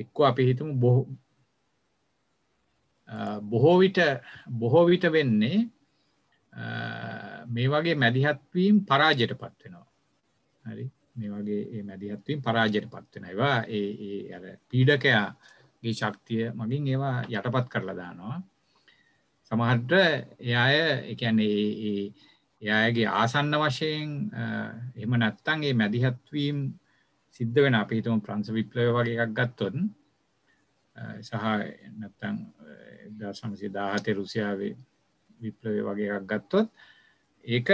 එක්කෝ අපි හිතමු බොහෝ බොහෝ විට බොහෝ විට වෙන්නේ මේ වගේ මැදිහත්වීම් පරාජයට පත් වෙනවා හරි මේ වගේ ඒ මැදිහත්වීම් පරාජයට පත් වෙන ඒවා ඒ ඒ අර පීඩකයාගේ ශක්තිය මගින් ඒවා යටපත් කරලා දානවා සමහරට ඒ අය ඒ කියන්නේ ඒ ඒ එයාගේ ආසන්න වශයෙන් එහෙම නැත්තම් ඒ මැදිහත්වීම් සිද්ධ වෙන අපිහිතුම ප්‍රංස විප්ලව වගේ එකක් ගත්තොත් සහ නැත්තං දර්ශමසි දාහතය රුසියාවේ විප්ලවය වගේ එකක් ගත්තොත් ඒක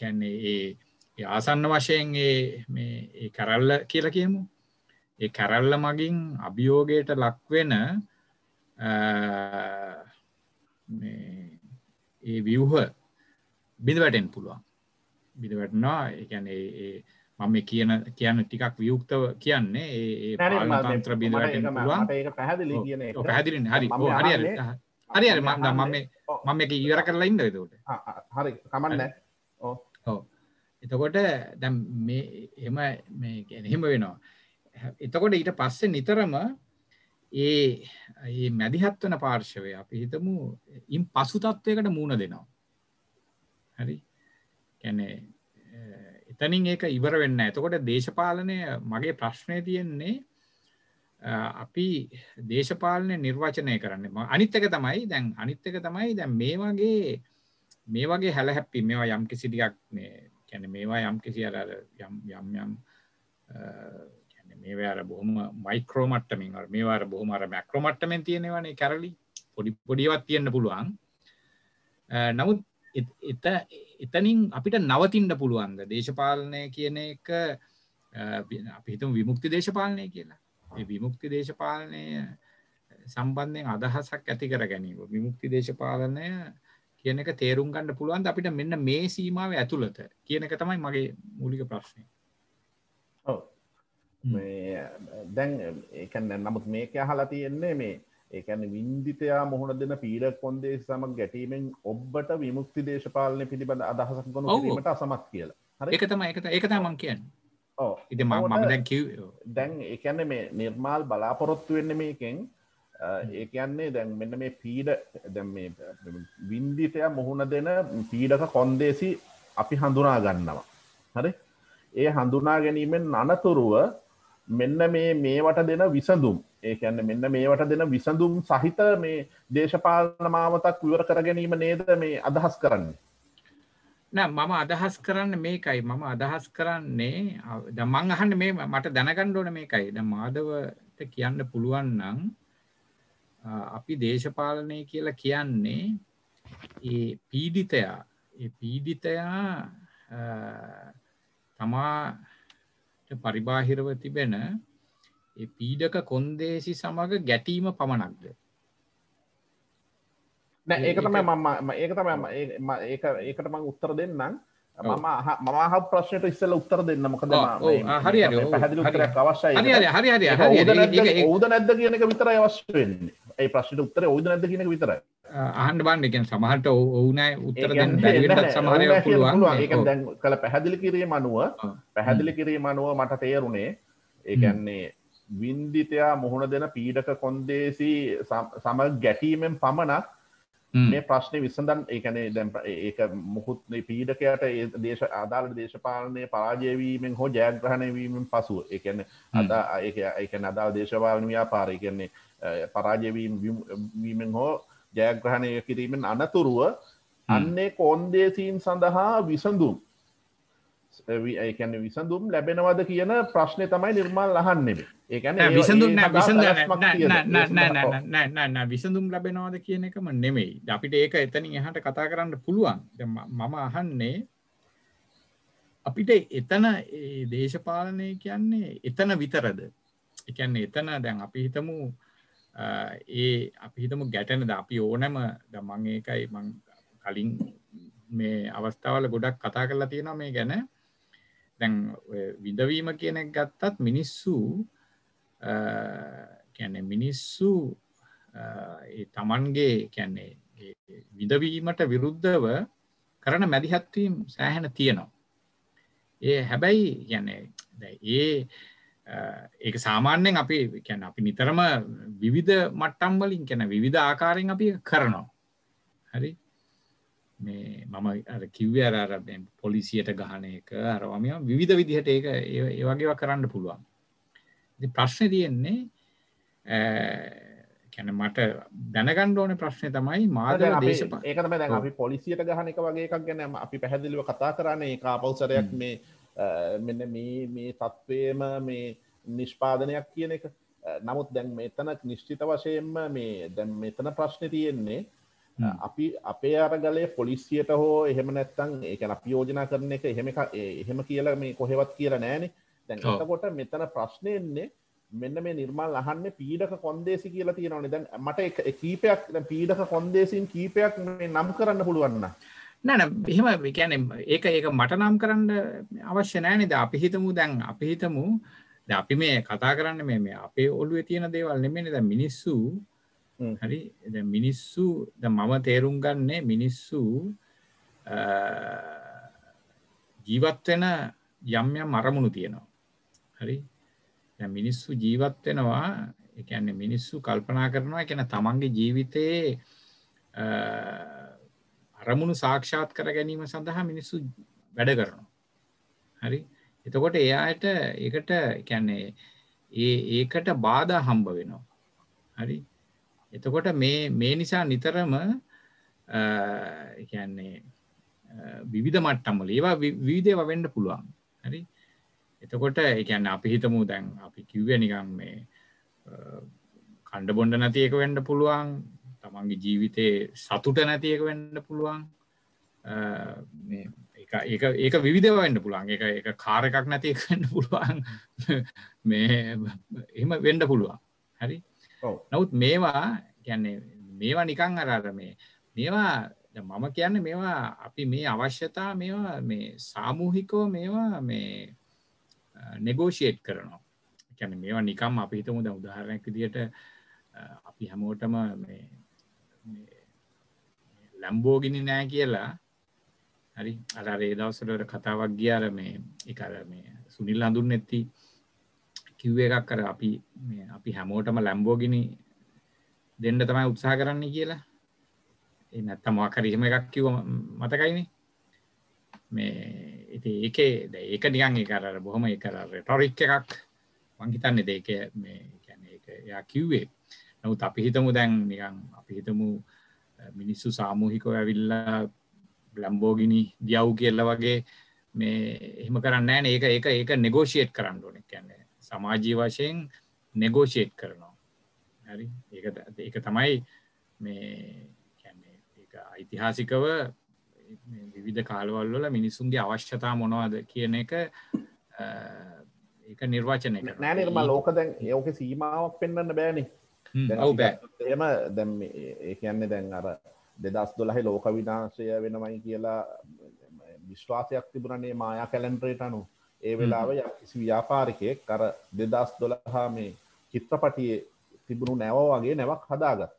කැන්නේ ඒ ආසන්න වශයෙන් ඒ කරල්ල කියල කියමු ඒ කැරල්ල මගින් අභියෝගයට ලක්වෙන ඒ විව්හ බිඳවැටෙන් පුළුවන් බිඳවැටනා එකැන ඒ මම මේ කියන කියන ටිකක් වියුක්තව කියන්නේ ඒ ඒ පාලනතන්ත්‍ර බිඳ වැටෙන්න පුළුවන් මට ඒක පැහැදිලි කියන එක ඔව් පැහැදිලිනේ හරි ඔව් හරි හරි හරි හරි මම මම මේ මම මේක ඉවර කරලා ඉන්න එතකොට හරි කමක් නැහැ ඔව් ඔව් එතකොට දැන් මේ එහෙම මේ කියන්නේ එහෙම වෙනවා එතකොට ඊට පස්සේ නිතරම ඒ ඒ මැදිහත් වෙන පාර්ශවය අපි හිතමු ඉන් පසු තත්වයකට මූණ දෙනවා හරි කියන්නේ එතනින් ඒක ඉවර වෙන්න. එතකොට දේශපාලනය මගේ ප්‍රශ්නය තියෙන්නේ අපි දේශපාලනය නිර්වචනය කරන්න අනිත් එක තමයි දැන් අනිත් එක තමයි දැන් මේ වගේ මේ වගේ හැලහැප්පි මේවා යම් කිසි ටිකක් මේ කියන්නේ මේවා යම් කිසි අර යම් යම් යම් කියන්නේ මේවා අර බොහොම මයික්‍රෝ මට්ටමින් අර මේවා අර බොහොම අර මැක්‍රෝ මට්ටමෙන් තියෙනවනේ කැරලි පොඩි පොඩි ඒවා තියෙන්න පුළුවන් නමුත් එත එතනින් අපිට නවතින්ට පුළුවන්ද දේශපාලනය කියන එක අපිතුම් විමුක්ති දේශපාලනය කියලා විමුක්ති දේශපාලනය සම්බන්ධයෙන් අදහසක් ඇති කර ගැනීම විමුක්ති දේශපාලනය කියන එක තේරුම් ගන්න පුළුවන් අපිට මෙන්න මේ සීමාව ඇතුළත කියන එක තමයි මගේ මූලික ප්‍රශ්නය දැන් ඒ නමුත් මේක අහලා තියෙන්නේ මේ ඒකැන විින්දිතයා මුහුණ දෙන පීර කොන්දේ සමක් ගැටීමෙන් ඔබ්බට විමුක්ති දේශපාලනය පිළිබඳ අදහසක් ගොනට අසමත් කියලා හරි එකතම එකත එකතා මං කියන්න ඉ මම දැන් දැන් එකන්න මේ නිර්මාල් බලාපොරොත්තු වෙන්න මේකෙන් ඒ කියන්නේ දැන් මෙන්න මේ පීඩ දැ විින්දිතය මුහුණ දෙන පීඩක කොන්දේසි අපි හඳුනා ගන්නවා හරි ඒ හඳුනා ගැනීමෙන් අනතුරුව මෙන්න මේ මේවට දෙන විසඳුම් ඒකන්න මෙන්න මේවට දෙන විසඳුම් සහිත මේ දේශපාලන මාවතක් විවර කර ගැනීම නේද මේ අදහස් කරන්නේ. මම අදහස් කරන්න මේකයි මම අදහස් කරන්නේ දමං අහන්න මේ මට දැනගන්න ඕන මේකයි ද මාදවට කියන්න පුළුවන් නම් අපි දේශපාලනය කියලා කියන්නේ ඒ පීඩිතයා ඒ පීඩිතයා තමා පරිබාහිරව තිබෙන පීඩක කොන්දේසි සමඟ ගැටීම පමණක්ද ඒක තමයි මම ඒක තමයි ඒකට මං උත්තර දෙන්නම් මම මහ ප්‍රශ්නයට ඉස්සල උත්තර දෙන්න මොකද හරි අවශ්‍යයි හරි හරි ඕද නැද්ද කියනක විතරයි අවශ්‍ය වෙන්නේ ඒ ප්‍රශ්නයට උත්තර ඕද නැද්ද කියනක විතරයි අහන්ඩ බන්න එකෙන් සමහට ඔවුනෑ උත්තර දෙන්න සමහර පුළුවන් ඒක දැන් කළ පැහැදිලි කිරීම අනුව පැහැදිලි කිරීම අනුව මට තේරුණේ ඒගැන්නේ වින්දිතයා මුහුණ දෙන පීඩක කොන්දේසි සම ගැටීමෙන් පමණක් මේ ප්‍රශ්නය විසඳන් ඒකන ඒක මුහුත් පීඩකයට ඒ දේශ අදාළ දේශපාලනය පරාජයවීමෙන් හෝ ජයග්‍රහණයවීමෙන් පසුව එකන අද ඒක නදාල් දේශපාලනයා පාරය කියන්නේ පරාජයවීමීමෙන් හෝ ජයග්‍රහණය කිරීමෙන් අනතුරුව අන්නේ කොන්දේසීන් සඳහා විසඳුම් ඒකැන විසඳුම් ලැබෙනවද කියන ප්‍රශ්නය තමයි නිර්මල් අහන්නෙ ඒකන විසඳුම් විසඳුම් ලැබෙනවාද කියන එකම නෙමෙයි අපිට ඒක එතනින් එහට කතා කරන්න පුළුවන් මම අහන්නේ අපිට එතන දේශපාලනය කියන්නේ එතන විතරද එකන්නේ එතන දැන් අපි හිතමු ඒ අපි හිතමු ගැටනද අපි ඕනම දමං ඒකයි මං කලින් මේ අවස්ථාවල ගොඩක් කතා කරලා තියෙනවා මේ ගැන දැන් විඳවීම කියනෙක් ගත්තත් මිනිස්සු කැනෙ මිනිස්සු තමන්ගේ කැන්නේ විඳවීමට විරුද්ධව කරන මැදිහත්වීම් සෑහැන තියෙනවා. ඒ හැබැයි ගැන ඒ ඒක සාමාන්‍යයෙන් අපි කැන අපි නිතරම විවිධ මට්ටම්වලින් කැන විධ ආකාරයෙන් අපි කරනවා. හරි මේ මම කිව්ව අර පොලිසියට ගහන එක අරවාම විධ විදිහට ඒක ඒ වගේව කරන්න පුළුවන් ප්‍රශ්න තියෙන්නේ කැන මට දැනගන්න ඕන ප්‍රශ්නය තමයි මාද දේශප ඒකම දැ අපි පොලිසියට ගහන එක වගේ එකක් ගැන අපි පැහැදිලිව කතා කරන්නේ කාපවසරයක් මේ මෙන්න මේ මේ තත්ත්වයම මේ නිෂ්පාදනයක් කියන එක නමුත් දැන් මෙතන නිශ්චිත වශයෙන්ම මේ දැන් මෙතන ප්‍රශ්න තියෙන්නේ අපි අපේ අරගලය පොලිසියට හෝ එහෙම නැත්තං එකන අපි යෝජනා කරන එක එහෙම එහෙම කියලා මේ කොහෙවත් කියලා නෑනේ දැන් එතකොට මෙතන ප්‍රශ්නයන්නේ මෙන්න මේ නිර්මල් අහන්න පීඩක කොන්දේසි කියලා තියෙනවනේ දැන් මට කීපයක් පීඩක කොන්දේසින් කීපයක් මේ නම් කරන්න පුළුවන්න නෑන එහෙම ගැන ඒක ඒක මට නම් කරන්න අවශ්‍ය නෑනෙද අපි හිතමු දැන් අපි හිතමු අපි මේ කතා කරන්න මේ අපේ ඔලුව තියෙන දේවල් නෙමෙන ද මිනිස්සු හරි මිනිස්සු මම තේරුම් ගන්නේ මිනිස්සු ජීවත්වෙන යම්යම් අරමුණු තියෙනවා හරි මිනිස්සු ජීවත් වෙනවා එකන්නේ මිනිස්සු කල්පනා කරනවා එකන තමන්ගේ ජීවිතයේ අරමුණු සාක්ෂාත් කර ගැනීම සඳහා මිනිස්සු වැඩ කරනවා හරි එතකොට එයායට එකට කැන්නේ ඒ ඒකට බාධ හම්බ වෙනවා හරි එතකොට මේ මේ නිසා නිතරම කියන්නේ විවිධ මට්ටම්වල ඒවා විවිධව වෙන්න පුළුවන්. හරි? එතකොට ඒ කියන්නේ අපි හිතමු දැන් අපි කිව්වේ නිකන් මේ කණ්ඩ බොණ්ඩ නැති එක වෙන්න පුළුවන්. තමන්ගේ ජීවිතේ සතුට නැති එක වෙන්න පුළුවන්. මේ ඒක ඒක විවිධව වෙන්න පුළුවන්. ඒක ඒක කාර් එකක් නැති එක වෙන්න පුළුවන්. මේ එහෙම වෙන්න පුළුවන්. හරි? නවත් මේවා කියන්නේ මේවා නිකං අරර මේ මේවා මම කියන්න මේවා අපි මේ අවශ්‍යතා මේවා මේ සාමූහිකෝ මේවා මේ නෙගෝෂියට් කරනවා කැන මේවා නිකම් අපි හිතමු ද උදාහරණයක් දිට අපි හැමෝටම ලැම්බෝගිනි නෑ කියලා හරි අරරේ දවසලට කතාවක් ගියාර මේ එකර මේ සුනිල් අඳුන් නැත්තිී කිව් එකක් කර අපි අපි හැමෝටම ලැම්බෝගිනි දෙන්න තමයි උත්සා කරන්න කියලා එනත්තම කරිම එකක් කිව මතකයින මේ ඉති ඒකේ ඒක නිගන් කරර බොහොම එකර ටොරික් එකක් වංහිතන්න දෙක මේ යා කිව්වේ නමුත් අපි හිතමු දැන් නිකන් අපි හිතමු මිනිස්සු සාමූහිකෝ ඇවිල්ලා ලම්බෝගිනි දියව් කියල්ල වගේ මේ එහෙම කරන්න ෑන ඒක ඒක ඒක නෙගෝෂියට් කරන්න ඕනෙ කියන්නේ සමාජී වශයෙන් නෙගෝෂේට් කරනවා හරි ඒ ඒක තමයි මේ ඓතිහාසිකව විවිධ කාලවල්ල මිනිසුන්ගේ අවශ්‍යතා මොනවාද කියන එක ඒක නිර්වාචනය නෑනම ලෝක දැන් යෝක සීමාවක් පෙන්න්න බෑනේ එම දැම් කියන්නේ දැන් අර දෙදස් දොලහි ලෝක විනාශය වෙනමයි කියලා විශ්වාසයක් තිබුණනේ මායා කැලන්ට්‍රේට අනු ඒ වෙලාව කිසි ව්‍යාපාරිකයෙක් කර දෙදස් දොළහා මේ චිත්‍රපටියේ තිබුණු නැව වගේ නැවක් හදාගත්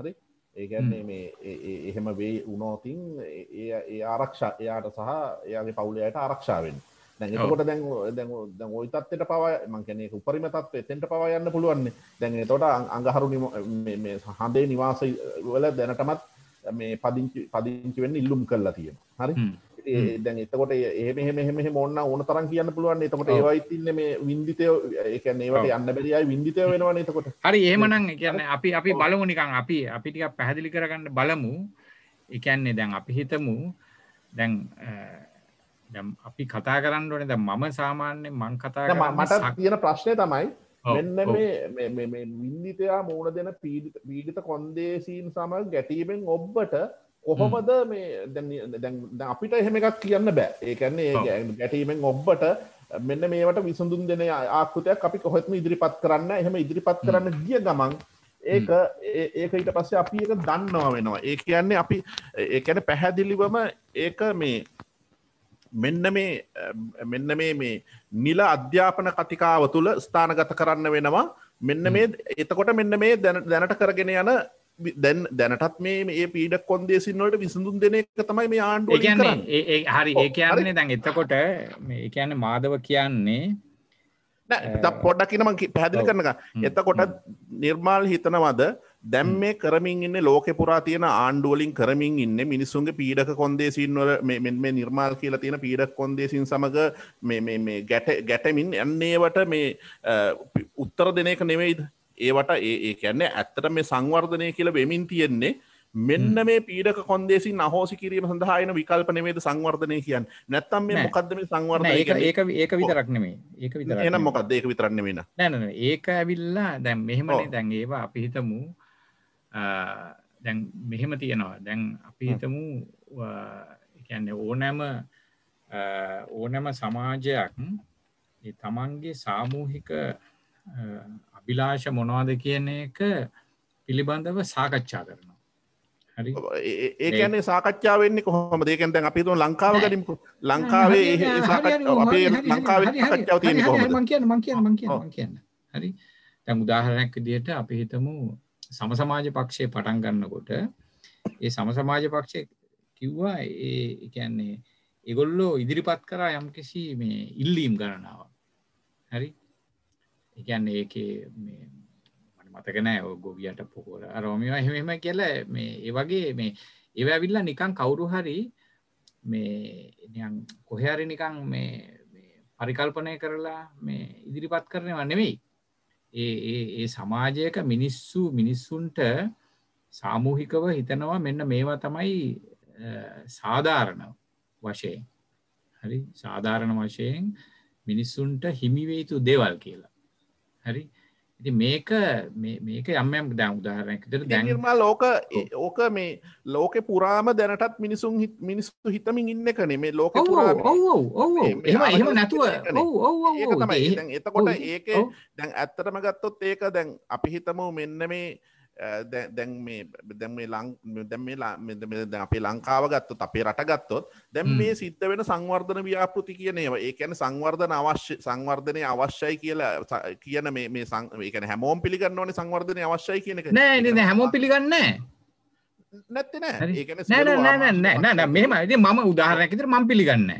හරි ඒගැන්නේ මේ එහෙම වේ උනෝතින් ඒ ආරක්ෂා එයාට සහ එයාගේ පවුලයට ආරක්ෂාවෙන් දැකොට දැන් දැන් ඔයි තත්වට පව මංකැනෙ උපරිම තත්ව එතෙන්ට පවා යන්න පුළුවන්නේ දැන් තොට අඟහරු හඳේ නිවාස වල දැනටමත් මේ පදිංචි පදිංචි වෙන්න ඉල්ලුම් කරලා තියෙන හරි දැන් එතකොට එහෙම එහෙම එහෙම එහෙම ඕන්න ඕන තරම් කියන්න පුළුවන් එතකොට ඒවයිත් ඉන්නේ මේ වින්දිතය ඒ කියන්නේ ඒවට යන්න බැරි අය වින්දිතය වෙනවනේ එතකොට හරි එහෙමනම් කියන්නේ අපි අපි බලමු නිකන් අපි අපි ටිකක් පැහැදිලි කරගන්න බලමු ඒ කියන්නේ දැන් අපි හිතමු දැන් දැම් අපි කතා කරන්න ඕනේ දැ මම සාමාන්‍ය මං කතා මට තියෙන ප්‍රශ්නය තමයි මෙන්න මේ මින්දිතයා මූුණ දෙන පීඩිත කොන්දේසිීන් සමල් ගැටීමෙන් ඔබ්බට කොහොමද මේ දැ අපිට එහෙම එකක් කියන්න බෑ ඒකන්නේ ගැටීමෙන් ඔබ්බට මෙන්න මේට විසඳුන් දෙන ආකෘතයක් අපි කොහොත්ම ඉදිරිපත් කරන්න එහෙම ඉදිරිපත් කරන්න ගිය ගමන් ඒක ඒක ඊට පස්සේ අපි එක දන්නවා වෙනවා ඒ කියන්නේ අපි ඒකැන පැහැදිලිවම ඒක මේ මෙන්න මේ මෙන්න මේ මේ නිල අධ්‍යාපන කතිකාව තුළ ස්ථානගත කරන්න වෙනවා මෙන්න මේ එතකොට මෙන්න මේ දැනට කරගෙන යන දැන් දැනටත් මේ ඒ පීඩ කොන්දේසින්නට විසඳුන් දෙන එක තමයි මේ ආණ්ඩුව කියන්නේ හරි ඒ කියන්නේ දැන් එතකොට මේ කියන්නේ මාදව කියන්නේ පොඩ්ඩක් කියනම පැදිලි කරනක එතකොට නිර්මාල් හිතනවද දැම් මේ කරමින් ඉන්න ලෝක පුරා තියෙන ආණ්ඩුවලින් කරමින් ඉන්න මිනිසුන්ගේ පීඩක කොන්දේසින්වල මේ නිර්මාල් කියලා තියෙන පීඩක් කොන්දේසින් සමඟ ගැටමින් යන්නේවට මේ උත්තර දෙනයක නෙවෙයිද ඒවට ඒ කැන්නේ ඇත්තට මේ සංවර්ධනය කියල වෙමින් තියෙන්නේ මෙන්න මේ පීඩක කොන්දේසි නහෝසි කිරීම සඳහායන විකල්පනවේද සංවර්ධනය කියන්න නැත්තම් මේ මොකක්දම සංවර්ධ ඒක ඒක විතරක්නේ ඒක විතර එන මොකක්ද ඒක විතරන්න වෙන නැන ඒක ඇවිල්ලා දැම් මෙහෙමන දැන් ඒවා අපිහිතමු දැන් මෙහෙම තියෙනවා දැන් අපි හිතමු එකන්නේ ඕනෑම ඕනෑම සමාජයක් තමන්ගේ සාමූහික අභිලාශ මොනවාද කියන එක පිළිබඳව සාකච්ඡා කරනවා හරි ඒ කියන්නේ සාකච්ඡා වෙන්නේ කොහොමද ඒකෙන් දැන් අපි හිතමු ලංකාව ගනිමුකෝ ලංකාවේ ඒ සාකච්ඡා අපේ ලංකාවේ සාකච්ඡාව තියෙන්නේ කොහොමද මම කියන්න මම කියන්න මම කියන්න මම කියන්න හරි දැන් උදාහරණයක් විදිහට අපි හිතමු සම සමාජ පක්ෂය පටන් ගන්නකොට ඒ සම සමාජ පක්ෂය කිව්වා ඒ කියන්නේ ඒගොල්ලෝ ඉදිරිපත් කරා යම් කිසි මේ ඉල්ලීම් ගණනාව හරි එකන්නේ ඒක මතකනෑ ගොවියට පොහොර රෝමියෝ එහෙම කියල මේ ඒ වගේ මේ ඒවැවිල්ල නිකං කවුරු හරි මේ කොහරි නිකං මේ පරිකල්පනය කරලා මේ ඉදිරිපත් කරනවා නෙවෙයි ඒ සමාජයක මිනිස්සු මිනිස්සුන්ට සාමූහිකව හිතනවා මෙන්න මේවා තමයි සාධාරණ වශයෙන් හරි සාධාරණ වශයෙන් මිනිස්සුන්ට හිමිවේතු දේවල් කියලා හරි ඉති මේක මේක යම්යම් දැම් උදාරනක දැනිර්ම ලෝක ඕක මේ ලෝක පුරාම දැනටත් මිනිසුන් මිනිස්සු හිතමින් ඉන්න කනේ මේ ලෝක එහෙම නැතුව එතකොට ඒක දැන් ඇත්තටම ගත්තොත් ඒක දැන් අපි හිතමු මෙන්න මේ දැන් මේ දැම් මේ ලං දැම් මේ අපේ ලංකාව ගත්තොත් අපේ රට ගත්තොත් දැම් මේ සිද්ධ වෙන සංවර්ධන ව්‍යාපෘති කියනේවා ඒකැන සංවර්ධන අවශ්‍ය සංවර්ධනය අවශ්‍යයි කියලා කියන මේ සංකන හැමෝම් පිළිගන්න ඕන සංවර්ධනය අවශ්‍යයි කියනක නෑ හැමෝ පිළිගන්න නැත්තන ඒන මෙම මම උදාහරැකිතර මං පිළිගන්න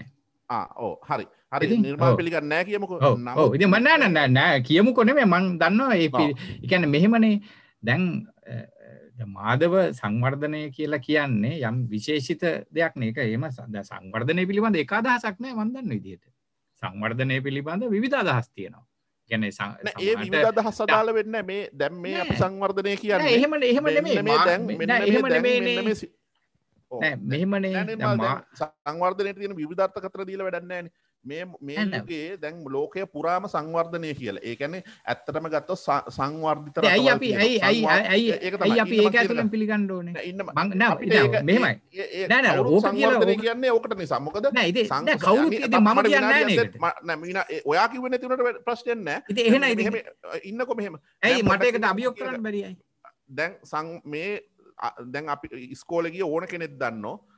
ඕ හරි හරි නිර්මාණ පිළිගන්න නෑ කියමුකෝ ඉ මන්න නෑ කියමු කොනේ මං දන්නවා ඒ එකැන මෙහෙමනේ දැන් මාදව සංවර්ධනය කියලා කියන්නේ යම් විශේෂිත දෙයක් නේ ඒක එහෙම සංවර්ධනය පිළිබඳ එක අදහසක් නෑ මම දන්න විදිහට සංවර්ධනය පිළිබඳ විවිධ අදහස් තියෙනවා කියන්නේ ඒ විවිධ අදහස් අදාළ වෙන්නේ මේ දැන් මේ අපි සංවර්ධනය කියන්නේ එහෙම එහෙම නෙමෙයි මේ දැන් මෙන්න එහෙම නෙමෙයි නෑ මෙහෙම නේ සංවර්ධනයේ තියෙන විවිධාර්ථක අතර දීලා වැඩක් නෑනේ මේ මේගේ දැන් ලෝකය පුරාම සංවර්ධනය කියල ඒකැන ඇත්තටම ගත්ත සංවර්ධිතර ඇයි ඇයි ඇයි ඒ ඇතුළම් පිළිගණ්ඩෝන ඉන්න මෙමයි නැන ලෝක කියන්නේ ඕකට නිසා මොකද කවු මම කියන්න ඔයා කිවන තිනට ප්‍රශ්ටෙන්න එහෙන ඉන්නකො මෙහෙම ඇයි මටකට අභියෝ කරන්න බැරියි දැන් සං මේ දැන් අපි ඉස්කෝලගේ ඕන කෙනෙක් දන්නවා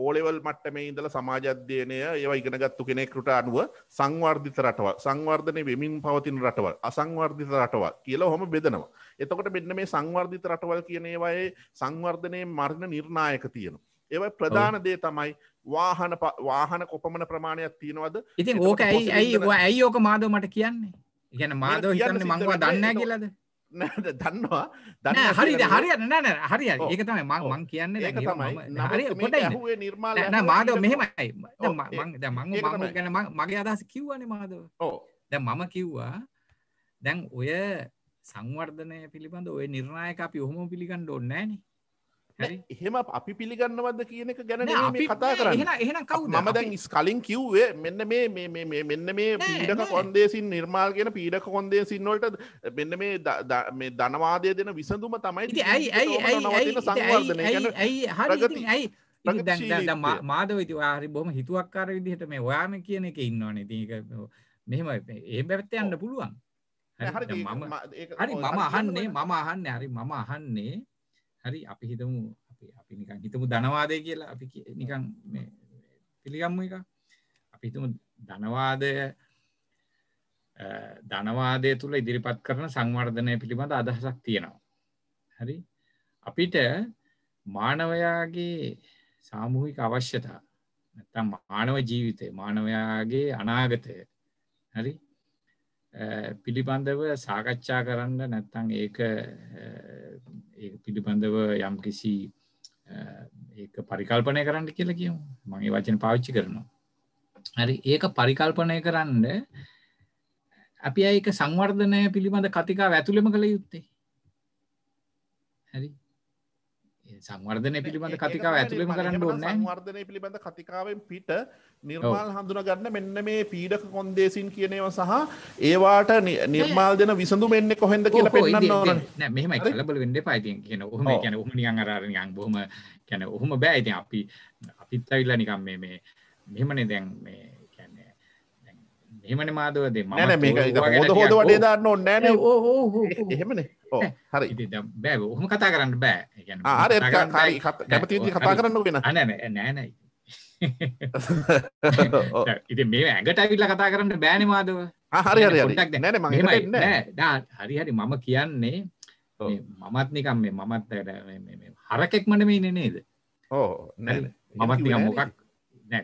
ඕලෙවල් මට්ටමේ ඉඳල සමාජධ්‍යයනය ඒව ඉගෙනගත්තු කෙනෙකුට අනුව සංවර්ධිත රටව සංවර්ධනය වෙමින් පවතින රටවල් අසංවර්ධිත රටවල් කියලා හොම බෙදනවා. එතකොට මෙන්න මේ සංවර්ධිත රටවල් කියනේවයේ සංවර්ධනය මර්ණ නිර්ණායක තියෙනවා. ඒව ප්‍රධාන දේ තමයි වාහන වාහන කොපමන ප්‍රමාණයක් තියෙනවද ඉතින් ඕක ඇයි ඇයි ඇයි ඕක මාදෝ මට කියන්නේ ඉගැන මාදෝ හිතන්න මංවා දන්න කියලද දන්නවා දන්න හරිද හරියන්න නෑ හරි ඒක තමයි මං මං කියන්නේ ඒක තමයි හුවේ නිර්මාල මාදව මෙහෙමයි මං ගැන මගේ අදහස කිව්වන මාදව දැ මම කිව්වා දැන් ඔය සංවර්ධනය පිළිබඳ ඔය නිර්ණයක අපි ඔහොම පිළිගන්න ඕන්නෑනේ එහෙම අපි පිළිගන්නවද කියන එක ගැන කතා කරන්න එහ කව මම දැන් ඉස් කලින් කිව්වේ මෙන්න මේ මෙන්න මේ පීඩක කොන්දේසින් නිර්මාල් ගෙන පීඩක කොන්දේසින්නොට මෙන්න මේ ධනවාදය දෙන විසඳුම තමයි ඇයි ඇයි ඇයි සංවර්ධනය ඇයි හරගති ඇයි මාදවති වාරි බොම හිතුවක්කාර විදිහට මේ ඔයාම කියන එක ඉන්නවන තික මෙම ඒ පැත්ත යන්න පුළුවන් හරි මම අහන්නේ මම අහන්න හරි මම අහන්නේ හරි අපි හිතමු අපි අපි නිකන් හිතමු ධනවාදය කියලා අපි නිකන් පිළිගම්ම එක අපි හිතමු ධනවාදය ධනවාදය තුළ ඉදිරිපත් කරන සංවර්ධනය පිළිබඳ අදහසක් තියෙනවා හරි අපිට මානවයාගේ සාමූහික අවශ්‍යතා නැත්තම් මානව ජීවිතය මානවයාගේ අනාගතය හරි පිළිබඳව සාකච්ඡා කරන්න නැත්තං ඒක පිළිබඳව යම් කිසි පරිකල්පනය කරන්න කියල කියම මගේ වචන පාවිච්චි කරනවා හරි ඒක පරිකල්පනය කරන්න අපි ඒක සංවර්ධනය පිළිබඳ කතිකා ඇතුළම කළ යුත්තේ හරි සංවර්ධනය පිළිබඳ කතිකාව ඇතුළම කරන්න ඕන්න වර්ධනය පිළිබඳ කතිකාවෙන් පිට නිර්මාල් හඳුන ගන්න මෙන්න මේ පීඩක කොන්දේසින් කියනව සහ ඒවාට නිර්මාල් දෙන විසඳු මෙන්න කොහෙද කියල පෙන්න්න මෙම කලබල වෙඩ පයිතින් කියන හම කියන හමනිියන් අරරයන් බොහම කැන ඔහොම බෑයිති අපි අපිත් අවිල්ල නිකම් මේ මෙමන දැන් මේ එහෙමන මාදවද ම හෝද වඩේ දාන්න ඔන්නෑන ඕහෝ එහෙමනේ හරි බෑ ඔහම කතා කරන්න බෑ කැමති කතා කරන්න වෙන නෑනයි ඉති මේ ඇඟට ඇවිල්ල කතා කරන්න බෑන මාදව හරි හරි හරි මම කියන්නේ මමත් නිකම් මේ මමත් හරකෙක්මට මේ ඉන නේද ඕ මමත් නිකම් මොකක් නැ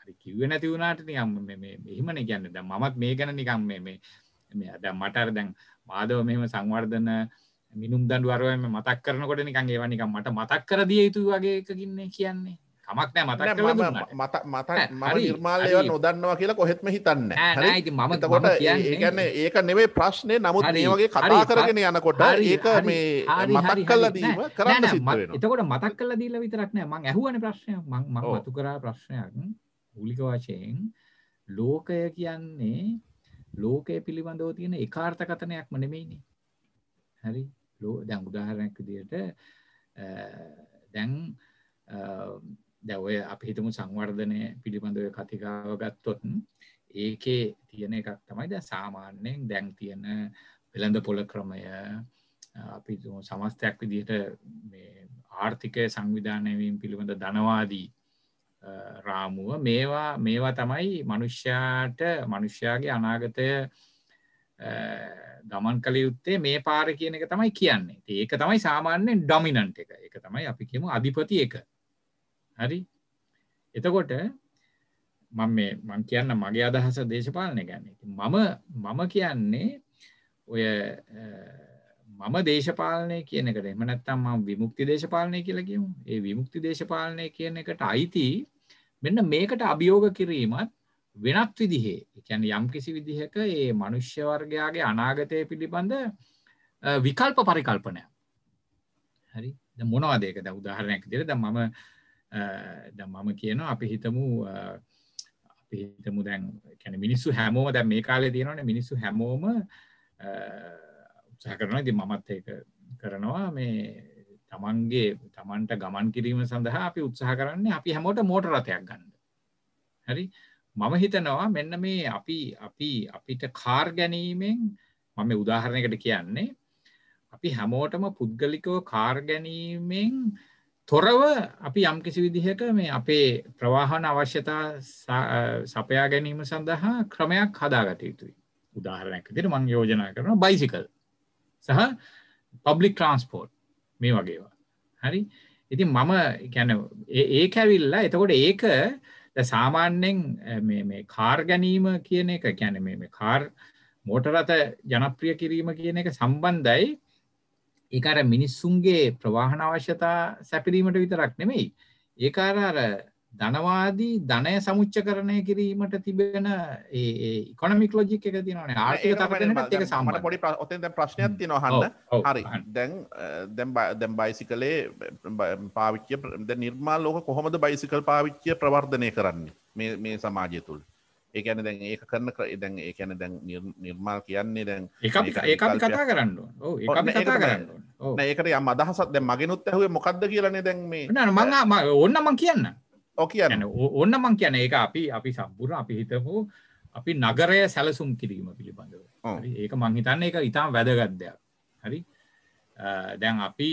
හරි කිව්ව නැති වුණට නිකම් එහෙමන කියන්න ද මමත් මේ ගැන නිකම් මේ දැ මටර දැන් මාදව මෙම සංවර්ධන මිනුම් දන් වරුවම මතක් කරනකොට නිකන් ඒවනික මට මතක් කර දිය යුතු වගේ එකකින්නේ කියන්නේ මක් නෑ මතක් මත මත නිර්මාලය නොදන්නවා කියලා කොහෙත්ම හිතන්න ති මමතකොට ඒගන්න ඒක නෙවේ ප්‍රශ්නය නමුත් ඒවගේ කතා කරගෙන යනකොට ඒක මේ මතක් කල්ල දීම කරන්න එතකොට මතක් කල දීල විතරක්නෑ මං ඇහුවන ප්‍රශ්නය මං මතු කරා ප්‍රශ්නයක් මූලික වශයෙන් ලෝකය කියන්නේ ලෝකය පිළිබඳව තියෙන එකාර්ථකතනයක්ම නෙමෙයිනේ. හරි. දැන් උදාහරණයක් විදිහට දැන් දැන් ඔය අපි හිතමු සංවර්ධනය පිළිබඳව කතිකාව ගත්තොත් ඒකේ තියෙන එකක් තමයි දැන් සාමාන්‍යයෙන් දැන් තියෙන වෙළඳ පොළ ක්‍රමය අපි සමස්තයක් විදිහට මේ ආර්ථික සංවිධානය වීම පිළිබඳ ධනවාදී රාමුව මේවා මේවා තමයි මනුෂ්‍යයාට මනුෂ්‍යයාගේ අනාගතය ගමන් කළ යුත්තේ මේ පාර කියන එක තමයි කියන්නේ ඒක තමයි සාමාන්‍යෙන් ඩොමිනන්ට් එක එක තමයි අපි කියමු අධිපති එක හරි එතකොට මම මේ මං කියන්න මගේ අදහස දේශපාලනය ගැන මම මම කියන්නේ ඔය මම දේශපාලනය කියන එකට එම නැත්තම් මම විමුක්ති දේශපාලනය කියලා කියමු. ඒ විමුක්ති දේශපාලනය කියන එකට අයිති මෙන්න මේකට අභියෝග කිරීමත් වෙනත් විදිහේ. ඒ කියන්නේ යම්කිසි විදිහක මේ මනුෂ්‍ය වර්ගයාගේ අනාගතය පිළිබඳ විකල්ප පරිකල්පනය. හරි. දැන් මොනවද ඒක? දැන් උදාහරණයක් විදිහට දැන් මම දැන් මම කියනවා අපි හිතමු අපි හිතමු දැන් කියන්නේ මිනිස්සු හැමෝම දැන් මේ කාලේ තියෙනවනේ මිනිස්සු හැමෝම සහකරන ඉති මමත් ඒක කරනවා මේ තමන්ගේ තමන්ට ගමන් කිරීම සඳහා අපි උත්සාහ කරන්නේ අපි හැමෝට මෝටර රථයක් ගන්න. හරි මම හිතනවා මෙන්න මේ අපි අපි අපිට කාර් ගැනීමෙන් මම උදාහරණයකට කියන්නේ අපි හැමෝටම පුද්ගලිකව කාර් ගැනීමෙන් තොරව අපි යම් කිසි විදිහක මේ අපේ ප්‍රවාහන අවශ්‍යතා සපයා ගැනීම සඳහා ක්‍රමයක් හදාගත යුතුයි. උදාහරණයක් විදිහට මම යෝජනා කරනවා බයිසිකල්. සහ පබ්ලික් ට්‍රන්ස්පෝර්ට් මේ වගේවා හරි ඉති මම ගැන ඒ ඇවිල්ලා එතකොට ඒක සාමාන්‍යෙන් කාර් ගැනීම කියන එක ගැන මේ කාර් මෝටරත ජනප්‍රිය කිරීම කියන එක සම්බන්ධයි ඒකර මිනිස්සුන්ගේ ප්‍රවාහන අවශ්‍යතා සැපිරීමට විතරක් නෙමෙයි ඒකාර අර ධනවාදී ධනය සමුච්චකරණය කිරීමට තිබෙන ඉකොනමික් ලොජික් එක තිනන ආර්ථික තරනත් එක සමට පොඩි ඔතෙන් දැ ප්‍රශ්නයක් තින හන්න හරි දැන් දැම් දැම් බයිසිකලේ පාවිච්්‍ය ද නිර්මාල් ලෝක කොහොමද බයිසිකල් පාවිච්්‍ය ප්‍රවර්ධනය කරන්නේ මේ සමාජය තුළ ඒකැන දැන් ඒක කරන කර දැන් ඒකැන දැන් නිර්මාල් කියන්නේ දැන් ඒ කතා කරන්න ඒකට යම් අදහසත් දැ මගෙනුත් ඇහුවේ මොකක්ද කියලනේ දැන් මේ ඔන්න මං කියන්න ඕකයන ඕන්න මං කියන එක අපි අපි සම්පුර අපි හිතපු අපි නගරය සැලසුම් කිරීම පිළිබඳව ඒක මංහිතන්න එක ඉතාම් වැදගත්දයක් හරි දැන් අපි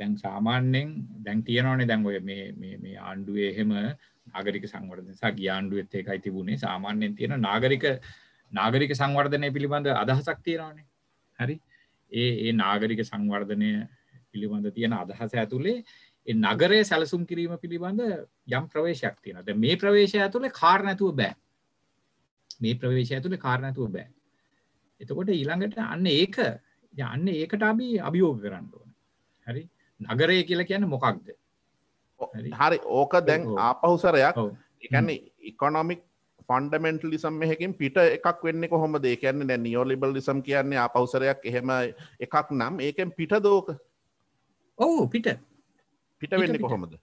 දැන් සාමාන්‍යෙන් දැන් තියෙනවනේ දැන් ඔය මේ ආණ්ඩුවේ එහෙම නාගරික සංවර්ධනසා ගියාණ්ඩුවත් ඒකයි තිබුණේ සාමාන්‍යයෙන් තියෙන නාගරික නාගරික සංවර්ධනය පිළිබඳ අදහසක් තියෙනවානේ හරි ඒ ඒ නාගරික සංවර්ධනය පිළිබඳ තියෙන අදහස ඇතුළේ නගරය සැලසුම් කිරීම පිළිබඳ යම් ප්‍රවේශයක් තියෙනද මේ ප්‍රවේශය ඇතුළේ කාර් නැතුව බෑ මේ ප්‍රවේශය ඇතුළේ කාර් නැතුව බෑ එතකොට ඊළඟට අන්න ඒක යන්න ඒකට අපි අභියෝග කරන්න ඕන හරි නගරය කියලා කියන්නේ මොකක්ද හරි ඕක දැන් ආපහුසරයක් එකන්නේ ඉකොනොමික් ෆන්ඩමෙන්ටලිසම් මෙහකින් පිට එකක් වෙන්න කොහොම දෙ කියන්නේ දැ නියෝලිබල් ලිසම් කියන්නේ ආපවසරයක් එහෙම එකක් නම් ඒකෙන් පිට දෝක ඔවු පිට පිට වෙන්න කොහොමද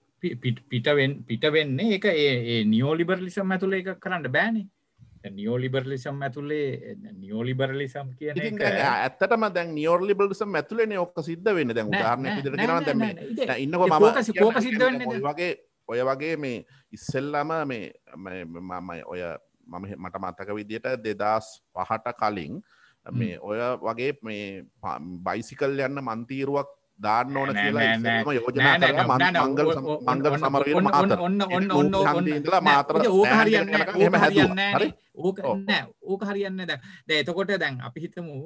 පිටවෙන් පිටවෙන්නේ එක ඒ නියෝලිබර්ලිසම් ඇතුළ එක කරන්න බෑනේ නියෝලිබර්ලිසම් ඇතුළේ නියෝලිබර්ලිසම් කියන ඇත්තටම දැන් නියෝලිබර්ලිසම් ඇතුළේ ඔක්ක සිද්ධ වෙන්න දැන් උදාරණ පිදර කරන්න දැ ඉන්නක ම කෝක සිද්ධ වෙන්න වගේ ඔය වගේ මේ ඉස්සෙල්ලම මේ මමයි ඔය මම මට මතක විදියට දෙදස් පහට කලින් මේ ඔය වගේ මේ බයිසිකල් යන්න මන්තීරුවක් දාන්න ඕන කියලා යෝජනා කරලා මංගල මංගල සමරවීර මාතර ඔන්න ඔන්න ඔන්න ඔන්න ඉඳලා මාතර ඕක හරියන්නේ නැහැ ඕක හරියන්නේ නැහැ ඕක නෑ ඕක හරියන්නේ දැන් දැන් එතකොට දැන් අපි හිතමු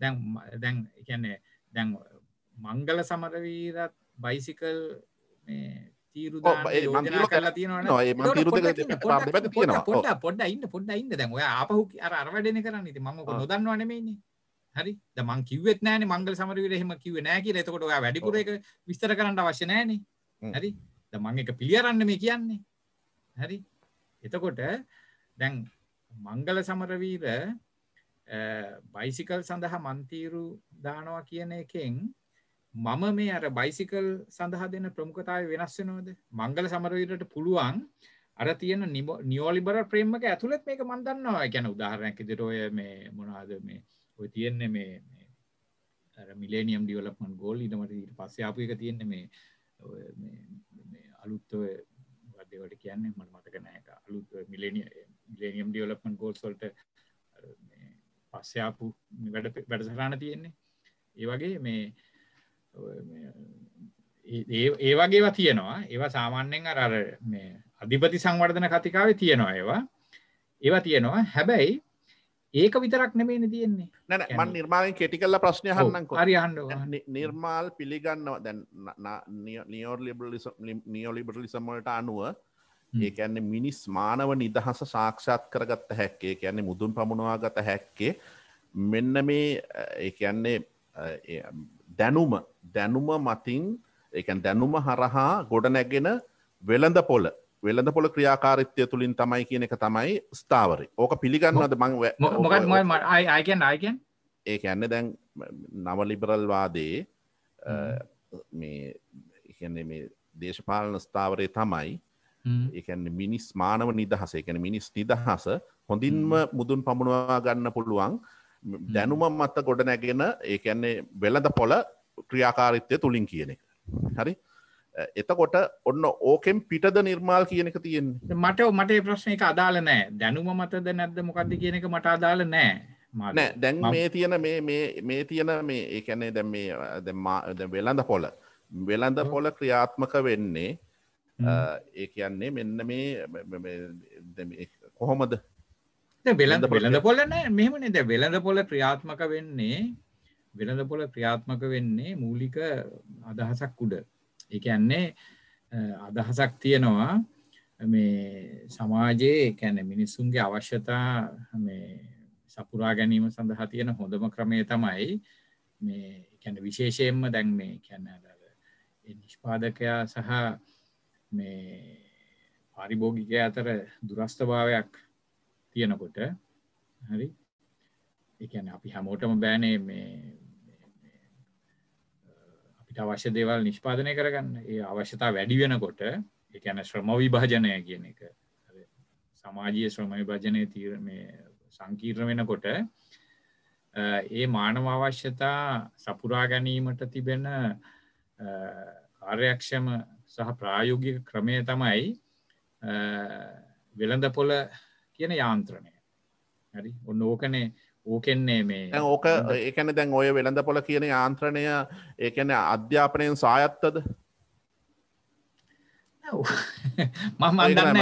දැන් දැන් කියන්නේ දැන් මංගල සමරවීරත් බයිසිකල් මේ තීරු දාන්න කරලා තියෙනවනේ පොඩ්ඩ පොඩ්ඩ ඉන්න පොඩ්ඩ ඉන්න දැන් ඔයා ආපහු අර අර වැඩේනේ කරන්නේ ඉතින් මම ඔක නොදන්නවා නෙමෙයිනේ හරි ද මං කිව්වෙත් නෑන මංගල සමරවිට හෙම කිව නෑ කියල එතකොට ඔයා වැඩිපුර එක විස්තර කරන්න අවශ්‍ය නෑන හරි ද මං එක පිළියරන්න මේ කියන්නේ හරි එතකොට දැන් මංගල සමරවීර බයිසිකල් සඳහා මන්තීරු දානවා කියන එකෙන් මම මේ අර බයිසිකල් සඳහා දෙන ප්‍රමුඛතාව වෙනස් වෙනවද මංගල සමරවීරට පුළුවන් අර තියෙන නිමෝ නියෝලිබර ප්‍රේම්මක ඇතුළත් මේක මන් දන්නවා ගැන උදාහරණයක් ඉදිරියට ඔය මේ මොනවාද මේ ඔය තියෙන්නේ මේ මිලේනියම් ඩියවලප්මන් ගෝල් ඉනමට ඊට පස්සේ ආපු එක තියෙන්නේ මේ අලුත් ඔය වදේවට කියන්නේ මට මතක නෑ ඒක අලුත් මිලේනියම් ඩියවලප්මන් ගෝල්ස් වලට පස්සේ ආපු වැඩ වැඩසටහන තියෙන්නේ ඒ වගේ මේ ඒ වගේවා තියෙනවා ඒවා සාමාන්‍යයෙන් අර අර මේ අධිපති සංවර්ධන කතිකාවේ තියෙනවා ඒවා ඒවා තියෙනවා හැබැයි ඒක විතරක් නෙමේන තියෙන්නේ නැන මන් නිර්මාණය කෙටි කල්ල ප්‍රශ්නය හන්නම් කොරියන්න නිර්මාල් පිළිගන්නවා දැන් නියෝර් ලිබලිසම් නියෝලිබරලිසම්මලට අනුව ඒ ඇන්නේ මිනිස් මානව නිදහස සාක්ෂාත් කරගත්ත හැක්කේ කියන්නේ මුදුන් පමුණවා ගත හැක්කේ මෙන්න මේ ඒන්නේ දැනුම දැනුම මතින් ඒ දැනුම හරහා ගොඩ නැගෙන වෙළඳ පොල වෙළඳ පොළ ක්‍රියාකාරිත්වය තුළින් තමයි කියන එක තමයි ස්ථාවරි ඕක පිළිගන්නවද මං මොකත් අයගෙන් අයගෙන් ඒ ඇන්න දැන් නවලිබරල්වාදේ මේ මේ දේශපාලන ස්ථාවරය තමයි ඒන්න මිනිස් මානව නිදහස එකන මිනිස් නිදහස හොඳින්ම මුදුන් පමුණවා ගන්න පුළුවන් දැනුම මත්ත ගොඩ නැගෙන ඒකන්නේ වෙළඳ පොළ ක්‍රියාකාරිත්වය තුළින් කියන එක හරි එතකොට ඔන්න ඕකෙන් පිටද නිර්මාල් කියනක තියෙන් මට මට ප්‍රශ්නක අදාල නෑ දැනුම මතද නැද්ද මොකක්ද කියනක මට අදාල නෑ නෑ දැන් මේ තියන මේ තියන මේ ඒකැනේ දැ මේ වෙළඳ පොල වෙළඳ පොල ක්‍රියාත්මක වෙන්නේ ඒ කියන්නේ මෙන්න මේ කොහොමද වෙළඳ වෙළඳ පොල නෑ මෙමනේ ද වෙළඳ පොල ක්‍රියාත්මක වෙන්නේ වෙළඳ පොල ක්‍රියාත්මක වෙන්නේ මූලික අදහසක් උඩ එකන්නේ අදහසක් තියෙනවා මේ සමාජයේ කැන මිනිස්සුන්ගේ අවශ්‍යතා සපුරා ගැනීම සඳහා තියෙන හොඳම ක්‍රමය තමයි මේ කැන විශේෂයෙන්ම දැන් මේ කැන නිෂ්පාදකයා සහ මේ පාරිභෝගිකය අතර දුරස්ථභාවයක් තියෙනකොට හරි එකන අපි හැමෝටම බෑනේ මේ අපිට අවශ්‍ය දේවල් නිෂ්පාදනය කරගන්න ඒ අවශ්‍යතා වැඩි වෙනකොට එකැන ශ්‍රම විභාජනය කියන එක සමාජය ශ්‍රම විභාජනය තීර මේ සංකීර්ණ වෙනකොට ඒ මානව අවශ්‍යතා සපුරා ගැනීමට තිබෙන කාර්යක්ෂම සහ ප්‍රායෝගික ක්‍රමය තමයි වෙළඳ පොළ කියන යාන්ත්‍රණය හරි ඔන්න ඕකනේ ඕකෙන්නේ මේ ඕක ඒකන දැන් ඔය වෙළඳ පොල කියන ආන්ත්‍රණය ඒකන අධ්‍යාපනයෙන් සායත්තද මම දන්න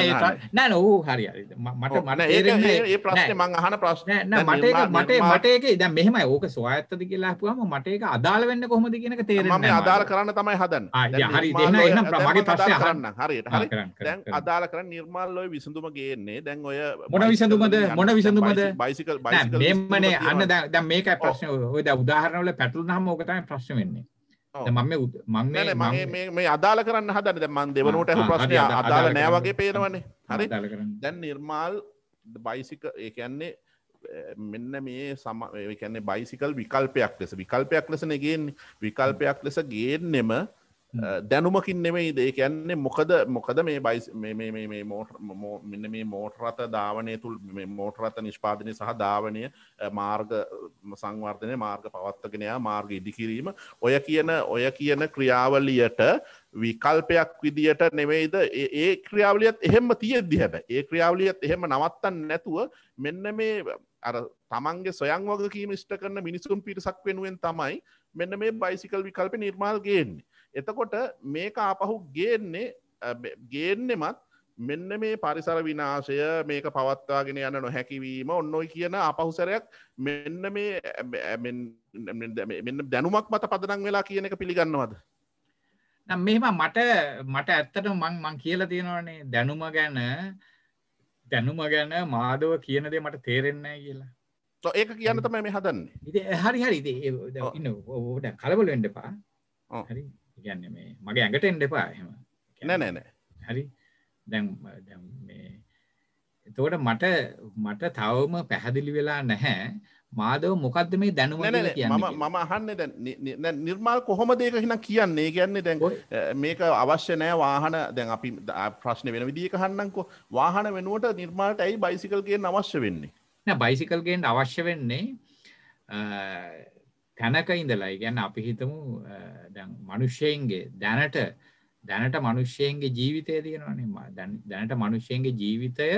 නෑ නූ හරි මට මට මං අහන ප්‍රශ්න මට මට මටේක ද මෙහම ඕක ස්වාඇත්තද කියලා පුහම මටේක අදාල වෙන්න කොහොමද කියනක තේරම අදාල කරන්න තමයි හදන් හරි මගේ ප්‍රශ්ය හරන්න හරියට දැන් අදාල කරන්න නිර්මාල්ලොයි විසඳුම ගේන්නේ දැන් ඔය මොන විසඳුමද මොන විසඳුමද බයිසිකල් බයි මෙමනේ අන්න දැ මේක ප්‍රශ්න ඔය උදාහරනවල පැටල් නම් ඕකතම ප්‍රශ්න වෙන්නේ මම මං මේ අදාල කරන්න හදන මන් දෙවනට ඇහ ප්‍රශ්නය අදාල නෑවගේ පේනවනේ හරි දැන් නිර්මාල් බයිසික ඒ කියන්නේ මෙන්න මේ සමකැන්නේ බයිසිකල් විකල්පයක් ලෙස විකල්පයක් ලෙස නගෙන් විකල්පයක් ලෙස ගේන්නෙම දැනුමකින් නෙමයි දේ කියන්නේ මොකද මොකද මේ බයිස් මෙන්න මේ මෝටරත ධාවනය තුළ මෝටරත නිෂ්පාදනය සහ ධාවනය මාර්ග සංවර්ධනය මාර්ග පවත්තගෙනයා මාර්ග ඉදිකිරීම ඔය කියන ඔය කියන ක්‍රියාවලියට විකල්පයක් විදියට නෙවෙයිද ඒ ක්‍රියාවලියත් එහෙම තියෙද්දි හැබ ඒ ක්‍රියාවලියත් එහෙම නවත්තන්න නැතුව මෙන්න මේ අර තමන්ගේ සොයන් වගකීම ෂ්ට කරන මිනිසුම් පිරිසක් වෙනුවෙන් තමයි මෙන්න මේ බයිසිකල් විකල්ප නිර්මාල් ගේන්නේ එතකොට මේක අපහු ගේන්නේ ගේන්නෙමත් මෙන්න මේ පරිසර විනාශය මේක පවත්වාගෙන යන නොහැකිවීම ඔන්නොයි කියන අපහුසරයක් මෙන්න මේ මෙන්න දැනුමක් මත පදනං වෙලා කියන එක පිළිගන්නවද. මෙම මට මට ඇත්තට මං මං කියල තියෙනවනේ දැනුම ගැන දැනුම ගැන මාදව කියනදේ මට තේරෙන්නේ කියලා. ඒක කියන්න තමයි මේ හදන්න. හරි හරි ඉන්න ඔට කලබල වෙන්ඩපා හරි ඉගැන්න මේ මගේ ඇඟට එන්ඩ එපා හෙම නැනෑන හරි දැම් එතකොට මට මට තවම පැහැදිලි වෙලා නැහැ මාදව මොකක්ද මේ දැනුව මම අහන්න දැ නිර්මාල් කොහොම දෙක හින කියන්නේ කියන්නේ දැන් මේක අවශ්‍ය නෑ වාහන දැන් අපි ප්‍රශ්න වෙන විදිිය කහන්නකෝ වාහන වෙනුවට නිර්මාණට ඇයි බයිසිකල්ගේ අවශ්‍ය වෙන්නේ බයිසිකල්ගෙන් අවශ්‍ය වෙන්නේ තැනක ඉඳලා ගැන අපි හිතමු මනුෂ්‍යයන්ගේ දැනට දැනට මනුෂ්‍යයන්ගේ ජීවිතය තියෙනවානේ දැනට මනුෂ්‍යයන්ගේ ජීවිතය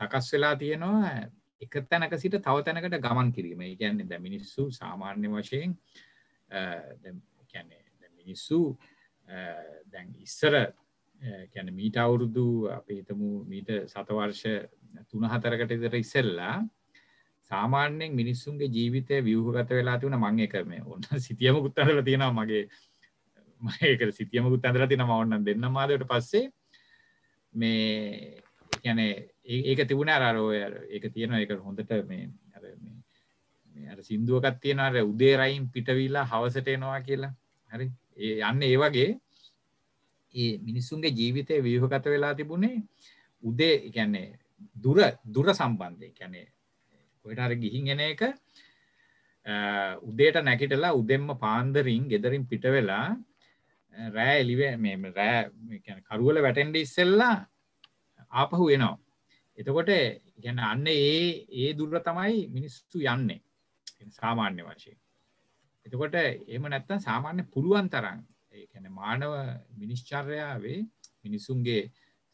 සකස් වෙලා තියෙනවා එක තැනක සිට තව තැනකට ගමන් කිරීම කියන්නේ ද මිනිස්සු සාමාන්‍ය වශයෙන් කියන්නේ මිනිස්සු දැන් ඉස්සර කැන මීට අවුරුදු අප හිතමු මීට සතවර්ෂ තුන හතරකට ඉදර ඉස්සෙල්ලා සාමාන්‍යයෙන් මිනිස්සුන්ගේ ජීවිතය වියහගත වෙලා තිවන මං එක මේ ඔන්න සිතියමකුත් අඳල තියෙනවා මගේ මක සිතියමකුත් අඳල තින ඔන්න දෙන්න මාදට පස්සේ මේ ගැන ඒක තිබුණ අරෝය ඒක තියෙන එක හොඳට මේ සිින්දුවකත් තියෙන අර උදේරයින් පිටවිලා හවසට එනවා කියලා හරි ඒ යන්න ඒ වගේ ඒ මිනිස්සුන්ගේ ජීවිතය වියහගත වෙලා තිබුණේ උදේ ගැන්නේ දුර දුර සම්බන්ධය ගැනේ කොයිට හරි ගිහින් එන එක උදේට නැකිටලා උදෙම්ම පාන්දරින් ගෙදරින් පිට වෙලා රෑ එලිව රෑ කරුවල වැටෙන්ඩ ඉස්සෙල්ලා ආපහු එනවා. එතකොට ගැන අන්න ඒ ඒ දුර තමයි මිනිස්සු යන්නේ සාමාන්‍ය වශයෙන්. එතකොට එම නැත්තන් සාමාන්‍ය පුළුවන් තරන් ඒැන මානව මිනිශ්චර්යාවේ මිනිසුන්ගේ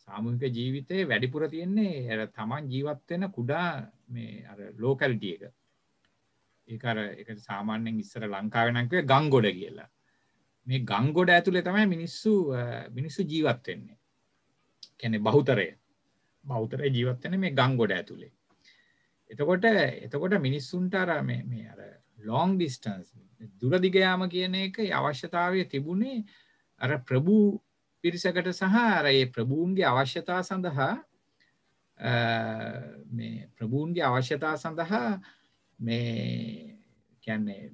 සාමූික ජීවිතය වැඩිපුර තියෙන්නේ ඇ තමන් ජීවත්වෙන කුඩා මේ අර ලෝකැල්ටිය එක ඒකර එක සාමාන්‍යෙන් ඉස්සර ලංකාවෙනක ගංගොඩ කියලා මේ ගංගොඩ ඇතුළේ තමයි මිනිස්සු මිනිස්සු ජීවත්වෙන්නේ කැනෙ බහුතරය බෞතරය ජීවත්වන මේ ගංගොඩ ඇතුළේ එතකොට එතකොට මිනිස්සුන්ට අර මේ අර ලොං ඩිස්ටන්ස් දුරදිගයාම කියන එක අවශ්‍යතාවය තිබුණේ අර ප්‍රභූ පිරිසකට සහ අර ඒ ප්‍රභූන්ගේ අවශ්‍යතා සඳහා මේ ප්‍රභූන්ගේ අවශ්‍යතා සඳහා මේ කියන්නේ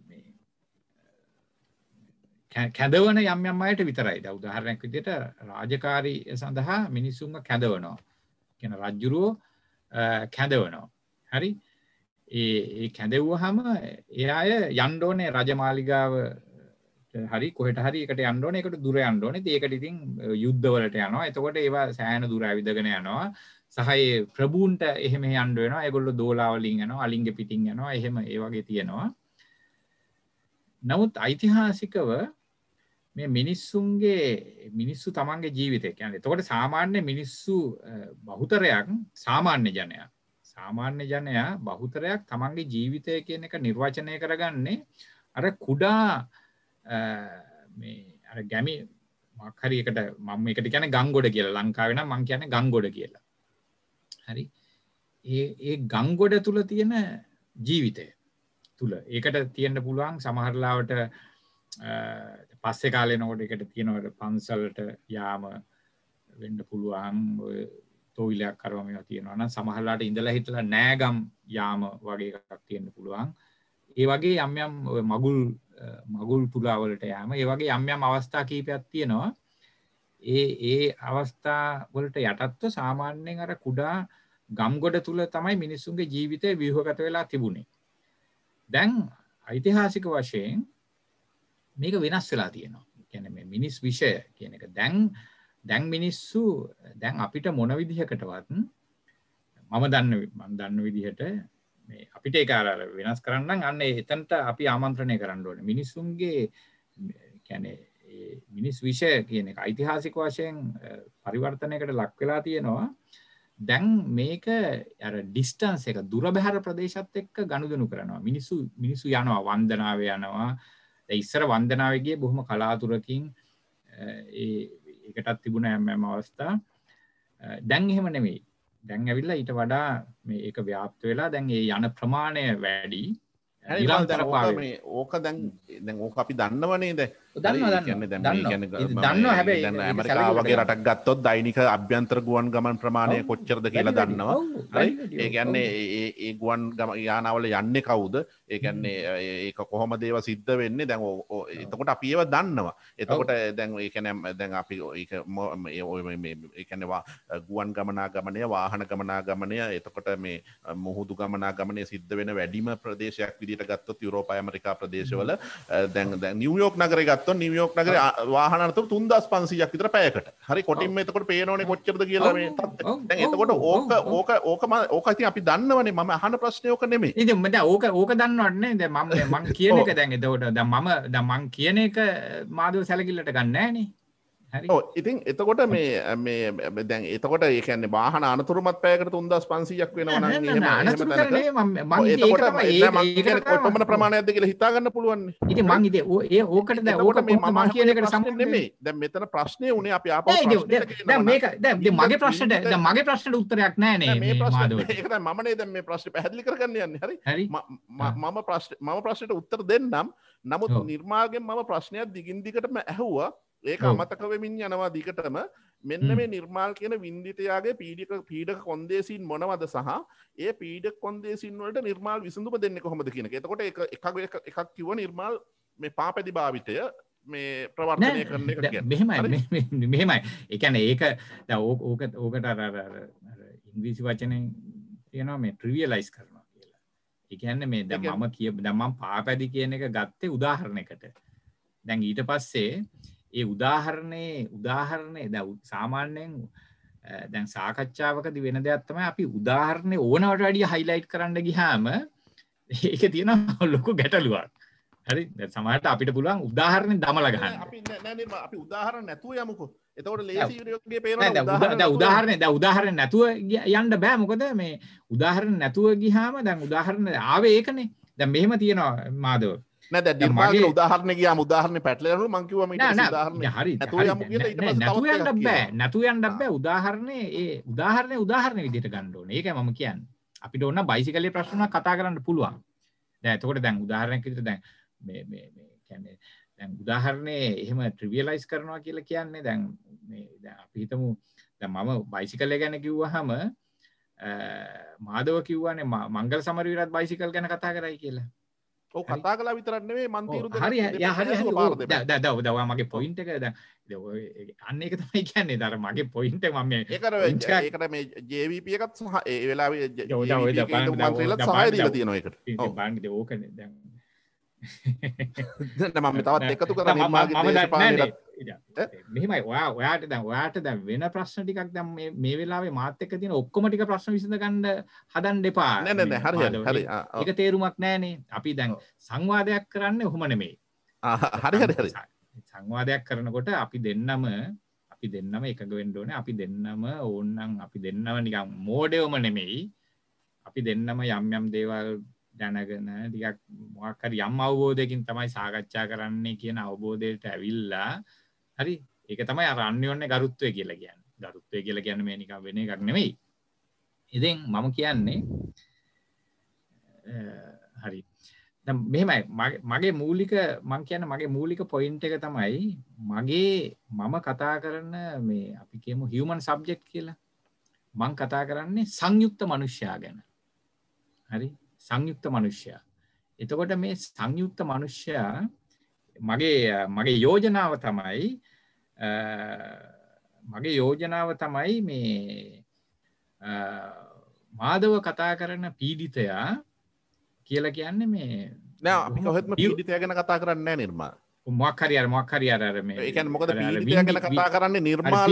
කැදවන යම් යම් අයට විතරයි. දැන් උදාහරණයක් විදිහට රාජකාරී සඳහා මිනිසුන්ව කැදවනවා. කියන රජුරෝ කැදවනවා. හරි? ඒ ඒ කැදෙව්වහම ඒ අය යන්න ඕනේ රජමාලිගාව හරි කොහෙට හරි එකට යන්න ඕනේ. ඒකට දුර යන්න ඕනේ. ඒකට ඉතින් යුද්ධවලට යනවා. එතකොට ඒවා සෑහෙන දුර ඇවිදගෙන යනවා. සහයේ ප්‍රබූන්ට එහෙම යන්ඩුවෙන ඇගොල්ල දෝලාවලින් යන අලින්ග පිටිං යනවා එහෙම ඒවගේ තියෙනවා නමුත් ඓතිහාසිකව මේ මිනිස්සුන්ගේ මිනිස්සු තමන්ගේ ජීවිතය යන තකොට සාමාන්‍ය මිනිස්සු බහුතරයක් සාමාන්‍ය ජනයා සාමාන්‍ය ජනයා බහුතරයක් තමන්ගේ ජීවිතය කියන එක නිර්වචනය කරගන්නේ අර කුඩා අර ගැමි මක්හරිකට මම එකට කියන ගංගොඩ කියලා ලංකාවෙන මං කියන ගංගොඩ කියලා හරි ඒ ගංගොඩ තුළ තියෙන ජීවිතය තුළ ඒකට තියෙන්ට පුළුවන් සමහරලාවට පස්සෙ කාලනකොට එකට තියෙනවට පන්සලට යාම වෙන්ඩ පුළුවන් තොවිලයක් කරමය තියෙනවන සමහරලාට ඉඳලා හිටලා නෑගම් යාම වගේ එකක් තියෙන්න්න පුළුවන් ඒ වගේ යම්යම් මගුල් මගුල් පුලාවලට යෑම ඒ වගේ යම්යම් අවස්ථා කීපයක් තියෙනවා ඒ ඒ අවස්ථා වලට යටත්ව සාමාන්‍යයෙන් අර කුඩා ගම්ගොඩ තුල තමයි මිනිස්සුන්ගේ ජීවිතය ව්‍යුහගත වෙලා තිබුණේ. දැන් ඓතිහාසික වශයෙන් මේක වෙනස් වෙලා තියෙනවා. කියන්නේ මේ මිනිස් විෂය කියන එක. දැන් දැන් මිනිස්සු දැන් අපිට මොන විදිහකටවත් මම දන්න මම දන්න විදිහට මේ අපිට ඒක අර වෙනස් කරන්න අන්න එතනට අපි ආමන්ත්‍රණය කරන්න ඕනේ. මිනිස්සුන්ගේ කියන්නේ මිනිස් විෂය කියන එක ඓතිහාසික වශයෙන් පරිවර්තනයකට ලක් වෙලා තියෙනවා. දැන් මේක අර ඩිස්ටන්ස් එක දුරබැහැර ප්‍රදේශත් එක්ක ගනුදෙනු කරනවා මිනිස්සු මිනිස්සු යනවා වන්දනාව යනවා ඉස්සර වන්දනාවගේ බොහොම කලාතුරකින් ඒකටත් තිබුණ ඇම්මම අවස්ථා දැන් එහෙම නෙමේ දැන් ඇවිල්ලා ඊට වඩා මේ එක ව්‍යාප්ත වෙලා දැන් ඒ යන ප්‍රමාණය වැඩි ඕක දැන් ඕක අපි දන්නවනේ ද ඇමරිකාවගේ රටක් ගත්තොත් දෛනික අභ්‍යන්තර ගුවන් ගමන් ප්‍රමාණය කොච්චරද කියලා දන්නවා ඒ ගැන්නේ ඒ ගුවන් ගම යානාවල යන්න කවුද ඒගැන්නේ ඒක කොහොම දේව සිද්ධ වෙන්නේ දැන් එතකොට අපිව දන්නවා එතකොට දැන් ඒකනැම් දැන් අපි එකනවා ගුවන් ගමනා ගමනය වාහන ගමනා ගමනය එතකොට මේ මුහුදු ගමනා ගමනය සිද්ධ වෙන වැඩිම ප්‍රදේශයක් විදිට ගත්තොත් යුරෝපය ඇමරිකා ප්‍රදේශවල දැන් දැන් නිියෝක් නගර ගත් ගත්ත නිවියෝක් නගර වාහනතු තුන්දස් පන්සියක් විතර පෑකට හරි කොටින් එතකොට පේනෝන කොච්චරද කියලා එතකොට ඕක ඕක ඕකම ඕකති අපි දන්නවනේ මම අහන ප්‍රශ්නයෝක නෙමේ ඉතිමට ඕක ඕක දන්නවන්නේ ද මම මං කියන එක දැන් එතකොට ද මම ද මං කියන එක මාදුව සැලකිල්ලට ගන්නෑනේ ඉතින් එතකොට මේ මේ දැන් එතකොට ඒකන්නේ වාහන අනතුරමත් පෑකට තුන්දස් පන්සීයක් වෙනවන කොටමන ප්‍රමාණයක්ද කියල හිතාගන්න පුළුවන් ඉති මං ඉද ඒ ඕකට ද ඕට මේ මම කියනකට සම්ේ දැ මෙතන ප්‍රශ්නය වනේ අප අප මගේ ප්‍රශ්ට මගේ ප්‍රශ්ට උත්තරයක් නෑනේ මනේ දැ මේ ප්‍රශ්ට පැහදිලි කරන්න යන්න හරි මම ප්‍රශ් මම ප්‍රශ්ට උත්තර දෙන්නම් නමුත් නිර්මාගෙන් මම ප්‍රශ්නයක් දිගින්දිකටම ඇහවා ඒක අමතක වෙමින් යනවා දිගටම මෙන්න මේ නිර්මාල් කියන වින්දිතයාගේ පීඩික පීඩ කොන්දේසින් මොනවද සහ ඒ පීඩ කොන්දේසින් වලට නිර්මාල් විසඳුම දෙන්න කොහොමද කියන එතකොට එක එකක් කිව නිර්මාල් මේ පාපැදි භාවිතය මේ ප්‍රවර්තනය කරන එක මෙහෙමයි මෙහෙමයි එකන ඒක ඕක ඕක ඕකට ඉංග්‍රීසි වචනෙන් තියෙනවා මේ ට්‍රිවියලයිස් කරනවා කියලා එකන්න මේ ද මම කිය දමම් පාපැදි කියන එක ගත්තේ උදාහරණයකට දැන් ඊට පස්සේ ඒ උදාහරණයේ උදාහරණය දැ සාමාන්‍යයෙන් දැන් සාකච්ඡාවකද වෙන දෙයක්ත්තම අපි උදාහරණය ඕනවට වැඩිය හයිලයිට් කරන්න ගිහාම ඒක තියෙන ලොකු ගැටලුවක් හරි සමහට අපිට පුළුවන් උදාහරණය දමල ගහන්න අපි උදාහරණ නැතුව යමුකු එතවට ලේගේ පේ උදාහරණය ද උදාහරණ නැතුව යන්න බෑමොකද මේ උදාහරණ නැතුව ගිහාම දැන් උදාහරණ ආවේ ඒකනේ දැ මෙහෙම තියෙනවා මාදව නැ නිර්මාගේ උදාහරණ කිය මුදාහරණ පැටලරු මංකිවම හරි නැතුයන්ට බෑ නැතුයන්ට බෑ උදාහරණය ඒ උදාහරණය උදාහරණය විදිට ගණ්ඩෝන ඒක මම කියන්න අපිට ඔන්න බයිසිකලේ ප්‍රශ්න කතා කරන්න පුළුවන් දැතකොට දැන් උදාහරණයකට දැන් දැන් උදාහරණය එහෙම ට්‍රිවියලයිස් කරනවා කියලා කියන්නේ දැන් අපිහිතමු මම බයිසිකල්ල ගැන කිව්වහම මාදව කිව්වනේ මංගල් සමරවිරත් බයිසිකල් ගැන කතා කරයි කියලා ඕ කතා කලා විතරන්නේ මන් හරි දව දවා මගේ පොයින්ට එක ද අන්න එක තමයි කියන්නේ දර මගේ පොයින්ට ම ඒකට මේ ජීවිප එකත් සහ ඒ වෙලා සහ තියන එකට බංග ඕකන ම තවත් එකතු කර ම මෙහෙමයි ඔයා ඔයාට දැන් ඔයාට දැන් වෙන ප්‍රශ්න ටිකක් දැන් මේ මේ වෙලාවේ මාත් එක්ක තියෙන ඔක්කොම ටික ප්‍රශ්න විසඳ ගන්න හදන්න එපා. නෑ නෑ නෑ හරි හරි. ඒක තේරුමක් නෑනේ. අපි දැන් සංවාදයක් කරන්නේ ඔහොම නෙමෙයි. හරි හරි හරි. සංවාදයක් කරනකොට අපි දෙන්නම අපි දෙන්නම එකඟ වෙන්න ඕනේ. අපි දෙන්නම ඕන්නම් අපි දෙන්නම නිකන් මෝඩයවම නෙමෙයි. අපි දෙන්නම යම් යම් දේවල් දැනගෙන ටිකක් මොකක් හරි යම් අවබෝධයකින් තමයි සාකච්ඡා කරන්නේ කියන අවබෝධයට ඇවිල්ලා හරි ඒක තමයි අරන්්‍යෝන්න ගරුත්වය කියලා කියන්න ගරුත්වය කියලා කියන්න මේ නිකම් වෙන එකක් නෙවෙයි ඉතින් මම කියන්නේ හරි මෙහෙමයි මගේ මූලික මං කියන මගේ මූලික පොයින්ට් එක තමයි මගේ මම කතා කරන මේ අපි කියමු හියුමන් සබ්ජෙක්ට් කියලා මං කතා කරන්නේ සංයුක්ත මිනිසයා ගැන හරි සංයුක්ත මිනිසයා එතකොට මේ සංයුක්ත මිනිසයා මගේ මගේ යෝජනාව තමයි මගේ යෝජනාව තමයි මේ මාදව කතා කරන පීඩිතයා කියල කියන්න මේ නෑ හොත්ම පීඩිතය ගැන කතා කරන්න නිර්මා මක්හරියර මක්හරි අරම එකන් මොකද ගැන කතා කරන්න නිර්මාල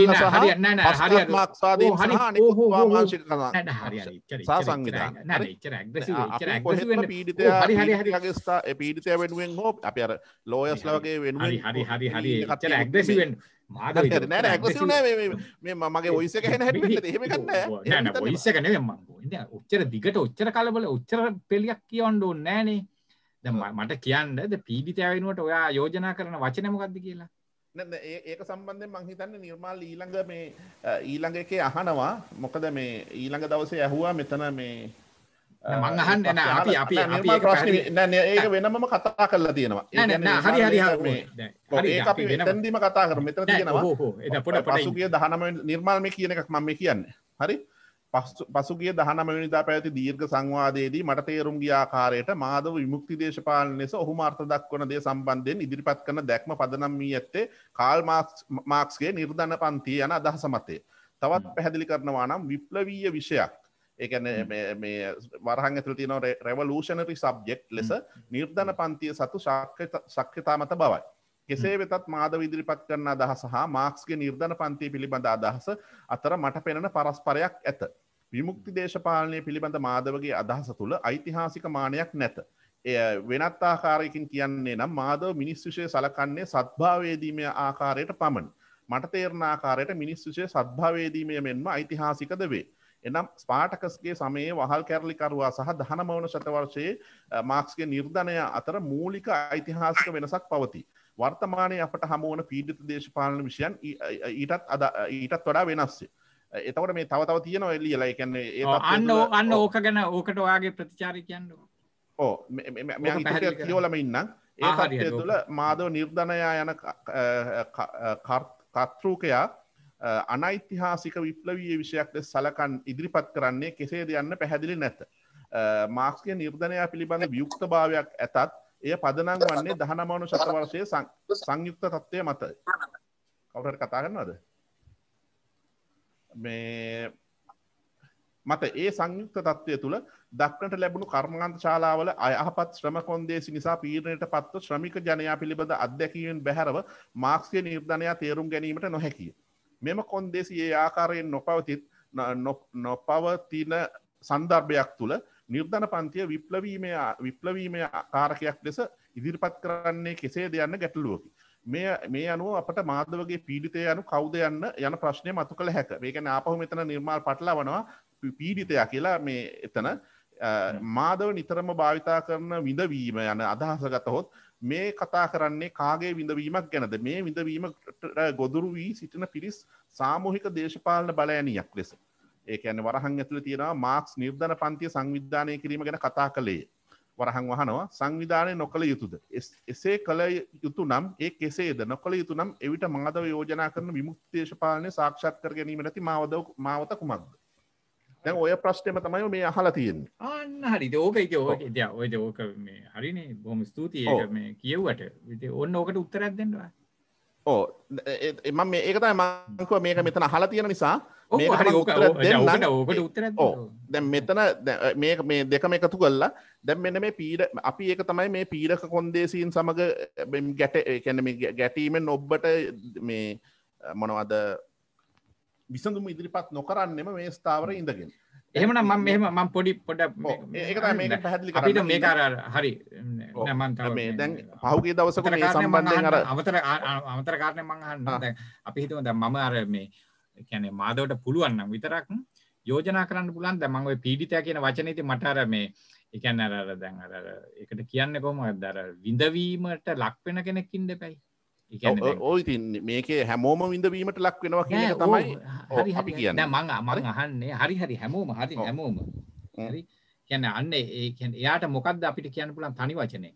පීඩිතය වෙනුවෙන් හෝ අප අර ලෝයස්ලවගේ වෙනුව හරි හරි හරි හරි ඇක්දසි වෙන් මගේ ඔයිස කැන හ ඔයිස කන ඔච්චර දිගට ඔච්චර කලබල ඔච්චර පෙලියක් කියවන්ඩ ඕන්නෑනේ ද මට කියන්නද පීඩිතයවෙනුවට ඔයා යෝජනා කරන වචනමකක්ද කියලා ඒක සම්බන්ධය මංහිතන්න නිර්මාල් ඊළඟ මේ ඊළඟ එකේ අහනවා මොකද මේ ඊළඟ දවසේ ඇහුවා මෙතන මේ මංහන් එන අපි අපි ඒක වෙනම කතා කරලා තියෙනවා හරි හරි අපි වෙනදීම කතා කර මෙතර තියෙනවා පොට පසුගිය දහනම නිර්මාල්ම කියන එකක් මම කියන්න හරි පසුගේ දහනමනිදා පැති දීර්ඝ සංවාදයේදී මට තේරුම් ගියාකාරයට මාදව විමුක්ති දේශපාලනෙස ඔහු මාර්ථ දක්වන දේ සම්බන්ධයෙන් ඉදිරිපත් කන දැක්ම පදනම් වී ඇත්තේ කාල් මාක්ස්ගේ නිර්ධන පන්ති යන අදහසමතේ තවත් පැහැදිලි කරනවා නම් විප්ලවීය විෂයක් ඒකන වරහන් ඇතුළ තියන රැවලූෂණරි සබ්ජෙක්් ලෙස නිර්ධන පන්තිය සතු ශක්්‍යතා මත බවයි. කෙසේ වෙතත් මාද විදිරිපත් කරන අදහස හා මාක්ස්ගේ නිර්ධන පන්තිය පිළිබඳ අදහස අතර මට පෙනෙන පරස්පරයක් ඇත. විමුක්ති දේශපාලනය පිළිබඳ මාදවගේ අදහස තුළ ඓතිහාසික මානයක් නැත. එය වෙනත් ආකාරයකින් කියන්නේ නම් මාදව මිනිස් විෂය සලකන්නේ සත්භාවේදීමය ආකාරයට පමණ. මට තේරණ ආකාරයට මිනිස් විෂය සත්භාවේදීමය මෙන්ම ඓතිහාසිකද වේ. එනම් ස්පාටකස්ගේ සමයේ වහල් කැරලිකරවා සහ දහනමවන ශතවර්ශයේ මාක්ස්ගේ නිර්ධනය අතර මූලික ඓතිහාසික වෙනසක් පවති. වර්තමානය අපට හමුවන පීඩිත දේශපාලන විෂයන් ඊටත් අද ඊටත් වඩා වෙනස්සේ. එතවට මේ තවතව තියෙන එල්ලියලා එකන්නේ ඒ අන්න අන්න ඕක ගැන ඕකට ඔයාගේ ප්‍රතිචාරිකයන්න ඕ කියෝලම ඉන්න ඒ තුළ මාදව නිර්ධනයා යන කර්තෘකයා අනයිතිහාසික විප්ලවීය විෂයක් සලකන් ඉදිරිපත් කරන්නේ කෙසේද යන්න පැහැදිලි නැත. මාක්ස්ගේ නිර්ධනය පිළිබඳ වියුක්ත භාවයක් ඇතත් එය පදනං වන්නේ දහනමවනු ශතවර්ශය සංයුක්ත තත්ත්වය මතයි. කවුරට කතා කරන්නවද. මේ මත ඒ සංයුක්ත තත්වය තුළ දක්නට ලැබුණු කර්මගන්ත ශාලාවල අයහපත් ශ්‍රම කොන්දේසි නිසා පීරණයට පත්ව ශ්‍රමික ජනයා පිළිබඳ අධ්‍යැකීමෙන් බැහැරව මාක්ස්ගේ නිර්ධනයා තේරුම් ගැනීමට නොහැකිය. මෙම කොන්දේසි ඒ ආකාරයෙන් නොපවතිත් නොපවතින සන්දර්භයක් තුළ නිර්ධන පන්තිය විප්ලවීමේ විප්ලවීමේ ආකාරකයක් ලෙස ඉදිරිපත් කරන්නේ කෙසේ දෙයන්න ගැටලුවකි. මේ මේ අනුව අපට මාධවගේ පීඩිතය යනු කවුද යන්න යන ප්‍රශ්නය මතු කළ හැක ඒකන අපහු මෙතන නිර්මාල් පටලවනවා පීඩිතයා කියලා මේ එතන මාදව නිතරම භාවිතා කරන විඳවීම යන අදහසගතහොත් මේ කතා කරන්නේ කාගේ විඳවීමක් ගැනද මේ විඳවීම ගොදුරු වී සිටින පිරිස් සාමූහික දේශපාලන බලයනයක් ලෙස ඒකන වරහන් ඇතුළ තියෙනවා මාක්ස් නිර්ධන පන්තිය සංවිධානය කිරීම ගැන කතා කළේ වරහන් වහනවා සංවිධානය නොකළ යුතුද. එසේ කළ යුතු නම් ඒ කෙසේද නොකළ යුතු නම් එවිට මාදව යෝජනා කරන විමුක්තිදේශපාලනය සාක්ෂත් කර ගැනීම නැති මාවත කුමක්ද. දැන් ඔය ප්‍රශ්නයම තමයි මේ අහලා තියෙන් අන්න හරි ඕක එක ඕක ද ඔයද ඕක මේ හරිනේ බොම ස්තුතියි මේ කියව්වට විට ඔන්න ඕකට උත්තරැත් දෙෙන්වා ඕ එම මේ ඒකතයි මංකුව මේක මෙතන අහලා තියෙන නිසා ඕකට උත්තර දැන් මෙතන මේ මේ දෙකම එකතු කල්ලා දැන් මෙන මේ පීඩ අපි ඒක තමයි මේ පීඩක කොන්දේසිීන් සමඟ ගැට කැන ගැටීමෙන් ඔබ්බට මේ මොනවද විසඳුම ඉදිරිපත් නොකරන්නෙම මේ ස්ථාවර ඉඳගෙන එහමන ම මෙම මං පොඩි පොඩ පැහැදිලි මේකාර හරි දැන් පහුගේ දවසක සම්බන්ධය අර අමතර අමතර කාරණය මංහන්න දැ අපි හිතුව ද මම අර මේ කියැනෙ මාදවට පුළුවන්නම් විතරක් යෝජනා කරන්න පුලන් දැ මංව පීඩිතය කියන වචනති මටර මේ එකැන් අරර දැන් අර එකට කියන්න කොම දර විඳවීමට ලක්වෙන කෙනෙක්කින් දෙපැයි ඔයි ති මේකේ හැමෝම විඳවීමට ලක් වෙනවා කිය තමයි අපි කියන්න මං මං අහන්නේ හරි හරි හැමෝම හරි හැමෝම කියන්න අන්න ඒ එයාට මොකක්ද අපිට කියන්න පුලන් තනි වචනය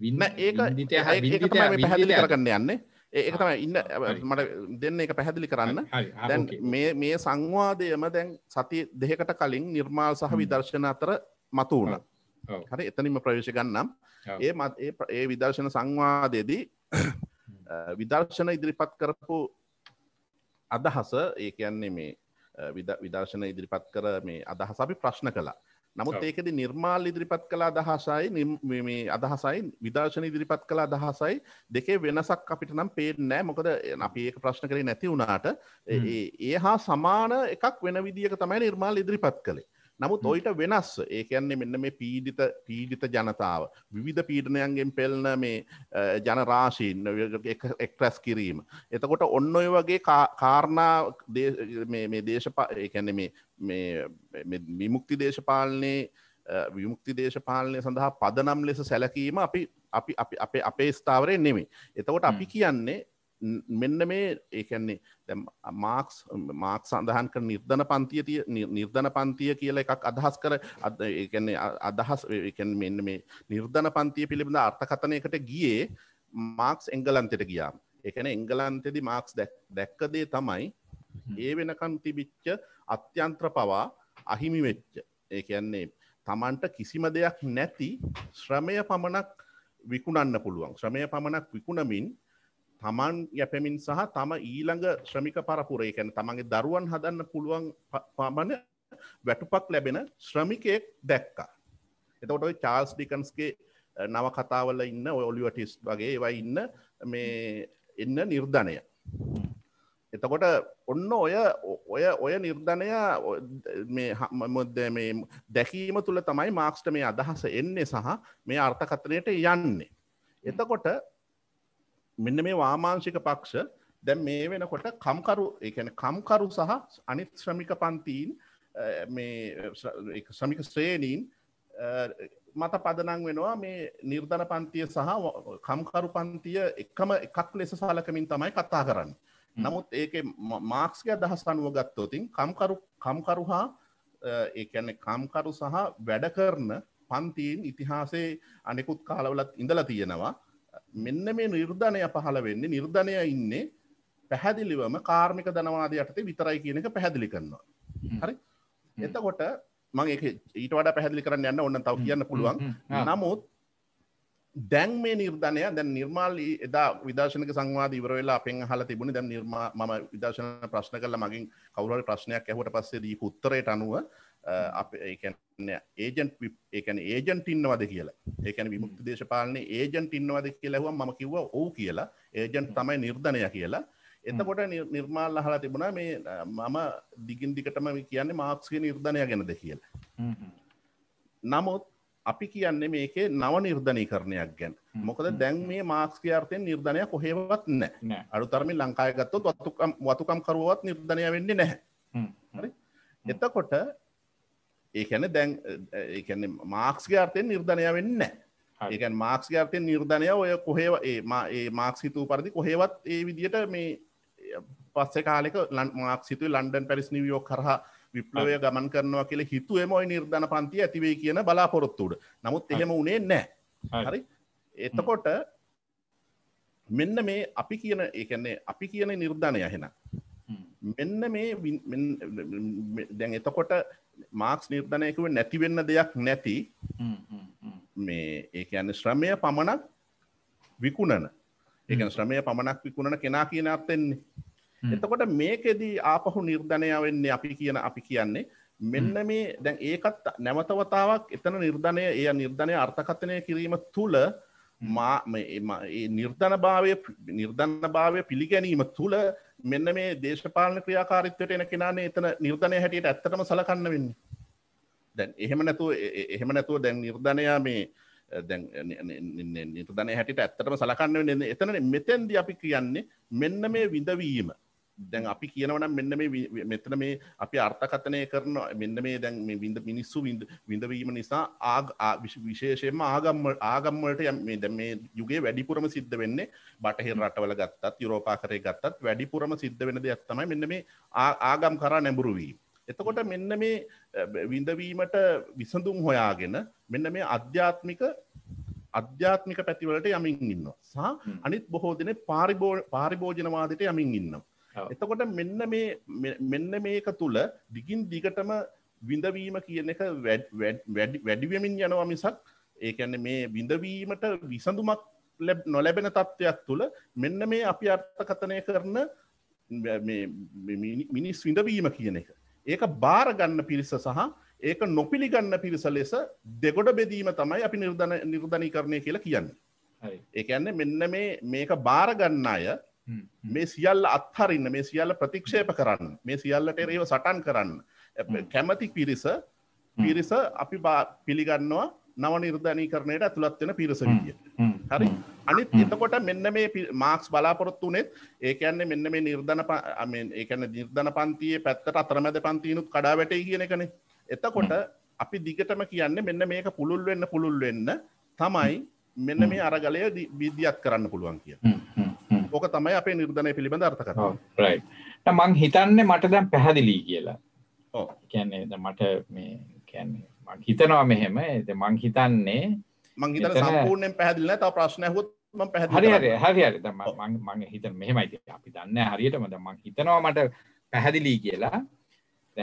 වින්න ඒක පැහැදිලි කරගන්න යන්නේ ඒක තමයි ඉන්න මට දෙන්න එක පැහැදිලි කරන්න දැන් මේ මේ සංවාදයම දැන් සති දෙකට කලින් නිර්මාල් සහ විදර්ශන අතර මතු වුණ හරි එතනින්ම ප්‍රවේශ ගන්නම් ඒ මත් ඒ විදර්ශන සංවාදයේදී විදර්ශන ඉදිරිපත් කරපු අදහස ඒ කියන්නේ මේ විදර්ශන ඉදිරිපත් කර මේ අදහස අපි ප්‍රශ්න කලා නමුත් ඒකද නිර්මාල් ඉදිරිපත් කලා අදහසයි මේ අදහසයි විදර්ශන ඉදිරිපත් කලා අදහසයි දෙකේ වෙනසක් අපිට නම් පේට නෑ මොකද අපි ඒක ප්‍රශ්න කරේ නැති වුණාට ඒ හා සමාන එකක් වෙන විදිියක තමයි නිර්මාල් ඉදිරිපත් කළේ නමුත් ඔයිට වෙනස් ඒකන්නේ මෙන්න මේ පීඩිත පීඩිත ජනතාව විවිධ පීඩනයන්ගෙන් පෙල්න මේ ජනරාශීන් එක්ට්‍රැස් කිරීම එතකොට ඔන්න ඔය වගේ කාරණා මේ දේශපා ඒකැන මේ විමුක්ති දේශපාලනය විමුක්ති දේශපාලනය සඳහා පදනම් ලෙස සැලකීම අපි අපි අපේ අපේ ස්ථාවරය නෙමේ එතකොට අපි කියන්නේ මෙන්න මේ ඒකන්නේ මාක්ස් මාක් සඳහන් කර නිර්ධන පන්තිය තිය නිර්ධන පන්තිය කියල එකක් අදහස් කර අදන්නේ අදහස් මෙන්න මේ නිර්ධන පන්තිය පිළිබඳ අර්ථකථනයකට ගියේ මාක්ස් එංගලන්තෙට ගියාම් එකන එංගලන්තෙදි මාක්ස් දැක්කදේ තමයි ඒ වෙනකන් තිබිච්ච අත්‍යන්ත්‍ර පවා අහිමිවෙච්ච ඒ කියන්නේ තමන්ට කිසිම දෙයක් නැති ශ්‍රමය පමණක් විකුණන්න පුළුවන් ශ්‍රමය පමණක් විකුණමින් තමන් යැපමින් සහ තම ඊළඟ ශ්‍රමික පරපුරේ කැන තමන්ගේ දරුවන් හදන්න පුළුවන් පමණ වැටුපක් ලැබෙන ශ්‍රමිකයෙක් දැක්කා. එතකොට චාල්ස් ඩිකන්ස්ගේ නව කතාවල ඉන්න ඔලිවටිස් වගේ ඒවයි ඉන්න මේ එන්න නිර්ධනය. එතකොට ඔන්න ඔය ඔය ඔය නිර්ධනය මොද මේ දැකීම තුළ තමයි මාක්ස්ට මේ අදහස එන්නේ සහ මේ අර්ථකතනයට යන්නේ. එතකොට මෙන්න මේ වාමාංශික පක්ෂ දැන් මේ වෙනකොට කම්කරු එකන කම්කරු සහ අනිත් ශ්‍රමික පන්තීන් මේ ශ්‍රමික ශ්‍රේණීන් මත පදනං වෙනවා මේ නිර්ධන පන්තිය සහ කම්කරු පන්තිය එකම එකක් ලෙස සාලකමින් තමයි කතා කරන්න. නමුත් ඒක මාක්ස්ක අදහස් අනුව ගත්තෝතින් කම්කරු කම්කරු හා ඒැන කම්කරු සහ වැඩ කරන පන්තීන් ඉතිහාසේ අනෙකුත් කාලවලත් ඉඳලා තියෙනවා මෙන්න මේ නිර්ධනය පහළ වෙන්නේ නිර්ධනය ඉන්නේ පැහැදිලිවම කාර්මික දනවාද යටතේ විතරයි කියන එක පැහැදිලි කරනවා හරි එතකොට මගේ ඊට වඩ පැහැදිලි කරන්න යන්න ඔන්න තව කියන්න පුළුවන් නමුත් දැන් මේ නිර්ධනය දැන් නිර්මාල් එදා විදර්ශනක සංවාද ඉවරවෙලා අපෙන් හල තිබුණ දැන් නිර්මා ම විදර්ශන ප්‍රශ්න කල මගින් කවුරල් ප්‍රශ්නයක් ඇහට පස්සේ දී උත්තරයට අනුව අප ඒජන්ට ඒකන ඒජන්ට ඉන්නවද කියලා ඒකන විමුක්ති දේශපාලන ඒජන්ට ඉන්නවද කියලහුව ම කිව්ව ඕ කියලා ඒජන්ට තමයි නිර්ධනය කියලා එතකොට නිර්මාල් අහලා තිබුණා මේ මම දිගින් දිකටම කියන්නේ මාක්ස්ගේ නිර්ධනය ගැනද කියලා නමුත් අපි කියන්නේ මේකේ නව නිර්ධනී කරණයක් ගැන් මොකද දැන් මේ මාක්ස්ක අර්ථය නිර්ධනය කොහෙවත් නෑ අඩුතරම ලංකායගත්තොත් වතුකම් වතුකම්කරුවත් නිර්ධනය වෙන්නේ නැහැ එතකොට ඒකැන දැන් ඒකන්නේ මාක්ස්ගේ අර්ථයෙන් නිර්ධනය වෙන්න ඒකන් මාක්ස්ගේ අර්ථයෙන් නිර්ධනය ඔය කොහේව ඒ මාක්ස් හිතූ පරදි කොහේවත් ඒ විදියට මේ පස්සේ කාලෙක ලන් මාක් සිතු ලන්ඩන් පැරිස් නිවියෝ කරහ විප්ලවය ගමන් කරනවා කියල හිතුවමයි නිර්ධන පන්ති ඇතිවේ කියන බලාපොරොත්තුට නමුත් එහෙම උනේ නෑ හරි එතකොට මෙන්න මේ අපි කියන ඒකන්නේ අපි කියන නිර්ධනය හෙන මෙන්න මේ දැන් එතකොට මාක්ස් නිර්ධනයකුව නැතිවෙන්න දෙයක් නැති මේ ඒක ඇන්න ශ්‍රමය පමණක් විකුණන ඒක ශ්‍රමය පමණක් විකුණන කෙනා කියන අත්තෙන්නේ. එතකොට මේකෙදී ආපහු නිර්ධනය වෙන්නේ අපි කියන අපි කියන්නේ මෙන්න මේ දැන් ඒකත් නැවතවතාවක් එතන නිර්ධනය එය නිර්ධනය අර්ථකථනය කිරීම තුළ නිර්ධන භාවය නිර්ධන භාවය පිළිගැනීම තුළ මෙන්න මේ දේශපාලන ක්‍රියාකාරිත්වයට එන කෙනානේ එතන නිර්ධනය හැටියට ඇත්තටම සලකන්න වෙන්න දැන් එහෙම නැතුව එහෙම නැතුව දැන් නිර්ධනයා මේ නිර්ධනය හැටිට ඇත්තටම සලකන්න වෙන එතන මෙතැන්ද අපි කියන්නේ මෙන්න මේ විඳවීම දැන් අපි කියනවනම් මෙන්න මේ මෙතන මේ අපි අර්ථකථනය කරන මෙන්න මේ දැන් මේ විඳ මිනිස්සු විඳවීම නිසා ආග විශේෂයෙන්ම ආගම්ම ආගම්වලට මේ දැන් මේ යුගයේ වැඩිපුරම සිද්ධ වෙන්නේ බටහිර රටවල ගත්තත් යුරෝපා කරේ ගත්තත් වැඩිපුරම සිද්ධ වෙන දෙයක් තමයි මෙන්න මේ ආගම් කරා නැඹුරු වීම. එතකොට මෙන්න මේ විඳවීමට විසඳුම් හොයාගෙන මෙන්න මේ අධ්‍යාත්මික අධ්‍යාත්මික පැතිවලට යමින් ඉන්නවා. සහ අනිත් බොහෝ දෙනෙ පාරිභෝජනවාදයට යමින් ඉන්නවා. එතකොට මෙන්න මේ මෙන්න මේක තුළ දිගින් දිගටම විඳවීම කියන එක වැඩිවමින් යනවා මිසක් ඒකැන්න මේ විඳවීමට විසඳුමක් නොලැබෙන තත්ත්වයක් තුළ මෙන්න මේ අපි අර්ථකථනය කරන මිනිස් විඳවීම කියන එක. ඒක බාරගන්න පිරිස සහ ඒක නොපිළිගන්න පිරිස ලෙස දෙගොඩ බෙදීම තමයි අපි නිර්ධන නිර්ධනී කරණය කියලා කියන්නේ. ඒකඇන්න මෙන්න මේක බාරගන්න අය මේ සියල්ල අත්හරින්න මේ සියල්ල ප්‍රතික්ෂේප කරන්න මේ සියල්ලට ඒව සටන් කරන්න කැමති පිරිස පිරිස අපි පිළිගන්නවා නව නිර්ධනී කරණයට ඇතුළත්වෙන පිරිස විය හරි අනිත් එතකොට මෙන්න මේ මාක්ස් බලාපොරොත්තු වනෙත් ඒකන්නේ මෙන්න මේ නිර්ධන ඒකන නිර්ධන පන්තියේ පැත්තට අතරමැද පන්තියනුත් කඩා වැටේ කියන කනේ එතකොට අපි දිගටම කියන්නේ මෙන්න මේක පුළුල් වෙන්න පුළුල් වෙන්න තමයි මෙන්න මේ අරගලය විදිියත් කරන්න පුළුවන් කිය ඕක තමයි අපේ නිර්ධනය පිළිබඳ අර්ථ කර මං හිතන්න මට දැම් පැහැදිලී කියලා කියන්නේ මට මේ කියන්නේ මං හිතනවා මෙහෙම මං හිතන්නේ මං හිතන සම්පූර්ණයෙන් පැහැදිලින තා ප්‍රශ්න හොත් ම පැහරි හරි හරි මං හිත මෙහෙමයිති අපි දන්න හරියටම මං හිතනවා මට පැහැදිලී කියලා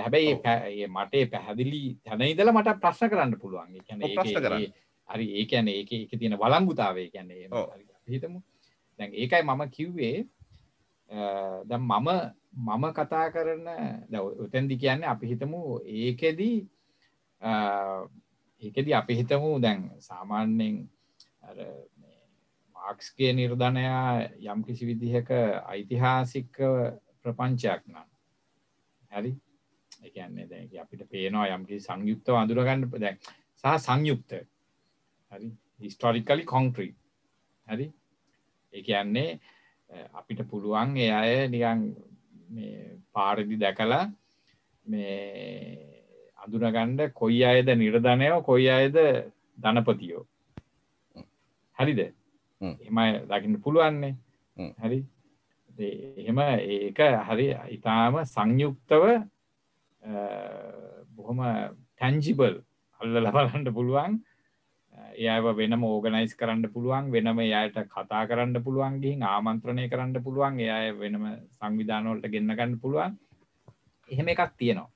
හැබැයි මටේ පැහැදිලි තැනයිදල මට ප්‍රශ්න කරන්න පුළුවන් හරි ඒකැන ඒ එක තියෙන වලංගුතාවේ කියන්නේ හිතමු දැන් ඒකයි මම කිව්වේ දැන් මම මම කතා කරන උතැන්දි කියන්නේ අපි හිතමු ඒකෙදී ඒකෙදී අපි හිතමු දැන් සාමාන්‍යයෙන් මාක්ස්ගේ නිර්ධනයා යම් කිසි විදිහක ඓතිහාසික ප්‍රපංචයක් නම් හරි එකන්නේ දැ අපිට පේනවා යම්කි සංයුක්තව අඳුරගන්න දැන් සහ සංයුක්ත හරි හිස්ටොරිකලි කොන්ක්‍රී හරි ඒ කියන්නේ අපිට පුළුවන් ඒ අය නිකන් පාරදි දැකලා මේ අඳුනගණ්ඩ කොයි අයද නිර්ධනයෝ කොයි අයද ධනපතියෝ හරිද එම දකින්න පුළුවන්නේ හරි එහෙම ඒක හරි ඉතාම සංයුක්තව බොහොම ටැන්ජිබල් අල්ල ලබලන්ට පුළුවන් ඒව වෙනම ඕගනයිස් කරන්න පුළුවන් වෙනම යායට කතා කරන්න පුළුවන්ගේ ආමන්ත්‍රණය කරන්න පුළුවන් එය වෙනම සංවිධානවලට ගෙන්න්නගන්න පුළුවන් එහෙම එකක් තියෙනවා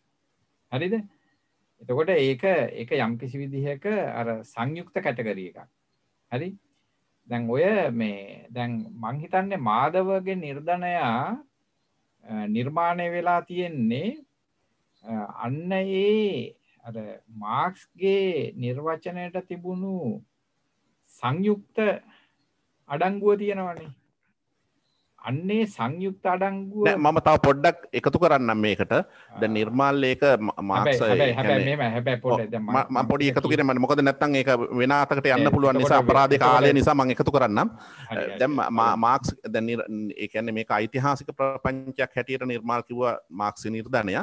හරිද එතකොට ඒක එක යම් කිසි විදිහක අර සංයුක්ත කැටගරිය එකක් හරි දැන් ඔය මේ දැන් මංහිතන්නේ මාදවගේ නිර්ධනයා නිර්මාණය වෙලා තියෙන්නේ අන්න ඒ අර මාක්ස්ගේ නිර්වචනයට තිබුණු සංයුක්ත අඩංගුව තියෙනවනේ අන්නේ සංයුක්ත අඩංගුව මම තව පොඩ්ඩක් එකතු කරන්නම් මේකට ද නිර්මාල්ලයක මාක්ස පොඩි එකතු කියෙන මොකද නැත්තන් ඒ වෙනතකට යන්න පුළුවන් නිසා අපරාධ කාලය නිසා මං එකතු කරන්නම් දැම් මාක්ස් දැන මේ ඓතිහාසික ප්‍රපංචයක් හැටියට නිර්මාල් කිව මාක්සි නිර්ධනය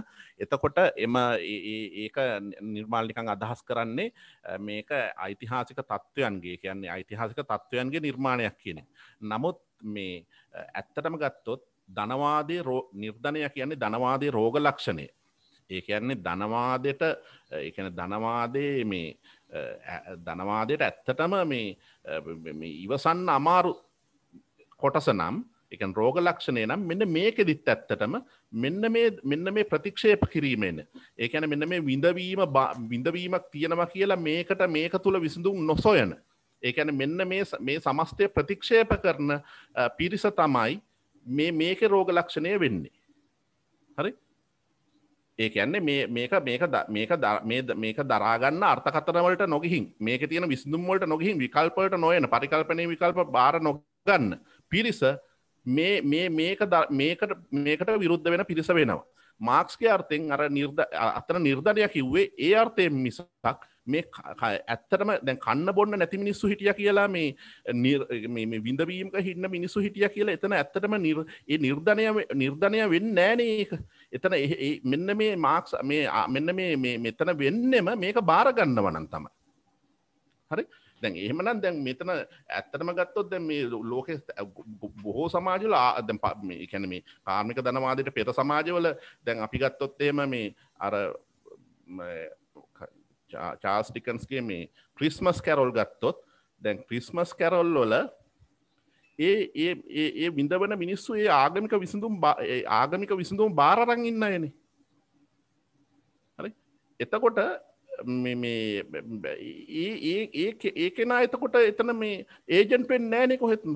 එතකොට එම ඒක නිර්මාල්ලිකං අදහස් කරන්නේ මේක ඓතිහාසික තත්ත්වයන්ගේ කියන්නේ ඓතිහාසික තත්ත්වයන්ගේ නිර්මාණයක් කියන නමුත් මේ ඇත්තටම ගත්තොත් ධනවාදේ රෝ නිර්ධනය කියන්නේ ධනවාදේ රෝග ලක්ෂණය ඒ කියන්නේ ධනවාදයට එකන ධනවාදේ මේ ධනවාදයට ඇත්තටම මේ ඉවසන්න අමාරු කොටස නම් එක රෝග ලක්ෂණය නම් මෙන්න මේකෙදිත් ඇත්තටම මෙන්න මේ මෙන්න මේ ප්‍රතික්ෂේප කිරීමෙන් ඒකැන මෙන්න මේ විඳවීම විඳවීමක් තියෙනවා කියලා මේකට මේක තුළ විසඳුම් නොසොයන ඒකැන මෙන්න මේ සමස්තය ප්‍රතික්ෂේප කරන පිරිස තමයි මේ මේක රෝග ලක්ෂණය වෙන්නේ. හරි ඒකන්නේ මේක මේක දරාගන්න අර්ථකතනවලට නොගිහින් මේක තියෙන විසඳුම්වලට නොගිහින් විකල්පට නොයන පරිකල්පනය විකල්ප බාර නොගන්න පිරිස මේකට විරුද්ධ වෙන පිරිස වෙනවා. මාක්ස්ගේ අර්ථයෙන් අර අතන නිර්ධනයක් කිව්වේ ඒ අර්ථයෙන් මිසක් මේ ඇත්තටම දැන් කන්න බොන්න නැති මිනිස්සු හිටිය කියලා මේ විඳවීමක හින්න මිනිස්සු හිටිය කියලා එතන ඇත්තටම ඒ නිර්ධනය නිර්ධනය වෙන්න නෑනක එතන මෙන්න මේ මාක්ස් මේ මෙන්න මේ මෙතන වෙන්නෙම මේක බාරගන්න වනන් තම හරි දැන් එහෙමනම් දැන් මෙතන ඇත්තටම ගත්තොත් දැන් මේ ලෝකෙ බොහෝ සමාජවල දැන් මේ කියන්නේ මේ කාර්මික ධනවාදයට පෙර සමාජවල දැන් අපි ගත්තොත් එහෙම මේ අර චාස් ටිකන්ස්ගේ මේ ක්‍රිස්මස් කැරොල් ගත්තොත් දැන් ක්‍රිස්මස් කැරොල් වොල ඒ ඒ ඒ විඳවන මිනිස්සු ඒ ආගමික විසඳුම් ආගමික විසඳුම් බාරරං ඉන්න එන එතකොට ඒ කෙනා එතකොට එතන මේ ඒජන් පෙන් නෑනෙ කොහෙත්ම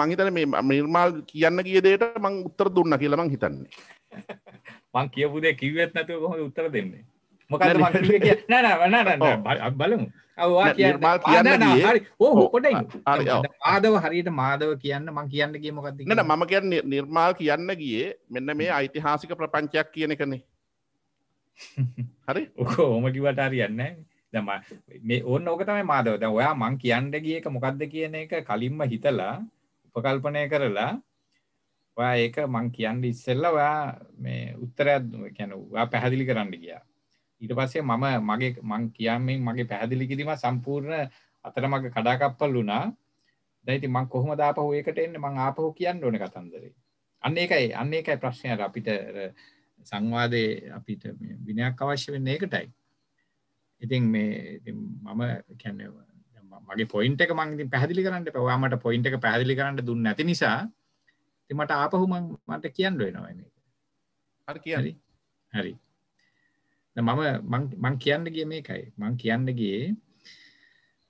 මංහිතන මේ නිර්මාල් කියන්න කිය දේට මං උත්තර දුන්න කියලමං හිතන්නේ මං කියපුදේ කිවත් නැතුව කොහොම උත්තර දෙන්නේ මොකද නෑ නෑ නෑ නෑ බලමු අවවා කියන්න හරි ඕහ පොඩයි ආදව හරියට මාදව කියන්න මං කියන්න කිය මොකක්ද නට මම කියන්න නිර්මාල් කියන්න ගියේ මෙන්න මේ ඓතිහාසික ප්‍රපංචයක් කියන කනේ හරි ඕකෝ ඕමකිවට හරියන්න දම මේ ඕන්න ඕක තමයි මාදව ද ඔයා මං කියන්න ගියක මොකක්ද කියන එක කලින්ම හිතලා උපකල්පනය කරලා ඔයා ඒක මං කියන්න ඉස්සෙල්ලා ඔයා මේ උත්තරයක් ගැන වා පැහැදිලි කරන්න ගියා ඊට පස්සේ මම මගේ මං කියන්නෙන් මගේ පැහැදිලි කිරීම සම්පූර්ණ අතරමඟ කඩාකප්පල් වුණා. දැන් ඉතින් මං කොහොමද ආපහු ඒකට එන්නේ මං ආපහු කියන්න ඕනේ කතන්දරේ. අන්න ඒකයි අන්න ඒකයි ප්‍රශ්නය අර අපිට සංවාදයේ අපිට මේ විනයක් අවශ්‍ය වෙන්නේ ඒකටයි. ඉතින් මේ ඉතින් මම කියන්නේ මගේ පොයින්ට් එක මං ඉතින් පැහැදිලි කරන්න එපා. ඔයා මට පොයින්ට් එක පැහැදිලි කරන්න දුන්නේ නැති නිසා ඉතින් මට ආපහු මං මට කියන්න වෙනවා මේක. හරි කියන්නේ. හරි. මම මං කියන්න ගිය මේකයි මං කියන්න ගියේ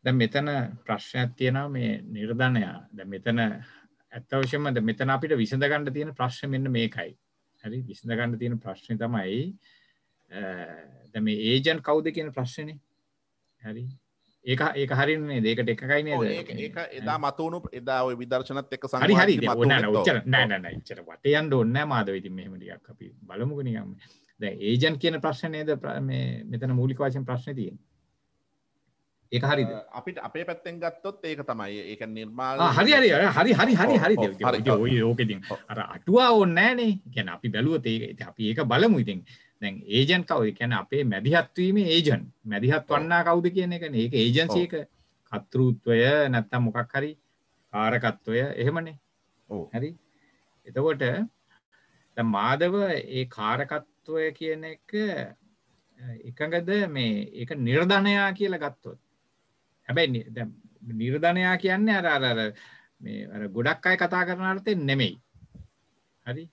දැ මෙතන ප්‍රශ්නයක් තියෙනවා මේ නිර්ධනයා ද මෙතන ඇත්තවශමද මෙතන අපිට විසඳගණඩ තියෙන ප්‍රශ්න මෙන්න මේකයි හරි විසඳගණඩ තියෙන ප්‍රශ්න තමයි ද මේ ඒජන් කවුද කියන ප්‍රශ්නය හරි ඒක ඒක හරින්නේ දෙකට එකකයි නේද ඒක එදා මතුණු එදා ওই විදර්ශනත් එක්ක සංවාදී හරි හරි ඕන නෑ නෑ නෑ ඉච්චර වටේ යන්න ඕනේ නෑ මාදව ඉතින් මෙහෙම ටිකක් අපි බලමුකෝ නිකන් දැන් ඒජන්ට් කියන ප්‍රශ්නේ නේද මේ මෙතන මූලික වශයෙන් ප්‍රශ්නේ තියෙන්නේ ඒක හරිද අපිට අපේ පැත්තෙන් ගත්තොත් ඒක තමයි ඒක නිර්මාණ හරි හරි හරි හරි හරි හරි ඔය ඕක ඉතින් අර අටුවා ඕනේ නැහනේ කියන්නේ අපි බැලුවොත් ඒක අපි ඒක බලමු ඉතින් දැන් ඒජන්ට් කවුද කියන්නේ අපේ මැදිහත් වීමේ ඒජන්ට් මැදිහත් වන්නා කවුද කියන එකනේ ඒක ඒජන්සි එක කර්තෘත්වය නැත්තම් මොකක් හරි කාරකත්වය එහෙමනේ හරි එතකොට මාදව ඒ කාරකත්ව තත්ත්වය කියන එක එකඟද මේ එක නිර්ධනයා කියලා ගත්තොත් හැබැයි නිර්ධනයා කියන්නේ අර අර මේ අර ගොඩක් අය කතා කරන අර්ථය නෙමෙයි හරි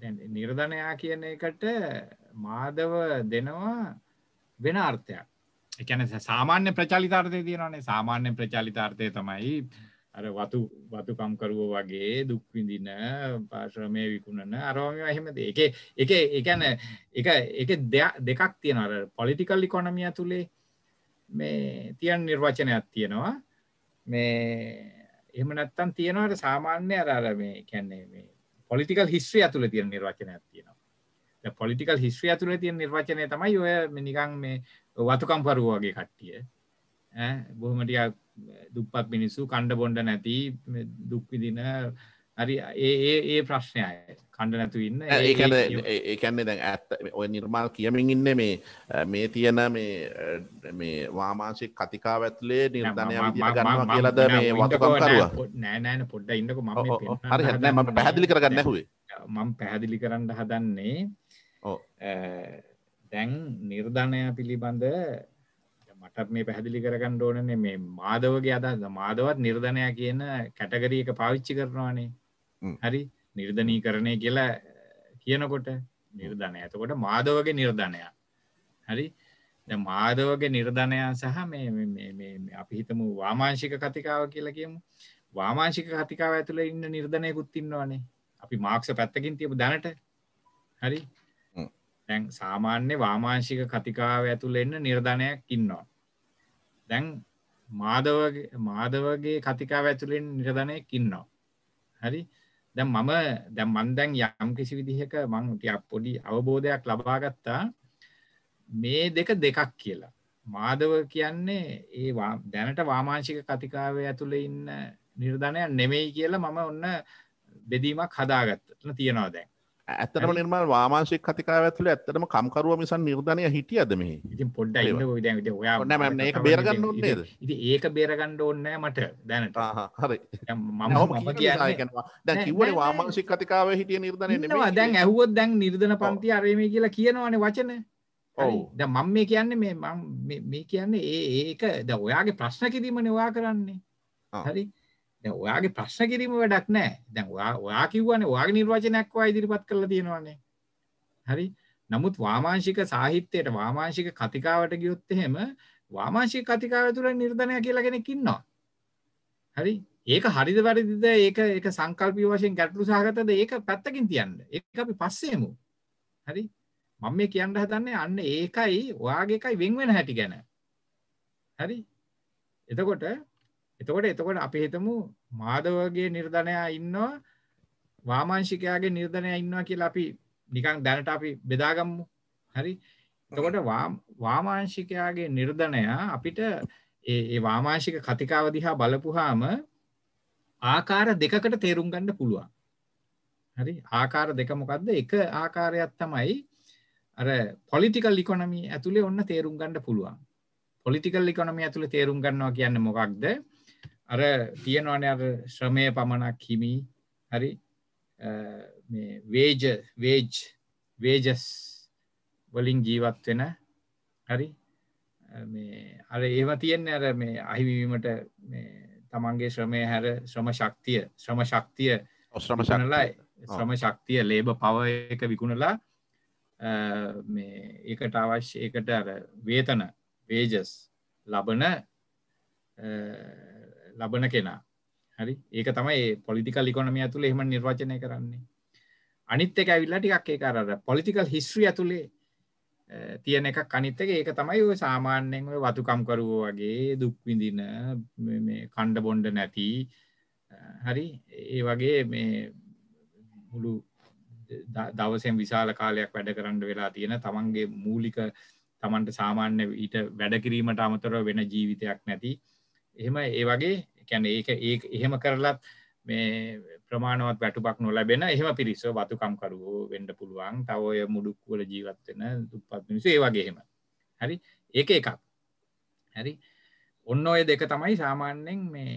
දැන් නිර්ධනයා කියන එකට මාදව දෙනවා වෙන අර්ථයක් ඒ කියන්නේ සාමාන්‍ය ප්‍රචලිත අර්ථය තියෙනවානේ සාමාන්‍ය ප්‍රචලිත අර්ථය තමයි අර වතු වතුකම්කරුව වගේ දුක්විඳින පාශ්‍රමය විකුණන අරෝම එහෙම එක එක එකන එක එක දෙකක් තියෙන අර පොලිටිකල් ඉකොනමිය තුළේ මේ තියන් නිර්වචනයක් තියෙනවා මේ එහම නත්තන් තියෙනවට සාමාන්‍ය අරර මේ කැන්නේ මේ පොලිකල් හිස්්‍රිය තුළ තියෙන නිර්වචනයක් තියෙනවා පොලිකල් හිස්්‍රිය තුළ තියෙන නිර්වචනය තමයි ඔය නිකං මේ වතුකම්කරුව වගේ කට්ටිය බොහමටියක් දුප්පත් මිනිස්සු කණ්ඩ බොන්ඩ නැති දුක්විදින හරි ඒ ඒ ප්‍රශ්නයය කණ්ඩ නැතු ඉන්න ඒකන ඒකන්නේ දැන් ඇත් ඔය නිර්මාල් කියමින් ඉන්න මේ මේ තියෙන මේ මේ වාමාංශික කතිකාව ඇතුලේ නිර්ධනය ගන්නවා කියලද මේ වතකම්කරුව නෑනෑන පොඩ්ඩ ඉන්නක ම හරි හරනෑ ම පැහදිලි කරගන්න හුවේ මම පැහැදිලි කරන්න හදන්නේ දැන් නිර්ධනය පිළිබඳ මටත් මේ පැහැදිලි කරගන්න ඕනනේ මේ මාදවගේ අදහස මාදවත් නිර්ධනය කියන කැටගරි එක පාවිච්චි කරනවානේ හරි නිර්ධනීකරණය කියලා කියනකොට නිර්ධනය එතකොට මාදවගේ නිර්ධනය හරි මාදවගේ නිර්ධනය සහ මේ අපි හිතමු වාමාංශික කතිකාව කියලා කියමු වාමාංශික කතිකාව ඇතුළ ඉන්න නිර්ධනයකුත් ඉන්නවානේ අපි මාක්ෂ පැත්තකින් තියපු දැනට හරි දැන් සාමාන්‍ය වාමාංශික කතිකාව ඇතුළ එන්න නිර්ධනයක් ඉන්නවා දැන් මාදවගේ මාදවගේ කතිකාව ඇතුළෙන් නිරධනයක් ඉන්නවා හරි දැන් මම දැන් මන් දැන් යම් කිසි විදිහක මං ටිකක් පොඩි අවබෝධයක් ලබා ගත්තා මේ දෙක දෙකක් කියලා මාදව කියන්නේ ඒ දැනට වාමාංශික කතිකාවේ ඇතුළේ ඉන්න නිර්ධනයක් නෙමෙයි කියලා මම ඔන්න බෙදීමක් හදාගත්තා තියෙනවා දැන් ඇතම නිර්මල් වාමාශය කතිකාව ඇතුළ ඇත්තටම කම්කරුව මිසන් නිර්ධනය හිටිය අදම ඉති පොඩ්ඩ න්න ඒක බේරගන්න ඕන්නේද ඉති ඒක බේරගණ්ඩ ඕන්නෑ මට දැනට හරි දැ කිවට වාමාංශි කතිකාව හිටිය නිර්ධනය නවා දැන් ඇහුවොත් දැන් නිර්ධන පන්ති අරමේ කියලා කියනවාන වචන ද මං මේ කියන්න මේ මේ කියන්නේ ඒ ඒක ද ඔයාගේ ප්‍රශ්න කිරීමන ඔයා කරන්නේ හරි දැන් ඔයාගේ ප්‍රශ්න කිරීම වැඩක් නැහැ. දැන් ඔයා ඔයා කිව්වනේ ඔයාගේ නිර්වචනයක් ඔයා ඉදිරිපත් කරලා තියෙනවානේ. හරි. නමුත් වාමාංශික සාහිත්‍යයට වාමාංශික කතිකාවට ගියොත් එහෙම වාමාංශික කතිකාව තුළ නිර්ධනය කියලා කෙනෙක් ඉන්නවා. හරි. ඒක හරිද වැරදිද ඒක ඒක සංකල්පීය වශයෙන් ගැටලු සහගතද ඒක පැත්තකින් තියන්න. ඒක අපි පස්සේමු. හරි. මම මේ කියන්න හදන්නේ අන්න ඒකයි ඔයාගේ එකයි වෙන් වෙන හැටි ගැන. හරි. එතකොට එතකොට එතකොට අපි හිතමු මාදවගේ නිර්ධනයා ඉන්නවා වාමාංශිකයාගේ නිර්ධනය ඉන්නවා කියලා අපි නිකන් දැනට අපි බෙදාගම්මු හරි එතකොට වාමාංශිකයාගේ නිර්ධනයා අපිට ඒ වාමාංශික කතිකාව දිහා බලපුහාම ආකාර දෙකකට තේරුම් ගන්න පුළුවන් හරි ආකාර දෙක මොකක්ද එක ආකාරයක් තමයි අර පොලිටිකල් ඉකොනොමි ඇතුලේ ඔන්න තේරුම් ගන්න පුළුවන් පොලිටිකල් ඉකොනොමි ඇතුලේ තේරුම් ගන්නවා කියන්නේ මොකක්ද අර තියෙනවන අර ශ්‍රමය පමණක් හිමි හරි වේජ වේජ් වේජස් වලින් ජීවත් වෙන හරි අර ඒව තියෙන්න අර මේ අහිවිවීමට තමන්ගේ ශ්‍රමය හැර ශ්‍රම ශක්තිය ශ්‍රම ශක්තිය ශ්‍රමශනලා ශ්‍රම ශක්තිය ලේබ පව එක විකුණලා ඒකට අවශ්‍ය ඒකට අර වේතන වේජස් ලබන ලබන කෙනා හරි ඒක තමයි පොලිකල් ඉකොනමිය ඇතුළ එහම නිර්වචනය කරන්නේ අනිත් එක ඇවිල්ලා ටිකක් ඒ අර පොලිතිකල් හිස්ත්‍රී ඇතුළේ තියෙන එක කනිත් එක ඒක තමයි ඔය සාමාන්‍යයෙන් ඔය වතුකම්කරුවෝ වගේ දුක් විඳින මේ කණ්ඩ බොණ්ඩ නැති හරි ඒ වගේ මේ මුළු දවසෙන් විශාල කාලයක් වැඩ කරන්න වෙලා තියෙන තමන්ගේ මූලික තමන්ට සාමාන්‍ය ඊට වැඩකිරීමට අමතර වෙන ජීවිතයක් නැති එහෙම ඒ වගේ කියන්නේ ඒක ඒ එහෙම කරලත් මේ ප්‍රමාණවත් වැටුපක් නොලැබෙන එහෙම පිරිස වතුකම්කරුවෝ වෙන්න පුළුවන් තව ඔය මුඩුක්කු වල ජීවත් වෙන දුප්පත් මිනිස්සු ඒ වගේ එහෙම. හරි? ඒක එකක්. හරි? ඔන්න ඔය දෙක තමයි සාමාන්‍යයෙන් මේ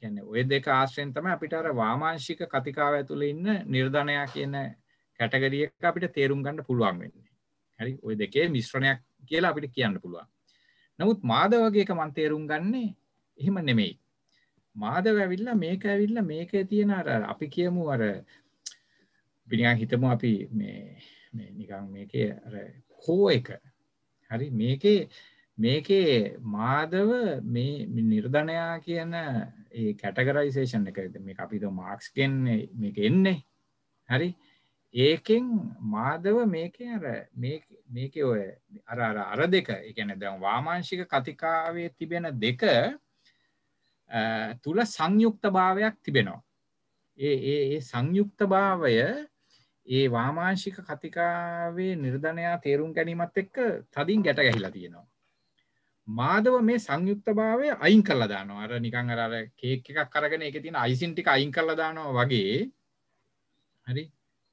කියන්නේ ඔය දෙක ආශ්‍රයෙන් තමයි අපිට අර වාමාංශික කතිකාව ඇතුළේ ඉන්න නිර්ධනයා කියන කැටගරි එක අපිට තේරුම් ගන්න පුළුවන් වෙන්නේ. හරි? ওই දෙකේ මිශ්‍රණයක් කියලා අපිට කියන්න පුළුවන්. නමුත් මාදවගේ එක මම තේරුම් ගන්නේ එහෙම නෙමෙයි. මාදව ඇවිල්ලා මේක ඇවිල්ලා මේක තියෙන අර අපි කියමු අර පිනිකන් හිතමු අපි මේ මේ නිකන් මේකේ අර කෝ එක හරි මේකේ මේකේ මාදව මේ නිර්ධනයා කියන ඒ කැටගරයිසේෂන් එක මේ අපි මාක්ස් කියන්නේ මේක එන්නේ හරි ඒකෙන් මාදව මේක අර මේක ඔය අර අර අර දෙක එකන දැන් වාමාංශික කතිකාවේ තිබෙන දෙක තුල සංයුක්ත භාවයක් තිබෙනවා. ඒ සංයුක්ත භාවය ඒ වාමාංශික කතිකාවේ නිර්ධනයා තේරුම් ගැනීමත් එක්ක තදින් ගැට ගැහිලා තියෙනවා. මාදව මේ සංයුක්ත භාවය අයින් කරලා දානවා අර නිකන් අර අර කේක් එකක් අරගෙන ඒකේ තියෙන අයිසින් ටික අයින් කරලා දානවා වගේ හරි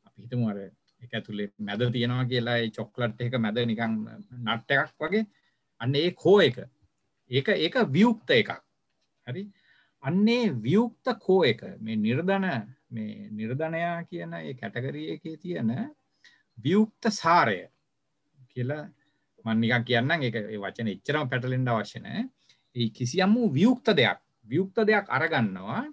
අපි හිතමු අර ඒක ඇතුලේ මැද තියෙනවා කියලා ඒ චොක්ලට් එක මැද නිකන් නට් එකක් වගේ අන්න ඒ කෝ එක ඒක ඒක වියුක්ත එකක් හරි අන්නේ ව්‍යුක්ත කෝ එක මේ නිර්ධන මේ නිර්ධනයා කියන ඒ කැටගරිය එකේ තියෙන ව්‍යුක්ත සාරය කියලා මන්නිකක් කියන්න එක වචන එච්චරම පැටලෙන්ඩ අවශ්‍යන ඒ කිසියම් වූ ව්‍යුක්ත දෙයක් ව්‍යුක්ත දෙයක් අරගන්නවා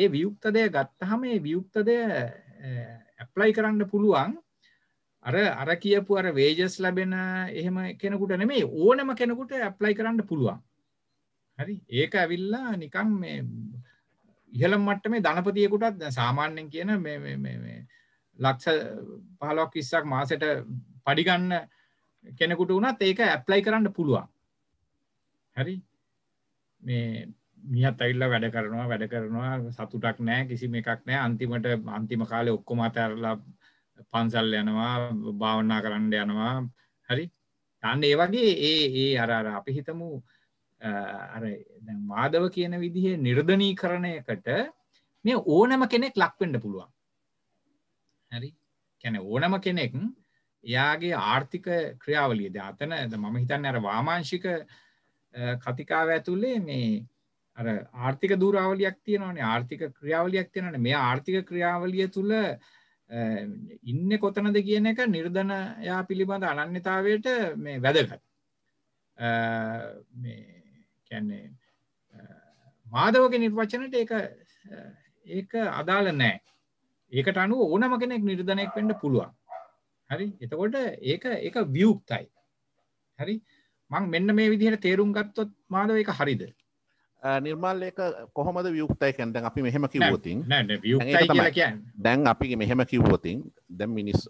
ඒ ව්‍යුක්ත දෙය ගත්තහම ඒ ව්‍යුක්ත දෙය ඇප්ලයි කරන්න පුළුවන් අර අර කියපු අර වේජස් ලැබෙන එහෙම කෙනකුට නෙමේ ඕනම කෙනකුට ඇප්ලයි කරන්න පුළුවන් හරි ඒක ඇවිල්ලා නිකන් මේ ඉහළ මට්ටමේ ධනපතියෙකුටත් සාමාන්‍යයෙන් කියන මේ මේ මේ මේ ලක්ෂ 15ක් 20ක් මාසෙට පඩි ගන්න කෙනෙකුට වුණත් ඒක ඇප්ලයි කරන්න පුළුවන්. හරි මේ මියත් ඇවිල්ලා වැඩ කරනවා වැඩ කරනවා සතුටක් නැහැ කිසිම එකක් නැහැ අන්තිමට අන්තිම කාලේ ඔක්කොම අතහැරලා පන්සල් යනවා භාවනා කරන්න යනවා හරි අන්න ඒ වගේ ඒ ඒ අර අර අපි හිතමු අර මාදව කියන විදිහ නිර්ධනී කරණයකට මේ ඕනම කෙනෙක් ලක්වෙඩ පුළුවන් හරි කැන ඕනම කෙනෙක් එයාගේ ආර්ථික ක්‍රියාවලියද අතන මම හිතන්න අර වාමාංශික කතිකාව ඇතුළේ මේ අර ආර්ථික දූරාවලියක් තියෙනවානේ ආර්ථික ක්‍රියාවලියක් තියෙනවානේ මේ ආර්ථික ක්‍රියාවලිය තුල ඉන්නේ කොතනද කියන එක නිර්ධනයා පිළිබඳ අනන්‍යතාවයට මේ වැදගත් මේ කියන්නේ මාදවගේ නිර්වචනට ඒක ඒක අදාළ නෑ ඒකට අනුව ඕනම කෙනෙක් නිර්ධනයක් වෙන්න පුළුවන් හරි එතකොට ඒක ඒක ව්‍යුක්තයි හරි මං මෙන්න මේ විදිහට තේරුම් ගත්තොත් මාදව ඒක හරිද නිර්මාල්ලයක කොහොමද වියුක්තයි කැන්ද අපි මෙහෙම කිවෝතින් දැන් අපි මෙහෙම කිවෝතින් දැම් මිනිස්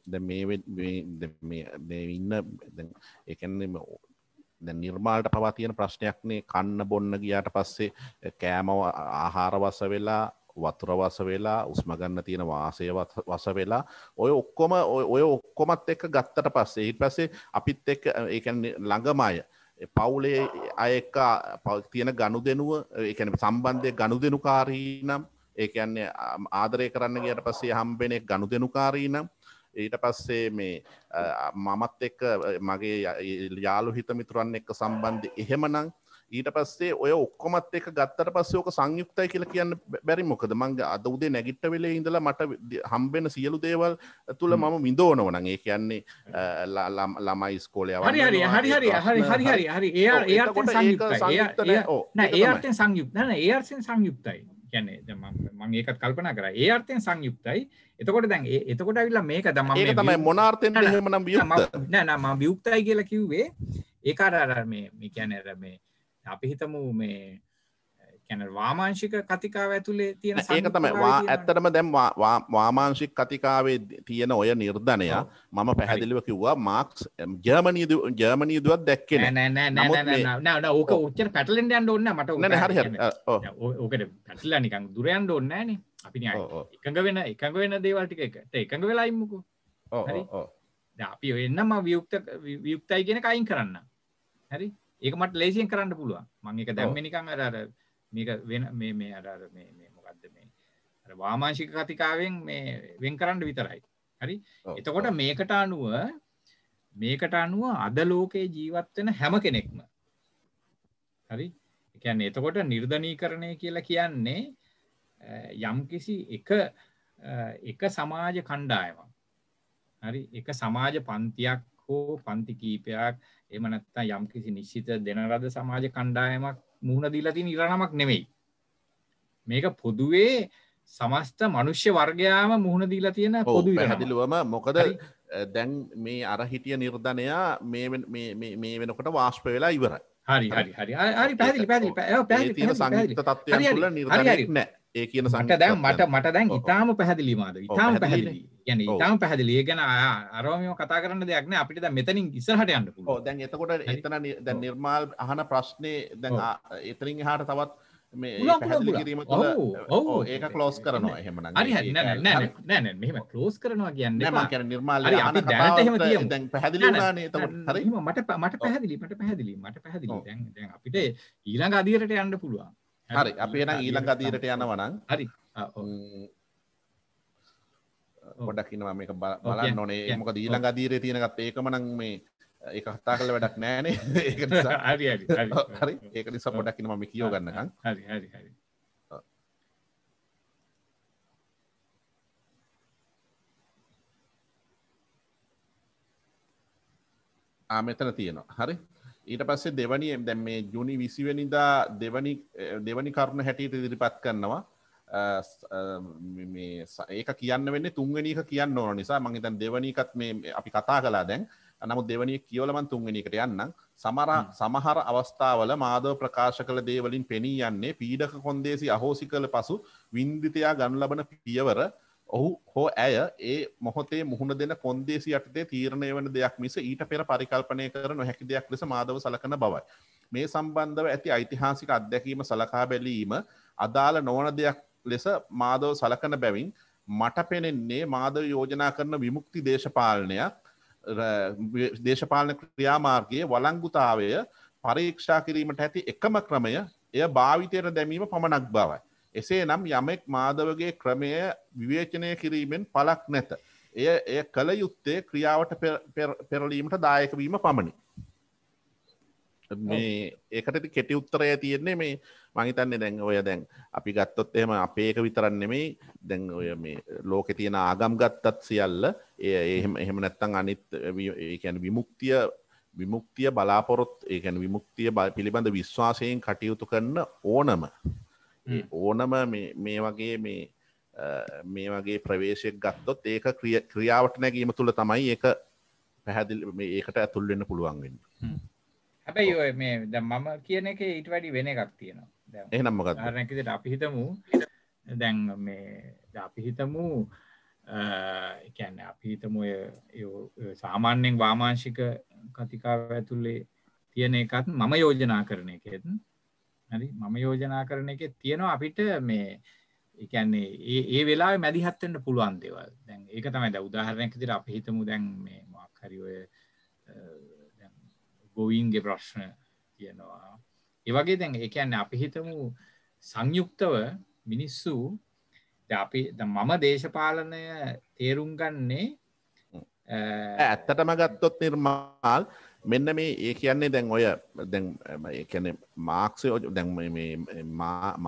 ඉන්න එකන්නේ දැ නිර්මාල්ට පවතියන ප්‍රශ්නයක්නේ කන්න බොන්න ගියාට පස්සේ කෑමව ආහාරවස වෙලා වතුරවස වෙලා උස්මගන්න තියෙන වාසය වස වෙලා ඔය ඔක්කොම ඔය ඔක්කොමත් එක්ක ගත්තට පස්සේ හිට පස්සේ අපිත් එක් ඒ ළඟමය පවුලේ අයක තියෙන ගණු දෙනුව එකන සම්බන්ධය ගණු දෙනුකාරී නම් ඒකන්නේ ආදරය කරන්න ගයට පස්සේ හම්බෙනෙක් ගණු දෙනුකාරී නම් ඊට පස්සේ මේ මමත් එක්ක මගේ යාලු හිතමිතුරන් එක්ක සම්බන්ධ එහෙමනං ඊට පස්සේ ඔය ඔක්කොමත් එක ගත්තට පස්සේ ඕක සංයුක්තයි කියලා කියන්න බැරි මොකද මංගේ අද උදේ නැගිට්ට වෙලේ ඉඳලා මට හම්බෙන සියලු දේවල් තුළ මම විඳෝනවනං ඒ කියන්නේ ළමයි ස්කෝලය හරි හරි හරි හරි හරි හරි හරි හරි ඒ සංයුක්තයි ඒ සංයුක්ත ඒ සංයුක්ත ඒර්සෙන් සංයුක්තයි කියන්නේ මම ඒකත් කල්පනා කරා. ඒ අර්ථයෙන් සංයුක්තයි. එතකොට දැන් එතකොට ඇවිල්ලා මේක දැන් මම ඒක තමයි මොන අර්ථෙන්ද එහෙමනම් වියුක්ත? නෑ නෑ මම වියුක්තයි කියලා කිව්වේ ඒක අර අර මේ මේ කියන්නේ අර මේ අපි හිතමු මේ කැන වාමාංශික කතිකාව ඇතුළේ තියෙන ඒක තමයි ඇත්තටම දැම් වාමාංශික කතිකාවේ තියෙන ඔය නිර්ධනය මම පැහැදිලිව කිව්වා මාක්ස් ජර්මනී ජර්මනී දුවත් දැක්කෙන නෑ ඕක උච්චන පැටලෙන්ට යන්න ඔන්න මට හරි ඕකට පැටලා නිකං දුරයන්ට ඔන්නෑන අපි එකඟ වෙන එකඟ වෙන දේවල්ටික එකට එකඟ වෙලායිම්මකු අපි එන්නම වියුක්ත වියුක්තයි කියෙන කයින් කරන්න හරි ඒක මට ලේසියෙන් කරන්න පුළුවන් මං එක දැම්මනිකං අර මේක වෙන මේ මේ අර මේ මේ මොකද්ද මේ අර වාමාංශික කතිකාවෙන් මේ වෙන් කරන්න විතරයි. හරි? එතකොට මේකට අනුව මේකට අනුව අද ලෝකේ ජීවත් වෙන හැම කෙනෙක්ම හරි? ඒ කියන්නේ එතකොට නිර්ධනීකරණය කියලා කියන්නේ යම්කිසි එක එක සමාජ කණ්ඩායමක් හරි එක සමාජ පන්තියක් හෝ පන්ති කීපයක් එහෙම නැත්නම් යම්කිසි නිශ්චිත දෙන රද සමාජ කණ්ඩායමක් මුහුණ දීලා තියෙන ඉරණමක් නෙමෙයි. මේක පොදුවේ සමස්ත මනුෂ්‍ය වර්ගයාම මුහුණ දීලා තියෙන පොදු හැදිලුවම මොකද දැන් මේ අර හිටිය නිර්ධනයා මේ වෙනකොට වාශ්ප වෙලා ඉවරයි. හරි හරි හරි හරි පැදිලි පැදිලි පැදිලි සංගීත තත්ත්වයන් තුළ නිර්ධනයක් නැහැ. ඒ කියන සංට දැන් මට මට දැන් ඉතාම පැහැදිලි මාද. ඉතාම පැහැදිලි. ගැන ඉතාම පැහදිලි ගැන අරෝමම කතා කරන්න දෙයක්න අපිට ද මෙතනින් ඉසරහට යන්න දැන් එතකොට එතන දැ නිර්මාල් අහන ප්‍රශ්නය දැන් එතනින් හාට තවත් මේ ඔ ඒක කලෝස් කරනවා එහෙමන හරි නෑ මෙම කලෝස් කරනවා කියන්න මැන නිර්මාල දැන් පැහදිලි හරම මට මට පැහදිලි මට පැහදිලි මට පැහදිලි දැන් අපිට ඊළඟ අදීරට යන්න පුළුවන් හරි අපි එන ඊළඟ අදීරට යනවනං හරි ගොඩක් ඉන්නවා මේක බලන්න නොනේ මොක දීළඟ අදීරේ තියෙනකත් ඒකමනං මේ ඒ කතා කල වැඩක් නෑනේ ඒ හරි ඒක නිසා ගොඩක් ඉන්න මම කියෝ ගන්නකම් හරි හරි හරි මෙතන තියෙනවා හරි ඊට පස්සේ දෙවනි දැම් මේ ජුනි විසිවෙනිදා දෙවනි දෙවනි කරුණ හැටියට ඉදිරිපත් කරනවා ඒක කියන්න වෙන්න තුන්ගනික කියන්න ඕන නිසා මහිතන් දෙවනීකත් මේ අපි කතා කලා දැන් නමුත් දෙවනී කියවලමන් තුන්ගනිකට යන්න සමර සමහර අවස්ථාවල මාදව ප්‍රකාශ කළ දේවලින් පෙනී යන්නේ පීඩක කොන්දේසි අහෝසි කළ පසු වින්දිතයා ගන්න ලබන පියවර ඔහු හෝ ඇය ඒ මොහොතේ මුහුණ දෙන කොන්දේසි යටතේ තීරණය වන දෙයක් මිස ඊට පෙර පරිකල්පනය කර නොහැකි දෙයක් ලෙස මාදව සලකන බවයි. මේ සම්බන්ධව ඇති ඓතිහාසික අත්දැකීම සලකා බැලීම අදාළ නොවන දෙයක් ලෙස මාදව සලකන බැවින් මට පෙනෙන්නේ මාදව යෝජනා කරන විමුක්ති දේශපාලනයක් දේශපාලන ක්‍රියාමාර්ගයේ වලංගුතාවය පරීක්ෂා කිරීමට ඇති එකම ක්‍රමය එය භාවිතයට දැමීම පමණක් බවයි. එසේ නම් යමෙක් මාදවගේ ක්‍රමය විවේචනය කිරීමෙන් පලක් නැත. එය එය කළ යුත්තේ ක්‍රියාවට පෙරලීමට දායකවීම පමණි. මේ ඒකට කෙටි උත්තරය තියෙන්නේ මේ මහිතන්නේ දැන් ඔය දැන් අපි ගත්තොත් එහෙම අපේක විතරන්නේ මේ දැන් ඔය මේ ලෝක තියෙන ආගම් ගත්තත් සියල්ල ඒ එහෙම එහෙම නැත්තං අනිත් ඒැන විමුක්තිය විමුක්තිය බලාපොරොත් ඒැන විමුක්තිය පිළිබඳ විශ්වාසයෙන් කටයුතු කරන්න ඕනම ඕනම මේ වගේ මේ මේ වගේ ප්‍රවේශයක් ගත්තොත් ඒක ක්‍රියාවට නැගීම තුළ තමයි ඒ පැහැදිල් ඒකට ඇතුල්වෙන්න පුළුවන් වෙන්න හැබැයි ඔය මේ දැන් මම කියන එකේ ඊට වැඩි වෙන එකක් තියෙනවා. දැන් එහෙනම් මොකද්ද? කාරණයක් විදිහට අපි හිතමු දැන් මේ අපි හිතමු ඒ කියන්නේ අපි හිතමු ඔය සාමාන්‍යයෙන් වාමාංශික කතිකාව ඇතුලේ තියෙන එකත් මම යෝජනා කරන එකෙත් හරි මම යෝජනා කරන එකේ තියෙනවා අපිට මේ ඒ කියන්නේ ඒ ඒ වෙලාවේ මැදිහත් වෙන්න පුළුවන් දේවල්. දැන් ඒක තමයි දැන් උදාහරණයක් විදිහට අපි හිතමු දැන් මේ මොකක් හරි ඔය ගොවීන්ගේ ප්‍රශ්න තියෙනවා ඒවගේ දැන් එකන්න අපි හිතමු සංයුක්තව මිනිස්සු අපි මම දේශපාලනය තේරුම් ගන්නේ ඇත්තටම ගත්තොත් නිර්මාල් මෙන්න මේ ඒ කියන්නේ දැන් ඔය දැන් මාක්සය දැන්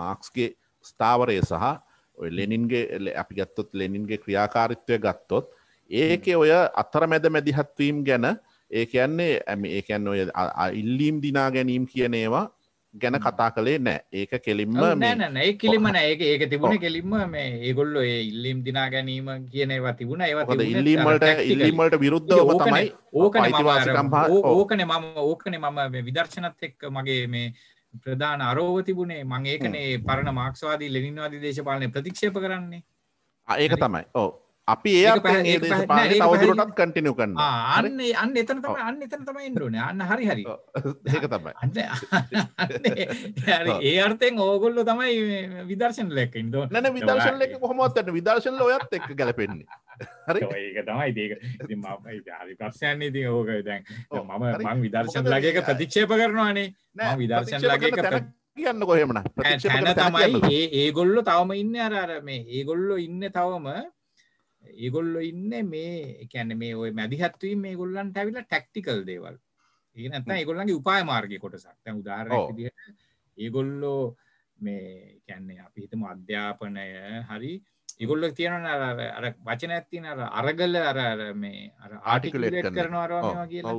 මාක්ස්ගේ ස්ථාවරය සහ ලෙනින්ගේ අපි ගත්තොත් ලෙනින්ගේ ක්‍රියාකාරිත්වය ගත්තොත් ඒක ඔය අතර මැද මැදිහත්වීම් ගැන ඒ කියන්නේ ඇම ඒ කියන්න ඔය ඉල්ලීම් දිනා ගැනීම් කියනේවා ගැන කතා කළේ නෑ ඒක කෙලින්ම නෑ කිලිම නෑක ඒක තිබුණ කෙලින්ම මේ ඒගොල්ලො ඒ ඉල්ලිම් දිනා ගැනීම කියන ඒවා තිබුණ ඒවද ඉල්ලීමට ඉල්ලීමට විරුද්ධ තමයි ඕක ඕකන මම ඕකන මම විදර්ශනත් එක්ක මගේ මේ ප්‍රධාන අරෝව තිබුණේ මං ඒකනේ පරණ මාක්ස්වාදී ලෙනින්වාදී දේශපාලනය ප්‍රතික්ෂේප කරන්නේ ඒක තමයි ඕ අපි ඒ තවදුරටත් කටිනු කන්න අන්න අන්න එතන තම අන්න එතන තම ඉන්ඩුවන අන්න හරි හරි ඒක තමයි ඒ අර්තෙන් ඕගොල්ල තමයි විදර්ශන ලෙක් ඉද න විදර්ශන ලෙක කොහොමත්තට විදර්ශන ඔයත් එක් ගැලපෙන්නේ හරි ඒක තමයි දේක හරි ප්‍රශ්යන්නේ ති ඕක දැන් මම මං විදර්ශන ලගේක ප්‍රතික්ෂේප කරනවානේ නෑ විදර්ශන ලගේක කියන්න කොහෙමන තමයි ඒ ඒගොල්ලො තවම ඉන්න අරර මේ ඒගොල්ලො ඉන්න තවම ඒගොල්ලෝ ඉන්නේ මේ කියන්නේ මේ ওই මැදිහත් වීම මේගොල්ලන්ට ඇවිල්ලා ටැක්ටිකල් දේවල්. ඒක නැත්නම් ඒගොල්ලන්ගේ උපාය මාර්ගයේ කොටසක්. දැන් උදාහරණයක් විදිහට ඒගොල්ලෝ මේ කියන්නේ අපි හිතමු අධ්‍යාපනය හරි ඒගොල්ලෝ තියෙනවා අර අර වචනයක් තියෙන අර අරගල අර අර මේ අර ආටිකියුලේට් කරනවා වගේ කියලා.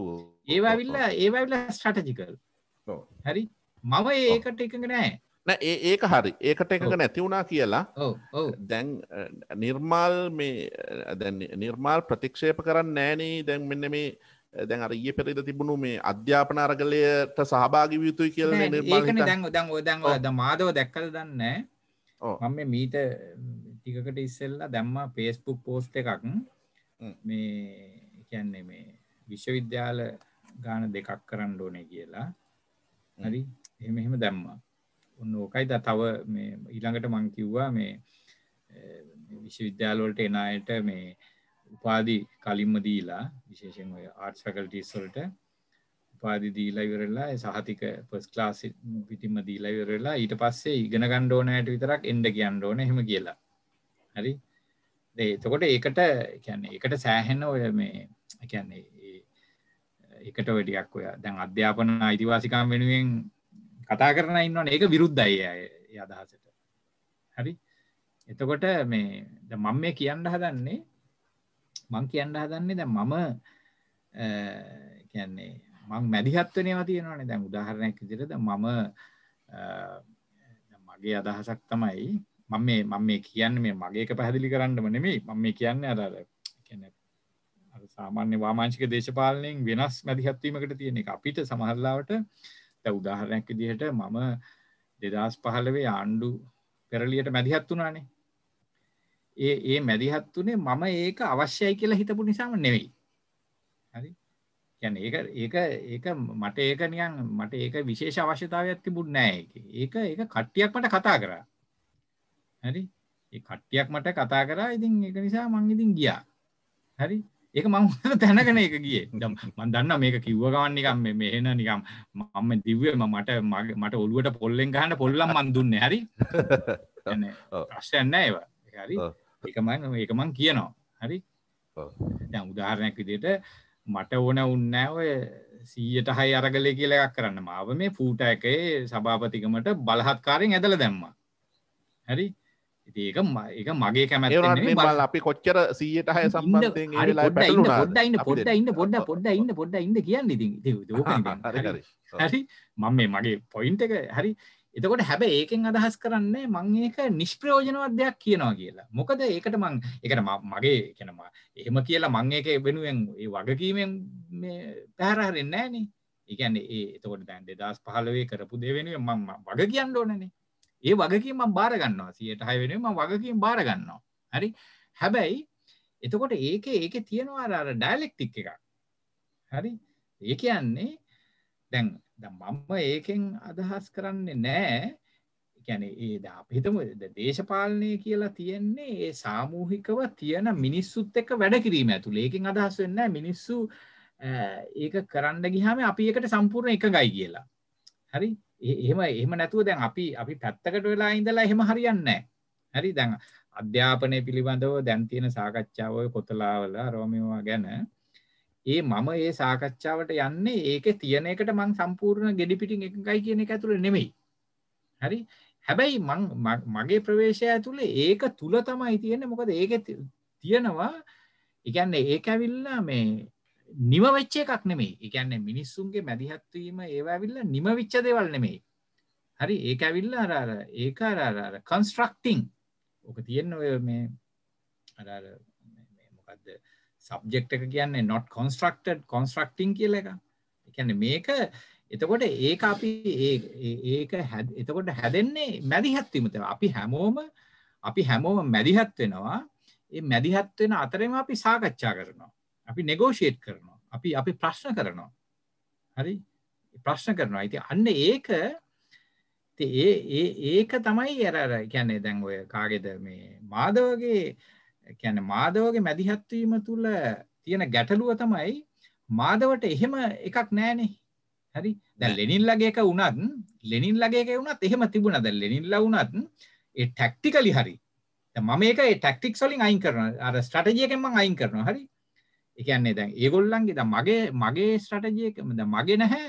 ඒවා ඇවිල්ලා ඒවා ඇවිල්ලා ස්ට්‍රැටජිකල්. හරි මම ඒකට එකඟ නැහැ. ඒක හරි ඒකට එකක නැති වුණා කියලා දැන් නිර්මාල් මේ නිර්මාල් ප්‍රතික්ෂේප කරන්න නෑනේ දැන් මෙන්න මේ දැන් අරයේ පෙරිද තිබුණු මේ අධ්‍යාපන අරගලයට සහභාගි වියයුතුයි කියල දැන් දැන් දැන් මාදව දැක්කද දන්න මම මීට ටිකට ඉස්සෙල්ලා දැම්ම පේස්පුක් පෝස්ට එකක් මේ කියන්නේ මේ විශ්වවිද්‍යාල ගාන දෙකක් කරන්න ඕනේ කියලා හරි එහෙම එහෙම දැම්මා ඔන්න ඕකයි ද තව මේ ඊළඟට මං කිව්වා මේ විශ්වවිද්‍යාලවලට එන අයට මේ උපාදි කලින්ම දීලා විශේෂෙන් ඔය ආර්ට් ෆැකල්ටිස් වලට උපාදි දීලා ඉවරලා සහතික ෆස් ක්ලාස් පිටිම දීලා ඉවරලා ඊට පස්සේ ඉගෙන ගන්න ඕන ඇයට විතරක් එන්න කියන්න ඕන එහෙම කියලා. හරි? එතකොට ඒකට කියන්නේ ඒකට සෑහෙන ඔය මේ කියන්නේ ඒකට ඔය ටිකක් ඔය දැන් අධ්‍යාපන අයිතිවාසිකම් වෙනුවෙන් කතා කරන ඉන්නවන ඒක විරුද්ධයි අදහසට හරි එතකොට මේ මම මේ කියන්න හදන්නේ මං කියන්න හදන්නේ දැ මම කියන්නේ මං මැදිහත්වනයව තියෙනවානේ දැන් උදාහරණයක් විදිරද මම මගේ අදහසක් තමයි මම මේ මම මේ කියන්න මේ මගේක පැහැදිලි කරන්නම නෙමෙයි මම මේ කියන්නේ අර සාමාන්‍ය වාමාංශික දේශපාලනයෙන් වෙනස් මැදිහත්වීමකට තියෙන එක අපිට සමහරලාවට ගත්ත උදාහරණයක් විදිහට මම දෙදස් පහළවේ ආණ්ඩු පෙරලියට මැදිහත් වුණානේ ඒ ඒ මැදිහත් වනේ මම ඒක අවශ්‍යයි කියලා හිතපු නිසාම නෙවෙයි හරි යැන ඒ ඒක ඒක මට ඒක නියන් මට ඒක විශේෂ අවශ්‍යතාවයක් තිබුණ නෑ ඒක ඒක කට්ටියක් මට කතා කරා හරි ඒ කට්ටියක් මට කතා කරා ඉතින් ඒක නිසා මං ඉතින් ගියා හරි ඒක මම දැනගෙන ඒක ගියේ මම දන්නවා මේක කිව්ව ගමන් නිකන් මේ මේ එන නිකන් මම දිව්වේ මම මට මට ඔළුවට පොල්ලෙන් ගහන්න පොල්ලම් මන් දුන්නේ හරි يعني ප්‍රශ්නයක් නෑ ඒවා හරි ඒක මම ඒක මම කියනවා හරි දැන් උදාහරණයක් විදිහට මට ඕන උන්නේ ඔය 106 අරගලේ කියලා එකක් කරන්න මාව මේ ෆූටා එකේ සභාපතිකමට බලහත්කාරයෙන් ඇදලා දැම්මා හරි ඒක ඒක මගේ කැමැත් අපි කොච්චර සීට හය සම්බන්ධයෙන් පොඩ්ඩ ඉන්න පොඩ්ඩ ඉන්න පොඩ්ඩ පොඩ්ඩ ඉන්න පොඩ්ඩ ඉන්න කියන්න ඉති හරි මම මේ මගේ පොයින්ට එක හරි එතකොට හැබ ඒකෙන් අදහස් කරන්නේ මං ඒක නිෂ්ප්‍රයෝජනවත් දෙයක් කියනවා කියලා මොකද ඒකට මං එකට මගේ කෙනම එහෙම කියලා මං ඒක වෙනුවෙන් ඒ වගකීමෙන් පැහරහරෙන් නෑනේ ඒකන්නේ ඒ එතකොට දැන් දෙදස් පහලවේ කරපු දෙවෙනුවෙන් මං වග කියන්න ඕනනේ ඒ වගකින් මම බාර ගන්නවා 106 වෙනුවෙන් මම වගකින් බාර ගන්නවා. හරි? හැබැයි එතකොට ඒකේ ඒකේ තියෙනවා අර ඩයලෙක්ටික් එකක්. හරි? ඒ කියන්නේ දැන් දැන් මම ඒකෙන් අදහස් කරන්නේ නැහැ කියන්නේ ඒ අපිතම දේශපාලනය කියලා තියෙන්නේ ඒ සාමූහිකව තියෙන මිනිස්සුත් එක්ක වැඩ කිරීම ඇතුළේ. ඒකෙන් අදහස් වෙන්නේ මිනිස්සු ඒක කරන්න ගියාම අපි ඒකට සම්පූර්ණ එකඟයි කියලා. හරි? එහෙම එහෙම නැතුව දැන් අපි අපි පැත්තකට වෙලා ඉඳලා එහෙම හරියන්නේ නැහැ. හරි දැන් අධ්‍යාපනය පිළිබඳව දැන් තියෙන සාකච්ඡාව ඔය කොතලාවල රෝමියෝවා ගැන ඒ මම ඒ සාකච්ඡාවට යන්නේ ඒකේ තියෙන එකට මං සම්පූර්ණ gedi පිටින් එකඟයි කියන එක ඇතුළේ නෙමෙයි. හරි. හැබැයි මං මගේ ප්‍රවේශය ඇතුළේ ඒක තුල තමයි තියෙන්නේ. මොකද ඒකේ තියෙනවා ඒ කියන්නේ ඒක ඇවිල්ලා මේ නිම වෙච්ච එකක් නෙමේ එකන්නේ මිනිස්සුන්ගේ මැදිහත්වීම ඒවාවිල්ල නිම විච්ච දෙවල් නෙමේ හරි ඒක ඇවිල්ල අරාර ඒක අරාර කන්ස්ට්‍රක්ටිං ඕක තියෙන්න ඔය මේ අරාර මොකක්ද සබ්ජෙක්් එක කියන්නේ නොට කොන්ස්ට්‍රක්ටඩ් කොන්ස්ට්‍රක්ටිං කියල එක එකන්න මේක එතකොට ඒක අපි ඒක හැද එතකොට හැදෙන්නේ මැදිහත්වීමත අපි හැමෝම අපි හැමෝම මැදිහත් වෙනවා ඒ මැදිහත් වෙන අතරම අපි සාකච්ඡා කරනවා අපි නෙගෝෂේට් කරනවා අපි අපි ප්‍රශ්න කරනවා හරි ප්‍රශ්න කරනවා ඉති අන්න ඒක ඒ ඒක තමයි අරර කැන්නේ දැන් ඔය කාගෙද මේ මාදවගේ කැන මාදවගේ මැදිහත්වීම තුළ තියෙන ගැටලුව තමයි මාදවට එහෙම එකක් නෑනේ හරි දැ ලෙනින් ලගේක වනත් ලෙනින් ලගේක වුණත් එහෙම තිබුණ දැ ලෙනිල්ල වුණත් ඒ ටැක්ටිකලි හරි මම එක ටක්ටික් සොලින් අයින් කරන අර ස්ටටජියකෙන්ම අයින් කරනවා හරි ඒ කියන්නේ දැන් ඒගොල්ලන්ගේ දැන් මගේ මගේ ස්ට්‍රැටජි එක දැන් මගේ නැහැ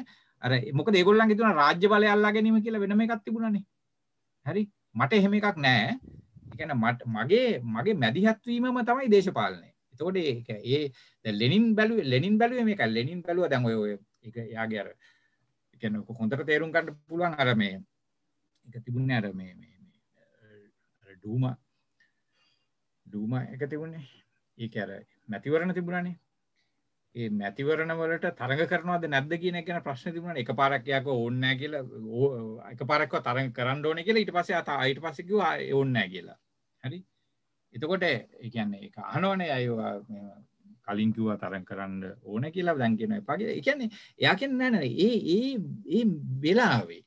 අර මොකද ඒගොල්ලන්ගේ තියෙන රාජ්‍ය බලය අල්ලා ගැනීම කියලා වෙනම එකක් තිබුණානේ. හරි මට එහෙම එකක් නැහැ. ඒ කියන්නේ මගේ මගේ මැදිහත් වීමම තමයි දේශපාලනය. එතකොට ඒක ඒ දැන් ලෙනින් බැලුවේ ලෙනින් බැලුවේ මේක ලෙනින් බැලුවා දැන් ඔය ඔය ඒක යාගේ අර ඒ කියන්නේ හොඳට තේරුම් ගන්න පුළුවන් අර මේ ඒක තිබුණේ අර මේ මේ අර ඩූමා ඩූමා එක තිබුණේ ඒක අර මැතිවරණ තිබුණනේ ඒ මැතිවරණ වලට තරඟ කරනවාද නැද්ද කියන එක ගැන ප්‍රශ්න තිබුණා එක පාරක් යාක ඕනේ නැහැ කියලා එක පාරක්ව තරඟ කරන්න ඕනේ කියලා ඊට පස්සේ අත ඊට පස්සේ කිව්වා ඕනේ නැහැ කියලා හරි එතකොට ඒ කියන්නේ ඒක අහනවනේ අය කලින් කිව්වා තරඟ කරන්න ඕනේ කියලා දැන් කියනවා එපා කියලා ඒ කියන්නේ එයා කියන්නේ නැහැ නේද ඒ ඒ ඒ වෙලාවේ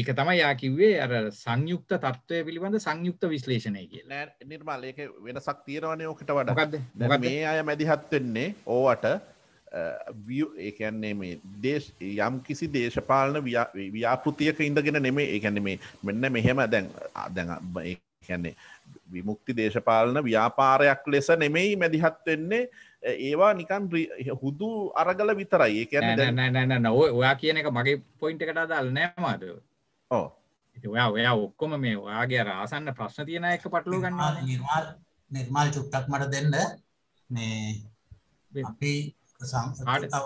ඒක තමයි යා කිව්වේ අර සංයුක්ත තත්ත්වය පිළිබඳ සංයුක්ත විශ්ලේෂණය කියලා. නෑ නිර්මල් ඒක වෙනසක් තියෙනවනේ ඔකට වඩා. මොකද මේ අය මැදිහත් වෙන්නේ ඕවට ඒ කියන්නේ මේ දේශ යම් කිසි දේශපාලන ව්‍යාපෘතියක ඉඳගෙන නෙමේ ඒ කියන්නේ මේ මෙන්න මෙහෙම දැන් දැන් ඒ කියන්නේ විමුක්ති දේශපාලන ව්‍යාපාරයක් ලෙස නෙමෙයි මැදිහත් වෙන්නේ ඒවා නිකන් හුදු අරගල විතරයි ඒ කියන්නේ නෑ නෑ නෑ නෑ ඔයා කියන එක මගේ පොයින්ට් එකට අදාළ නෑ මාදෝ ඕ ඔයා ඔයා ඔක්කොම මේ ඔයාගේ රාසන්න ප්‍රශ්න තියෙන එක පටලු ගන්න නිර්මාල් නිර්මාල් චුට්ටක් මට දෙන්න මේ අපි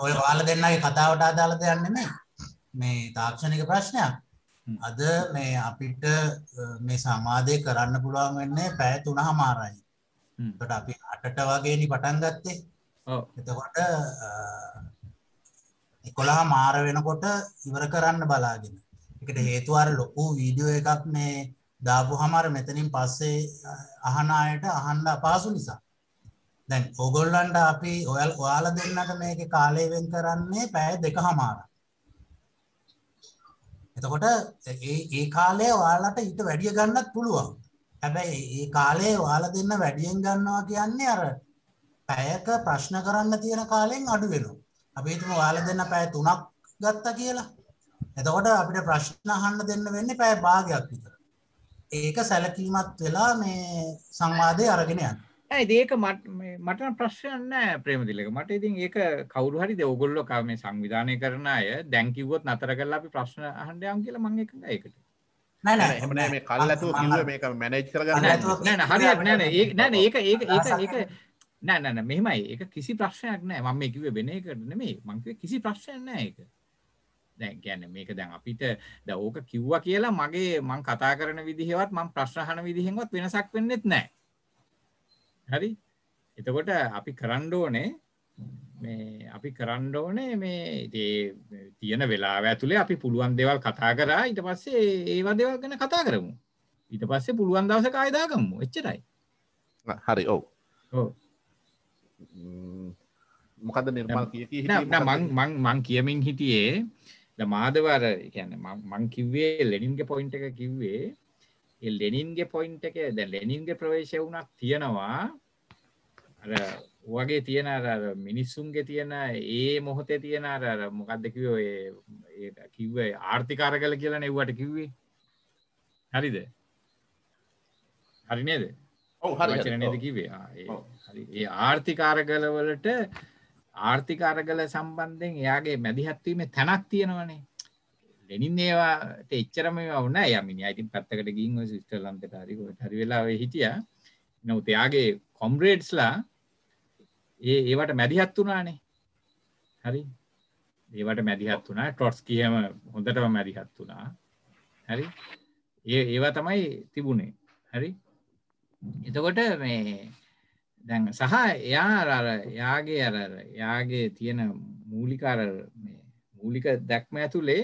ඔය වාල දෙන්නගේ කතාවට අදාළ දෙයක් නෙමෙයි මේ තාක්ෂණික ප්‍රශ්නයක් අද මේ අපිට මේ සමාදය කරන්න පුළුවන් වෙන්නේ පැය තුනහමාරයි. එතකොට අපි 8ට වගේනි පටන් ගත්තේ. ඔව්. එතකොට 11 මාර වෙනකොට ඉවර කරන්න බලාගෙන. එකට හේතුවාර ලොකු වීඩියෝ එකක් මේ දාපු හමර මෙතනින් පස්සේ අහනායට අහන්ඩ අපාසු නිසා දැන් ඔගොල්ලන්ට අපි ඔයල් ඔයාල දෙන්නට මේක කාලයවෙන් කරන්නේ පැය දෙක හමාර එතකොට ඒ කාලය වාලට ඊට වැඩිය ගන්නත් පුළුවන් හැබැයි ඒ කාලේ වාල දෙන්න වැඩියෙන් ගන්නවා කියන්නේ අර පැයක ප්‍රශ්න කරන්න තියෙන කාලෙන් අඩු වෙනවා අපි තුම වාල දෙන්න පැය තුනක් ගත්තා කියලා එතකොට අපිට ප්‍රශ්න අහන්න දෙන්න වෙන්නේ පැය භාගයක් විතර. ඒක සැලකීමත් වෙලා මේ සංවාදය අරගෙන යන්න. ඇයි ඒක මට ප්‍රශ්න නැහැ ප්‍රේමදිලක. මට ඉතින් ඒක කවුරු හරි දෙවගොල්ලෝ කව මේ සංවිධානය කරන අය දැන් කිව්වොත් නතර කරලා අපි ප්‍රශ්න අහන්න යම් කියලා මම එකඟ ඒකට. නෑ නෑ එහෙම නෑ මේ කල් ඇතුව කිව්වේ මේක මැනේජ් කරගන්න නෑ නෑ හරියට නෑ නෑ ඒක නෑ නෑ ඒක ඒක ඒක ඒක නෑ නෑ නෑ මෙහෙමයි ඒක කිසි ප්‍රශ්නයක් නෑ මම මේ කිව්වේ වෙන එකකට නෙමෙයි මම කිව්වේ කිසි ප්‍රශ්නයක් නෑ ඒක දැන් කියන්නේ මේක දැන් අපිට දැන් ඕක කිව්වා කියලා මගේ මං කතා කරන විදිහේවත් මං ප්‍රශ්න අහන විදිහෙන්වත් වෙනසක් වෙන්නෙත් නැහැ. හරි? එතකොට අපි කරන්න ඕනේ මේ අපි කරන්න ඕනේ මේ තියෙන වෙලාව ඇතුලේ අපි පුළුවන් දේවල් කතා කරා ඊට පස්සේ ඒවා දේවල් ගැන කතා කරමු ඊට පස්සේ පුළුවන් දවසක ආයෙ දාගමු එච්චරයි හරි ඔව් ඔව් මොකද නිර්මල් කිය කී මං මං මං කියමින් හිටියේ මාදවර කියන්න මං කිව්වේ ලෙනින්ගේ පොයින්ට එක කිව්වේ ලෙනින්ගේ පොයින්ට එක ද ලෙනින්ගේ ප්‍රවේශය වුණක් තියෙනවා වගේ තියෙන අර මිනිස්සුන්ගේ තියෙන ඒ මොහොතේ තියෙන අර මොකක්ද කිව්ව කිව්ව ආර්ථිකාර කල කියලා නෙව්වට කිව්වේ හරිද හරි නේද ඔව් හරි නේද කිව්වේ ඒ ආර්ථිකාර කලවලට ආර්ථික අරගල සම්බන්ධයෙන් එයාගේ මැදිහත්වීමේ තැනක් තියෙනවනේ. ලෙනින් ඒවාට එච්චරම ඒවා වුණා. එයා මිනිහා ඉතින් පැත්තකට ගිහින් ඔය සිස්ටර්ලන්තට හරි කොහෙට හරි වෙලාවෙ හිටියා. නමුත් එයාගේ කොම්රේඩ්ස්ලා ඒ ඒවට මැදිහත් වුණානේ. හරි. ඒවට මැදිහත් වුණා. ට්‍රොට්ස්කි හැම හොඳටම මැදිහත් වුණා. හරි. ඒ ඒවා තමයි තිබුණේ. හරි. එතකොට මේ දැන් සහ එයා අර යාගේ අර යාගේ තියෙන මූලිකාර මූලික දැක්ම ඇතුළේ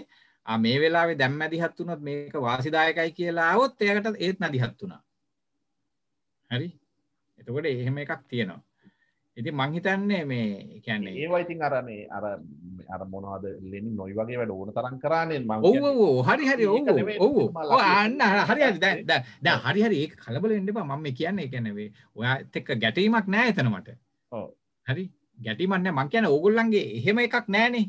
මේ වෙලාවේ දැම් මැදිහත් වුණොත් මේක වාසිදායකයි කියලා આવොත් එයාට ඒත් මැදිහත් වුණා. හරි? එතකොට එහෙම එකක් තියෙනවා. ඉති මංහිතන්නේ මේ කියන්නේ ඒවා ඉතින් අර මේ අර අර මොනවද ලෙනින් නොයි වගේ වැඩ ඕන තරම් කරන්නේ මම ඔව් ඔව් හරි හරි ඔව් ඔව් ඔව් අන්න හරි හරි දැන් දැන් හරි හරි ඒක කලබල වෙන්න එපා මම මේ කියන්නේ ඒ කියන්නේ මේ ඔයාත් එක්ක ගැටීමක් නෑ එතන මට ඔව් හරි ගැටීමක් නෑ මං කියන්නේ ඕගොල්ලන්ගේ එහෙම එකක් නෑනේ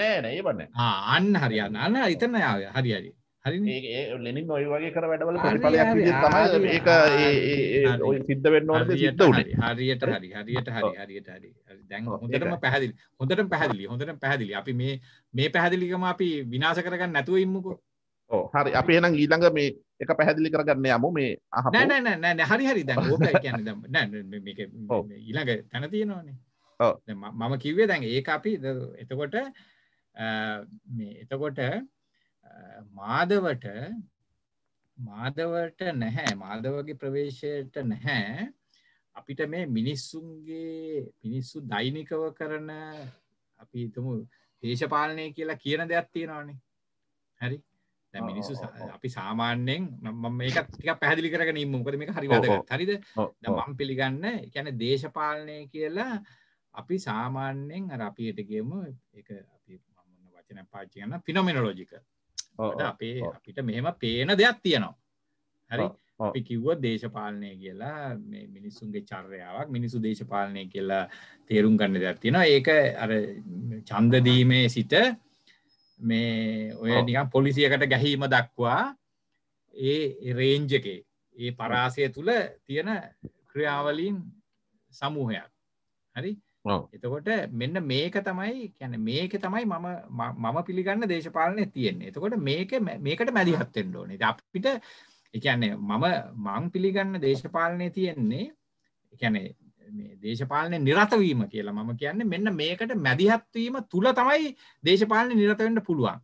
නෑ නෑ ඒව නෑ ආ අන්න හරි අන්න අන්න එතන ආවේ හරි හරි ලෙනින් ඔය වගේ කර වැඩවල පරිපලයක් ඒක ඔය සිද්ධ වෙන්න ඕනද සිද්ධ උනේ හරියට හරි හරියට හරි හරියට හරි දැන් හොඳටම පැහැදිලි හොඳටම පැහැදිලි හොඳටම පැහැදිලි අපි මේ මේ පැහැදිලිකම අපි විනාශ කරගන්න නැතුව ඉන්නකෝ ඕ හරි අපි එහෙනම් ඊළඟ මේ එක පැහැදිලි කරගන්න යමු මේ අහ නෑ නෑ නෑ නෑ හරි හරි දැන් ඕක කියන්නේ දැන් නෑ මේක ඊළඟ තැන තියෙනවානේ ඔව් මම කිව්වේ දැන් ඒක අපි එතකොට මේ එතකොට මාදවට මාදවට නැහැ මාදවගේ ප්‍රවේශයට නැහැ අපිට මේ මිනිස්සුන්ගේ මිනිස්සු දෛනිකව කරන අපි තුමු දේශපාලනය කියලා කියන දෙයක් තියෙනවානේ හරි මිනිස්සු අපි සාමාන්‍යයෙන් මේක ටික පැහදිලි කරගෙන ඉන්න මොකද මේක හරිවාද හරිද මම පිළිගන්න කියන්නේ දේශපාලනය කියලා අපි සාමාන්‍යයෙන් අර අපිට ගියමු ඒක අපි මම වචන පාවිච්චි කරන ෆිනොමිනොලොජිකල් අපේ අපිට මෙහෙම පේන දෙයක් තියෙනවා හරි අපි කිව්ව දේශපාලනය කියලා මේ මිනිස්සුන්ගේ චර්යාවක් මිනිසු දේශපාලනය කියලා තේරුම් ගන්න දෙයක් තියෙනවා ඒක අර චන්දදීමේ සිට මේ ඔය නිකම් පොලිසියකට ගැහීම දක්වා ඒ රේන්ජ එකේ ඒ පරාසය තුළ තියෙන ක්‍රියාවලින් සමූහයක් හරි එතකොට මෙන්න මේක තමයි කියන්නේ මේක තමයි මම මම පිළිගන්න දේශපාලනය තියෙන්නේ. එතකොට මේක මේකට මැදිහත් වෙන්න ඕනේ. ඉතින් අපිට ඒ කියන්නේ මම මං පිළිගන්න දේශපාලනය තියෙන්නේ ඒ කියන්නේ මේ දේශපාලනය නිරත වීම කියලා මම කියන්නේ මෙන්න මේකට මැදිහත් වීම තුල තමයි දේශපාලනය නිරත වෙන්න පුළුවන්.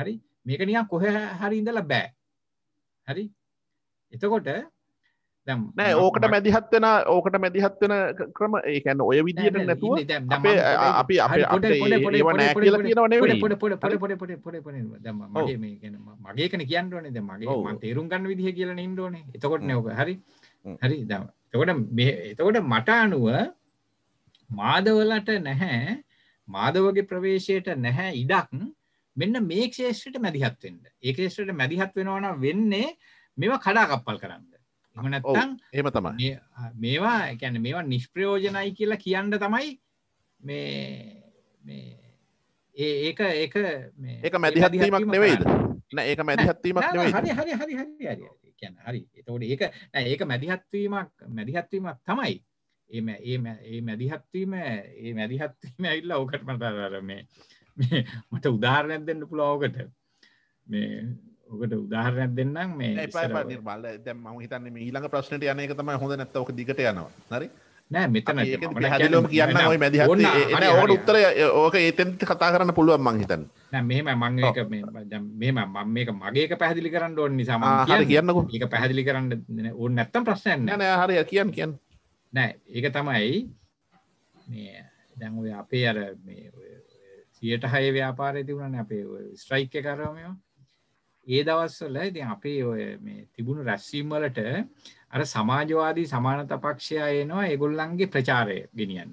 හරි? මේක නිකන් කොහේ හරි ඉඳලා බෑ. හරි? එතකොට නෑ ඕකට මැදිහත් වෙන ඕකට මැදිහත් වෙන ක්‍රම ඒකැන ඔය විදිහට නැතුව අපේ අපි මගේකන කියන්නන මගේ තේරුම් ගන්න විදිහ කියල ඉන්දෝන එතකොට නයක හරි හරි තකොට එතකොට මට අනුව මාදවලට නැහැ මාදවගේ ප්‍රවේශයට නැහැ ඉඩක් මෙන්න මේ ක්ෂේෂ්‍රට මැදිහත්වෙන්ට ඒකේෂ්‍රට මැදිහත් වෙනවන වෙන්නේ මෙම කඩාකප්පල් කරන්න එම නැත්තං එම තමයි මේවා ගැන මේවා නිෂ්ප්‍රයෝජනයි කියලා කියන්න තමයි මේ ඒක ඒක ඒක මැදිහත්වීමක් නෙවෙයිද ඒක මැදිහත්වීමක් නෙවෙයි හරි හරි හරි හරි හරි කියන්න හරි එතකොට ඒක ඒක මැදිහත්වීමක් මැදිහත්වීමක් තමයි එම ඒ ඒ මැදිහත්වීම ඒ මැදිහත්වීම ඇවිල්ල ඕකට මට මේ මට උදාහරණයක් දෙන්න පුළුවන් ඕකට මේ ඔකට උදාහරණයක් දෙන්නම් මේ එපා නිර්මල දැන් මම හිතන්නේ මේ ඊළඟ ප්‍රශ්නෙට යන එක තමයි හොඳ නැත්නම් ඔක දිගට යනවා හරි නෑ මෙතන හැදිලෝම කියන්න ඔය මැදි ඕකට උත්තර ඕක ඒතෙන් කතා කරන්න පුළුවන් මං හිතන්නේ නෑ මෙහෙම මං ඒක මේ මම මේක මගේ එක පැහැදිලි කරන්න ඕන නිසා මම හරි කියන්නකෝ මේක පැහැදිලි කරන්න ඕන නැත්නම් ප්‍රශ්නයක් නෑ නෑ හරි කියන්න කියන්න නෑ ඒක තමයි මේ දැන් ඔය අපේ අර මේ ඔය 106 ව්‍යාපාරයේ තිබුණානේ අපේ ස්ට්‍රයික් එක කරාම ඒවා ඒ දවස්වල ඉතින් අපේ ඔය මේ තිබුණු රැස්වීම් වලට අර සමාජවාදී සමානතා පක්ෂය එනවා ඒගොල්ලන්ගේ ප්‍රචාරය ගෙනියන්න.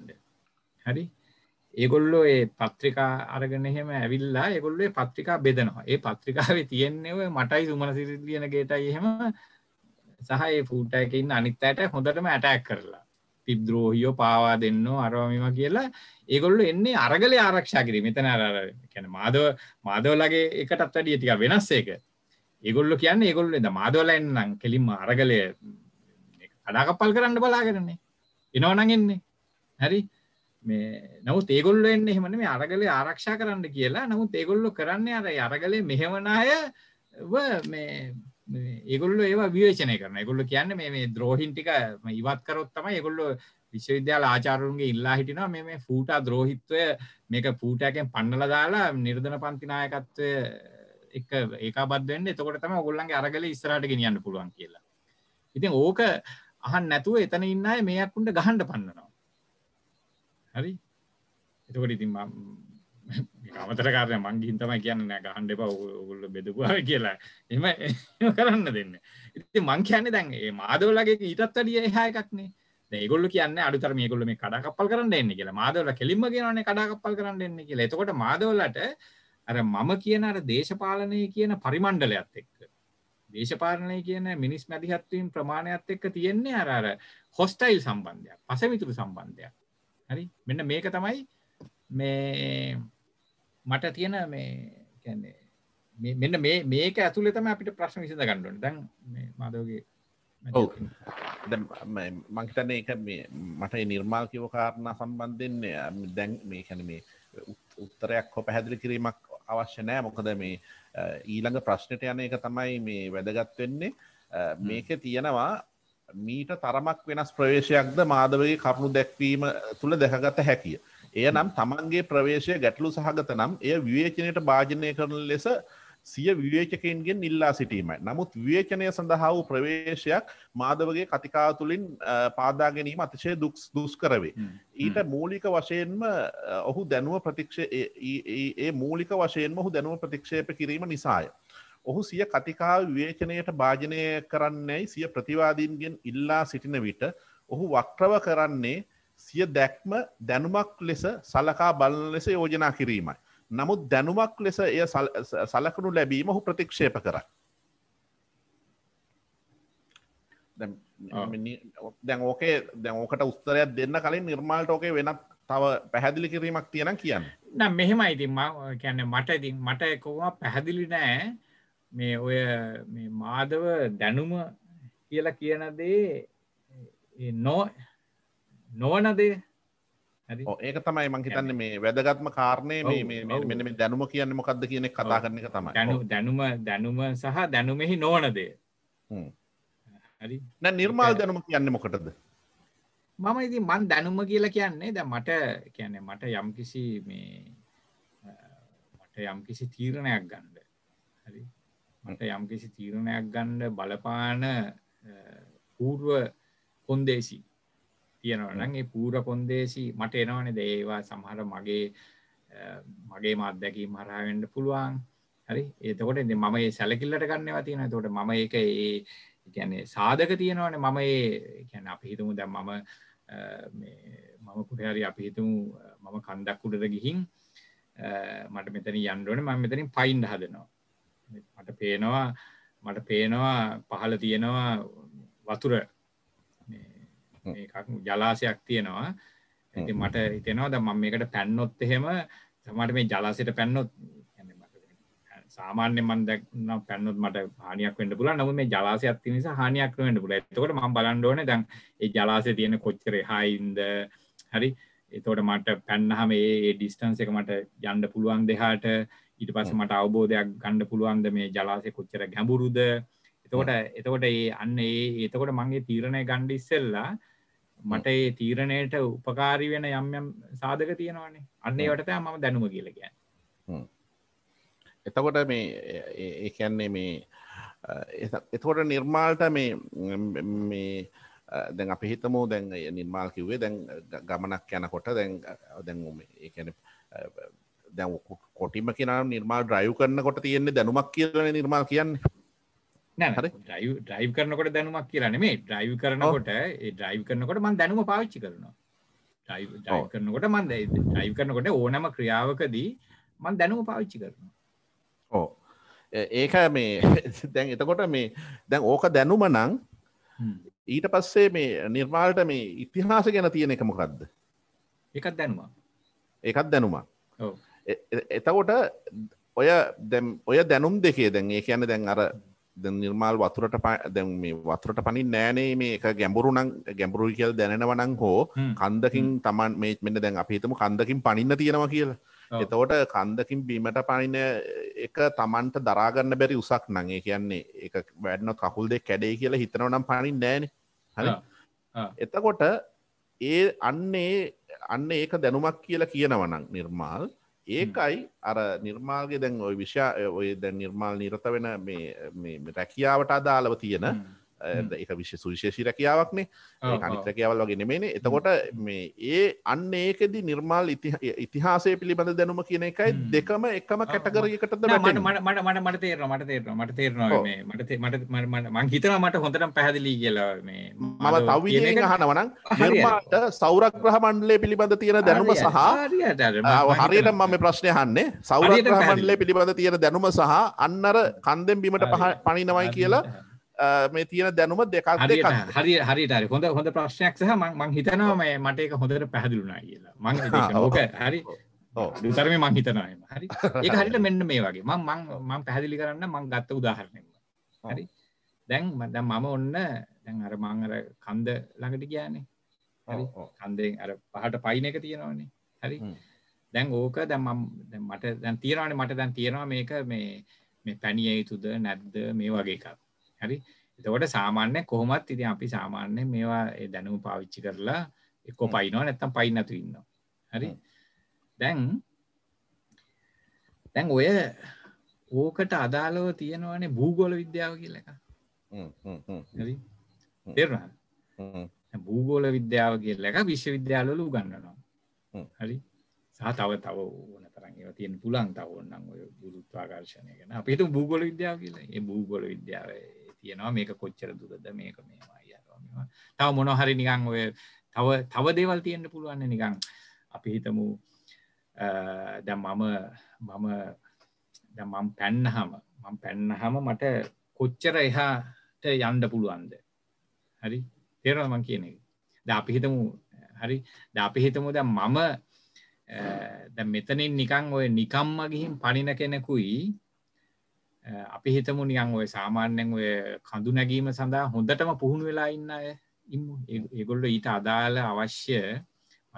හරි? ඒගොල්ලෝ ඒ පත්‍රිකා අරගෙන එහෙම ඇවිල්ලා ඒගොල්ලෝ පත්‍රිකා බෙදනවා. ඒ පත්‍රිකාවේ තියෙන්නේ ඔය මටයි සුමනසිරි කියන ගේටයි එහෙම සහ ඒ ෆූට් එකේ ඉන්න අනිත් අයට හොඳටම ඇටැක් කරලා. විද්‍රෝහියෝ පාවා දෙන්නෝ අරවමම කියලා ඒගොල්ලු එන්නේ අරගලේ ආරක්ෂා කිරීම. මෙතන අර කියන්නේ මාදව මාදවලගේ එකටත් වැඩිය ටිකක් වෙනස් ඒක. ඒගොල්ලෝ කියන්නේ ඒගොල්ලෝ ද මාදවලා එන්නම් කෙලින්ම අරගලේ කඩාකප්පල් කරන්න බලාගෙනනේ. එනවනම් එන්නේ. හරි. මේ නමුත් ඒගොල්ලෝ එන්නේ එහෙම නෙමෙයි අරගලේ ආරක්ෂා කරන්න කියලා. නමුත් ඒගොල්ලෝ කරන්නේ අර අරගලේ මෙහෙවන අය මේ ඒගොල්ල ඒවා විවේචනය කරන ගොල්ල කියන්න මේ ද්‍රෝහින් ටික ඉවත් කරොත් තමයි ඒගොල්ල විශ්වවිද්‍යාල ආචාරුන්ගේ ඉල්ලා හිටිනවා මේ ෆූටා ද්‍රෝහිත්වය මේක පූටයකෙන් පන්නල දාලා නිර්ධන පන්තිනායකත්වය එක ඒකබද්වෙන්න එතකොට තම ගොල්ලන්ගේ අරගල ස්රට ගෙනියන්න පුළුවන් කියලා ඉතින් ඕක අහන් නැතුව එතන ඉන්නයි මේයක්කුන්ට ගහන්ඩ පන්නනවා හරි එතකොට ඉතින් අමතර කාරය මංගින් තමයි කියන්න නෑ ගහන්ඩ එපා ඔගුල්ල බෙදපුවා කියලා එම කරන්න දෙන්න ඉති මං කියන්න දැන් ඒ මාදවලගේ ඊටත් අඩිය එහා එකක්නේ ඒගොල්ල කියන්න අඩුතර මේගොල්ල මේ කඩාකප්පල් කරන්න එන්න කියලා මාදවල කෙලින්ම කියනවනේ කඩාකප්පල් කරන්න එන්න කියලා එතකොට මාදවලට අර මම කියන අර දේශපාලනය කියන පරිමණ්ඩලයත් එක්ක දේශපාලනය කියන මිනිස් මැදිහත්වීම් ප්‍රමාණයත් එක්ක තියෙන්නේ අර අර හොස්ටයිල් සම්බන්ධයක් පසමිතුරු සම්බන්ධයක් හරි මෙන්න මේක තමයි මේ මට තියෙන මේ කියන්නේ මෙන්න මේ මේක ඇතුළේ තමයි අපිට ප්‍රශ්න විසඳ ගන්න ඕනේ. දැන් මේ මාදවගේ ඔව්. දැන් මම හිතන්නේ ඒක මේ මට මේ නිර්මාල් කියව කාරණා සම්බන්ධයෙන් දැන් මේ කියන්නේ මේ උත්තරයක් හො පැහැදිලි කිරීමක් අවශ්‍ය නැහැ. මොකද මේ ඊළඟ ප්‍රශ්නට යන එක තමයි මේ වැදගත් වෙන්නේ. මේකේ තියෙනවා මීට තරමක් වෙනස් ප්‍රවේශයක්ද මාදවගේ කරුණු දැක්වීම තුළ දැකගත හැකියි. එය නම් තමන්ගේ ප්‍රවේශය ගැටලු සහගත නම් එය විවේචනයට භාජනය කරන ලෙස සිය විවේචකයන්ගෙන් ඉල්ලා සිටීමයි. නමුත් විවේචනය සඳහා වූ ප්‍රවේශයක් මාදවගේ කතිකා තුළින් පාදා ගැනීම අතිශය දුස්කරවේ. ඊට මූලික වශයෙන්ම ඔහු දැනුව ඒ මූලික වශයෙන්ම ඔහු දැනුව ප්‍රතික්ෂේප කිරීම නිසාය. ඔහු සිය කතිකා විවේචනයට භාජනය කරන්නේයි සිය ප්‍රතිවාදීන්ගෙන් ඉල්ලා සිටින විට ඔහු වක්්‍රව කරන්නේ සිය දැක්ම දැනුමක් ලෙස සලකා බලන ලෙස යෝජනා කිරීමයි. නමුත් දැනුමක් ලෙස එය සලකනු ලැබීම හු ප්‍රතික්ෂේප කර. දැන් ඕකේ දැන් ඕකට උස්තරයක් දෙන්න කලින් නිර්මාල්ට ඕකේ වෙනත් තව පැහැදිලි කිරීමක් තියෙන කියන්න. නම් මෙහෙම ඉතින් කියන්න මට ඉතින් මට කොවා පැහැදිලි නෑ මේ ඔය මාදව දැනුම කියලා කියන දේ නෝ නොවන දේ ඒක තමයි මං හිතන්න මේ වැදගත්ම කාරණය මේ දැනුම කියන්න මොකක්ද කියන කතා කරන එක තමයි දැනු දැනුම දැනුම සහ දැනුමෙහි නොවනදේ නැ නිර්මාල් දැනුම කියන්න මොකටද මම ඉති මන් දැනුම කියලා කියන්නේ ද මට කියන්නේ මට යම්කිසි මේ මට යම්කිසි තීරණයක් ගන්ඩ හරි මට යම්කිසි තීරණයක් ගණ්ඩ බලපාන පූර්ව කොන්දේසිී තියෙනවා නම් ඒ පූර්ව කොන්දේසි මට එනවනේ ඒවා සමහර මගේ මගේ මාත්දැකීම් හරහා වෙන්න පුළුවන්. හරි එතකොට මම මේ සැලකිල්ලට ගන්නවා තියෙනවා. එතකොට මම ඒක ඒ කියන්නේ සාධක තියෙනවනේ මම ඒ කියන්නේ අපි හිතමු දැන් මම මේ මම කොහේ හරි අපි හිතමු මම කන්දක් උඩට ගිහින් මට මෙතන යන්න ඕනේ මම මෙතනින් පයින් හදනවා. මට පේනවා මට පේනවා පහළ තියෙනවා වතුර එකක් ජලාසයක් තියෙනවා ඇති මට හිතෙනවා ද මම මේකට පැන්නොත් එහෙම සමට මේ ජලාසිට පැන්නොත් සාමාන්‍ය මන් දැක්න පැන්නොත් මට හානියක් වෙන්න පුල නමු මේ ජලාසයක් තිනිස හානියක් වෙන්න පුල එතකොට ම බලන්ඩෝන දැන් ඒ ජලාසය තියෙන කොච්චරේ හයින්ද හරි එතෝට මට පැන්නහම ඒ ඩිස්ටන්ස එක මට යන්න පුළුවන් දෙහාට ඊට පස මට අවබෝධයක් ගණ්ඩ පුළුවන්ද මේ ජලාසය කොච්චර ගැඹුරුද එතකොට එතකොට ඒ අන්න ඒ එතකොට මගේ තීරණය ගණ්ඩ ඉස්සෙල්ලා මට ඒ තීරණයට උපකාරි වෙන යම්යම් සාධක තියෙනවානේ අන්නේ වටතෑ මම දැනුම කියලගන්න එතකොට මේ ඒකන්නේ මේ එතකොට නිර්මාල්ට මේ මේ දැන් අපි හිතමෝ දැන් නිර්මාල් කිවේ දැන් ගමනක් යනකොට දැන් දැන් ඒන දැ කොටිම කියන නිර්මාල් ්‍රයු කරන්න කොට තියෙන්නේ දැනුමක් කියන නිර්මාල් කියන්නේ නෑ ඩයිව් ඩයිව් කරනකොට දැනුමක් කියලා නෙමෙයි ඩයිව් කරනකොට ඒ ඩයිව් කරනකොට මම දැනුම පාවිච්චි කරනවා ඩයිව් ඩයිව් කරනකොට මම ඩයිව් කරනකොට ඕනම ක්‍රියාවකදී මම දැනුම පාවිච්චි කරනවා ඔව් ඒක මේ දැන් එතකොට මේ දැන් ඕක දැනුම නම් ඊට පස්සේ මේ නිර්මාණයට මේ ඉතිහාස ගැන තියෙන එක මොකද්ද ඒකත් දැනුමක් ඒකත් දැනුමක් ඔව් එතකොට ඔය දැන් ඔය දැනුම් දෙකේ දැන් ඒ කියන්නේ දැන් අර නිර්මාල් වතුරට දැන් මේ වතුරට පනින් නෑනේ මේ ගැඹුරු නම් ගැඹුරු කියල් දැනෙනවනං හෝ කන්දකින් තමන් මේ මෙන්න දැන් අපිහිතම කන්දකින් පනින්න තියෙනවා කියලා එතවට කන්දකින් බීමට පනින එක තමන්ට දරාගන්න බැරි උසක් නගේ කියන්නේ එක වැඩන කහුල් දෙ කැඩේ කියලා හිතනව නම් පනින් නෑන හරි එතකොට ඒ අන්නේ අන්න ඒක දැනුමක් කියලා කියනවනං නිර්මාල් ඒකයි අර නිර්මාල්ගය දැන් ඔය විශා ඔය දැන් නිර්මාල් නිරත වෙන රැකියාවට අදාළව තියෙන එක විශෂ සුවිශේෂී රැකියාවක්නේ අනිත් රැකියාවල් වගේ නෙමේනේ එතකොට මේ ඒ අන්න ඒකෙදි නිර්මාල් ඉතිහාසය පිළිබඳ දැනුම කියන එකයි දෙකම එකම කැටගරයකටද මට මට මට මට තේරන මට තේරන මට තේරනවා මට මට මං හිතන මට හොඳටම පැහදිලී කියලා මේ මම තව හනවනම් නිර්මාට සෞරග්‍රහ මණ්ඩලය පිළිබඳ තියෙන දැනුම සහ හරියට මම ප්‍රශ්නය හන්නේ සෞරග්‍රහ මණ්ඩලය පිළිබඳ තියෙන දැනුම සහ අන්නර කන්දෙන් බිමට පහ පනිනවයි කියලා මේ තියෙන දැනුම දෙකක් දෙක හරි හරිටරි හොඳ හොඳ ප්‍රශ්නයක් සහ මං හිතනවා මේ මට ඒක හොඳට පැහැදිලුනා කියලා මං ඕක හරි දුතරම මං හිතනවා හරි ඒක හරිට මෙන්න මේ වගේ මං මං මං පැහැදිලි කරන්න මං ගත්ත උදාහරණයක් හරි දැන් දැන් මම ඔන්න දැන් අර මං අර කන්ද ළඟට ගියානේ හරි කන්දෙන් අර පහට පයින් එක තියෙනවනේ හරි දැන් ඕක දැන් මම දැන් මට දැන් තියෙනවනේ මට දැන් තියෙනවා මේක මේ මේ පැණිය යුතුද නැද්ද මේ වගේ එකක් හරි එතකොට සාමාන්‍ය කොහොමත් ඉතින් අපි සාමාන්‍ය මේවා ඒ දැනුම පාවිච්චි කරලා එක්ක පයින්නවා නැත්නම් පයින් නැතු ඉන්නවා හරි දැන් දැන් ඔය ඕකට අදාළව තියෙනවනේ භූගෝල විද්‍යාව කියලා එකක් හ්ම් හ්ම් හරි තේරුණාද හ්ම් භූගෝල විද්‍යාව කියල එක විශ්වවිද්‍යාලවල උගන්නනවා හරි සහ තව තව ඕන තරන්ව තියෙන පුළන් තවන්න ඔය ගුරුත්වාකර්ශණය ගැන අපිට භූගොල විද්‍යාව කියල ඒ භූගොල විද්‍යාවේ තියෙනවා මේක කොච්චර දුරද මේක මේමයි යරවා තව මොනොහරි නිකං ඔය තව තව දේවල් තියෙන්ට පුළුවන්න නිකං අපි හිතමු ද මම මම මම් පැන්නහම මං පැන්නහම මට කොච්චර එහාට යන්ඩ පුළුවන්ද හරි තේරමං කියන එක ද අපි හිතමු හරි ද අපි හිතමු ද මම ද මෙතනින් නිකං ඔය නිකම්ම ගිහින් පණින කෙනෙකුයි අපි හිතමු නියන් ඔය සාමාන්‍යෙන් ඔය කඳු නැගීම සඳහා හොඳටම පුහුණු වෙලා ඉන්න ඉන්න ඒගොල්ල ඊට අදාළ අවශ්‍ය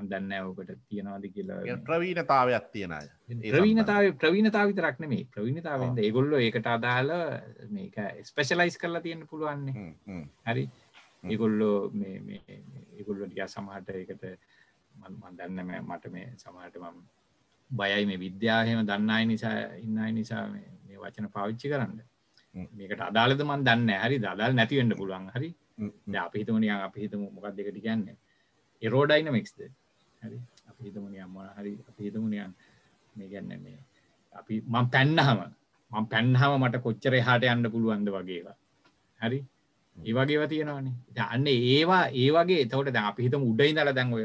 අන්දන්න ඕකට තියෙනවාද කියලා ප්‍රවීණතාවයක් තියෙන ප්‍රවීණතාව ප්‍රවීණතාව විතරක්න මේ ප්‍රවීණතාවද ඒගොල්ල ඒකට අදාළ මේක ස්පෙෂලයිස් කරලා තියෙන පුළුවන්නේ හරි ඒගොල්ලෝ ඒගොල්ලො ටිය සමහට එකට මන්දන්නම මට මේ සමහට මම බයයි මේ විද්‍යාහෙම දන්නයි නිසා ඉන්නයි නිසා මේ මේ වචන පාවිච්චි කරන්න මේකට අදාලද මන් දන්න හරි දදාල් නැතිවෙන්න පුළුවන් හරි අපිහිතමනිය අපිහිතම මොකක් දෙකට කියන්න එරෝඩයිනමික්ස්ද හරි අපිහිතමනියම් මොන හරි අපිහිතමනියන් මේ ගැන්න මේ අපි මං පැන්නහම මං පැන්හම මට කොච්චර හාට යන්න පුළුවන්ද වගේවා හරි ඒවගේව තියෙනවානේ අන්න ඒවා ඒ වගේ තවට දැ අපිහිතම උඩයි දල දැන් ඔය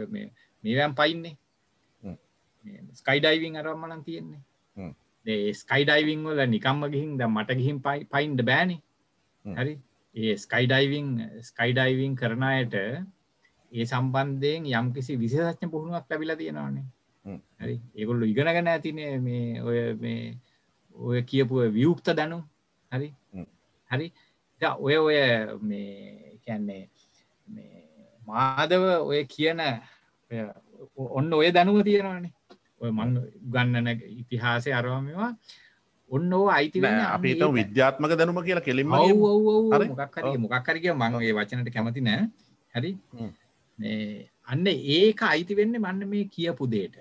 මේවැම් පයින්නේ ස්කයිඩයිවිං අරම්මනන් තියෙන්නේ ස්කයිඩයිවිං වල නිකම්ම ගිහින් ද මට ගිහින් පයින්ඩ බෑනි හරි ඒ ස්කයිඩයිවිං ස්කයිඩයිවිං කරනයට ඒ සම්බන්ධයෙන් යම් කිසි විශේෂඥ පුහුණුවක් ලැබිලා තියෙනවානේ හරි ඒගොල්ලු ඉගෙනගෙන ඇතිනේ මේ ඔය මේ ඔය කියපු වියුක්ත දැනු හරි හරි ඔය ඔය මේ කියන්නේ මේ මාදව ඔය කියන ඔන්න ඔය දැනුව තියෙනවානේ ඔය මං ගන්නන ඉතිහාසය අරවාමවා ඔන්න ඕ අයිති අපිත විද්‍යාත්මක දැනුම කියලා කෙලින්ම මොක්කර මොකක්කරක මංගේ වචනට කැමති නෑ හරි අන්න ඒක අයිති වෙන්න මන්න මේ කියපු දේට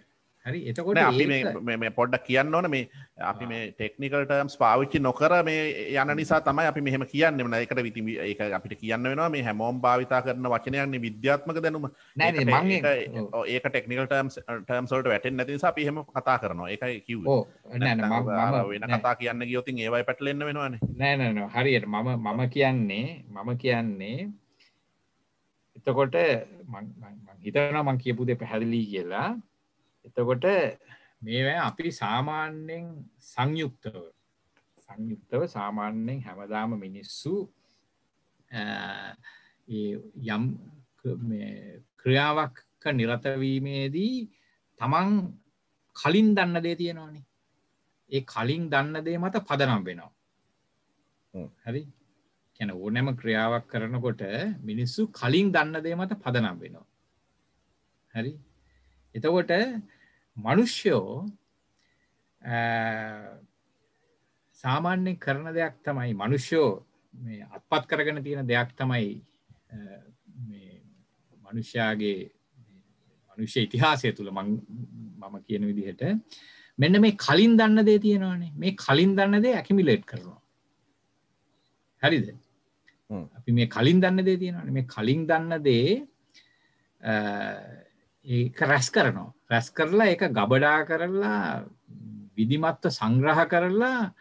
හරි එතකොට අපි මේ පොඩ්ඩක් කියන්න ඕන මේ අපි මේ ටෙක්නිකල් ටර්ම්ස් පාවිච්චි නොකර මේ යන නිසා තමයි අපි මෙහම කියන්න වන එකට විති එක අපිට කියන්න වෙනවා මේ හැමෝම් භාවිතා කරන වචනයන්නේ විද්‍යාත්මක දැනුම ඒක ටෙක්නිකල් ටර්ම්ස් ටර්ම්සල්ට වැටෙන් නැති නිසා පිහෙම කතා කරනවා එකයි කිව් වෙන කතා කියන්න ගියෝතින් ඒවයි පැටලෙන්න්න වෙනවාන නෑනන හරියට මම මම කියන්නේ මම කියන්නේ එතකොට හිතනවා මං කියපු දෙ පැහැදිලී කියලා එතකොට මේවැ අපි සාමාන්‍යයෙන් සංයුක්තව සංයුක්තව සාමාන්‍යයෙන් හැමදාම මිනිස්සු යම් ක්‍රියාවක් නිරතවීමේදී තමන් කලින් දන්න දේ තියෙනවානේ ඒ කලින් දන්න දේ මත පදනම් වෙනවා හරි කැන ඕනෑම ක්‍රියාවක් කරනකොට මිනිස්සු කලින් දන්න දේ මත පදනම් වෙනවා හරි එතකොට මනුෂ්‍යයෝ සාමාන්‍ය කරන දෙයක් තමයි මනුෂ්‍යෝ අත්පත් කරගෙන තියෙන දෙයක් තමයි මනුෂ්‍යයාගේ මනුෂ්‍ය ඉතිහාසය තුළ මම කියන විදිහට මෙන්න මේ කලින් දන්න දේ තියෙනවානේ මේ කලින් දන්න දේ ඇකිමිලේට් කරනවා හරිද අපි මේ කලින් දන්න දේ තියෙනවානේ මේ කලින් දන්න දේ ඒක රැස් කරනවා. රැස් කරලා ඒක ගබඩා කරලා විධිමත්ව සංග්‍රහ කරලා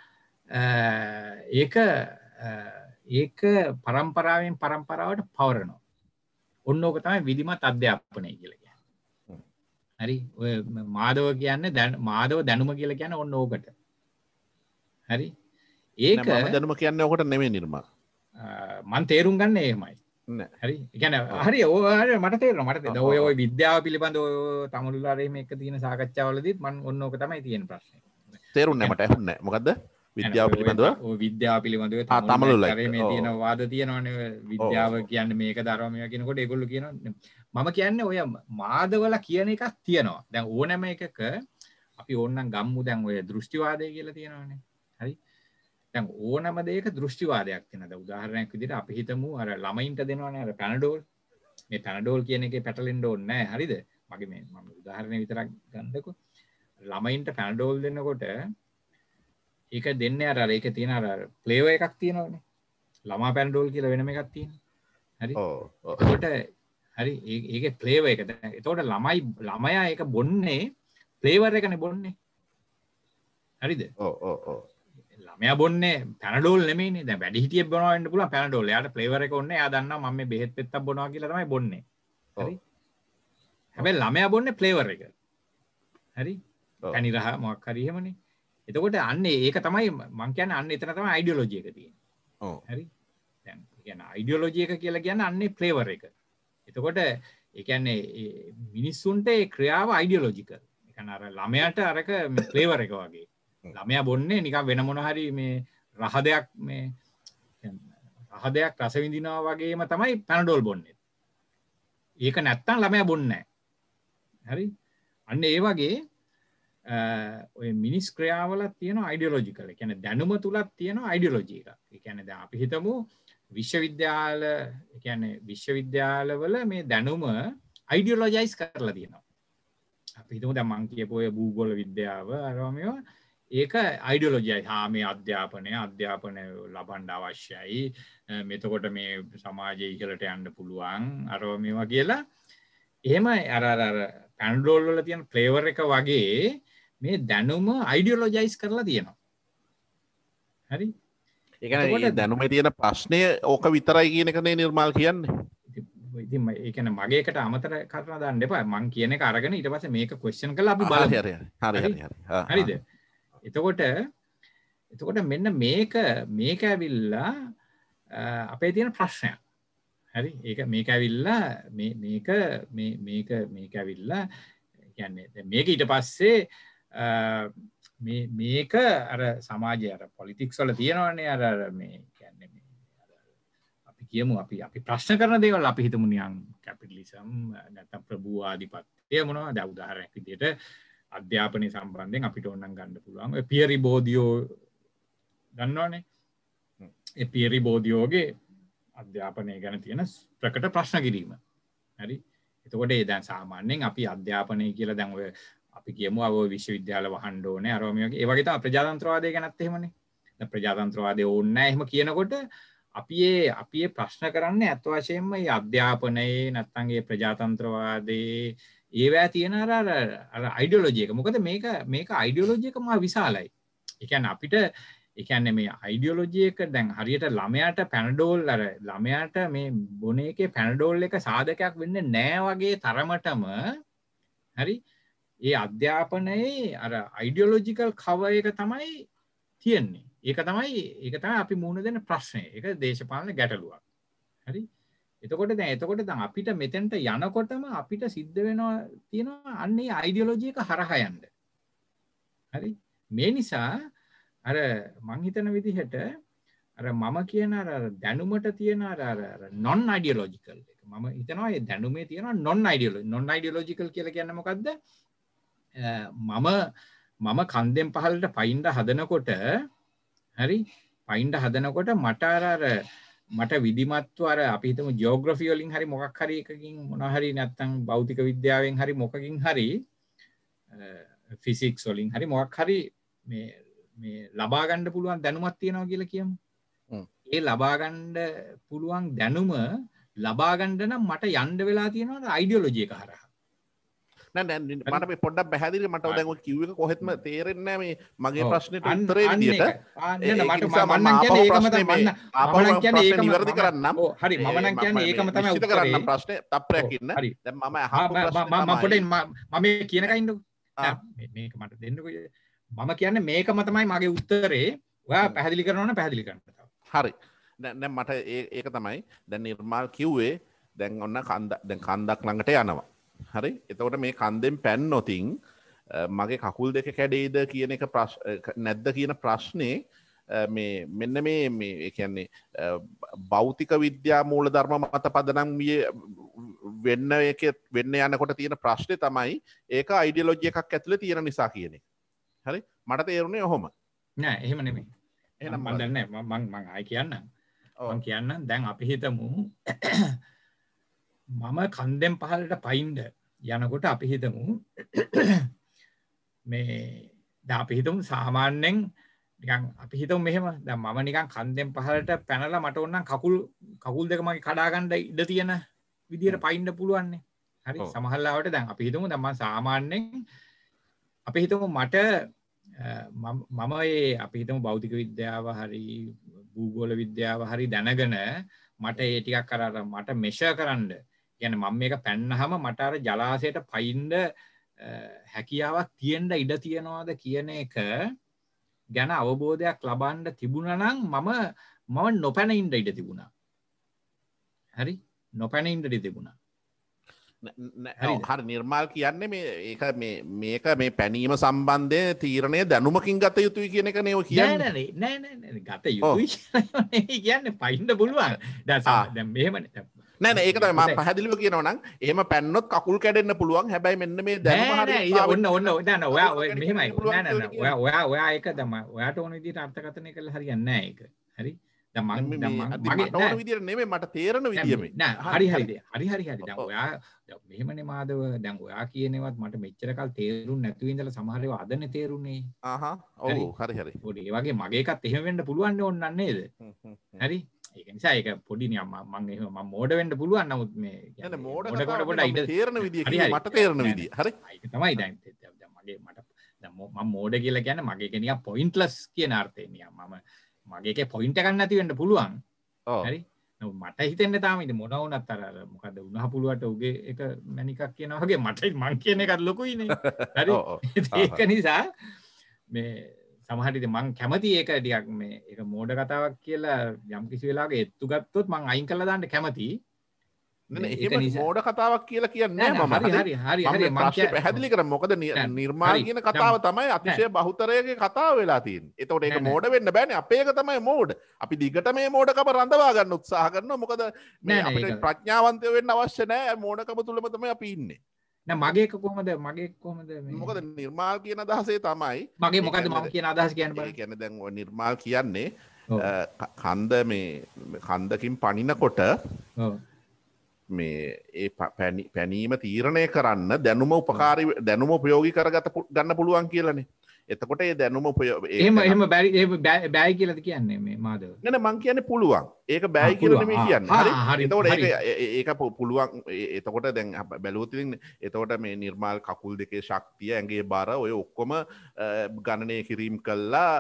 ඒක ඒක පරම්පරාවෙන් පරම්පරාවට පවරනවා. ඔන්න ඕක තමයි විධිමත් අධ්‍යාපනය කියලා කියන්නේ. හරි ඔය මාදව කියන්නේ දැන් මාදව දැනුම කියලා කියන්නේ ඔන්න ඕකට. හරි ඒක දැනුම කියන්නේ ඕකට නෙමෙයි නිර්මා. මම තේරුම් ගන්න එහෙමයි. හරි ගැන හරි ඕර මට තේර මට ඔය ඔය විද්‍යාව පිළිබඳ තමුල්ලාරම එක තියෙන සාකච්ඡාවලදත් මන් ඔන්නෝක තමයි තියෙන ප්‍රශ්න තේරුන්න මට ඇහුන්න මොකක්ද විද්‍යාව පිළිබඳව විද්‍යා පිළිබඳව තමලුල මේ තියෙන වාද තියෙනවන විද්‍යාව කියන්න මේක දරමය කියෙනකොට එකොල්ල කියන මම කියන්න ඔය මාදවල කියන එකක් තියෙනවා දැන් ඕනෑම එකක අපි ඔන්න ගම්මු දැන් ඔය දෘෂ්ටිවාදය කියලා තියෙනවානේ දැන් ඕනම දෙයක දෘෂ්ටිවාදයක් තියෙනවා. උදාහරණයක් විදිහට අපි හිතමු අර ළමයින්ට දෙනවනේ අර පැනඩෝල්. මේ පැනඩෝල් කියන එකේ පැටලෙන්න ඕනේ නැහැ. හරිද? මගේ මේ මම උදාහරණේ විතරක් ගන්නකො. ළමයින්ට පැනඩෝල් දෙනකොට ඒක දෙන්නේ අර අර ඒක තියෙන අර ෆ්ලේවර් එකක් තියෙනවනේ. ළමා පැනඩෝල් කියලා වෙනම එකක් තියෙනවා. හරි? ඔව්. ඒකට හරි ඒකේ ෆ්ලේවර් එක. එතකොට ළමයි ළමයා ඒක බොන්නේ ෆ්ලේවර් එකනේ බොන්නේ. හරිද? ඔව් ඔව් ඔව්. ළමයා බොන්නේ පැනඩෝල් නෙමේ දැ වැඩිහිටිය බොනට පුල පැනඩෝල් යාට පලේවර කොන්න යදන්න ම බෙත් පෙත්ත බොනා කියලමයි බොන්නේ හැබැ ළමයා බොන්න පලේවර එක හරි පැනිරහ මොක් කරීහමනේ එතකොට අන්න ඒක තමයි මංකයන් අන්න එතන තම අයිඩියලෝජියක තියෙන හරි ගැන අයිඩියලෝජියක කියලා ගැන්න අන්නේ පලේවර එක එතකොට එකන්නේ මිනිස්සුන්ට ක්‍රියාව අයිඩියලෝජිකල් එකන අර ළමයට අරක පලේවර එක වගේ ළමය බොන්නේ නික වෙන මොනහරි මේ රහ දෙයක් මේ රහ දෙයක් රස විඳිනවා වගේම තමයි පැනඩෝල් බොන්නේ ඒක නැත්තම් ළමය බොන්න හරි අන්න ඒ වගේ ඔය මිනිස් ක්‍රියාවල තියෙන අයිඩියලෝජිකල එකැන දැනුම තුළත් තියෙන අයිඩියලෝජීක එකැනද අපි හිතමු විශ්වවිද්‍යාල එකැන විශ්වවිද්‍යාලවල මේ දැනුම අයිඩියලෝජයිස් කරලා තියෙනවා අපිතුම දමං කියපෝය භූගොල විද්‍යාව අරමයෝ ඒක අයිඩියලෝජයයි හා මේ අධ්‍යාපනය අධ්‍යාපන ලබන්ඩ අවශ්‍යයි මෙතකොට මේ සමාජය ඉහලට යන්න පුළුවන් අරව මේවා කියලා එහෙම අරර පැන්ඩෝල්ල තියන් ක්ලේවර් එක වගේ මේ දැනුම අයිඩියලෝජයිස් කරලා තියෙනවා හරි ඒ දැනුම තියෙන ප්‍රශ්නය ඕක විතරයි කියන කනේ නිර්මාල් කියන්නේ ඉතින් ඒකන මගේකට අමතර කරන දන්න එපා මං කියන එක අරගෙන ඉට පස මේක කොස්්චන් කල අපි බල හරිද එතකොට එතකොට මෙන්න මේක මේක ඇවිල්ලා අපේ තියෙන ප්‍රශ්නයක් හරි ඒ මේක ඇවිල්ලා මේක මේක මේක ඇවිල්ලා කියන්නේ මේක ඊට පස්සේ මේක අර සමාජය අර පොලිටික්ස් වල තියෙනවනේ අර මේ කියන්නේ අපි කියමු අපි අපි ප්‍රශ්න කරන දේවල් අපි හිතමු නියම් කැපිටලිසම් නැත්නම් ප්‍රභූවාදිපත්‍ය මොනවා දැන් උදාහරණයක් විදිහට අධ්‍යාපනය සම්බන්ධයෙන් අපිට ඔන්නන් ගන්න පුළුවන් පියරි බෝධියෝ දන්නවානේ පියරි බෝධියෝගේ අධ්‍යාපනය ගැන තියෙන ප්‍රකට ප්‍රශ්න කිරීම හරි එතකොට ඒ දැන් සාමාන්‍යයෙන් අපි අධ්‍යාපනය කියලා දැන් ඔය අපි කියමු අව විශ්වවිද්‍යාල වහන්න ඕනේ අරෝමියගේ ඒ වගේ තමයි ප්‍රජාතන්ත්‍රවාදය ගැනත් එහෙමනේ දැන් ප්‍රජාතන්ත්‍රවාදය ඕනේ නැහැ එහෙම කියනකොට අපි ඒ අපි ඒ ප්‍රශ්න කරන්නේ අත් වශයෙන්ම මේ අධ්‍යාපනයේ නැත්නම් ඒ ප්‍රජාතන්ත්‍රවාදයේ ඒවෑ තියෙන අර අර අයිඩියොලොජි එක. මොකද මේක මේක අයිඩියොලොජි එක මා විශාලයි. ඒ කියන්නේ අපිට ඒ කියන්නේ මේ අයිඩියොලොජි එක දැන් හරියට ළමයාට පැනඩෝල් අර ළමයාට මේ බොන එකේ පැනඩෝල් එක සාධකයක් වෙන්නේ නැහැ වගේ තරමටම හරි ඒ අධ්‍යාපනයේ අර අයිඩියොලොජිකල් කව එක තමයි තියෙන්නේ. ඒක තමයි ඒක තමයි අපි මුහුණ දෙන ප්‍රශ්නේ. ඒක දේශපාලන ගැටලුවක්. හරි? එතකොට දැන් එතකොට දැන් අපිට මෙතෙන්ට යනකොටම අපිට සිද්ධ වෙනවා තියෙනවා අන්නේ අයිඩියොලොජි එක හරහා යන්න. හරි? මේ නිසා අර මං හිතන විදිහට අර මම කියන අර දැනුමට තියෙන අර අර non ideological එක මම හිතනවා ඒ දැනුමේ තියෙන non ideological non ideological කියලා කියන්නේ මොකද්ද මම මම කන්දෙන් පහලට පයින්ඩ හදනකොට හරි පයින්ඩ හදනකොට මට අර අර මට විධිමත්ව අර අපි හිතමු ජියෝග්‍රෆි වලින් හරි මොකක් හරි එකකින් මොනවා හරි නැත්නම් භෞතික විද්‍යාවෙන් හරි මොකකින් හරි ෆිසික්ස් වලින් හරි මොකක් හරි මේ මේ ලබා ගන්න පුළුවන් දැනුමක් තියෙනවා කියලා කියමු. ඒ ලබා ගන්න පුළුවන් දැනුම ලබා ගන්න නම් මට යන්න වෙලා තියෙනවා අයිඩියොලොජි එක හරහා. මට මේ පොඩ්ඩක් පැහැදිලි මට දැන් කිව්ව කොහෙත්ම තේරෙන්නේ මේ මගේ ප්‍රශ්නයට අන්තරේ විදියට නිවැරදි කරන්නම් හරි මමනම් කියන්නේ ඒකම තමයි උත්තර කරන්න ප්‍රශ්නේ තප්පරයක් ඉන්න දැන් මම අහපු ප්‍රශ්නේ මම පොඩ්ඩක් මම මේ කියනකම් ඉන්නකෝ මේක මට දෙන්නකෝ මම කියන්නේ මේකම තමයි මගේ උත්තරේ ඔයා පැහැදිලි කරනවනේ පැහැදිලි කරන්න හරි දැන් මට ඒක තමයි දැන් නිර්මාල් කිව්වේ දැන් ඔන්න කන්ද දැන් කන්දක් ළඟට යනවා හරි එතවට මේ කන්දෙන් පැන් නොතින් මගේ කකුල් දෙක කැඩේද කියන එක නැද්ද කියන ප්‍රශ්නය මේ මෙන්න මේ මේ කියන්නේ බෞතික විද්‍යා මූල ධර්ම මත පදනම් විය වෙන්න එක වෙන්න යනකොට තියෙන ප්‍රශ්නය තමයි ඒක අයිඩියලෝජිය එකක් ඇතුළ තියෙන නිසා කියන එක හරි මට තේරුණේ ඔහොම නෑ එහෙම නෙමේ එ මදන්න මං මං ආය කියන්න ඔවන් කියන්න දැන් අපි හිතමු මම කන්දෙන් පහලට පයින්ඩ යනකොට අපි හිතමු මේ අපි හිතමු සාමාන්‍යෙන් නිකන් අපි හිතමු මෙහෙම දැන් මම නිකන් කන්දෙන් පහලට පැනලා මට ඕනනම් කකුල් කකුල් දෙක මගේ කඩා ගන්න ඉඩ තියෙන විදියට පයින්න පුළුවන් හරි සමහරවිට දැන් අපි හිතමු දැන් මම සාමාන්‍යයෙන් අපි හිතමු මට මම ඒ අපි හිතමු භෞතික විද්‍යාව හරි භූගෝල විද්‍යාව හරි දැනගෙන මට ඒ ටිකක් අර මට මෙෂර් කරන්න කියන මම මේක පැන්නහම මට අර ජලාශයට පයින්ඩ හැකියාවක් තියෙන්ඩ ඉඩ තියෙනවාද කියන එක ගැන අවබෝධයක් ලබන්ඩ තිබුණනම් මම මම නොපැනයින්ඩ ඉඩ තිබුණා හරි නොපැනයින්ඩ තිබුණා හරි නිර්මාල් කියන්නේ ඒක මේක මේ පැනීම සම්බන්ධය තීරණය දැනුමකින් ගත යුතුයි කියන එක නව කියන්න ගත යුතුයි කියන්න පයින්ඩ පුළුවන් දැසා දැ මෙහමන නෑන ඒකට ම පහැදිලිව කියනවනම් ඒම පැන්නොත් කකුල් කැඩෙන්න්න පුළුවන් හැබැයි මෙන්න මේ දැ ඔන්න ඔන්න ඔන්න ඔයා මෙමයි ඔයා ඔයා ඔයා ඒක දම ඔයාට ඕන විදිට අර්ථකතනය කළ හරිගන්න ඒක හරි නෙේ මට තේරන විදිීම හරි හරි හරි හරි හරි ඔයා මෙහමන මාදව දැන් ඔයා කියනවත් මට මෙච්චරකල් තේරුම් නැතුවන්දල සමහරව අදන තේරුන්නේ හරි හරි ඩේ වගේ මගේකත් එහෙවෙන්ට පුළුවන්න්න ඔන්නන්නේද හරි ඒක නිසා ඒක පොඩි නියම මම එහෙම මම මෝඩ වෙන්න පුළුවන් නමුත් මේ කියන්නේ මෝඩ කොට කොට ඉඳ තේරෙන විදිය මට තේරෙන විදිය හරි ඒක තමයි දැන් මගේ මට දැන් මම මෝඩ කියලා කියන්නේ මගේ එක නිකන් පොයින්ට්ලස් කියන අර්ථයෙන් නිකන් මම මගේ එකේ පොයින්ට් එකක් නැති වෙන්න පුළුවන් හරි මට හිතෙන්න තාම ඉතින් මොන වුණත් අර මොකද උනහ පුළුවට උගේ එක මැනිකක් කියනවා වගේ මට මං කියන එකත් ලොකුයිනේ හරි ඒක නිසා මේ සමහරිද මං කැමති ඒක ටිකක් මේ එක මෝඩ කතාවක් කියලා යම් කිසි වෙලාගේ එත්තු ගත්තොත් මං අයින් කළ දාන්න කැමති මෝඩ කතාවක් කියලා කියන්න ම හරි හරි හරි පැහැදිලි කර මොකද නිර්මාණ කියන කතාව තමයි අතිශය බහුතරයගේ කතාව වෙලාතින් එතවට ඒක මෝඩ වෙන්න බෑන අපේක තමයි මෝඩ අපි දිගට මේ මෝඩකම රඳවාගන්න උත්සාහ කරන මොකද මේ ප්‍රඥාවන්තය වෙන්න අවශ්‍යනෑ මෝඩකම තුළමතම අපි ඉන්නේ මගේ කොහොමද මගේ කොහොමද මොකද නිර්මාල් කියන අදහසේ තමයි මගේ මොකද ම කියන අදහස් කියන්න කියන දැන් නිර්මාල් කියන්නේ කන්ද මේ කන්දකින් පනිනකොට මේ ඒ පැනීම තීරණය කරන්න දැනුම උපකාරි දැනුම ප්‍රයෝගි කරගත ගන්න පුළුවන් කියලනේ එතකොට ඒ දැනුම පොය එම එහම බැරි බෑයි කියලද කියන්නේ මේ මාද නන මං කියන්න පුළුවන් ඒක බෑයි කියලම කියන්න එතකොට ඒක පුළුවන් එතකොට දැන් බැලෝතින් එතකොට මේ නිර්මාල් කකුල් දෙකේ ශක්තිය ඇගේ බර ඔය ඔක්කොම ගණනය කිරීම් කල්ලා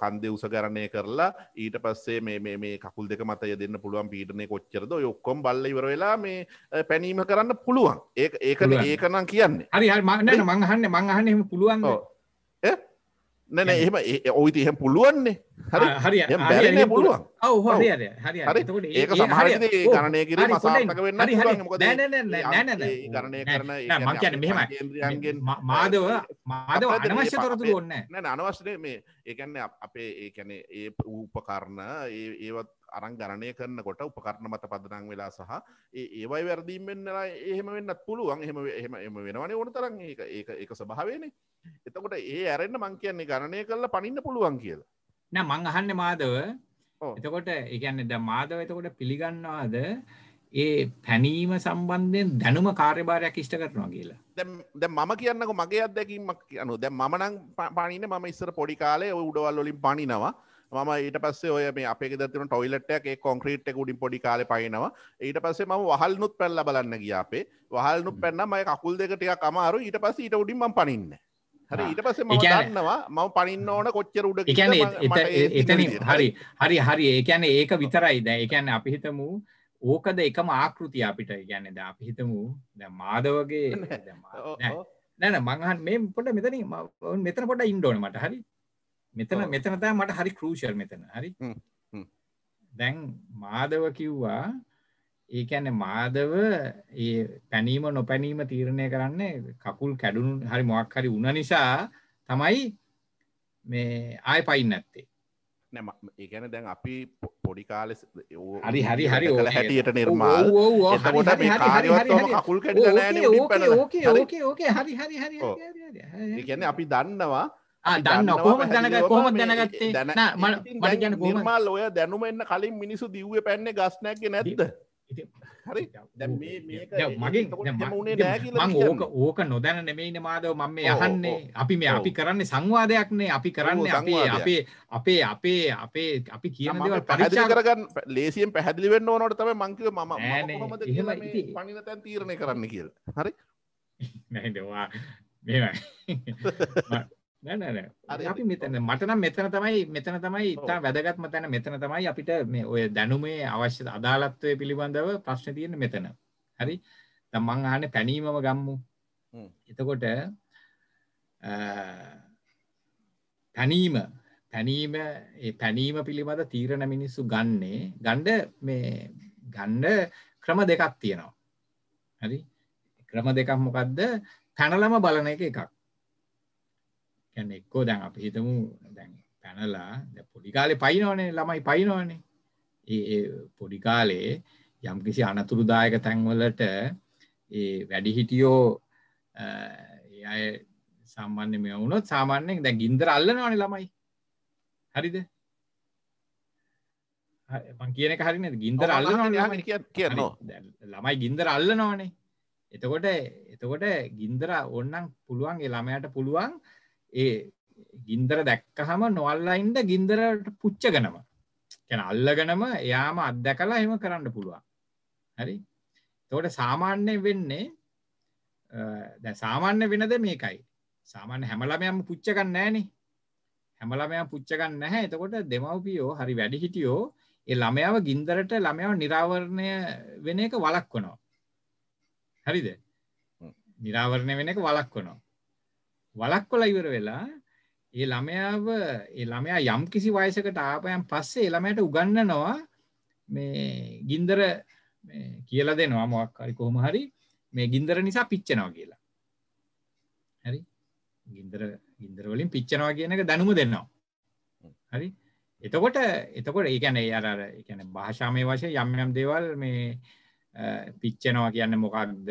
කන්දෙ උස ගරණය කරලා ඊට පස්සේ මේ මේ කකුල් දෙක මතය දෙන්න පුළුවන් පීටනය කොච්චරද ඔක්කොම් බල්ල ඉවර වෙලා මේ පැනීම කරන්න පුළුවන් ඒ ඒක ඒකනම් කියන්න හරි මන්න මංහන්න මංහන්න එම පුළුවන් නැන එහෙම ඔයිති එහෙම පුළුවන්නේ හරි හරි පුළුවන් හරි ඒක සමහර ගණනය කිර මසාක වෙන්න ගණනය කරන මකන මෙහමන්ගෙන් මාදව මාදව අනවශ්‍ය තොරතුර ඔන්න නැ අනවශ්‍යය මේ ඒකන්න අපේ ඒකැන ඒ උපකරණ ඒවත් අරං ගණය කරන්නකොට උපකරණ මත පදනං වෙලා සහ ඒවයි වැරදීම් වෙන්නලා එහෙම වෙන්නත් පුළුවන් එහෙම එහෙම එම වෙනවන ඕන තරන් ඒ ඒක සභාවනේ එතකොට ඒ ඇරෙන්න්න මං කියන්නේ ගණනය කරලා පනින්න පුළුවන් කියලා න මං අහන්න මාදව එතකොට ඒගැන්න ද මාදව එතකොට පිළිගන්නවාද ඒ පැනීම සම්බන්ධයෙන් දැනුම කාර්යභාරයක් ඉෂ්ට කරනවා කියලා දැ මම කියන්නක මගේ අදැකීමක් යනු දැ මනං පානින ම ඉස්සර පොඩි කාලේ උඩවල් ොලින් පනිනවා මම ඊට පස්සේ ඔය මේ අපේ දතින ටොයිලට්ටේ කොන්ක්‍රීට් එක උඩින් පොඩි කාල පයිනවා ඊට පස්සේ ම වහල්නුත් පැල්ල බලන්න ගිය අපේ වහල්නුත් පැන්න මය කකුල් දෙකටය කමාරු ඊට පස්ස ඊට උඩින්ම පනින්න හරි ඊට පස්සේ මම දන්නවා මම පනින්න ඕන කොච්චර උඩ කියන්නේ එතනින් හරි හරි හරි ඒ කියන්නේ ඒක විතරයි දැන් ඒ කියන්නේ අපි හිතමු ඕකද එකම ආකෘතිය අපිට කියන්නේ දැන් අපි හිතමු දැන් මාදවගේ දැන් නෑ නෑ මං අහන්නේ මේ පොඩ්ඩක් මෙතනින් මෙතන පොඩ්ඩක් ඉන්න ඕනේ මට හරි මෙතන මෙතන තෑ මට හරි කරූෂර් මෙතන හරි දැන් මාදව කිව්වා ඒකැන මාදව ඒ පැනීම නොපැනීම තීරණය කරන්නේ කකුල් කැඩුණු හරි මොක් හරි උන නිසා තමයි මේ ආය පයින් නැත්තේ නැම ඒගැන දැන් අපි පොඩි කාල හරි හරි හරි ඕල හැටියට නිර්මාල් එතකොට මේ කාර්යවත්ම කකුල් කැඩලා නැහැ නේ ඕකේ ඕකේ ඕකේ හරි හරි හරි හරි හරි ඒ කියන්නේ අපි දන්නවා දන්න කොහොම දැනග කොහොම දැනගත්තේ මට ගැන නිර්මල් ඔය දැනුම එන්න කලින් මිනිසු දිව්ව පැන්නේ ගස්නැක්ග නැත්ද මගේ ඕක ඕක නොදැන නෙමෙයින මාදව මම මේ යහන්නේ අපි මේ අපි කරන්නේ සංවාදයක්නේ අපි කරන්නේ අපේ අපේ අපේ අපේ අපේ අපි කියන දේවල් පරිචා කරගන්න ලේසියෙන් පැහැදිලි වෙන්න ඕනට තමයි මං කිව්වේ මම කොහොමද කියලා මේ පණින තැන් තීරණය කරන්න කියලා හරි නෑ නේ වා මේවා නෑ නෑ නෑ අපි මෙතන මට නම් මෙතන තමයි මෙතන තමයි ඉතා වැදගත්ම තැන මෙතන තමයි අපිට මේ ඔය දැනුමේ අවශ්‍ය අදාළත්වය පිළිබඳව ප්‍රශ්න තියෙන්නේ මෙතන හරි දැන් මං අහන්නේ පැනීමම ගම්මු එතකොට පැනීම පැනීම ඒ පැනීම පිළිබඳ තීරණ මිනිස්සු ගන්නේ ගණ්ඩ මේ ගණ්ඩ ක්‍රම දෙකක් තියෙනවා හරි ක්‍රම දෙකක් මොකක්ද පැනලම බලන එක එකක් යන්න එක්කෝ දැන් අපි හිතමු දැන් පැනලා පොඩිකාලේ පයිනෝනේ ළමයි පයිනෝනේ ඒ පොඩිකාලේ යම් කිසි අනතුරුදායක තැන්වලට ඒ වැඩිහිටියෝ අය සම්බන්ධ මෙ වුණොත් සාමාන්‍යෙන් දැ ගින්දර අල්ලනවාන ළමයි හරිද මං කියන හරින ගින්දර අල්ලනවා ළමයි ගින්දර අල්ලනවානේ එතකොට එතකොට ගින්දර ඔන්නන් පුළුවන් ළමයට පුළුවන් ඒ ගින්දර දැක්කහම නොල්ලයින්ට ගින්දරට පුච්චගනම කැන අල්ලගනම එයාම අත්දැකලා එම කරන්න පුළුවන් හරි තෝට සාමාන්‍ය වෙන්නේ සාමාන්‍ය වෙනද මේකයි සාමාන්‍ය හැමලමයම පුච්චගන්න නෑනේ හැමලමයම් පුච්චගන්න නැහැ එතකොට දෙමවපියෝ හරි වැඩි හිටියෝ ඒ ළමයාව ගින්දරට ළමයාව නිරාවරණය වෙන එක වලක් වනවා හරිද නිරාවරණය වෙන එක වලක් වනවා වලක්කොල ඉවර වෙලා ඒ ළමයාව ඒ ළමයා යම් කිසි වයසකට ආපයන් පස්සේ ඒ ළමයට උගන්වනවා මේ ගින්දර කියලා දෙනවා මොකක් හරි කොහොම හරි මේ ගින්දර නිසා පිච්චෙනවා කියලා. හරි? ගින්දර ගින්දර වලින් පිච්චෙනවා කියන එක දැනුම දෙනවා. හරි? එතකොට එතකොට ඒ කියන්නේ අර අර ඒ කියන්නේ භාෂාමය වශයෙන් යම් යම් දේවල් මේ පිච්චනවා කියන්න මොකක්ද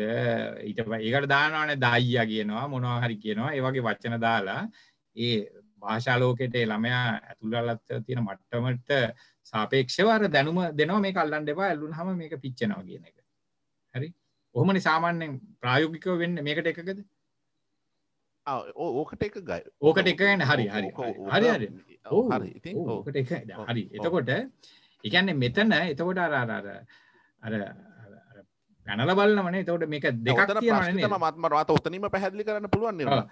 ඊට ඒකට දානවන දයිය කියනවා මොනවා හරි කියනවා ඒවගේ වච්චන දාලා ඒ භාෂාලෝකෙට ළමයා ඇතුළලත් තියෙන මට්ටමට සාපේක්ෂවර දැනුම දෙනවා මේ කල්ලන්න එපා ඇල්ලුන් හම මේක පිච්චනවා කියන එක හරි ඔහොමනි සාමාන්‍යෙන් ප්‍රායෝගිකව වෙන්න මේකට එකකද ඕකට එක ගයි ඕකට එකන හරි හරි හරි හරි ඕකට එක හරි එතකොට එකන්නේ මෙතන එතකොට අරාරාර අර පැනල බලන්නවනේ තවට මේක දෙකක් තියෙනවනේ මත්ම රාත ඔතනීම පැහැදිලි කරන්න පුළුවන් නිර්මල්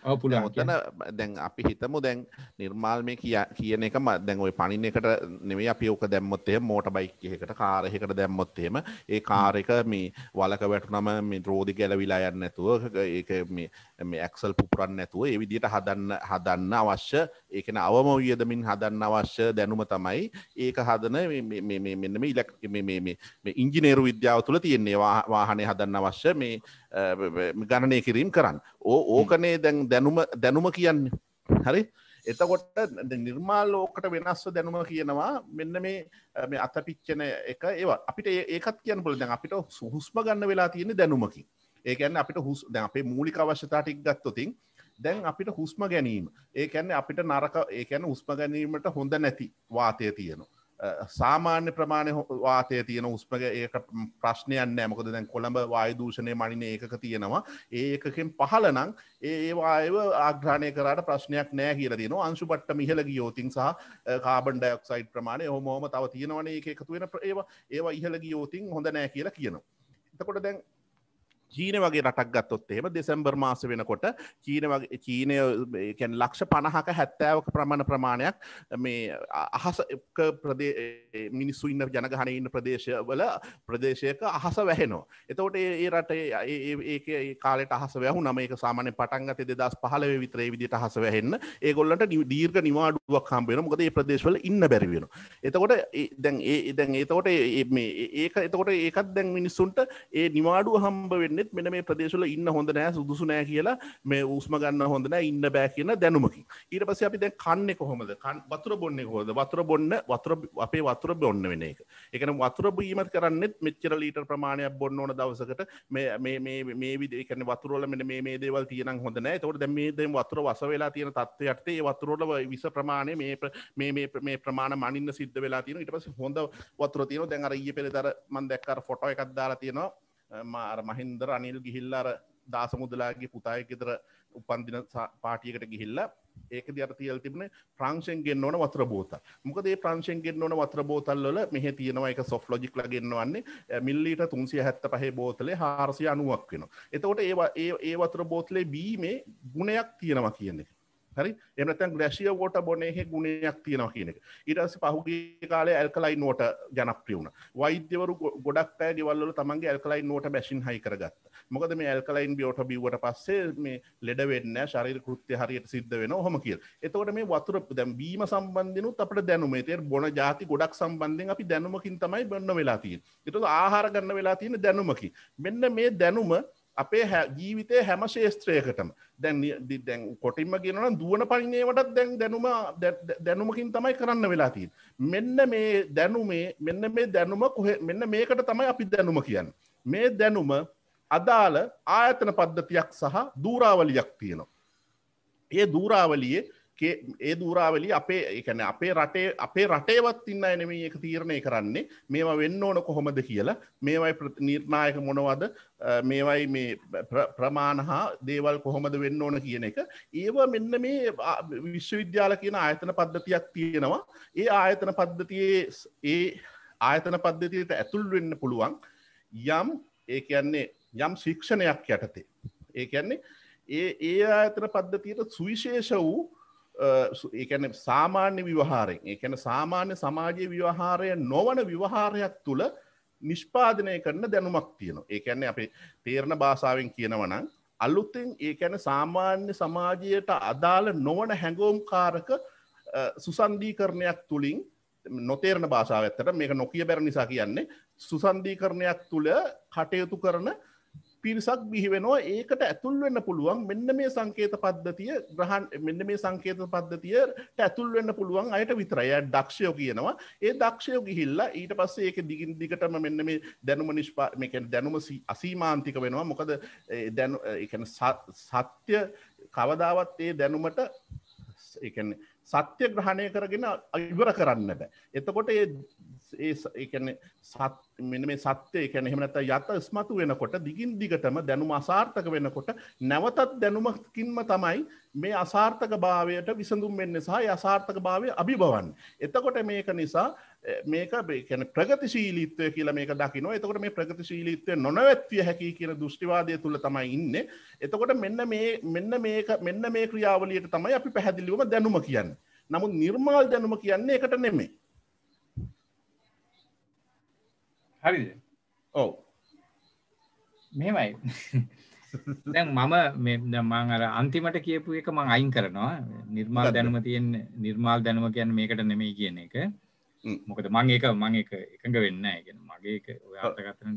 ඔතන දැන් අපි හිතමු දැන් නිර්මාල් මේ කියන එක දැන් ওই පණින්න එකට නෙවෙයි අපි ඕක දැම්මොත් එහෙම මෝටර් බයික් එකකට කාර් එකකට දැම්මොත් එහෙම ඒ කාර් එක මේ වලක වැටුනම මේ රෝදි ගැලවිලා යන්නේ නැතුව ඒක මේ මේ ඇක්සල් පුපුරන්නේ නැතුව ඒ විදිහට හදන්න හදන්න අවශ්‍ය ඒ කියන්නේ අවම වියදමින් හදන්න අවශ්‍ය දැනුම තමයි ඒක හදන මේ මේ මේ මෙන්න මේ ඉලෙක් මේ මේ මේ ඉංජිනේරු විද්‍යාව තුළ තියෙන්නේ වා වාහනය හදන්න අවශ්‍ය මේ ගණනය කිරීම් කරන්න. ඕ ඕකනේ දැන් දැනුම දැනුම කියන්න. හරි එතකොට නිර්මාලෝකට වෙනස්ව දැනුම කියනවා මෙන්න මේ අතපිච්චන එක ඒවා අපිට ඒකත් කියන්න පුල දැන් අපිට සුහුස්ම ගන්න වෙලා තියෙන දැනුමකි. ඒකැන්න අපිට හුස් දැ අපේ මූලික අවශ්‍යතාටික් ගත්තොතින් දැන් අපිට හුස්ම ගැනීම ඒකැන්න අපිට නරක ඒකැන උස්ම ගැනීමට හොඳ නැති වාතය තියෙනවා. සාමාන්‍ය ප්‍රමාණය වාතය තියෙන උස්මක ඒක ප්‍රශ්නයන් නෑමකද දැන් කොළඹ වායදූෂණය මනින ඒකක තියෙනවා ඒකකින් පහලනං ඒවායව ආග්‍රාණය කරට ප්‍රශ්නයක් නෑ කියල දෙන අංශුපට්ට මිහල ගියෝතින් සහ කාබන් ඩයක්සයිඩ් ප්‍රමාණය හොමෝම තව තියෙනවන එකතු වෙන ඒවා ඒවා ඉහල ගියෝතින් හොඳ නෑ කියලා කියනවා. එතකොට දැන් චීන වගේ රටක් ගත්තොත් එහෙම දෙසැම්බර් මාස වෙනකොට චීන චීනය කැන් ලක්ෂ පණහක හැත්තෑවක ප්‍රමණ ප්‍රමාණයක් මේ අහස ප්‍රදේ මිනිස්සු ඉන්න ජනගහන ඉන්න ප්‍රදේශවල ප්‍රදේශයක අහස වැහෙනෝ. එතවට ඒ රටේ ඒ කාලට අහස වැහු නමක සාමන පටන්ගත දෙදස් පහලව විතරේ විදි අහස වැහෙන්න ඒගොල්ලට දීර්ග නිවාඩුවක් හම්බෙන මොකද ඒ ප්‍රදේශවල ඉන්න බැරිවෙන. එතකොට දැන් ඒ දැන් එතකොට ඒක එතකොට ඒකත් දැන් මිනිස්සුන්ට ඒ නිවාඩුව හම්බ වෙන්න දන්නෙත් මෙන මේ ප්‍රදේශල ඉන්න හොඳ නෑ සුදුසු නෑ කියලා මේ උස්ම ගන්න හොඳ නෑ ඉන්න බෑ කියන දැනුමකින් ඊට පස්සේ අපි දැන් කන්නේ කොහොමද වතුර බොන්නේ කොහොමද වතුර බොන්න වතුර අපේ වතුර බොන්න වෙන එක ඒ කියන්නේ වතුර බීමත් කරන්නෙත් මෙච්චර ලීටර් ප්‍රමාණයක් බොන්න ඕන දවසකට මේ මේ මේ මේ විදිහේ ඒ කියන්නේ වතුර වල මෙන්න මේ මේ දේවල් තියෙනම් හොඳ නෑ ඒතකොට දැන් මේ දැන් වතුර වස වෙලා තියෙන තත්ත්වයට ඒ වතුරවල විස ප්‍රමාණය මේ මේ මේ මේ ප්‍රමාණ මනින්න සිද්ධ වෙලා තියෙන ඊට පස්සේ හොඳ වතුර තියෙනවා දැන් අර ඊයේ පෙරේද අර මම දැක්ක අර ෆොටෝ එකක් දාලා තියෙනවා මාර මහින්දර අනිල් ගිහිල්ලර දාසමුදලාගේ පුතායකෙතර උපන්දින පාටියකට ගිහිල්ල ඒක දර තියල් තිබන ප්‍රංශෙන්ගෙන් ඕන වත්‍ර බෝත මොකදේ ප්‍රංශෙන්ගෙන් ඕන වත්‍ර බෝතල්ල මෙහ තියෙනවා එක සොෆ් ලොජික් ලගෙන්න්නවන්නේ මිල්ලීට තුන්සිය හැත්ත පහේ බෝතලේ හාරසිය අනුවක් වෙන එතකොට ඒ ඒ වත්‍ර බෝතලේ බීමේ ගුණයක් තියෙනවා කියන්නේ හරි එමනතැන් ග්‍රශිය වෝට බොනෙහි ගුණයක් තියෙනවා කියනෙක ඉටස පහුගේ කාල ඇල්කලයි නෝට ජනප්‍රියුණ වෛද්‍යවරු ගොඩක් පෑ ගෙවල්ල තමන්ගේ ඇල්කලයි නෝට බැසින් හයි කරගත් මොකද මේ ඇල්කලයින් බියෝට බිවට පස්සේ මේ ලෙඩවෙන්න ශරි කෘත්‍ය හරියට සිද්ධ වෙන හොම කියල් එතකොට මේ වතුර දැම් බීම සම්බන්ධනුත් අපට දැනුමේ තේ බොන ජාති ගොඩක් සම්බන්ධෙන් අපි දැනුමකින් තමයි බන්න වෙලාතිය එතුළ ආහාර ගන්න වෙලා තියෙන දැනුමකි මෙන්න මේ දැනුම අපේ ජීවිතය හැම ශේෂත්‍රයකටම දැන් දැන් කොටින්ම කියනන දුවන පරිිනේවටත් දැන් දැනුම දැනුමකින් තමයි කරන්න වෙලාතිී. මෙන්න මේ දැනුමේ මෙන්න මේ දැනුම කොහ මෙන්න මේකට තමයි අපි දැනුම කියන්න. මේ දැනුම අදාළ ආයතන පද්ධතියක් සහ දූරාවලියක් තියෙනවා. ඒ දූරාවලියේ ඒ දූරාවලි අපේ එකන අපේ රටේ අපේ රටේවත් ඉන්න එනම එක තීරණය කරන්නේ මේවා වෙන්න ඕන කොහොමද කියලා මේවයි නිර්ණායක මොනවද මේවයි මේ ප්‍රමාණ හා දේවල් කොහොමද වෙන්න ඕන කියන එක ඒව මෙන්න මේ විශ්වවිද්‍යාල කියන ආයතන පද්ධතියක් තියෙනවා ඒ ආයතන පද්ධතියේ ඒ ආයතන පද්ධතියට ඇතුල් වෙන්න පුළුවන් යම් ඒ කියන්නේ යම් ශික්ෂණයක් යටතේ ඒ කියන්නේ ඒ ඒ ආයතන පද්ධතියට සුවිශේෂ වූ ඒන සාමාන්‍ය විවහාරෙන් ඒන සාමාන්‍ය සමාජයේ විවහාරය නොවන විවහාරයක් තුළ නිෂ්පාදනය කරන දැනුමක් තියෙනවා ඒකැන්නේ අපේ තේරණ භාසාාවෙන් කියනවනම් අල්ලුත්තෙන් ඒකැන සාමාන්‍ය සමාජයට අදාළ නොවන හැඟෝම් කාරක සුසන්ධීකරණයක් තුළින් නොතේරණ භාෂාව ඇත්තට මේක නොකිය බැර නිසා කියන්නේ සුසන්ධීකරණයක් තුළ කටයුතු කරන පිරිසක් බිහිවෙනවා ඒකට ඇතුල් වෙන්න පුළුවන් මෙන්න මේ සංකේත පද්ධතිය ග්‍රහන් මෙන්න මේ සංකේත පද්ධතියට ඇතුල් වෙන්න පුළුවන් අයට විතරය දක්ෂයෝ කියනවා ඒ දක්ෂයෝ ගිහිල්ලා ඊට පස්සේ ඒක දිගින් දිගටම මෙන්න මේ දැනුම නිෂ්පා දැනුම අසීමාන්තික වෙනවා මොකද දැන සත්‍ය කවදාවත් ඒ දැනුමට සත්‍ය ග්‍රහණය කරගෙන අවිවර කරන්න බෑ එතකොට ඒ ඒඒන සත් මෙන මේ සත්‍යය කැන හෙමනත යත ස්මතු වෙනකොට දිගින් දිගටම දැනුම අසාර්ථක වෙනකොට නැවතත් දැනුමකින්ම තමයි මේ අසාර්ථක භාවයට විසඳුම් වෙන්න සහ අසාර්ථක භාවය අභිබවන්. එතකොට මේක නිසා මේක බේකැන ප්‍රගතිශීලිත්වය කියල මේක දකිනවා එතකොට මේ ප්‍රගතිශීලිත්වය නොනවැත්විය හැකි කියන දෘෂ්ටිවාදය තුළ තමයි ඉන්න එතකොට මෙන්න මේ මෙන්න මේක මෙන්න මේ ක්‍රියාවලියට තමයි අපි පැහැදිලිවම දැනුම කියන්න. නමුත් නිර්මාල් දැනුම කියන්නේ එකට නෙමේ හරිද ඔව මෙමයි දැන් මම මං අර අන්තිමට කියපු එක මං අයින් කරනවා නිර්මාල් දැනම තියෙන් නිර්මාල් දැනම කියන්න මේකට නෙමෙයි කියන එක මොකද මං ඒක මං එක එකඟ වෙන්න ගෙන මගේ ඔයාතගතන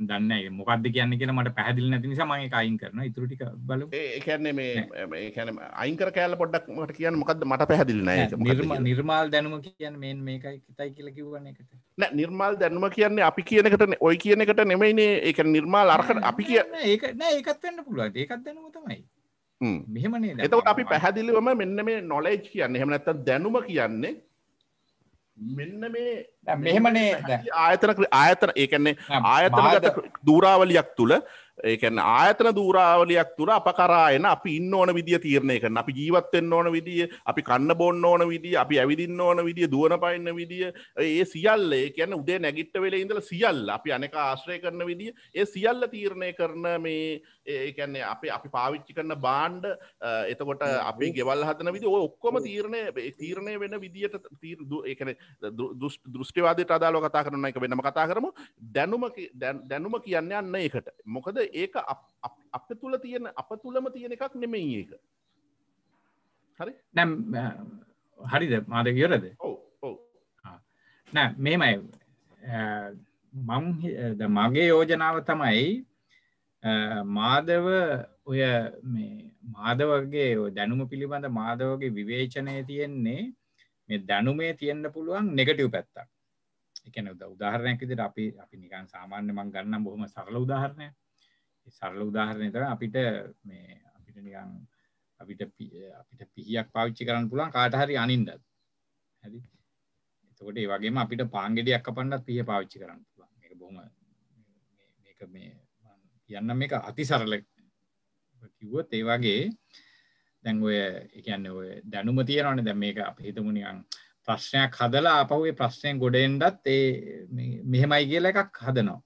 මන් දන්න මොකක්ද කියන්න කියෙන මට පැහදිලි නැති නිසා මගේ අයින් කරන ඉතුරටික බල ඒකැන්නේ මේ ඒන අයිකර කෑල පොඩක් මට කියන්න මොකද මට පැහදිලින නිර්මාල් දැනුම කියන්න මේ මේකයි කිතයි කියල කිවන්න එකට නෑ නිර්මාල් දැනුම කියන්නේ අපි කියනකට ඔය කියන එකට නෙමයිනේ ඒක නිර්මාල් අරකට අපි කිය ඒක නෑ ඒකත් වෙන්න පුළුව ඒකත් දැනුම තමයි මෙහමනේ එතවට අපි පැහදිලිවම මෙන්න මේ නොලේජ් කියන්න හෙමනැත්ත දැනුම කියන්නේ මෙන්න මේ මෙහෙමනේ ආයතන ආයතන ඒකන්නේ ආයතනගත දූරාවලියක් තුළ ඒකැන ආයතන දූරාවලයක් තුර අප කරායන අපි ඉන්න ඕන විදිිය තීරණය කරන අපි ජීවත්වෙන්න ඕන විදිිය අපි කන්න බොන්න ඕන විදිිය අපි ඇවිදින්න ඕන විදිිය දුවන පයින්න විදිිය ඒ සියල්ල කියැන උදේ නැගිට්ට වෙල ඉඳල සියල් අපි අනක ආශ්‍රය කරන විදිිය ඒ සියල්ල තීරණය කරන මේ ඒකන්නේ අපේ අපි පාවිච්චි කරන බාන්්ඩ එතකොට අපි ගෙවල් හතන විදි ඔය ඔක්කොම තීරණය තීරණය වෙන විදිට තීරදු එකන දෘෂ්ටිවාදයට අදාලො කතා කරන එක වෙනම කතා කරමු දැනුම දැනුම කියන්න යන්න එකට මොකද ඒක අප තුළ තියෙන අප තුළම තියෙන එකක් නෙමෙයි ඒක හරි නැම් හරිද මාද කියරද නෑ මේමයි මං මගේ යෝජනාව තමයි මාදව ඔය මාදවගේ දැනුම පිළිබඳ මාදවගේ විවේචනය තියෙන්නේ මේ දැනුමේ තියෙන්න්න පුළුවන් නෙගටව් පැත්තක් එකන උදාහරණයක් විදිට අපි අපි නිකන් සාමාන්‍ය මං ගන්නම් බොහොම සරල උදාහරණය සරල උදාහරණය තර අපිට මේ අපිට නිකන් අපිට අපිට පිහියක් පාවිච්චි කරන්න පුළුවන් කාටහරි අනින්දත් හැරි එතකොට ඒ වගේම අපිට පාන්ගෙඩියක් කපන්නත් පිහ පාවිච්චි කරන්න පුළුවන් එක බොහොම මේක මේ කියන්න මේක අතිසරල කිව්වොත් ඒ වගේ දැන් ඔය එකන්න ඔය දැනුම තියෙනවන දැ මේක අප හිතමුණියන් ප්‍රශ්නයක් හදලා අපහුේ ප්‍රශ්නයෙන් ගොඩෙන්ඩත් ඒ මෙහෙමයි කියල එකක් හදනවා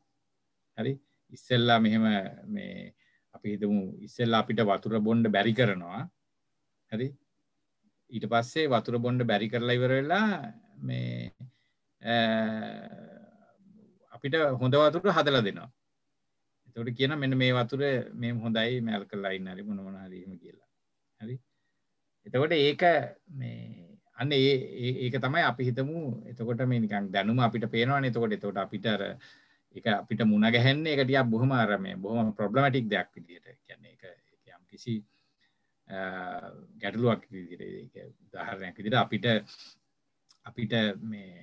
හරි ඉස්සෙල්ලා මෙහෙම මේ අපි හිතමු ඉස්සෙල්ලා අපිට වතුර බොන්්ඩ බැරි කරනවා හරි ඊට පස්සේ වතුර බොන්්ඩ බැරි කරලා ඉවරවෙලා මේ අපිට හොඳ වතුරට හදලා දෙනවා එතකොට කියන මෙන්න මේ වතුර මේ හොඳයි මැල්කල් ලයින් හරි මොන මොන හරි එහෙම කියලා. හරි? එතකොට ඒක මේ අන්න ඒ ඒක තමයි අපි හිතමු එතකොට මේ නිකන් දැනුම අපිට පේනවනේ එතකොට එතකොට අපිට අර ඒක අපිට මුණ ගැහෙන්නේ ඒක ටිකක් බොහොම අර මේ බොහොම ප්‍රොබ්ලමැටික් දෙයක් විදියට. කියන්නේ ඒක ඒක යම් කිසි ගැටලුවක් විදියට ඒක උදාහරණයක් විදියට අපිට අපිට මේ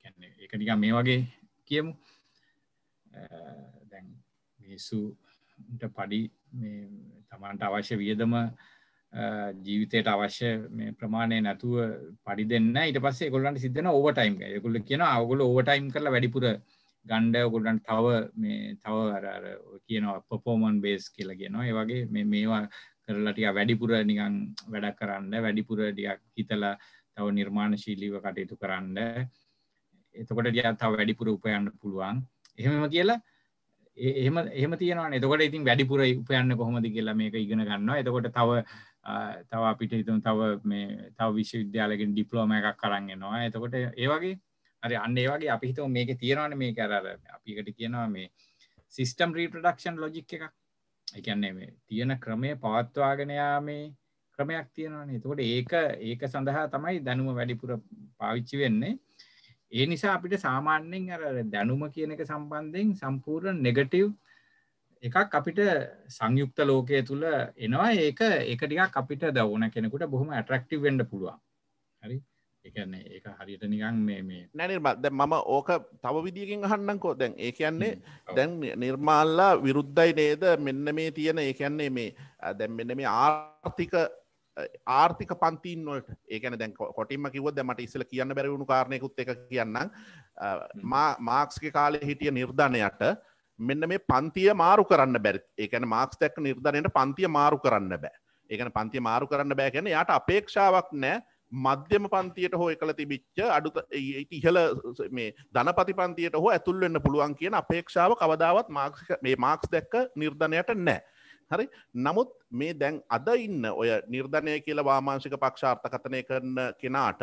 කියන්නේ ඒක නිකන් මේ වගේ කියමු මිනිස්සුට පඩි තමන්ට අවශ්‍ය වියදම ජීවිතයට අවශ්‍ය ප්‍රමාණය නැතුව පඩි දෙන්න ඉට පස්සේ ගොල්ලන්ට සිදන ඕවටයිම් යකුල කියන අවගොල ඕවටයිම් කරලා වැඩිපුර ගණ්ඩ ගොල්ලන්ට තව තව කියනවා පොපෝමන් බේස් කියලා කියනවා ඒවගේ මේවා කරලටිය වැඩිපුර නිකං වැඩක් කරන්න වැඩිපුර ඩියක් හිතලා තව නිර්මාණශීලීව කටයුතු කරන්න එතකොට ඩිය තව වැඩිපුර උපයන්න පුළුවන් එහෙම කියලා එහෙම එහෙම තියෙනවානේ. එතකොට ඉතින් වැඩිපුර උපයන්න කොහොමද කියලා මේක ඉගෙන ගන්නවා. එතකොට තව තව අපිට හිතමු තව මේ තව විශ්වවිද්‍යාලයකින් ඩිප්ලෝමා එකක් අරන් එනවා. එතකොට ඒ වගේ හරි අන්න ඒ වගේ අපි හිතමු මේකේ තියෙනවානේ මේක අර අර අපි එකට කියනවා මේ සිස්ටම් රීප්‍රොඩක්ෂන් ලොජික් එකක්. ඒ කියන්නේ මේ තියෙන ක්‍රමය පවත්වාගෙන යාමේ ක්‍රමයක් තියෙනවානේ. එතකොට ඒක ඒක සඳහා තමයි දැනුම වැඩිපුර පාවිච්චි වෙන්නේ. ඒ නිසා අපිට සාමාන්‍යයෙන් අර දැනුම කියන එක සම්බන්ධයෙන් සම්පූර්ණ නෙගටිව් එකක් අපිට සංයුක්ත ලෝකය තුළ එනවා ඒක එක ටිකක් අපිට දවුන කෙනෙකුට බොහොම ඇටරක්ටිව් වෙන්න පුළුවන් හරි එකන්නේ ඒක හරියට නිකන් මේ මේ නැනිර්මා දැ මම ඕක තව විදිකින් අහන්නකෝ දැන් ඒ කියන්නේ දැන් නිර්මාල්ලා විරුද්ධයි නේද මෙන්න මේ තියෙන ඒ කියන්නේ මේ දැන් මෙන්න මේ ආර්ථික ආර්ථික පන්තින් වලට ඒකන දැන් කොටින්ම කිවද මට ඉස්සල කියන්න බැරවුණු කාරණයකුත් එක කියන්න මාක්ස්ගේ කාලෙ හිටිය නිර්ධනයට මෙන්න මේ පන්තිය මාරු කරන්න බැරි ඒකන මාක්ස් තැක් නිර්ධනයට පන්තිය මාරු කරන්න බෑ ඒකන පන්ති මාරු කරන්න බෑ කියන යට අපේක්ෂාවක් නෑ මධ්‍යම පන්තියට හෝ එකල තිබිච්ච අඩු ඉහල මේ ධනපති පන්තියට හෝ ඇතුල්වෙන්න පුළුවන් කියන අපේක්ෂාව කවදාවත් මාක්ස් මේ මාක්ස් දැක්ක නිර්ධනයට නෑ හරි නමුත් මේ දැන් අද ඉන්න ඔය නිර්ධනය කියලා වාමාංසික පක්ෂාර්ථකතනය කරන කෙනාට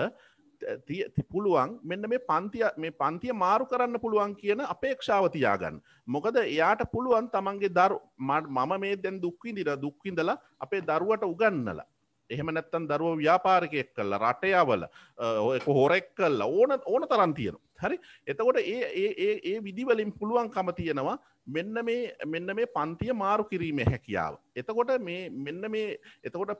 පුළුවන් මෙන්න මේ පන්තිය මේ පන්තිය මාරු කරන්න පුළුවන් කියන අපේක්ෂාව තියාගන්න. මොකද එයාට පුළුවන් තමන්ගේ දරු මම මේ දැන් දුක්විඳිර දුක්විඳලා අපේ දරුවට උගන්නලා. එහෙම නැත්තන් දරුව ව්‍යාපාරිකයෙක් කල්ල රටයවල හොරෙක් කල්ල ඕන ඕන තරන්තියනවා. හරි එතකොට ඒ විදිවලින් පුළුවන්කම තියෙනවා මෙන්න මේ මෙන්න මේ පන්තිය මාරු කිරීම හැකියාව. එතකොට මේ මෙන්න මේ එතකොට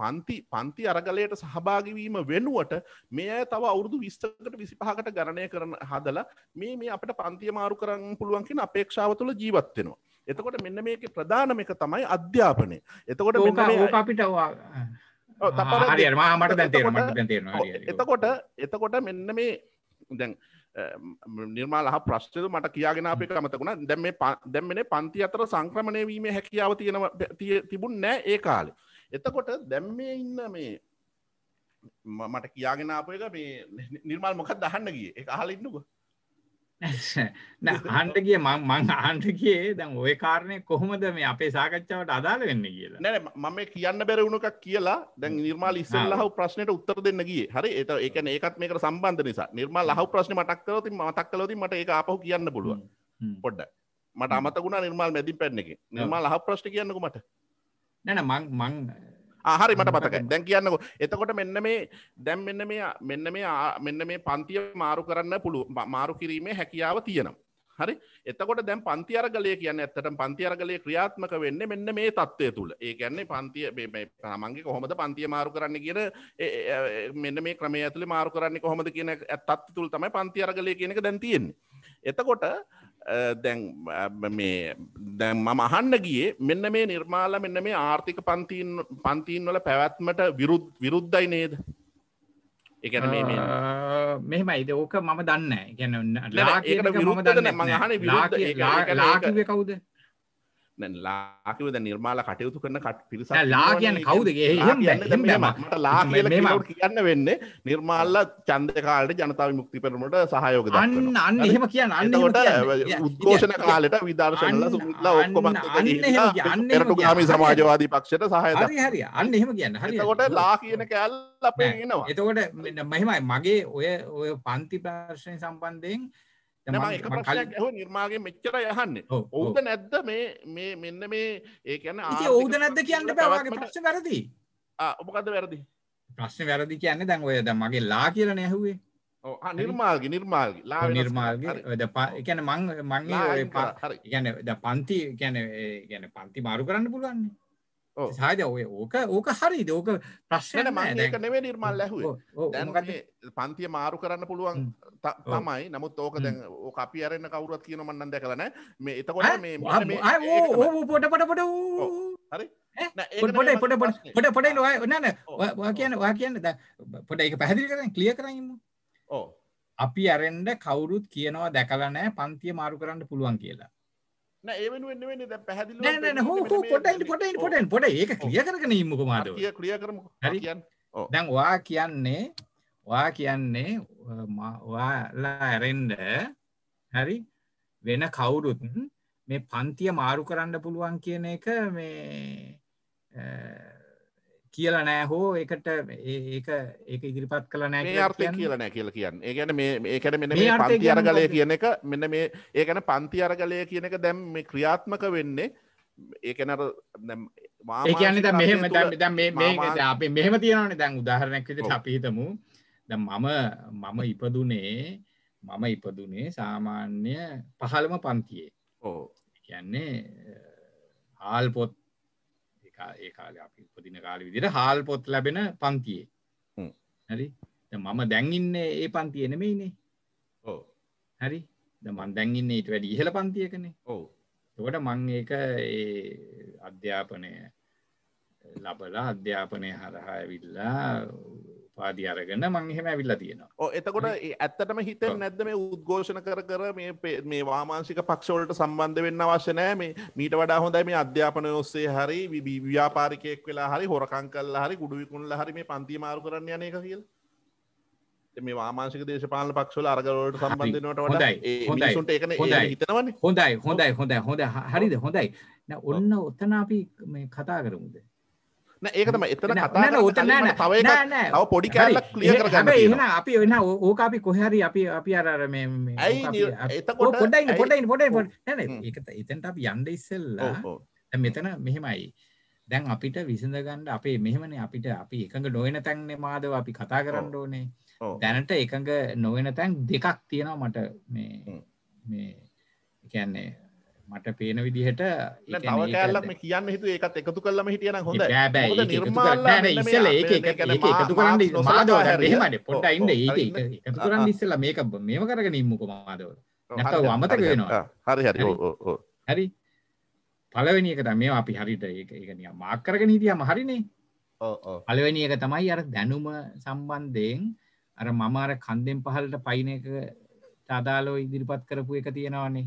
පන්ති පන්ති අරගලයට සහභාගිවීම වෙනුවට මේ ඇය තව අවුරුදු විස්තකට විසිපහකට ගණනය කරන හදලා මේ මේ අපට පන්තිය මාරු කරන්න පුළුවන්කින් අපේක්ෂාව තුළ ජීවත්වෙනවා. එතකොට මෙන්න මේක ප්‍රධානම එක තමයි අධ්‍යාපනය. එතකොට අපිට හරිමට දැතේරමට එතකොට එතකොට මෙන්න මේ දැන් නිර්මාලහ ප්‍රශ්්‍රද මට කියාගෙන අපේ කමතකුණ දැම් දැම්මන පන්ති අතර සංක්‍රමණය වීම හැකියාව තියෙනව තිබුන් නෑ ඒ කාලෙ එතකොට දැම්මේ ඉන්න මේ මට කියාගෙන අප එක මේ නිර්මාල් මොකක් දහන්න ගිය එක අහල ඉන්නවා නෑ අහන්න ගිය මම මම අහන්න ගියේ දැන් ওই කාරණේ කොහොමද මේ අපේ සාකච්ඡාවට අදාළ වෙන්නේ කියලා. නෑ නෑ මම මේ කියන්න බැරි වුණ එකක් කියලා දැන් නිර්මාල් ඉස්සෙල්ලා අහපු ප්‍රශ්නෙට උත්තර දෙන්න ගියේ. හරි ඒක ඒ කියන්නේ ඒකත් මේකට සම්බන්ධ නිසා. නිර්මාල් අහපු ප්‍රශ්නේ මතක් කළොත් මතක් කළොත් මට ඒක ආපහු කියන්න පුළුවන්. පොඩ්ඩක්. මට අමතක වුණා නිර්මාල් මැදින් පැන්න එකේ. නිර්මාල් අහපු ප්‍රශ්නේ කියන්නකෝ මට. නෑ නෑ මං මං හරි මට පතකයි දැන් කියන්නක එතකොට මෙන්න මේ දැම් මෙන්න මේ මෙන්න මේ මෙන්න මේ පන්තිය මාරු කරන්න පුළු මාරු කිරීමේ හැකියාව තියෙනවා හරි එතකොට දැම් පන්තිරගලය කියන්න ඇත්තට පන්තිරගලය ක්‍රියාත්මක වෙන්න මෙන්න මේ තත්වය තුළ ඒ ගැන්නේ පන්තිය තමන්ගේ කොහොමද පන්තිය මාරු කරන්න කියන මෙන්න මේ ක්‍රමේ ඇතුල මාරු කරන්නේ කොහොමද කියන ඇත්තත් තුළ තමයි පන්තිරගලය කියනක දැන්තියෙන්නේ එතකොට දැන් දැන් මම අහන්න ගියේ මෙන්න මේ නිර්මාල මෙන්න මේ ආර්ථික පන්තිීන් පන්තිීන් වල පැවැත්මට විරුද් විරුද්ධයි නේද එකන මෙමයිද ඕක මම දන්න ගැන ලාහන කවුද ලාකව ද නිර්මාල කටයුතු කරන කට පිරිස ලා කියන්න කවුදගේ මට ලා කියන්න වෙන්න නිර්මාල්ල චන්දකාලට ජනතාව මුක්ති පෙරමට සහයෝග දන්න අන්න එහෙම කියන්න අන්නට උද්ඝෝෂණ කාලට විදර්ශනල සුල්ල ඔක්කොම අන්නට ගාමි සමාජවාදී පක්ෂයට සහය හරි අන්න එහෙම කියන්න හරිකොට ලා කියන කෑල්ල අපේ එනවා එතකොට මෙ මහිමයි මගේ ඔය ඔය පන්ති ප්‍රශ්නය සම්බන්ධයෙන් එක ප්‍රශ්යක් ඇහ නිර්මාගේ මෙච්චර යහන්න ඔවුද නැද්ද මේ මේ මෙන්න මේ ඒකන ඔවුද නැද්ද කියන්න බවගේ ප්‍රශ් වැරදි ඔබකද වැරදි ප්‍රශ්න වැරදි කියන්න දැන් ඔය ද මගේ ලා කියල නැහුවේ නිර්මාල්ග නිර්මාල්ග ලා නිර්මාල්ග එකැන මං මංගේ ගැන පන්ති ගැන ගැන පන්ති මාරු කරන්න පුළුවන්නේ සාද ඔය ඕක ඕක හරිද ඕක ප්‍රශ්නයට මක නෙවේ නිර්මල් ඇහුව දැන් පන්තිය මාරු කරන්න පුළුවන් තමයි නමුත් ඕක දැන් ඕ අපි අරන්න කවුරත් කියන මන්නන් දැ කලන මේ එතකොට මේ පොට පට පොට හරි පොට පොට පොට පොට පොට නන වා කියන්න වා කියන්න පොට එක පැහදිි කරන කලිය කරන්න ඕ අපි අරෙන්ඩ කවුරුත් කියනවා දැකලනෑ පන්තිය මාරු කරන්න පුළුවන් කියලා ඒ වෙනුවෙන් නෙවෙන්නේ දැන් පැහැදිලිව නෑ නෑ හෝ හෝ පොඩයි පොඩයි පොඩයි පොඩයි ඒක ක්ලියර් කරගෙන ඉමුකෝ මාදව ක්ලියර් ක්ලියර් කරමුකෝ හරි දැන් ඔයා කියන්නේ ඔයා කියන්නේ ඔයාලා ඇරෙන්න හරි වෙන කවුරුත් මේ පන්තිය මාරු කරන්න පුළුවන් කියන එක මේ කියල නෑ හෝ එකට ඒක ඒක ඉදිරිපත් කල නෑ අර්ථ කියල නෑ කියල කියන්න ඒගැන ඒකට මෙ මේ පන්ති අරගලය කියන එක මෙන්න මේ ඒකන පන්ති අරගලය කියන එක දැම් මේ ක්‍රියාත්මක වෙන්නේ ඒකන ඒකන්න මෙහම අපේ මෙහම තියෙනන දැන් උදාහරණැකට අපිහිතමු ද මම මම ඉපදුනේ මම ඉපදුනේ සාමාන්‍ය පහළම පන්තියේ ඕ කියන්නේ ආල් පොත් ඒ කාල අප උපදින කාල විදිට හාල් පොත් ලැබෙන පන්තියේ හරි මම දැන්ඉන්න ඒ පන්තිය නෙමෙයිනේ ඕ හරි මන් දැන්ඉන්න ඊට වැඩි ඉහල පන්තියකනේ ඕ තකොට මං ඒක ඒ අධ්‍යාපනය ලබලා අධ්‍යාපනය හරහා ඇවිල්ලා වාදි අරගන්න මං එහෙම ඇවිල්ලා තියෙනවා එතකොට ඇත්තටම හිත නැද්ද මේ උද්ඝෝෂණ කර කර මේ වාමාංසික පක්ෂවලට සම්බන්ධ වෙන්න අවශ්‍ය නෑ මේ මීට වඩා හොඳයි මේ අධ්‍යාපන ඔස්සේ හරි ව්‍යාපාරිකයෙක් වෙලා හරි හොරකං කල්ලා හරි ගුඩු විකුණලා හරි මේ පන්ති මාරු කරන්න යන එක කියලා මේ වාමාංසික දේශපාලන පක්ෂවල අරගලවලට සම්බන්ධ වෙනවට වඩා හිතනවනේ හොඳයි හොඳයි හොඳයි හොඳ හරිද හොඳයි ඔන්න ඔතන අපි කතා කරමුද ඒකතම එතන කතා උතන තව තව පොඩි කෑල්ලක් ලිය කරගන්න එහෙන අපි එන්න ඕක අපි කොහරි අපි අපි අර මේ ඇයි එතකොට පොඩ්ඩයි පොඩ්ඩයි පොඩ්ඩයි නෑ නෑ ඒක එතනට අපි යන්න ඉස්සෙල්ලා දැන් මෙතන මෙහෙමයි දැන් අපිට විසඳ ගන්න අපේ මෙහෙමනේ අපිට අපි එකඟ නොවන තැන්නේ මාදව අපි කතා කරන්න ඕනේ දැනට එකඟ නොවන තැන් දෙකක් තියෙනවා මට මේ මේ කියන්නේ මට පේන විදිහට තවකෑල්ලක්ම කියන්න හිතු ඒකත් එකතු කල්ලම හිටියන හොඳ ඉසල ඒක එකතු කරන්න මාදවහමට පොට ඉන්න ඒ එකතු කරන්න ඉස්සල මේක මේම කරගෙන ඉම්මක මාදව නැතව අමතක වෙනවා හරි හරි හරි පලවෙනිකට මේ අපි හරිට ඒකනිය මාකරගෙන හිටියම හරිනේ පලවෙනි එක තමයි අර දැනුම සම්බන්ධයෙන් අර මම අර කන්දෙන් පහලට පයින එක අදාලෝ ඉදිරිපත් කරපු එක තියෙනවානේ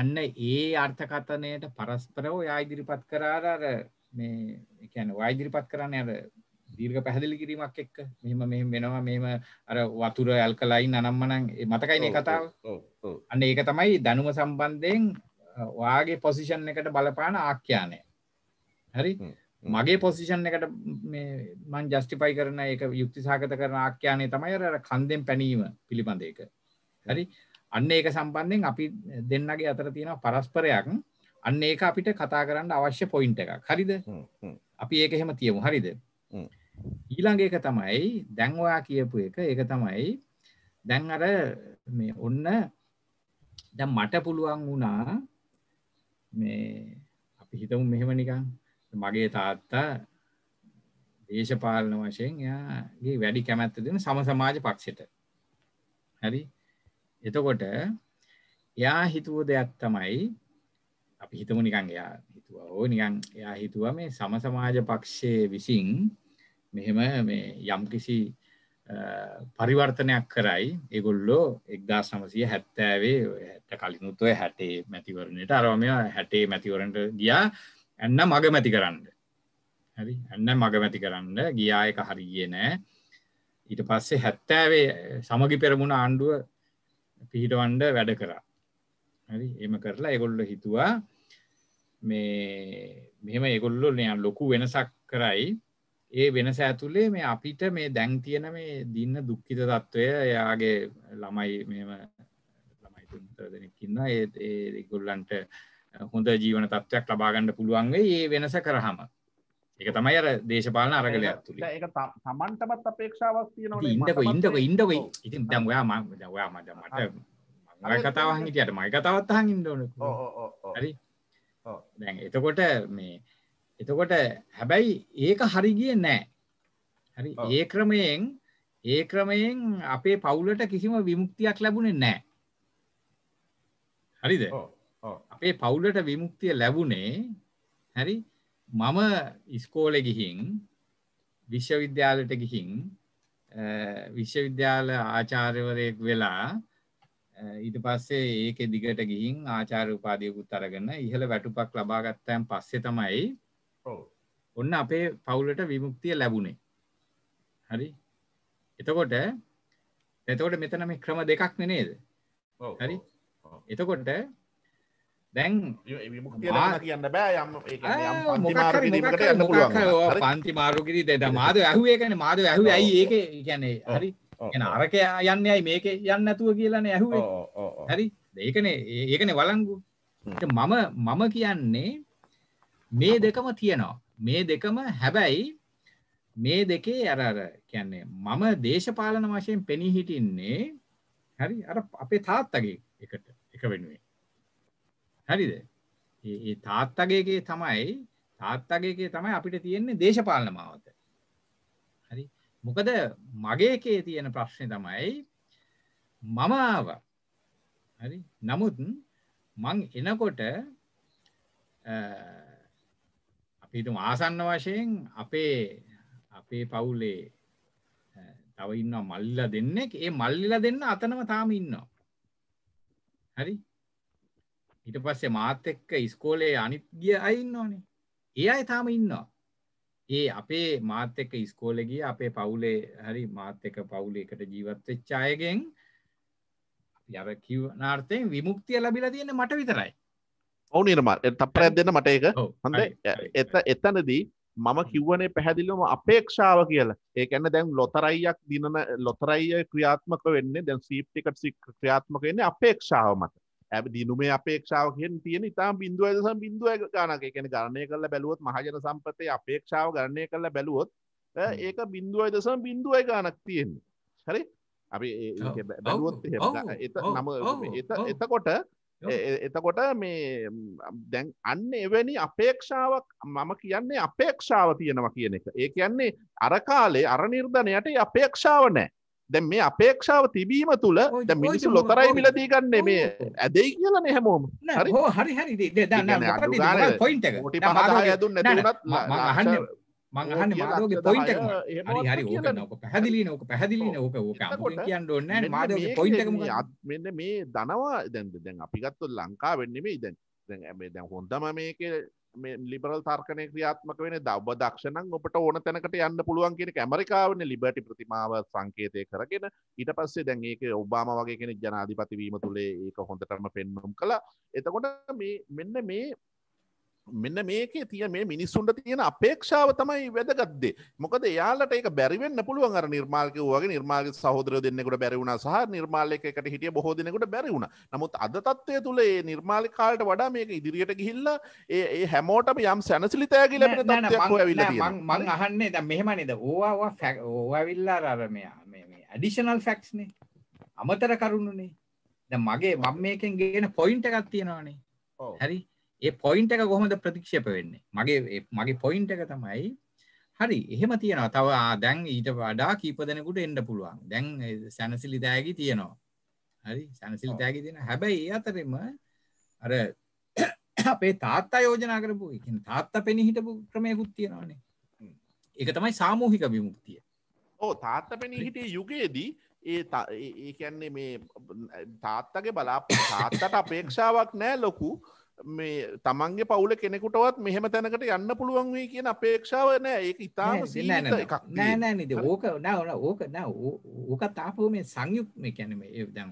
අන්න ඒ අර්ථකථනයට පරස්පරව ඔයා ඉදිරිපත් කරාර අර මේ ඒ කියන්නේ ඔයා ඉදිරිපත් කරන්නේ අර දීර්ඝ පැහැදිලි කිරීමක් එක්ක මෙහෙම මෙහෙම වෙනවා මෙහෙම අර වතුර ඇල්කලයින් අනම්මනම් මතකයිනේ කතාව. අන්න ඒක තමයි දැනුම සම්බන්ධයෙන් ඔයාගේ පොසිෂන් එකට බලපාන ආඛ්‍යානය. හරි? මගේ පොසිෂන් එකට මේ මං ජස්ටිෆයි කරන ඒක යුක්තිසහගත කරන ආඛ්‍යානය තමයි අර කන්දෙන් පැනීම පිළිබඳ එක. හරි? අන්න ඒක සම්බන්ධයෙන් අපි දෙන්නගේ අතර තියෙන පරස්පරයක් අන්න ඒක අපිට කතා කරන්න අවශ්‍ය පොයින්ට එකක් හරිද අපි ඒක එහෙම තියමු හරිද ඊළඟ එක තමයි දැන්වා කියපු එක ඒක තමයි දැන් අර මේ ඔන්න දැන් මට පුළුවන් වුණා මේ අපි හිතමු මෙහෙම නිකන් මගේ තාත්තා දේශපාලන වශයෙන් එයාගේ වැඩි කැමැත්ත දෙන සම සමාජ පක්ෂයට හරි එතකොට එයා හිතුව දෙයක් තමයි අපි හිතමු නිකන් එයා හිතුවා ඕ නිකන් එයා හිතුවා මේ සම සමාජ පක්ෂයේ විසින් මෙහෙම මේ යම්කිසි පරිවර්තනයක් කරයි ඒගොල්ලෝ 1970 70 කලිනුත් ඔය 60 මැතිවරණයට අරව මෙයා 60 මැතිවරණට ගියා ඇන්න මග මැති කරන්න හරි ඇන්න මග මැති කරන්න ගියා එක හරියේ නෑ ඊට පස්සේ 70 සමගි පෙරමුණ ආණ්ඩුව පිහිටවන්ඩ වැඩ කරා හරි එම කරලා එගොල්ල හිතුවා මේ මෙම එගොල්ලො නයන් ලොකු වෙනසක් කරයි ඒ වෙනස ඇතුළේ මේ අපිට මේ දැන් තියෙන මේ දින්න දුක්කිත තත්ත්වය එයාගේ ළමයි මෙම ළමයි තුන්තරදනකින්න ඒගොල්ලන්ට හොඳ ජීවන තත්ත්වයක් ලබාගණඩ පුළුවන්ගේ ඒ වෙනස කරහම එක තමයි අර දේශපාලන අරගලයක් තුළ ඒක තමන්ටමත් අපේක්ෂාවක් තියෙනවා ඉන්නක ඉන්නක ඉන්නක ඉතින් දැන් ඔයා මම ඔයා මට මට මගේ කතාව අහන් හිටියට මගේ කතාවත් අහන් ඉන්න ඕනේ ඔව් ඔව් හරි දැන් එතකොට මේ එතකොට හැබැයි ඒක හරි ගියේ නැහැ හරි ඒ ක්‍රමයෙන් ඒ ක්‍රමයෙන් අපේ පවුලට කිසිම විමුක්තියක් ලැබුණේ නැහැ හරිද අපේ පවුලට විමුක්තිය ලැබුණේ හරි මම ඉස්කෝලෙ ගිහින් විශ්වවිද්‍යාලට ගිහින් විශ්වවිද්‍යාල ආචාර්යවරයෙක් වෙලා ඊට පස්සේ ඒක දිගට ගිහින් ආචාර උපාදයකුත් අරගන්න ඉහළ වැටුපක් ලබාගත්තයන් පස්සේ තමයි ඔන්න අපේ පවුලට විමුක්තිය ලැබුණේ හරි එතකොට එතකොට මෙතන මේ ක්‍රම දෙකක් නේද හරි එතකොට දැන් කියන්න බෑ යම් පන්ති මාරුකිරි දෙට මාද ඇහුවේකන මාද ඇහු ඇයි ඒක කියන්නේ හරි එන අරක යන්න අයි මේක යන්න ඇතුව කියලන ඇහුව හරි ඒකන ඒකන වලංගු මම මම කියන්නේ මේ දෙකම තියෙනවා මේ දෙකම හැබැයි මේ දෙකේ අරර කියන්නේ මම දේශපාලන වශයෙන් පෙනී හිටින්නේ හරි අර අපේ තාත්තගේ එකට එක වෙනුවේ හරිද ඒ තාත්තගේගේ තමයි තාත්තගේගේ තමයි අපිට තියෙන්නේ දේශපාලන මාවත හරි මොකද මගේ එකේ තියෙන ප්‍රශ්නේ තමයි මම ආවා හරි නමුත් මං එනකොට අපි හිතමු ආසන්න වශයෙන් අපේ අපේ පවුලේ තව ඉන්නවා මල්ලිලා දෙන්නෙක් ඒ මල්ලිලා දෙන්න අතනම තාම ඉන්නවා හරි ඊට පස්සේ මාත් එක්ක ඉස්කෝලේ අනිත් ගිය අය ඉන්නවනේ. ඒ අය තාම ඉන්නවා. ඒ අපේ මාත් එක්ක ඉස්කෝලේ ගිය අපේ පවුලේ හරි මාත් එක්ක පවුලේකට ජීවත් වෙච්ච අයගෙන් යව කිව්නාර්ථයෙන් විමුක්තිය ලැබිලා තියෙන්නේ මට විතරයි. ඔවු නිර්මා තප්පරයක් දෙන්න මට ඒක හොඳයි එත එතනදී මම කිව්වනේ පැහැදිලිවම අපේක්ෂාව කියලා ඒකන්න දැන් ලොතරයියක් දිනන ලොතරයිය ක්‍රියාත්මක වෙන්නේ දැන් සීප්ටිකට සි ක්‍රියාත්මක වෙන්නේ අපේක්ෂාව මත ඇබදි නුමේ අපේක්ෂාව කියෙන් තියෙන ඉතා බින්දුව දසම් බින්දුව ගානක එකන ගණය කරලා බැලුවොත් මහජන සම්පතය අපේක්ෂාව ගණය කරලා බැලුවොත් ඒක බින්දුවයි දසම් බින්දුවයි ගානක් තියෙන්නේ හරි අපි බැලුවොත් නම එතකොට එතකොට මේ දැන් අන්න එවැනි අපේක්ෂාවක් මම කියන්නේ අපේක්ෂාව තියෙනවා කියන එක ඒ කියන්නේ අරකාලේ අර නිර්ධනයට අපේක්ෂාව නෑ දැ මේ අපේක්ෂාව තිබීම තුළ ද මිනිසු ලොතරයි මිලදීගන්නේ මේ ඇදයි කියලා නැහැමෝම හරි හරි හරි පොයින්ට ඇදුන්න නැ මංහන්න මාදෝගේ පොයින්ට හරි ඕක නෝක පැහදිලි නෝක පැහදිලි නෝක ඕක කියන්න ඕන්න මාදෝගේ පොයින්ටක මෙන්න මේ දනවා දැන් දැන් අපිගත්තු ලංකා වෙන්නෙම ඉදැන් දැ දැන් හොඳම මේක ලිබරල් තර්කනය ක්‍රියාත්මක වෙන දව දක්ෂණන් ඔපට ඕන තැනකට යන්න පුළුවන් කියෙන ඇමරිකාවන ලිබටි ප්‍රතිමාව සංකේතය කරගෙන ඊට පස්සේ දැන් ඒක ඔබාම වගේ කෙනෙක් ජනාධිපතිවීම තුළේ ඒක හොඳටම පෙන්නුම් කළ එතකොට මෙන්න මේ මෙන්න මේකේ තිය මේ මිනිස්සුන්ට තියෙන අපේක්ෂාව තමයි වැදගත්දේ මොකද යාලට ඒක බැරිවෙන්න පුළුවන් අර නිර්මාල්ක වගේ නිර්මාග සහෝදර දෙන්නෙකුට බැරිවුණ සහ නිර්මාලයකට හිටිය බොහෝ දෙනෙකුට බැරිවුණ නමුත් අද තත්වය තුළ ඒ නිර්මාලිකාලට වඩා මේක ඉදිරියට ගිහිල්ල ඒ හැමෝටම යම් සැනසිලිතෑගි ලැබෙන තත්යක් ඇවිල මං අහන්නේ ද මෙහෙමනිද ඕවා ෆැක් ඕඇවිල්ලා රරමයා ඇඩිෂනල් ෆැක්ස්නේ අමතර කරුණුනේ ද මගේ මං මේකෙන් ගේන පොයින්ට එකක් තියෙනවානේ හරි ඒ පොයින්ට් එක කොහොමද ප්‍රතික්ෂේප වෙන්නේ මගේ මගේ පොයින්ට් එක තමයි හරි එහෙම තියෙනවා තව දැන් ඊට වඩා කීප දෙනෙකුට එන්න පුළුවන් දැන් සැනසිලි දෑගි තියෙනවා හරි සැනසිලි දෑගි තියෙන හැබැයි ඒ අතරෙම අර අපේ තාත්තා යෝජනා කරපු කියන තාත්තා පෙනී හිටපු ක්‍රමයකුත් තියෙනවානේ ඒක තමයි සාමූහික විමුක්තිය ඕ තාත්තා පෙනී හිටියේ යුගයේදී ඒ ඒ කියන්නේ මේ තාත්තගේ බලාප තාත්තට අපේක්ෂාවක් නෑ ලොකු මේ තමන්ගේ පවුල කෙනෙකුටවත් මෙහෙම තැනකට යන්න පුළුවන් වේ කියන අපේක්ෂාව නෑ ඒක ඉතාම නෑනෑ නිද ඕක නවන ඕක නෑ ඕක තාපෝ මේ සංයුක්ම කැනම ඒදම්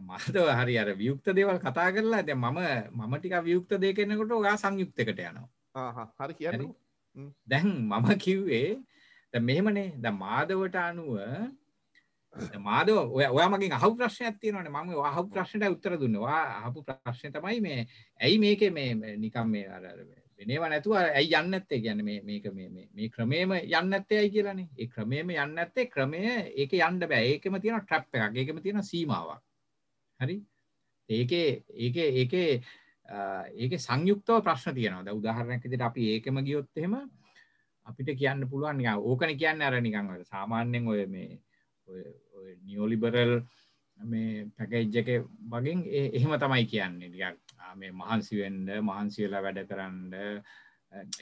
මද හරි අර වියුක්ත දේවල් කතා කරලා ඇද මම මම ටික වියුක්ත දෙ කෙනෙකුට ඔයා සංයුක්තකට යනවා හරි කියන්න දැන් මම කිව්වේ මෙහෙමනේ ද මාදවට අනුව මාදව ඔය ඔයා මගෙන් අහපු ප්‍රශ්නයක් තියෙනවානේ මම ඔය අහපු ප්‍රශ්නට උත්තර දුන්නේ. ඔයා අහපු ප්‍රශ්නේ තමයි මේ ඇයි මේකේ මේ නිකන් මේ අර වෙනේව නැතුව ඇයි යන්නේ නැත්තේ කියන්නේ මේ මේක මේ මේ මේ ක්‍රමේම යන්නේ නැත්තේ ඇයි කියලානේ. ඒ ක්‍රමේම යන්නේ නැත්තේ ක්‍රමය ඒකේ යන්න බෑ. ඒකෙම තියෙන ට්‍රැප් එකක්. ඒකෙම තියෙන සීමාවක්. හරි? ඒකේ ඒකේ ඒකේ ඒකේ සංයුක්තව ප්‍රශ්න තියෙනවා. දැන් උදාහරණයක් විදිහට අපි ඒකෙම ගියොත් එහෙම අපිට කියන්න පුළුවන් නිකන් ඕකනේ කියන්නේ අර නිකන් ඔය සාමාන්‍යයෙන් ඔය මේ ඔය නියෝලිබරල් මේ පැකයිජ්ජ එක වගින් එහෙම තමයි කියන්නේ ටිකක් මේ මහන්සිවෙන්ඩ මහන්සිවෙලා වැඩ කරන්න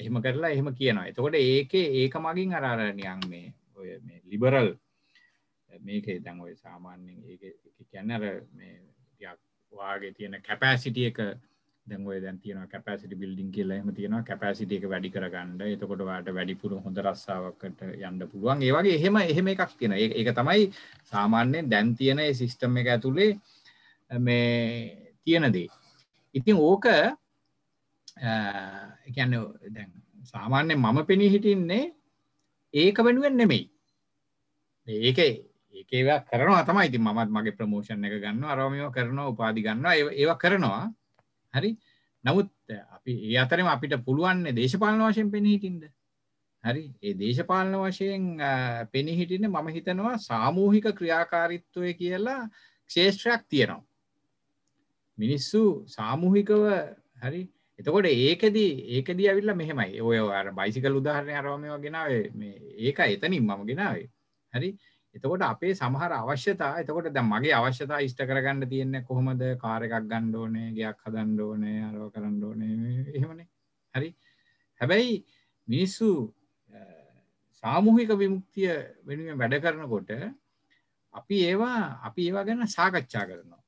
එහෙම කරලා එහෙම කියනවා එතකොට ඒක ඒක මගින් අරාරණයන් මේ ඔය මේ ලිබරල් මේකේ දැන් ඔය සාමාන්‍යෙන් ඒ කියන්න අර මේ වාගේ තියෙන කැපෑසිටිය එක දැන් ඔය දැන් තියෙනවා කැපැසිටි බිල්ඩින් කියලා එහෙම තියෙනවා කැපැසිටි එක වැඩි කරගන්න. එතකොට ඔයාලට වැඩිපුර හොඳ රස්සාවකට යන්න පුළුවන්. ඒ වගේ එහෙම එහෙම එකක් තියෙනවා. ඒක තමයි සාමාන්‍යයෙන් දැන් තියෙන මේ සිස්ටම් එක ඇතුලේ මේ තියෙන දේ. ඉතින් ඕක ඒ කියන්නේ දැන් සාමාන්‍යයෙන් මම පෙනී හිටින්නේ ඒක වෙනුවෙන් නෙමෙයි. ඒක ඒකේවා කරනවා තමයි ඉතින් මමත් මගේ ප්‍රමෝෂන් එක ගන්නවා අරව මේවා කරනවා උපාධි ගන්නවා ඒවා කරනවා හරි නමුත් අපි ඒ අතරම අපිට පුළුවන්නේ දේශපාලන වශයෙන් පෙනහිටින්ද හරි ඒ දේශපාලන වශයෙන් පෙනහිටින මම හිතනවා සාමූහික ක්‍රියාකාරිත්වය කියලා ක්ෂේෂ්ත්‍රයක් තියෙනවා මිනිස්සු සාමූහිකව හරි එතකොට ඒකදී ඒකදී ඇවිල්ලා මෙහෙමයි ඔය අර බයිසිකල් උදාහරණය අරවා මේවා ගෙනාවේ මේ ඒක එතනින් මම ගෙනාවේ හරි එතකොට අපේ සමහර අවශ්‍යතා එතකොට දැන් මගේ අවශ්‍යතා ඉෂ්ට කරගන්න තියෙන්නේ කොහොමද කාර් එකක් ගන්න ඕනේ ගයක් හදන්න ඕනේ අරව කරන්න ඕනේ එහෙමනේ හරි හැබැයි මිනිස්සු සාමූහික විමුක්තිය වෙනුවෙන් වැඩ කරනකොට අපි ඒවා අපි ඒවා ගැන සාකච්ඡා කරනවා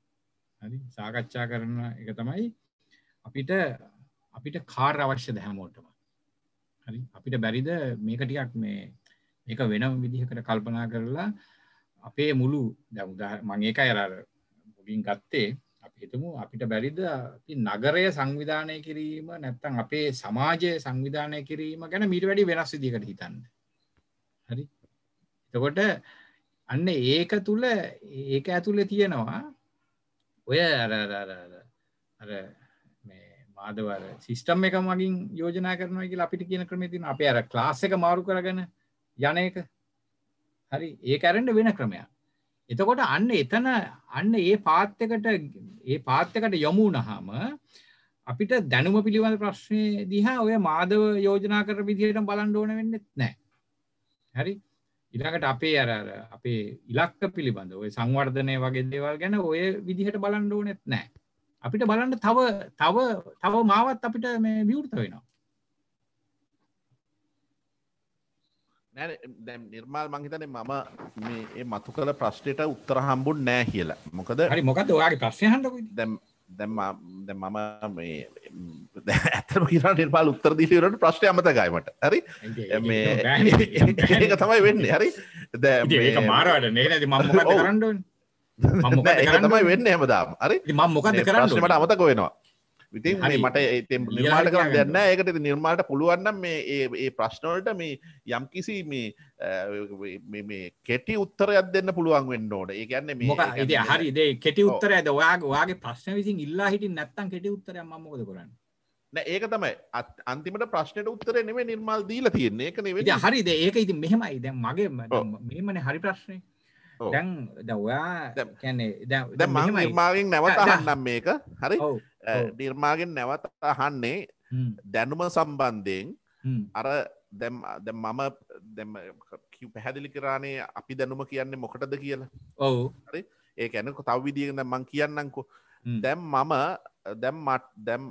හරි සාකච්ඡා කරන එක තමයි අපිට අපිට කාර් අවශ්‍යද හැමෝටම හරි අපිට බැරිද මේක ටිකක් මේ ඒක වෙනම විදිහකට කල්පනා කරලා අපේ මුළු මං ඒකයි අර මුලින් ගත්තේ අපි හිතමු අපිට බැරිද අපි නගරය සංවිධානය කිරීම නැත්තම් අපේ සමාජය සංවිධානය කිරීම ගැන මීට වැඩි වෙනස් විදිහකට හිතන්න. හරි. එතකොට අන්න ඒක තුල ඒක ඇතුලේ තියෙනවා ඔය අර අර අර අර මේ මාදවර සිස්ටම් එක මගින් යෝජනා කරනවා කියලා අපිට කියන ක්‍රමේ තියෙන අපේ අර ක්ලාස් එක මාරු කරගෙන යන එක හරි ඒ කරෙන්ට වෙන ක්‍රමයක් එතකොට අන්න එතන අන්න ඒ පාත්තකට ඒ පාත්තකට යොමු වුණාම අපිට දැනුම පිළිබඳ ප්‍රශ්නේ දිහා ඔය මාදව යෝජනා කර විදිහට බලන්න ඕන වෙන්නේ නැහැ. හරි. ඊළඟට අපේ අර අපේ ඉලක්ක පිළිබඳ ඔය සංවර්ධනය වගේ දේවල් ගැන ඔය විදිහට බලන්න ඕනෙත් නැහැ. අපිට බලන්න තව තව තව මාවත් අපිට මේ විවෘත වෙනවා. නෑ දැම් නිර්මාල් මංහිතන මම මේ මතු කළ ප්‍රශ්ටයට උත්තර හම්බුන් නෑ කියලා මොකද හරි මොකද ඔයාගේ ප්‍රශ්යහන්ටක දැම් දැම් මම ඇතම කිර නිර්මාල් උත්තර දිීරට ප්‍රශ්ටය අමත ගයිමට හරි ඒක තමයි වෙන්න හරි දැ මාරට නේද ම කරන්න තමයි වෙන්න හමදාම් හරි ම මොකද කරන්නට අමතක වෙනවා විතින් මට ඒ නිර්මාට කරන්න දෙන්න ඒකට නිර්මාට පුළුවන්නම් මේ ඒ ප්‍රශ්නවලට මේ යම් කිසි මේ කෙටි උත්තරයක් දෙන්න පුළුවන් වෙන්න ඕට ඒගැන්න මේ හරි දේ කෙටි උත්තර ඇද ඔයාගේ ප්‍රශ්න විසින් ඉල්ලා හිටි නැත්තන් කෙටි උත්තර මොකද කරන්න ඒක තමයි අන්තිමට ප්‍රශ්නයට උත්තර නෙම නිර්මල් දීල තියන්නේ එක නෙවේ හරිද ඒක ඉති මෙහෙමයි දැන් මගේ මෙමන හරි ප්‍රශ්නය දැන් දවයා කැන්නේ දැ මම නිර්මාවෙන් නැවත අහන්නම් මේක හරි නිර්මාගෙන් නැවත අහන්නේ දැනුම සම්බන්ධයෙන් අර දැම් මම දැම පැහැදිලි කරානේ අපි දැනුම කියන්නේ මොකටද කියලා ඔවු ඒ ඇනක තව විදිියගෙන මං කියන්නංකු දැම් මම දැම් මට දැම්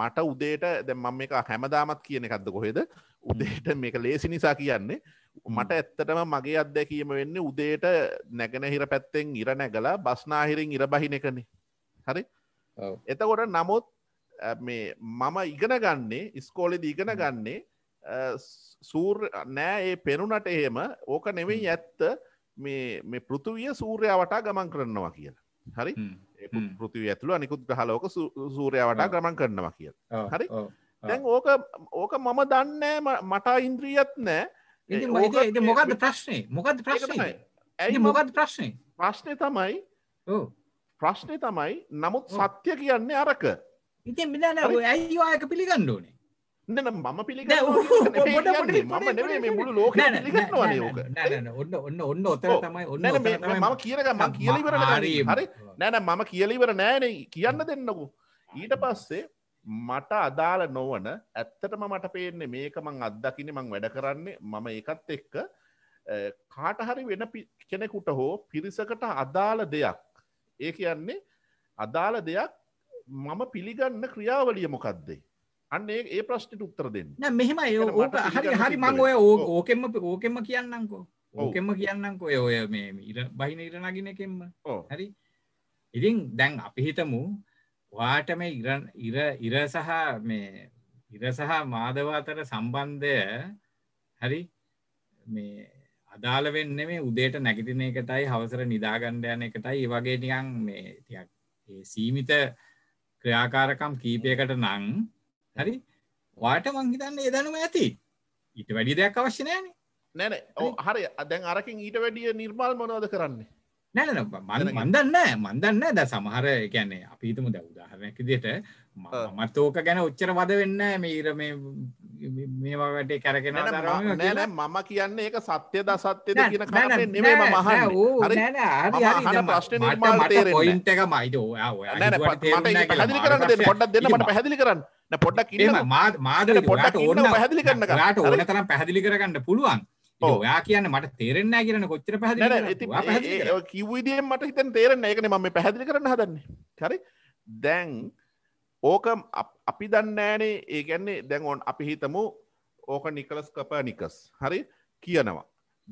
මට උදේට දැම් මම එක හැමදාමත් කියන එකක්ද කොහෙද උදේට මේක ලේසි නිසා කියන්නේ මට ඇත්තටම මගේ අත්දැකීම වෙන්න උදේට නැගෙනහිර පැත්තෙන් ඉර නැගලා බස්නාහිරෙන් ඉර බහින එකනේ හරි එතකොට නමුත් මේ මම ඉගෙන ගන්නේ ඉස්කෝලෙද ඉගෙන ගන්නේ සූර් නෑ ඒ පෙනුනට එහෙම ඕක නෙවෙයි ඇත්ත මේ පෘතුවිය සූර්ය වටා ගමන් කරනවා කියලා හරි පෘතිව ඇතුළ අනිකුත් ගහලෝක සූරය වටා ගමන් කරනවා කියල හරි දැන් ඕක ඕක මම දන්නෑ මට ඉන්ද්‍රීයත් නෑ මොකද ප්‍රශ්නය මොකද ප්‍රශ්නය ඇයි මොකද ප්‍රශ්නය ප්‍රශ්නය තමයි ප්‍රශ්නය තමයි නමුත් සත්‍ය කියන්නේ අරක ඉති මිදන ඇයිවායක පිළිගන්න ඕනේ මම පිළි මුළු ලෝක ඔන්න ඔන්න ඔන්න ඔතර තමයි ඔන්න මම කියනක ම කියලිවර හරි නැන මම කියලිවර නෑනේ කියන්න දෙන්නකු ඊට පස්සේ මට අදාළ නොවන ඇත්තටම මට පේන්නේ මේක මං අත්දකින මං වැඩ කරන්නේ මම ඒකත් එක්ක කාටහරි වෙන කෙනෙකුට හෝ පිරිසකට අදාළ දෙයක් ඒ කියන්නේ අදාළ දෙයක් මම පිළිගන්න ක්‍රියාවලිය මොකක්දේ අන්නේ ඒ ප්‍රශ්නට උත්තර දෙන්න මෙහෙම ඕක හරි හරි මං ඔය ඕක ඕකෙම ඕකෙම කියන්නකෝ ඕකෙම කියන්නක ඔය ඔය මේ ඉර බහින ඉර නගින එකෙන්ම හරි ඉතින් දැන් අපි හිතමු වාට මේ ඉර ඉර ඉර සහ මේ ඉර සහ මාදව අතර සම්බන්ධය හරි මේ අදාළ වෙන්න මේ උදේට නැගිටින එකටයි හවසර නිදාගණ්ඩයන එකටයි වගේ නිකන් මේ තියක් සීමිත ක්‍රියාකාරකම් කීපයකට නං හරි වාට මංහිතන්න එදනුම ඇති ඊට වැඩි දෙයක් අවශ්‍ය නෑන නැන හරි අදැන් අරකින් ඊට වැඩිය නිර්මාල් මොනවද කරන්නේ නැන මන්දන්න මන්දන්න ද සමහර ගැන්නේ අපිතුම දැවදාහරැකිදිට මත්තෝක ගැන උච්චර වද වෙන්න මේර මේ මේ වගට කැරගෙන මම කියන්නේ ඒක සත්‍ය ද සත්‍යද කියන නෙමේ මහ ප්‍රශ්න පොයින්ට එක මයිඩෝ පැදිලි කරන්න පොඩ්ඩක් දෙන්න මට පැදිලි කරන්න පොඩ්ඩක් මාද පොඩ්ඩක් ඕන්න පැදිලි කරන්න කරට ඕන තරම් පැදිලි කරගන්න පුළුවන් ඔයා කියන්න මට තේරෙන්න කියරන කොච්චර පැහදිල කිවවිදිය මට හිතන් තේරෙන්න එකන ම පැදිලි කරන්න හදන්නේ හරි දැන් ඕක අපි දන්නෑනේ ඒගැන්නේ දැන්ඔන් අපි හිතමු ඕක නිකලස් කපානිකස් හරි කියනවා.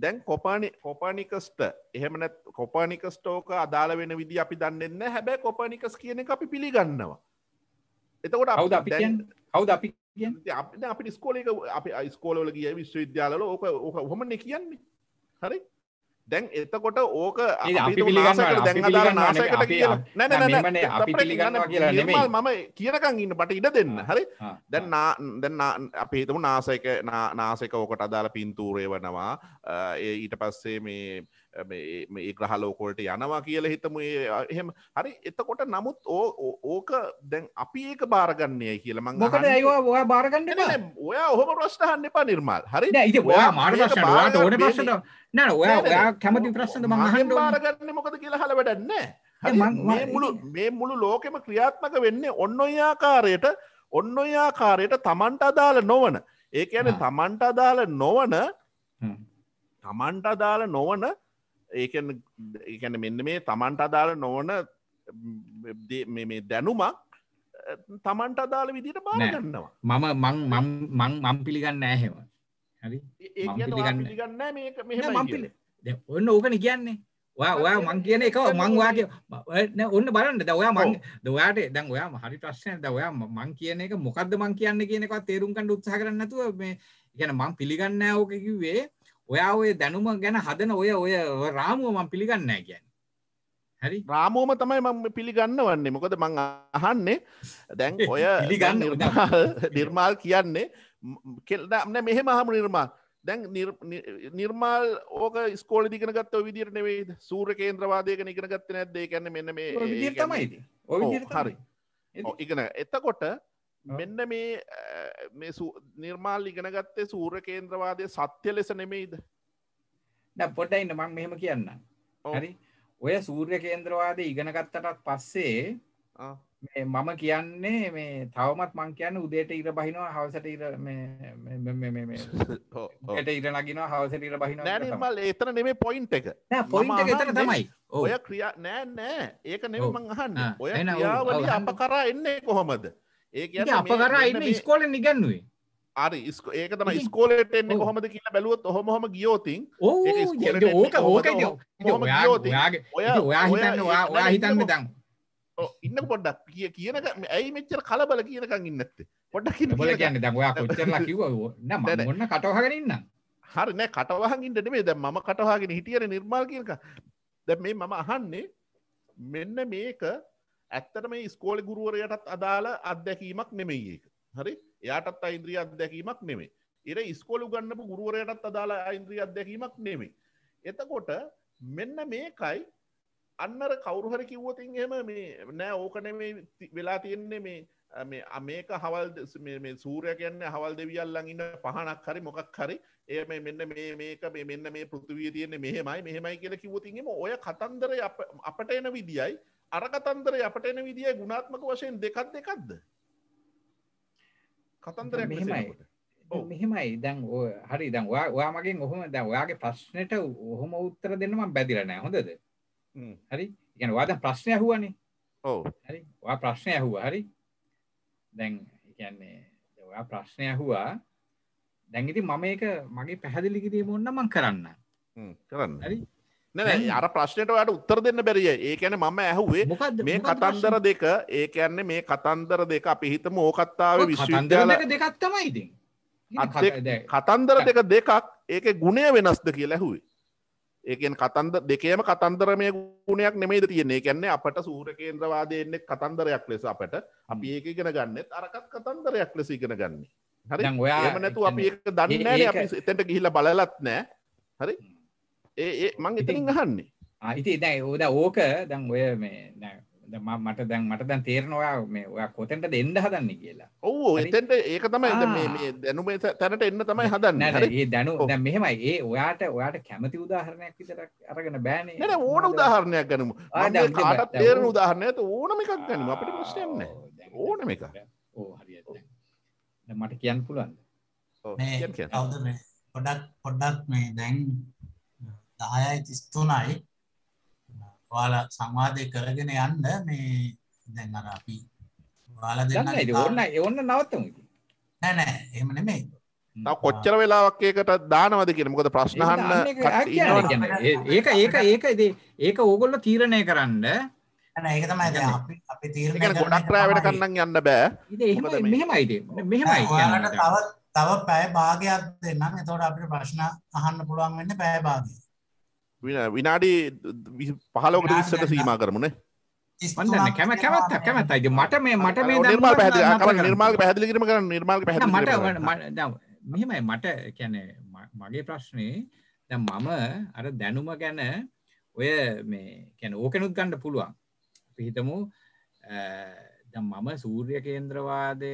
දැන් කොපානි කොපානිකස්ට එහෙමන කොපානිකස් ටෝක අදාළ වෙන විදි අපි දන්නන්න හැබැ කොපානිකස් කියන එක අපි පිළිගන්නවා. එතකොට අවුද කවද අපි අපි අපි ස්කෝලක අපි අයිස්කෝලෝල ගිය විශ්වවිද්‍යාලල ඕක ඕක හොමන කියන්නේ හරි දැන් එතකොට ඕක අපි මම කියනකං ඉන්න පට ඉඩ දෙන්න හරි දැන් දැන්න අපේතුම නාසයක නාසක ඕකට අදාළ පින්තූරය වනවා ඊට පස්සේ මේ ඒ ග්‍රහලෝකෝලට යනවා කියල හිතම එහෙම හරි එතකොට නමුත් ඕ ඕක දැන් අපි ඒක බාරගන්නය කියල මං ගට ඒවා ඔය බාරගන්න ඔය ඔහම ප්‍රස්ටහන්න එපා නිර්මල් හරි ඔයා මාර්ගට ඕන ප්‍රශ්න නෑ ඔයා ඔයා කැමති ප්‍රශ්න මහන් බාරගන්න මොකද කියලා හල වැඩන්නේ මුළු මේ මුළු ලෝකෙම ක්‍රියාත්මක වෙන්නේ ඔන්න ඔයාකාරයට ඔන්න ඔයාකාරයට තමන්ට අදාල නොවන ඒක ඇන තමන්ට අදාල නොවන තමන්ට අදාල නොවන ඒක ඒකැන මෙන්න මේ තමන්ට අදාළ නොවන මේ දැනුමක් තමන්ට අදාළ විදිට බාගන්නවා මම මං මං මං පිළිගන්න ඇහෙම හරි පිගන්න ඔන්න ඕකන කියන්නේ ඔයා මං කියන එක මංවාගේ ඔන්න බලන්න දවයා මං දොයාට දැන් ඔයා හරි ප්‍රශ්නය දවයා මං කියන එක මොකක්ද මං කියන්න කියනක තේරුම් කණ්ඩ උත්සාහ කරන්නතුව මේ ගැන මං පිළිගන්න ඕක කිවේ ඔයා ඔය දැනුම ගැන හදන ඔය ඔය රාමුව මං පිළිගන්නෑ කියන්න හරි රාමෝම තමයි මම පිළිගන්න වන්නේ මොකද මං අහන්නේ දැන් ඔය පිළිගන්න නිර්මාල් කියන්නේ කෙල්දම්න මෙහෙම හම නිර්මාල් දැන් නිර්මාල් ඕක ස්කෝල දිගන ගත්ත විදිර නෙවෙයි සූර කේන්ද්‍රවාදයක නිගෙන ගත්ත නැත්දේ කැන්න මෙන්න මේ තමයි හරි ඉගෙන එතකොට මෙන්න මේ නිර්මාල් ඉගෙනගත්තේ සූර කේන්ද්‍රවාදය සත්‍ය ලෙස නෙමෙයිද පොඩයින්න මං මෙහෙම කියන්න හරි ඔය සූර්ය කේන්ද්‍රවාද ඉගෙනගත්තටත් පස්සේ මම කියන්නේ මේ තවමත් මං කියන්න උදේට ඉර බහිනවා හවසට ඉර ට ඉර නගෙනවා හවසට ඉර බහින නිර්මල් එතන නෙමේ පොයින්් එක පොයින්් එතන තමයි ඔය ක්‍රියා නෑ නෑ ඒක නෙම මං අහන්න ඔය ියාවල අප කරා එන්නේ කොහොමද ඒ අප කරන්න ස්කෝල නිගැන්නුවේ අරි ස්ක ඒක තම ස්කෝලට එන්නේ කොහොමද කියලා බැලුවොත් ඔහොම ගියෝතින් ඕක ඕක ඔයාගේ ඔයා හිතන්න ඔයා හිතන්න දම් ඉන්න පොඩ්ඩක් කිය කියන ඇයි මෙච්චර කලබල කියනකං ඉන්නත්ත පොඩ්ඩක් කියන්න බල කියන්න දම් ඔයා කොච්චරලා කිව්වෝ නම ඔන්න කටවහගෙන ඉන්න හරි නෑ කටවහන් ඉන්න නෙමෙයි දැන් මම කටවහගෙන හිටියර නිර්මාල් කියනක දැන් මේ මම අහන්නේ මෙන්න මේක ඇත්තට මේ ස්කෝල ගුරුවරයටත් අදාළ අත්දැකීමක් නෙමෙයි ඒක හරි එයාටත් අයින්ද්‍රිය අත්දැකීමක් නෙමේ එර ස්කොලු ගන්නපු ගුරුවරයටත් අදාළ අයින්ද්‍රිය අත්දැකීමක් නෙමේ එතකොට මෙන්න මේකයි අන්නර කවරුහර කිව්වතින් එහෙම මේ නෑ ඕකන මේ වෙලා තියෙන්නේ මේ මේ අමේක හවල් මේ සූරය කියන්න හවල් දෙවියල්ලං ඉන්න පහනක් හරි මොකක් හරි ඒ මේ මෙන්න මේ මේක මේ මෙන්න මේ පෘතිවිය තියන්නේ මෙහෙමයි මෙහෙමයි කියල කිවතින්ම ඔය කතන්දර අපට එන විදියි අරකතන්දර අපට එන විදිිය ගුණාත්මක වශයෙන් දෙකක් දෙකක්ද කතන්දරයක් මෙහෙමයි මෙහෙමයි දැන් හරි දං වා මගින් ඔහොම දැ ඔයාගේ ප්‍රශ්නයට ඔහොම උත්තර දෙන්නම බැදිරනෑ හොඳද හරි ගැන වාද ප්‍රශ්නය හුවනේ ඕ හරි වා ප්‍රශ්නය ඇහුව හරි දැන් කියන්නේ ඔයා ප්‍රශ්නය ඇහුවා දැඟිති මම එක මගේ පැහැදිලිකිරීම ඔන්න මං කරන්න කරන්න හරි නැ අර ප්‍රශ්නයට ඔයාට උත්තර දෙන්න බැරිය ඒකැන මම ඇහුවේ මේ කතන්දර දෙක ඒකඇන්නේ මේ කතන්දර දෙක අපි හිතම ඕකත්තාව විශ්වන්දල දෙකත්තමයිති කතන්දර දෙක දෙකක් ඒක ගුණය වෙනස්ද කිය ලැහුවේ ඒකෙන් කතන්ද දෙකේම කතන්දර මේ ගුණයක් නෙමේද තියන්නේ කැන්නේ අපට සූරකේන්ද්‍රවාදයෙන්නේ කතන්දරයක් ලෙස අපට අපි ඒක ඉගෙන ගන්නෙත් අරකත් කතන්දරයක් ලෙස ඉගෙන ගන්නේ හරි ඔයා නැතු අපි ඒක දන්නේ තැට ගිහිල බලලත් නෑ හරි ඒ මං ඉතින් අහන්නේ අයිති දැ ඕද ඕක දැන් ඔය මේ දම මට දැන් මට දැන් තේරනවා මේ ඔයා කොතෙන්ට දෙන්න හදන්න කියලා ඔවු එතෙන්ට ඒක තමයි දැනුම තැනට එන්න තමයි හදන්න ඒ දැනු මෙහෙමයි ඒ ඔයාට ඔයාට කැමති උදාහරණයක් විතරක් අරගෙන බෑනේ නට ඕන උදාහරණයක් ගැනම කාටත් තේරන උදාහරණය ඇත ඕනම එකක් ගැනීම අපට ප්‍රශ්ටයන්න ඕනම එක ඕ හරි මට කියන්න පුළුවන්ද පොඩක් පොඩ්ඩක් මේ දැන් දායයි තිස්තුනයි ඔයාල සංවාදය කරගෙන යන්න මේ දැන් අර අපි ඔයාල දෙන්න ඔන්න ඔන්න නවත්තමු නෑ නෑ එහෙම නෙමෙයි තව කොච්චර වෙලාවක් ඒකට දානවද කියන මොකද ප්‍රශ්න අහන්න ඒක ඒක ඒක ඉතින් ඒක ඕගොල්ලෝ තීරණය කරන්න ඒක තමයි දැන් අපි අපි තීරණය කරන ගොඩක් රෑ වෙන කන්නම් යන්න බෑ මොකද මෙහෙමයි ඉතින් මෙහෙමයි ඔයාලට තව තව පැය භාගයක් දෙන්නම් එතකොට අපිට ප්‍රශ්න අහන්න පුළුවන් වෙන්නේ පැය භාගයක් විනාඩි පහලෝකට ඉස්සට සීම කරමුණේ කැම කැමත් කැමත් අයිද මට මේ මට මේ නිර්මාල් පැහදිලි නිර්මාල් පැහදිලි කිරීම කරන්න නිර්මාල් පැහදිලි මට මෙහෙමයි මට කියන්නේ මගේ ප්‍රශ්නේ දැන් මම අර දැනුම ගැන ඔය මේ කියන්නේ ඕකෙනුත් ගන්න පුළුවන් අපි හිතමු දැන් මම සූර්ය කේන්ද්‍රවාදය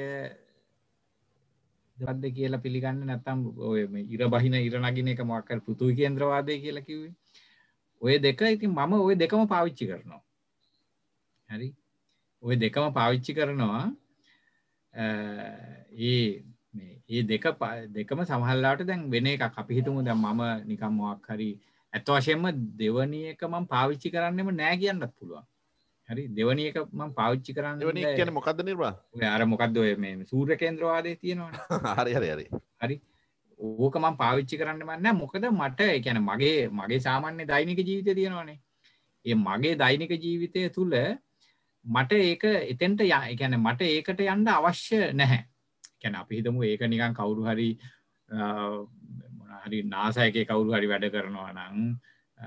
දවද්ද කියලා පිළිගන්න නැත්තම් ඔය ඉර බහින ඉර නගින එක මොකක් හරි පෘථුවි කේන්ද්‍රවාදය කියලා කිව්වේ ඔය දෙක ඉතින් මම ඔය දෙකම පාවිච්චි කරනවා. හරි. ඔය දෙකම පාවිච්චි කරනවා. ඒ මේ ඒ දෙක දෙකම සමහරලාට දැන් වෙන එකක් අපි හිතමු දැන් මම නිකන් මොකක් හරි ඇත්ත වශයෙන්ම දෙවනි එක මම පාවිච්චි කරන්නෙම නෑ කියන්නත් පුළුවන්. හරි දෙවනි එක මම පාවිච්චි කරන්න දෙවනි කියන්නේ මොකද්ද නිර්මල? ඔය අර මොකද්ද ඔය මේ සූර්ය කේන්ද්‍රවාදයේ තියෙනවනේ. හරි හරි හරි. හරි. ඕක මම පාවිච්චි කරන්න මන්නේ මොකද මට يعني මගේ මගේ සාමාන්‍ය දෛනික ජීවිතය තියෙනවානේ. ඒ මගේ දෛනික ජීවිතය තුල මට ඒක එතෙන්ට يعني මට ඒකට යන්න අවශ්‍ය නැහැ. يعني අපි හිතමු ඒක නිකන් කවුරු හරි මොන හරි NASA එකේ කවුරු හරි වැඩ කරනවා නම්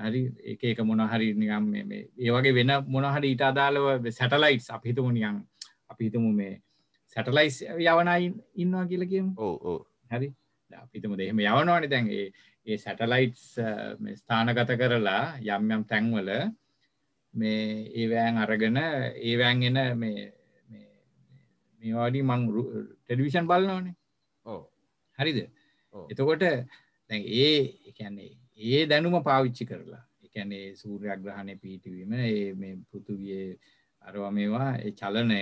හරි එක එක මොන හරි නිකන් මේ මේ ඒ වගේ වෙන මොන හරි ඊට අදාළව සැටලයිට්ස් අපි හිතමු නිකන් අපි හිතමු මේ සැටලයිට්ස් යවන අය ඉන්නවා කියලා කියමු. ඔව් ඔව්. හරි අපිතම දෙහෙම යවනවානි දැන් ඒ සැටලයිට්ස් ස්ථානගත කරලා යම් යම් තැන්වල මේ ඒවෑන් අරගෙන ඒවෑන් එන මේ මේවාඩි මං ටෙඩිවිෂන් බලනවානේ ඕ හරිද එතකොට දැන් ඒ එකන්නේ ඒ දැනුම පාවිච්චි කරලා එකැනේ සූර්යග්‍රහණය පිහිටවීම ඒ මේ පෘතුගේ අරවා මේවා චලනය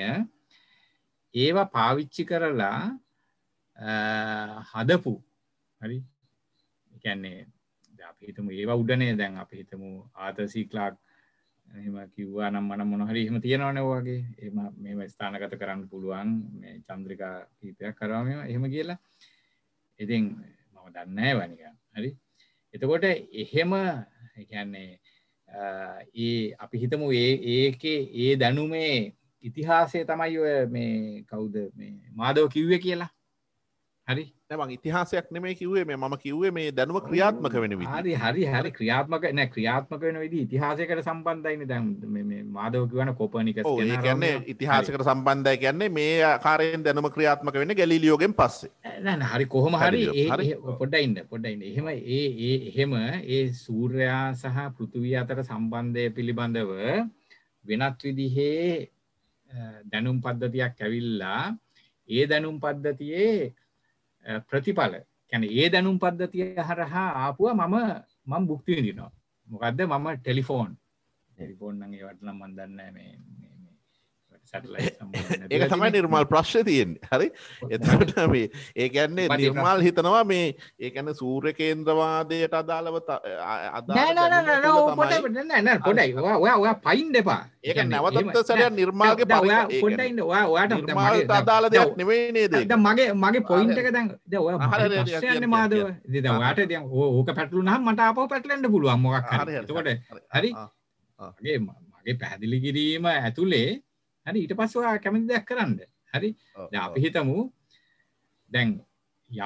ඒවා පාවිච්චි කරලා හදපු හරි එකන්නේ අපිහිතම ඒවා උඩනේ දැන් අපි හිතමු ආතසී කලාක් එම කිව්වා නම් මන මොනහරි එහෙම තියෙනවනවාගේ එම මෙම ස්ථානගත කරන්න පුළුවන් මේ චන්ද්‍රිකා කීපයක් කරවාම එහෙම කියලා ඉතින් මම දන්නෑ වනික හරි එතකොට එහෙම එකන්නේ ඒ අපි හිතමු ඒ ඒකේ ඒ දැනුමේ ඉතිහාසය තමයි ඔය මේ කවුද මේ මාදව කිව්වේ කියලා හරි නැවන් ඉතිහාසයක් නෙමේ කිවේ මේ මම කිව්වේ මේ දැනුව ක්‍රියාත්මක වෙන හරි හරි හරි ක්‍රියාත්මක නෑ ක්‍රියාත්මක වෙන විදි ඉතිහාසයකට සම්බන්ධයින දැන් මාදව කියවන කොපනික කියන්නේ ඉතිහාසකට සම්බන්ධය කියන්නේ මේ කාරයෙන් දැනුම ක්‍රියාත්මක වෙන ගැලිලියෝගෙන් පස්සේ නෑ හරි කොහොම හරි පොඩ්ඩයින්න පොඩ්ඩයින්න එහෙම ඒ ඒ එහෙම ඒ සූර්යා සහ පෘථිවිය අතර සම්බන්ධය පිළිබඳව වෙනත් විදිහේ දැනුම් පද්ධතියක් ඇවිල්ලා ඒ දැනුම් පද්ධතියේ ප්‍රතිඵල කැන ඒ දැනුම් පද්ධතිය හරහා ආපුුව මම මං බුක්තිය දිනවා මොකක්ද මම ටෙලිෆෝන් ටෙලිෆෝන් ඒවට නම් මන්දන්න මේ ඒක තමයි නිර්මල් ප්‍රශ්න තියෙන් හරි එතට මේ ඒකැන්නේ නිර්මල් හිතනවා මේ ඒකැන සූර්ය කේන්ද්‍රවාදයට අදාළව පොඩයි ඔයා පයින් දෙපා ඒක නැවතත් සැරය නිර්මාල්ග පොටයින්න ඔයාට නිර්මාල්ට අදාළ දෙයක් නෙවෙයි නේද මගේ මගේ පොයින්ට එක දැන් යන්න මාද වාට ද ඕක පැටලුනම් මට අපෝ පැටලෙන්ට පුළුවන් මොක් හරි හරි මගේ පැහැදිලි කිරීම ඇතුළේ හරි ඊට පස්සේ ඔයා කැමති දෙයක් කරන්න. හරි? දැන් අපි හිතමු දැන්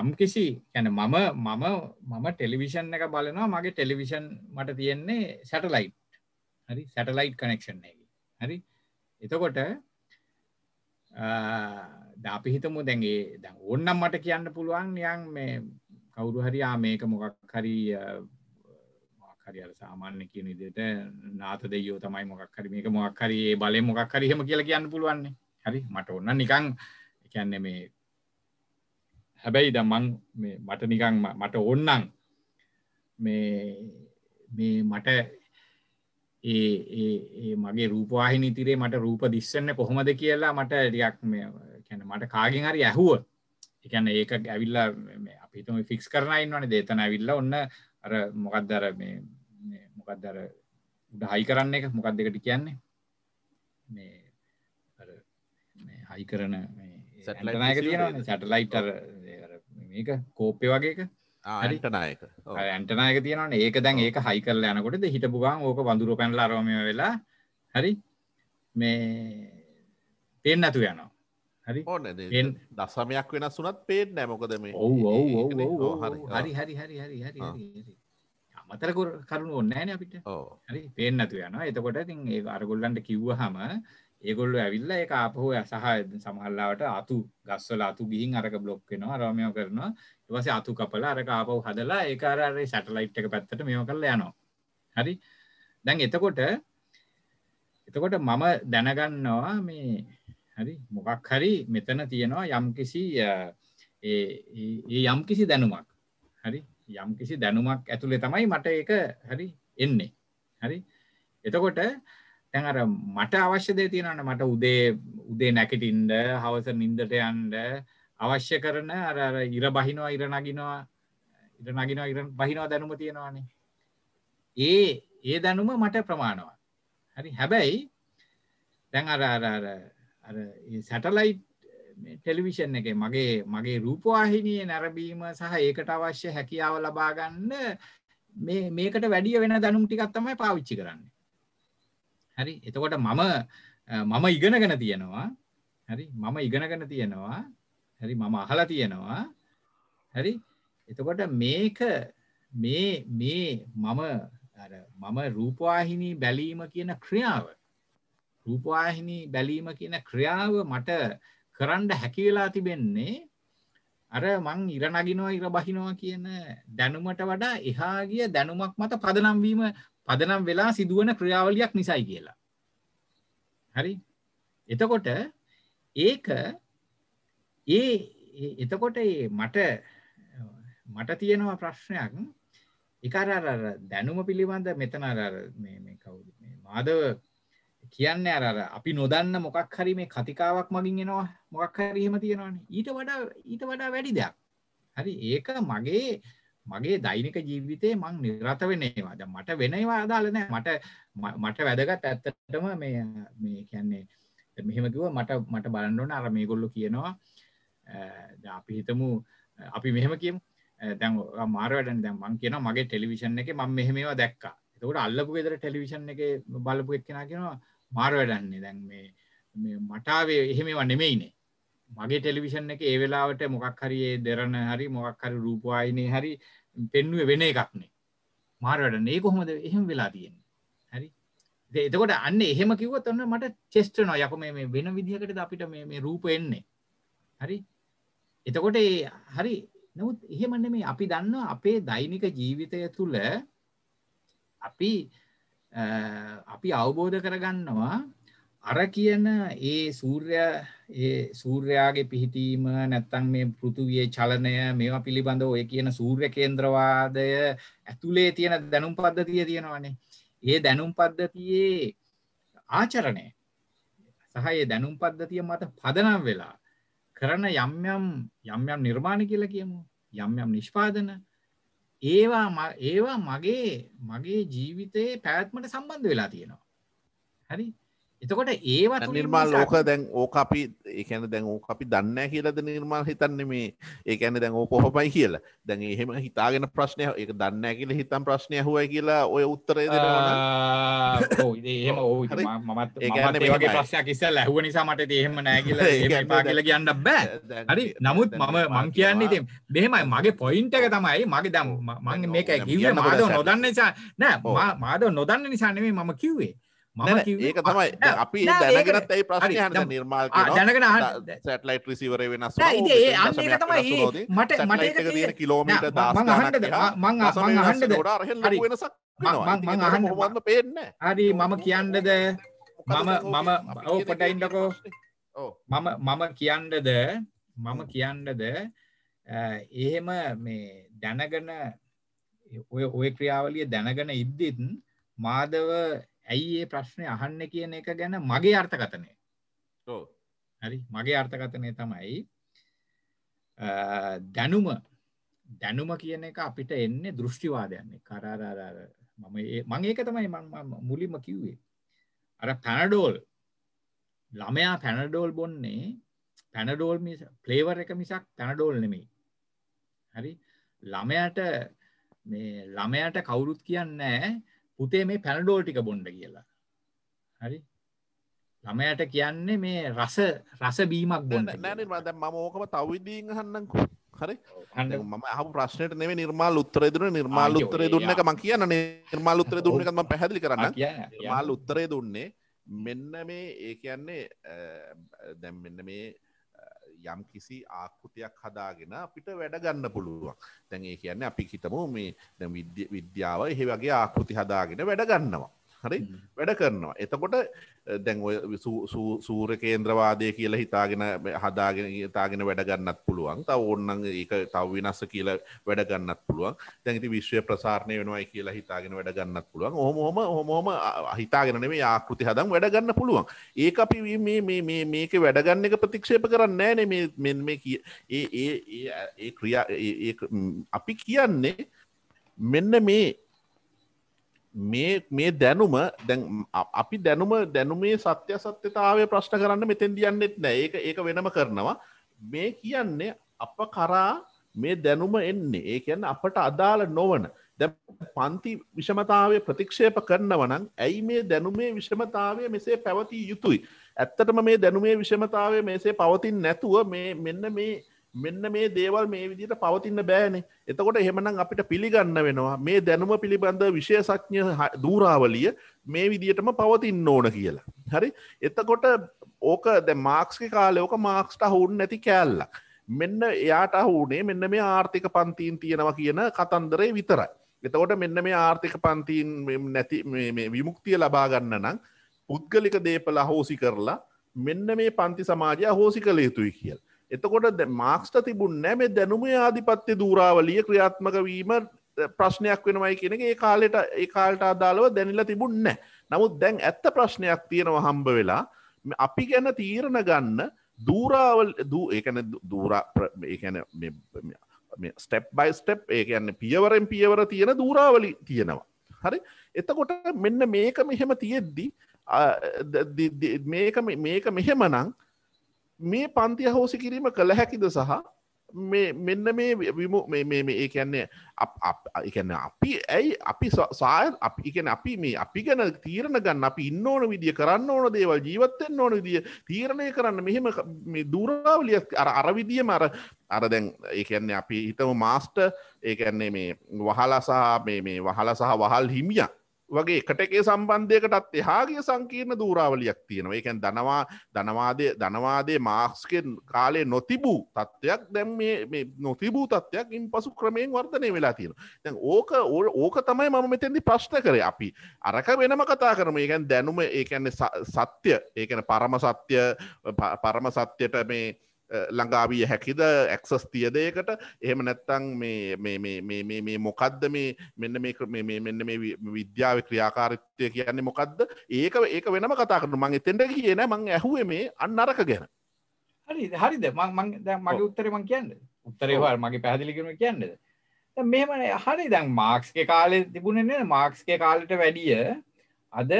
යම් කිසි يعني මම මම මම ටෙලිවිෂන් එක බලනවා මගේ ටෙලිවිෂන් මට තියෙන්නේ සැටලයිට්. හරි? සැටලයිට් කනෙක්ෂන් එකේ. හරි? එතකොට අපි හිතමු දැන් ඒ දැන් ඕන්නම් මට කියන්න පුළුවන් නියන් මේ කවුරු හරි ආ මේක මොකක් හරි හරිර සාමාන්‍ය කියන විදිට නාත දෙයෝ තමයි මොකක් හරි මේක මොක් හරි ඒ බලය මොකක් හරි හෙම කියලා කියන්න පුළුවන්නේ හරි මට ඔන්න නිකං කියන්නේ මේ හැබැයි ද මං මට නිකං මට ඔන්නන් මේ මේ මට ඒ මගේ රූපවාහිනි තිරේ මට රූප දිස්සන්න කොහොමද කියලා මට ඩියක් කැන මට කාගෙන් හරි ඇහුව එකන ඒක ඇවිල්ල අපිතුම ෆික්ස් කරනයින්නවන දේතන ඇවිල්ල ඔන්න අර මොකක්දර මේ මොකක්දර ඩහයි කරන්න එක මොකක් දෙකට කියන්නේ මේ හයි කරන සැටලනායක තියෙන සැටලයිටර් මේක කෝපය වගේක ඇන්ටනායක ඇන්ටනායක තියෙන ඒක දැන් ඒක හයි කරල යනකොට හිටපු ගන් ඕක බඳුර පැන්ල අරෝමය වෙලා හරි මේ පෙන් නැතු යනවා හරි ඕන දසමයක් වෙනස් වනත් පේෙන් නෑමොකද මේ ඔව හරි හරි හරි හරි හරි හරි අමතර කරුණු ඕනේ නෑනේ අපිට. ඔව්. හරි පේන්නේ නැතු යනවා. එතකොට ඉතින් ඒ අරගොල්ලන්ට කිව්වහම ඒගොල්ලෝ ඇවිල්ලා ඒක ආපහු සහ සමහරලාවට අතු ගස්වල අතු ගිහින් අරක බ්ලොක් වෙනවා. අරව මේව කරනවා. ඊට පස්සේ අතු කපලා අරක ආපහු හදලා ඒක අර අර සැටලයිට් එක පැත්තට මේව කරලා යනවා. හරි. දැන් එතකොට එතකොට මම දැනගන්නවා මේ හරි මොකක් හරි මෙතන තියෙනවා යම්කිසි ඒ යම්කිසි දැනුමක් හරි යම් කිසි දැනුමක් ඇතුළේ තමයි මට ඒක හරි එන්නේ. හරි? එතකොට දැන් අර මට අවශ්‍ය දේ තියෙනවනේ මට උදේ උදේ නැගිටින්න, හවස නිින්දට යන්න අවශ්‍ය කරන අර අර ඉර බහිනවා, ඉර නගිනවා, ඉර නගිනවා, ඉර බහිනවා දැනුම තියෙනවනේ. ඒ ඒ දැනුම මට ප්‍රමාණවත්. හරි? හැබැයි දැන් අර අර අර අර සැටලයිට් ටෙලිවිෂන් එකේ මගේ මගේ රූපවාහිනියේ නැරඹීම සහ ඒකට අවශ්‍ය හැකියාව ලබා ගන්න මේ මේකට වැඩිය වෙන දැනුම් ටිකක් තමයි පාවිච්චි කරන්නේ. හරි. එතකොට මම මම ඉගෙනගෙන තියෙනවා. හරි. මම ඉගෙනගෙන තියෙනවා. හරි. මම අහලා තියෙනවා. හරි. එතකොට මේක මේ මේ මම අර මම රූපවාහිනී බැලීම කියන ක්‍රියාව රූපවාහිනී බැලීම කියන ක්‍රියාව මට කරන්න හැකි වෙලා තිබෙන්නේ අර මං ඉර නගිනවා ඉර බහිනවා කියන දැනුමට වඩා එහා ගිය දැනුමක් මත පදනම් වීම පදනම් වෙලා සිදුවන ක්‍රියාවලියක් නිසයි කියලා. හරි? එතකොට ඒක ඒ එතකොට මට මට තියෙනවා ප්‍රශ්නයක් එක අර දැනුම පිළිබඳ මෙතන අර මේ කවුද මේ මාදව කියන්නේ අර අර අපි නොදන්න මොකක් හරි මේ කතිකාවක් මගින් එනවා මොකක් හරි එහෙම තියෙනවානේ ඊට වඩා ඊට වඩා වැඩි දෙයක් හරි ඒක මගේ මගේ දෛනික ජීවිතේ මං නිරත වෙනවා දැන් මට වෙන ඒවා අදාළ නැහැ මට මට වැදගත් ඇත්තටම මේ මේ කියන්නේ මෙහෙම කිව්වා මට මට බලන්න ඕන අර මේගොල්ලෝ කියනවා දැන් අපි හිතමු අපි මෙහෙම කියමු දැන් මාර වැඩනේ දැන් මං කියනවා මගේ ටෙලිවිෂන් එකේ මම මෙහෙම ඒවා දැක්කා එතකොට අල්ලපු ගෙදර ටෙලිවිෂන් එකේ බලපු එක්කෙනා කියනවා මාර වැඩන්නේ දැන් මේ මේ මටාවේ එහෙම ඒවා නෙමෙයිනේ මගේ ටෙලිවිෂන් එක ඒ වෙලාවට මොකක් හරි ඒ දෙරණ හරි මොකක් හරි රූපවාහිනියේ හරි පෙන්නුවේ වෙන එකක්නේ මාර වැඩන්නේ ඒ කොහොමද එහෙම වෙලා තියෙන්නේ හරි එතකොට අන්න එහෙම කිව්වොත් ඔන්න මට චෙස්ට් වෙනවා යකෝ මේ මේ වෙන විදිහකටද අපිට මේ මේ රූප එන්නේ. හරි? එතකොට ඒ හරි නමුත් එහෙම නෙමෙයි අපි දන්නවා අපේ දෛනික ජීවිතය තුළ අපි අපි අවබෝධ කරගන්නවා අර කියන ඒ සූර්ය සූර්යාගේ පිහිටීම නැත්තන් මේ පෘතුවිය චලනය මේවා පිළිබඳ ඔය කියන සූර්ය කේන්ද්‍රවාදය ඇතුළේ තියෙන දැනුම් පද්ධතිය තියෙනවනේ ඒ දැනුම් පද්ධතියේ ආචරණය සහ ඒ දැනුම් පද්ධතිය මත පදනම් වෙලා කරන යම් යම් යම් යම් නිර්මාණ කියලා කියමු යම් යම් නිෂ්පාදන ඒවා ඒවා මගේ මගේ ජීවිතයේ පැවැත්මට සම්බන්ධ වෙලා තියෙනවා. හරි එතකොට ඒවා නිර්මාල් ලෝක දැන් ඕක අපි ඒකැන දැන් ඕ අපි දන්න කියලද නිර්මාල් හිතන්න මේ ඒකැන දැන් ඕ කොහොමයි කියලා දැන් එහෙම හිතාගෙන ප්‍රශ්නය ඒක දන්න කියල හිතම් ප්‍රශ්නය හුවයි කියලා ඔය උත්තරේ මත් ඒගේ ප්‍රශ්යක් ඉස්සල් ඇහුව නිසා මට එහෙම නෑ කියලා කියලා කියන්න බෑ හරි නමුත් මම මං කියන්න ඉතින් මෙහෙමයි මගේ පොයින්ට එක තමයි මගේ දම් මං මේක කිව මාද නොදන්න නිසා නෑ මාද නොදන්න නිසානේ මම කිව්වේ ඒක තමයි අපි දැනගෙනත් ඇයි ප්‍රශ්නය නිර්මාල් දැනගෙන සැටලයිට් රිසිවර වෙනස් මට මට කිලෝමීට දහට මංහන්ට ගොඩා වෙනසක් මං අහන්න හොම පේන්න හරි මම කියන්නද මම මම ඔපටයින්ඩකෝ මම මම කියන්නද මම කියන්නද එහෙම මේ දැනගෙන ඔය ඔය ක්‍රියාවලිය දැනගෙන ඉද්දිත් මාදව ඇයි ඒ ප්‍රශ්නය අහන්න කියන එක ගැන මගේ අර්ථකතනය හරි මගේ අර්ථකතනය තමයි දැනුම දැනුම කියන එක අපිට එන්නේ දෘෂ්ටිවාදයන්නේ කරාරාර මම මං ඒක තමයි මුලිම කිව්වේ අර පැනඩෝල් ළමයා පැනඩෝල් බොන්නේ පැනඩෝල් පලේවර් එක මිසක් පැනඩෝල් නෙමෙයි හරි ළමයට මේ ළමයට කවුරුත් කියන්නේ පුතේ මේ පැනඩෝල් ටික බොන්්ඩ කියලා හරි ළමයට කියන්නේ මේ රස රස බීමක් බොන්න නෑන ද ම ඕකම තවවිදීන් හන්නකු හරි ම හ ප්‍රශ්නයට නෙව නිර්මාල් උත්තරේ දුන නිර්මාල් උත්තරේ දුන්න එක ම කියන නිර්මාල් උත්තරේ දුන්න එකම පැහැදිලි කරන්න මාල් උත්තරේ දුන්නේ මෙන්න මේ ඒ කියන්නේ දැම් මෙන්න මේ යම් කිසි ආකෘතියක් හදාගෙන අපිට වැඩගන්න පුළුවන් තැන් ඒ කියන්න අපි හිතමු මේ විද්‍යාව එහෙ වගේ ආකෘති හදාගෙන වැඩගන්නවා හරි වැඩ කරනවා එතකොට දැන් සූර කේන්ද්‍රවාදය කියලා හිතාගෙන හදාගෙන තාගෙන වැඩගන්නත් පුළුවන් තව ඔන්නන් ඒක තව වෙනස්ස කියලා වැඩගන්නත් පුළුවන් දැන්ති විශ්වය ප්‍රසාරණය වෙනවායි කියලා හිතාගෙන වැඩගන්නත් පුළුවන් හොමෝම හොමෝම හිතාගෙන මේ ආකෘති හදම් වැඩගන්න පුළුවන් ඒ අපි මේක වැඩගන්න එක ප්‍රතික්ෂේප කරන්න නෑන මෙන් මේ කිය ඒ ඒ ඒ ක්‍රියා අපි කියන්නේ මෙන්න මේ මේ මේ දැනුම දැන් අපි දැනුම දැනුමේ සත්‍ය සත්‍යතාවය ප්‍රශ්න කරන්න මෙතෙන් දියන්නෙත් නෑ ඒක ඒක වෙනම කරනවා මේ කියන්නේ අප කරා මේ දැනුම එන්නේ ඒ කියන්න අපට අදාළ නොවන දැ පන්ති විෂමතාවය ප්‍රතික්ෂේප කරන්නවනං ඇයි මේ දැනුමේ විෂමතාවය මෙසේ පැවති යුතුයි ඇත්තටම මේ දැනුමේ විෂමතාවය මේසේ පවතින් නැතුව මේ මෙන්න මේ මෙන්න මේ දේවල් මේ විදිට පවතින්න බෑනේ එතකොට එහෙමනම් අපිට පිළිගන්න වෙනවා මේ දැනුම පිළිබඳ විශේෂඥ දූරාවලිය මේ විදිටම පවතින්න ඕන කියලා. හරි එතකොට ඕක ද මාක්ස්ක කාලයෝක මාක්ස්ට හුන් නැති කෑල්ලක් මෙන්න එයාට හුනේ මෙන්න මේ ආර්ථික පන්තීන් තියෙනවා කියන කතන්දරේ විතරයි. එතකොට මෙන්න මේ ආර්ථික පන්තීන් නැති විමුක්තිය ලබාගන්න නම් පුද්ගලික දේපල අහෝසි කරලා මෙන්න මේ පන්ති සමාජය අහෝසි කළ යුතුයි කියලා. එතකොට මාක්ස්ට තිබුන්නෑ මේ දැනුම ආධිපත්‍ය දූරාවලිය ක්‍රියාත්මක වීම ප්‍රශ්නයක් වෙනවයි කෙනෙ ඒ කාලෙට ඒ කාලට අදාළව දැනිලා තිබුන්නෑ නමුත් දැන් ඇත්ත ප්‍රශ්නයක් තියෙනව හම්බ වෙලා අපි ගැන තීරණ ගන්න දූරාවල් දූ ඒකන දූරාඒන ස්ටප් බයි ස්ටප් ඒ කියන්න පියවරෙන් පියවර තියෙන දූරාවලි තියෙනවා හරි එතකොට මෙන්න මේක මෙහෙම තියෙද්දි මේක මේක මෙහෙමනං මේ පන්ති හෝසි කිරීම කළ හැකිද සහ මෙන්න මේ විමු ඒ කියන්නේ එකන්න අපි ඇයි අපි සාය අපි එකන අපි මේ අපි ගැන තීරණ ගන්න අපි ඉන්න ඕන විදිිය කරන්න ඕන දේවල් ජීවත්තෙන් ඕන විදිිය තීරණය කරන්න මෙහෙම දුරාවලිය අර අරවිදිිය මර අර දැන් ඒකන්නේ අපි හිතම මාස්ට ඒකන්නේ මේ වහලසාහ මේ වහල සහ වහල් හිමියක් වගේ එකටකේ සම්බන්ධයකටත් එහාගේ සංකීර්ණ දූරාවලියක් තියෙනවා එකැන් දනවා දනවාදය දනවාදේ මාක්ස්කෙන් කාලේ නොතිබූ තත්ත්වයක් දැම් මේ නොතිබූ තත්වයක් ඉන් පසු ක්‍රමයෙන් වර්ධනය වෙලා තියෙන දැන් ඕක ඕක තමයි මම මෙතැදි ප්‍රශ්න කරේ අපි අරක වෙනම කතා කරම ඒකැන් දැනුම ඒකැන්නේ සත්‍ය ඒකන පරම සත්‍ය පරම සත්‍යයට මේ ළඟාවිය හැකිද ඇක්සස් තියදයකට එහෙම නැත්තං මේ මොකක්ද මේ මෙන්න මේ මෙන්න මේ විද්‍යාව ක්‍රියාකාරිත්වය කියන්නේ මොකක්ද ඒක ඒක වෙනම කතා කරන මං එතෙන්ට කියන මං ඇහුව මේ අන්න අරක ගැන හරි හරිද මගේ උත්තරමං කියන්න උත්තරේවා මගේ පැහදිලිකරම කියන්නද මෙම හරි දැන් මාක්ස්ගේ කාලය තිබුණ න මාක්ස්ගේ කාලට වැඩිය අද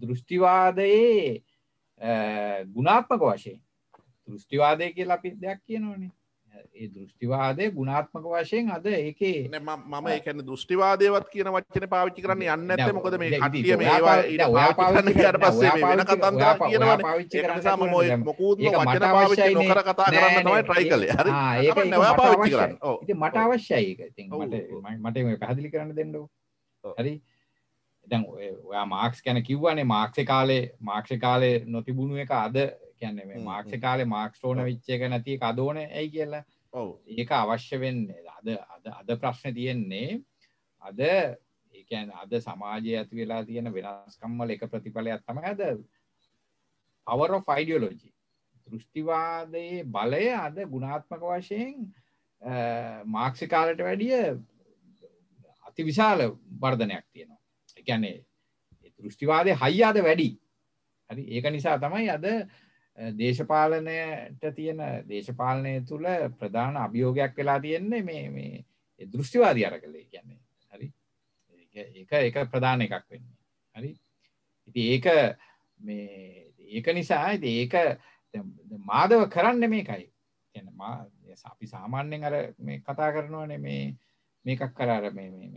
දෘෂ්ටිවාදයේ ගුණාත්මක වශයෙන් දෘෂ්ටිවාදය කියලා අපි දෙයක් කියනවනේ ඒ දෘෂ්ටිවාදය ගුණාත්මක වශයෙන් අද ඒකේ මම ඒකන දෘෂ්ටිවාදයවත් කියන වචන පාවිච්චි කරන්න යන්න ඇත මොකද මේ කටිය පාවිච්චි කරන්න පස්සේ වෙන කතන්දර කියනවා පාවිච්චි නිසා මම ඔය මොකුත් වචන පාවිච්චි නොකර කතා කරන්න තමයි try කළේ හරි ඒක නෙවෙයි පාවිච්චි කරන්න ඔව් ඉතින් මට අවශ්‍යයි ඒක ඉතින් මට මට මේ පැහැදිලි කරන්න දෙන්න හරි දැන් ඔයා මාක්ස් ගැන කිව්වනේ මාක්සේ කාලේ මාක්සේ කාලේ නොතිබුණු එක අද කියන්නේ මේ මාක්ස කාලේ මාක්ස් ඕන වෙච්ච එක නැති එක අද ඕන ඇයි කියලා. ඔව්. ඒක අවශ්‍ය වෙන්නේ. අද අද අද ප්‍රශ්නේ තියෙන්නේ අද ඒ කියන්නේ අද සමාජයේ ඇති වෙලා තියෙන වෙනස්කම් වල එක ප්‍රතිඵලයක් තමයි අද power of ideology. දෘෂ්ටිවාදයේ බලය අද ගුණාත්මක වශයෙන් මාක්සි කාලට වැඩිය අති විශාල වර්ධනයක් තියෙනවා. ඒ කියන්නේ දෘෂ්ටිවාදයේ හයිය අද වැඩි. හරි ඒක නිසා තමයි අද දේශපාලනයට තියෙන දේශපාලනය තුළ ප්‍රධාන අභියෝගයක් වෙලා තියෙන්නේ මේ මේ දෘෂ්ටිවාදී අර කළේ කියන්නේ හරි එක එක ප්‍රධාන එකක් වෙන්නේ හරි ඉති ඒක මේ ඒක නිසා ඒක මාදව කරන්න මේකයි අපි සාමාන්‍යෙන් අර මේ කතා කරනවන මේ මේකක් කරාර මේ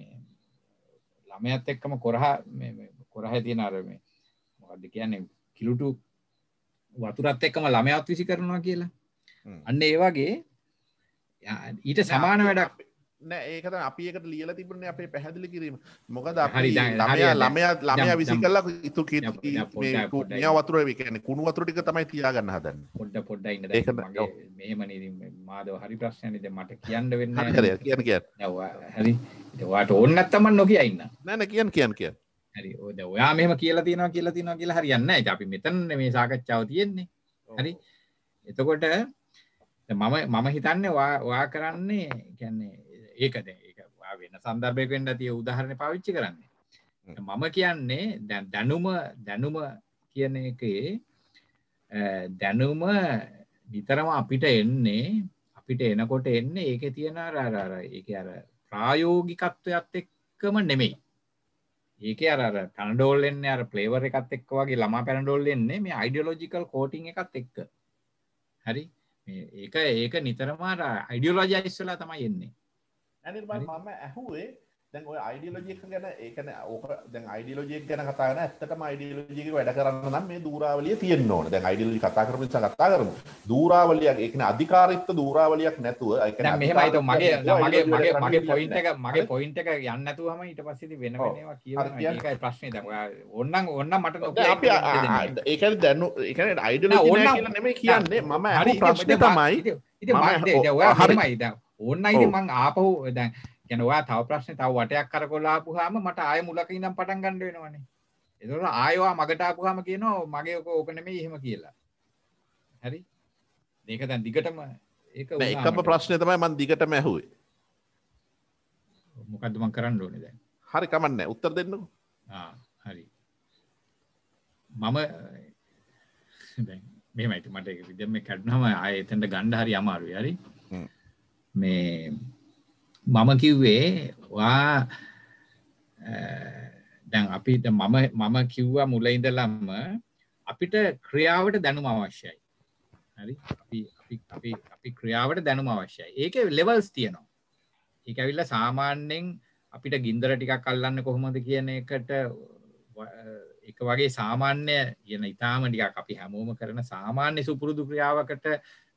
ළමයත් එක්කම කොරහ කොරහ තියෙන අරම මොකද කියන්නේ කිලුටු වතුරත් එක්කම ළමයත් විසි කරනවා කියලා අන්න ඒ වගේ ඊට සමාන වැඩක් නෑ ඒකත අපිකට ලියල තිබරන අපේ පැහැදිලි කිරීම මොකද හරි ළමයා ළමයා ළමයා විසි කල්ලා ඉතු වතුර කියන කුණු වතුරටික තමයි තියාගන්න හදන්න පොඩ්ඩ පොඩ්ඩ මේම මාදව හරි ප්‍රශ්නයනද මට කියන්න වෙන්න කියන කිය හරි වාට ඕන්නත් තමන් නොකිය ඉන්න නැන කියන් කියන් කියන්න හරි ඕද ඔයා මෙම කියලා තියෙනවා කියලා තියෙනවා කියලා හරියන්න ඇති අපි මෙතන මේ සාකච්ඡාව තියෙන්නේ හරි එතකොට මම මම හිතන්නේ ඔයා කරන්නේ කියන්නේ ඒකද ඒක ඔයා වෙන සන්දර්භයක වෙන්න ඇති උදාහරණ පාවිච්චි කරන්නේ මම කියන්නේ දැනුම දැනුම කියන එකේ දැනුම විතරම අපිට එන්නේ අපිට එනකොට එන්නේ ඒකේ තියෙන අර අර අර ඒකේ අර ප්‍රායෝගිකත්වයත් එක්කම නෙමෙයි ඒක අර පැනඩෝල්ලෙන්නේ අර පලේවර් එකත් එක්ක වගේ ළමා පැනඩෝල්ලෙන්නේ මේ අයිඩියලෝජිකල් කෝටිං එකත් එක්ක හරි ඒක ඒක නිතරම අයිඩියෝලෝජයිස් වෙලා තමයි එන්නේ මම ඇහුවේ දැන් ඔය අයිඩියලෝජියක ගැන ඒකන ඕක දැන් අයිඩියලෝජියක් ගැන කතා කරන ඇත්තටම අයිඩියලෝජියක වැඩ කරන්න නම් මේ දූරාවලිය තියෙන්න ඕන. දැන් අයිඩියලෝජි කතා කරපු නිසා කතා කරමු. දූරාවලියක් ඒ කියන්නේ අධිකාරීත්ව දූරාවලියක් නැතුව ඒ කියන්නේ මෙහෙම හිතමු මගේ මගේ මගේ මගේ පොයින්ට් එක මගේ පොයින්ට් එක යන්නේ නැතුවම ඊට පස්සේ ඉතින් වෙන වෙන ඒවා කියනවා. ඒකයි ප්‍රශ්නේ දැන් ඔයා ඕන්නම් ඕන්නම් මට නොකිය අපි ඒ කියන්නේ දැන් ඒ කියන්නේ අයිඩියලෝජි නෑ කියලා නෙමෙයි කියන්නේ මම අහන ප්‍රශ්නේ තමයි ඉතින් මම හරි මම ඉතින් ඕන්නයි ඉතින් මං ආපහු දැන් කියන්නේ ඔයා තව ප්‍රශ්නේ තව වටයක් කරකවලා ආපුවාම මට ආයෙ මුලක ඉඳන් පටන් ගන්න වෙනවනේ. ඒතකොට ආයෙ ඔයා මගට ආපුවාම කියනවා මගේ ඔක ඕක නෙමෙයි එහෙම කියලා. හරි? මේක දැන් දිගටම ඒක නෑ එකම ප්‍රශ්නේ තමයි මම දිගටම ඇහුවේ. මොකද්ද මම කරන්න ඕනේ දැන්? හරි කමන්නේ උත්තර දෙන්නකෝ. ආ හරි. මම දැන් මෙහෙමයි මට ඒක විදිහෙන් මේ කඩනවා ආයෙ එතනට ගන්න හරි අමාරුයි හරි. මේ මම කිව්වේ වා දැන් අපිට මම මම කිව්වා මුල ඉඳලම අපිට ක්‍රියාවට දැනුම අවශ්‍යයි. හරි? අපි අපි අපි අපි ක්‍රියාවට දැනුම අවශ්‍යයි. ඒකේ levels තියෙනවා. ඒක ඇවිල්ලා සාමාන්‍යයෙන් අපිට ගින්දර ටිකක් අල්ලන්න කොහොමද කියන එකට එක වගේ සාමාන්‍ය කියන ඊටාම ටිකක් අපි හැමෝම කරන සාමාන්‍ය සුපුරුදු ක්‍රියාවකට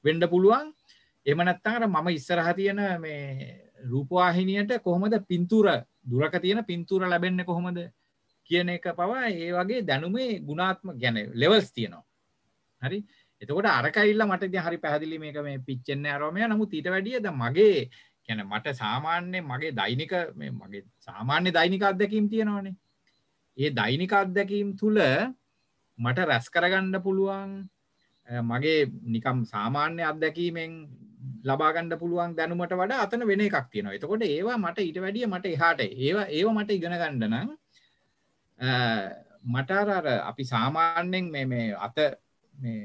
වෙන්න පුළුවන්. එහෙම නැත්නම් අර මම ඉස්සරහ තියෙන මේ රූපවාහිනියට කොහොමද පින්තූර දුරක තියෙන පින්තූර ලැබෙන්නේ කොහොමද කියන එක පවා ඒ වගේ දැනුමේ ගුණාත්ම ගැන ලෙවල්ස් තියෙනවා. හරි එතකොට අරකයිල්ල මට ඉතින් හරි පැහැදිලි මේක මේ පිච්චෙන්නේ අරෝමය නමුත් ඊට වැඩිය දැන් මගේ කියන්නේ මට සාමාන්‍ය මගේ දෛනික මේ මගේ සාමාන්‍ය දෛනික අත්දැකීම් තියෙනවානේ. ඒ දෛනික අත්දැකීම් තුල මට රැස් කරගන්න පුළුවන් මගේ නිකම් සාමාන්‍ය අත්දැකීමෙන් ලබාගන්න පුළුවන් දැනුමට වඩා අතන වෙන එකක් තියෙනවා. එතකොට ඒවා මට ඊට වැඩිය මට එහාට ඒවා ඒවා මට ඉගෙන ගන්න නම් මට අර අර අපි සාමාන්‍යයෙන් මේ මේ අත මේ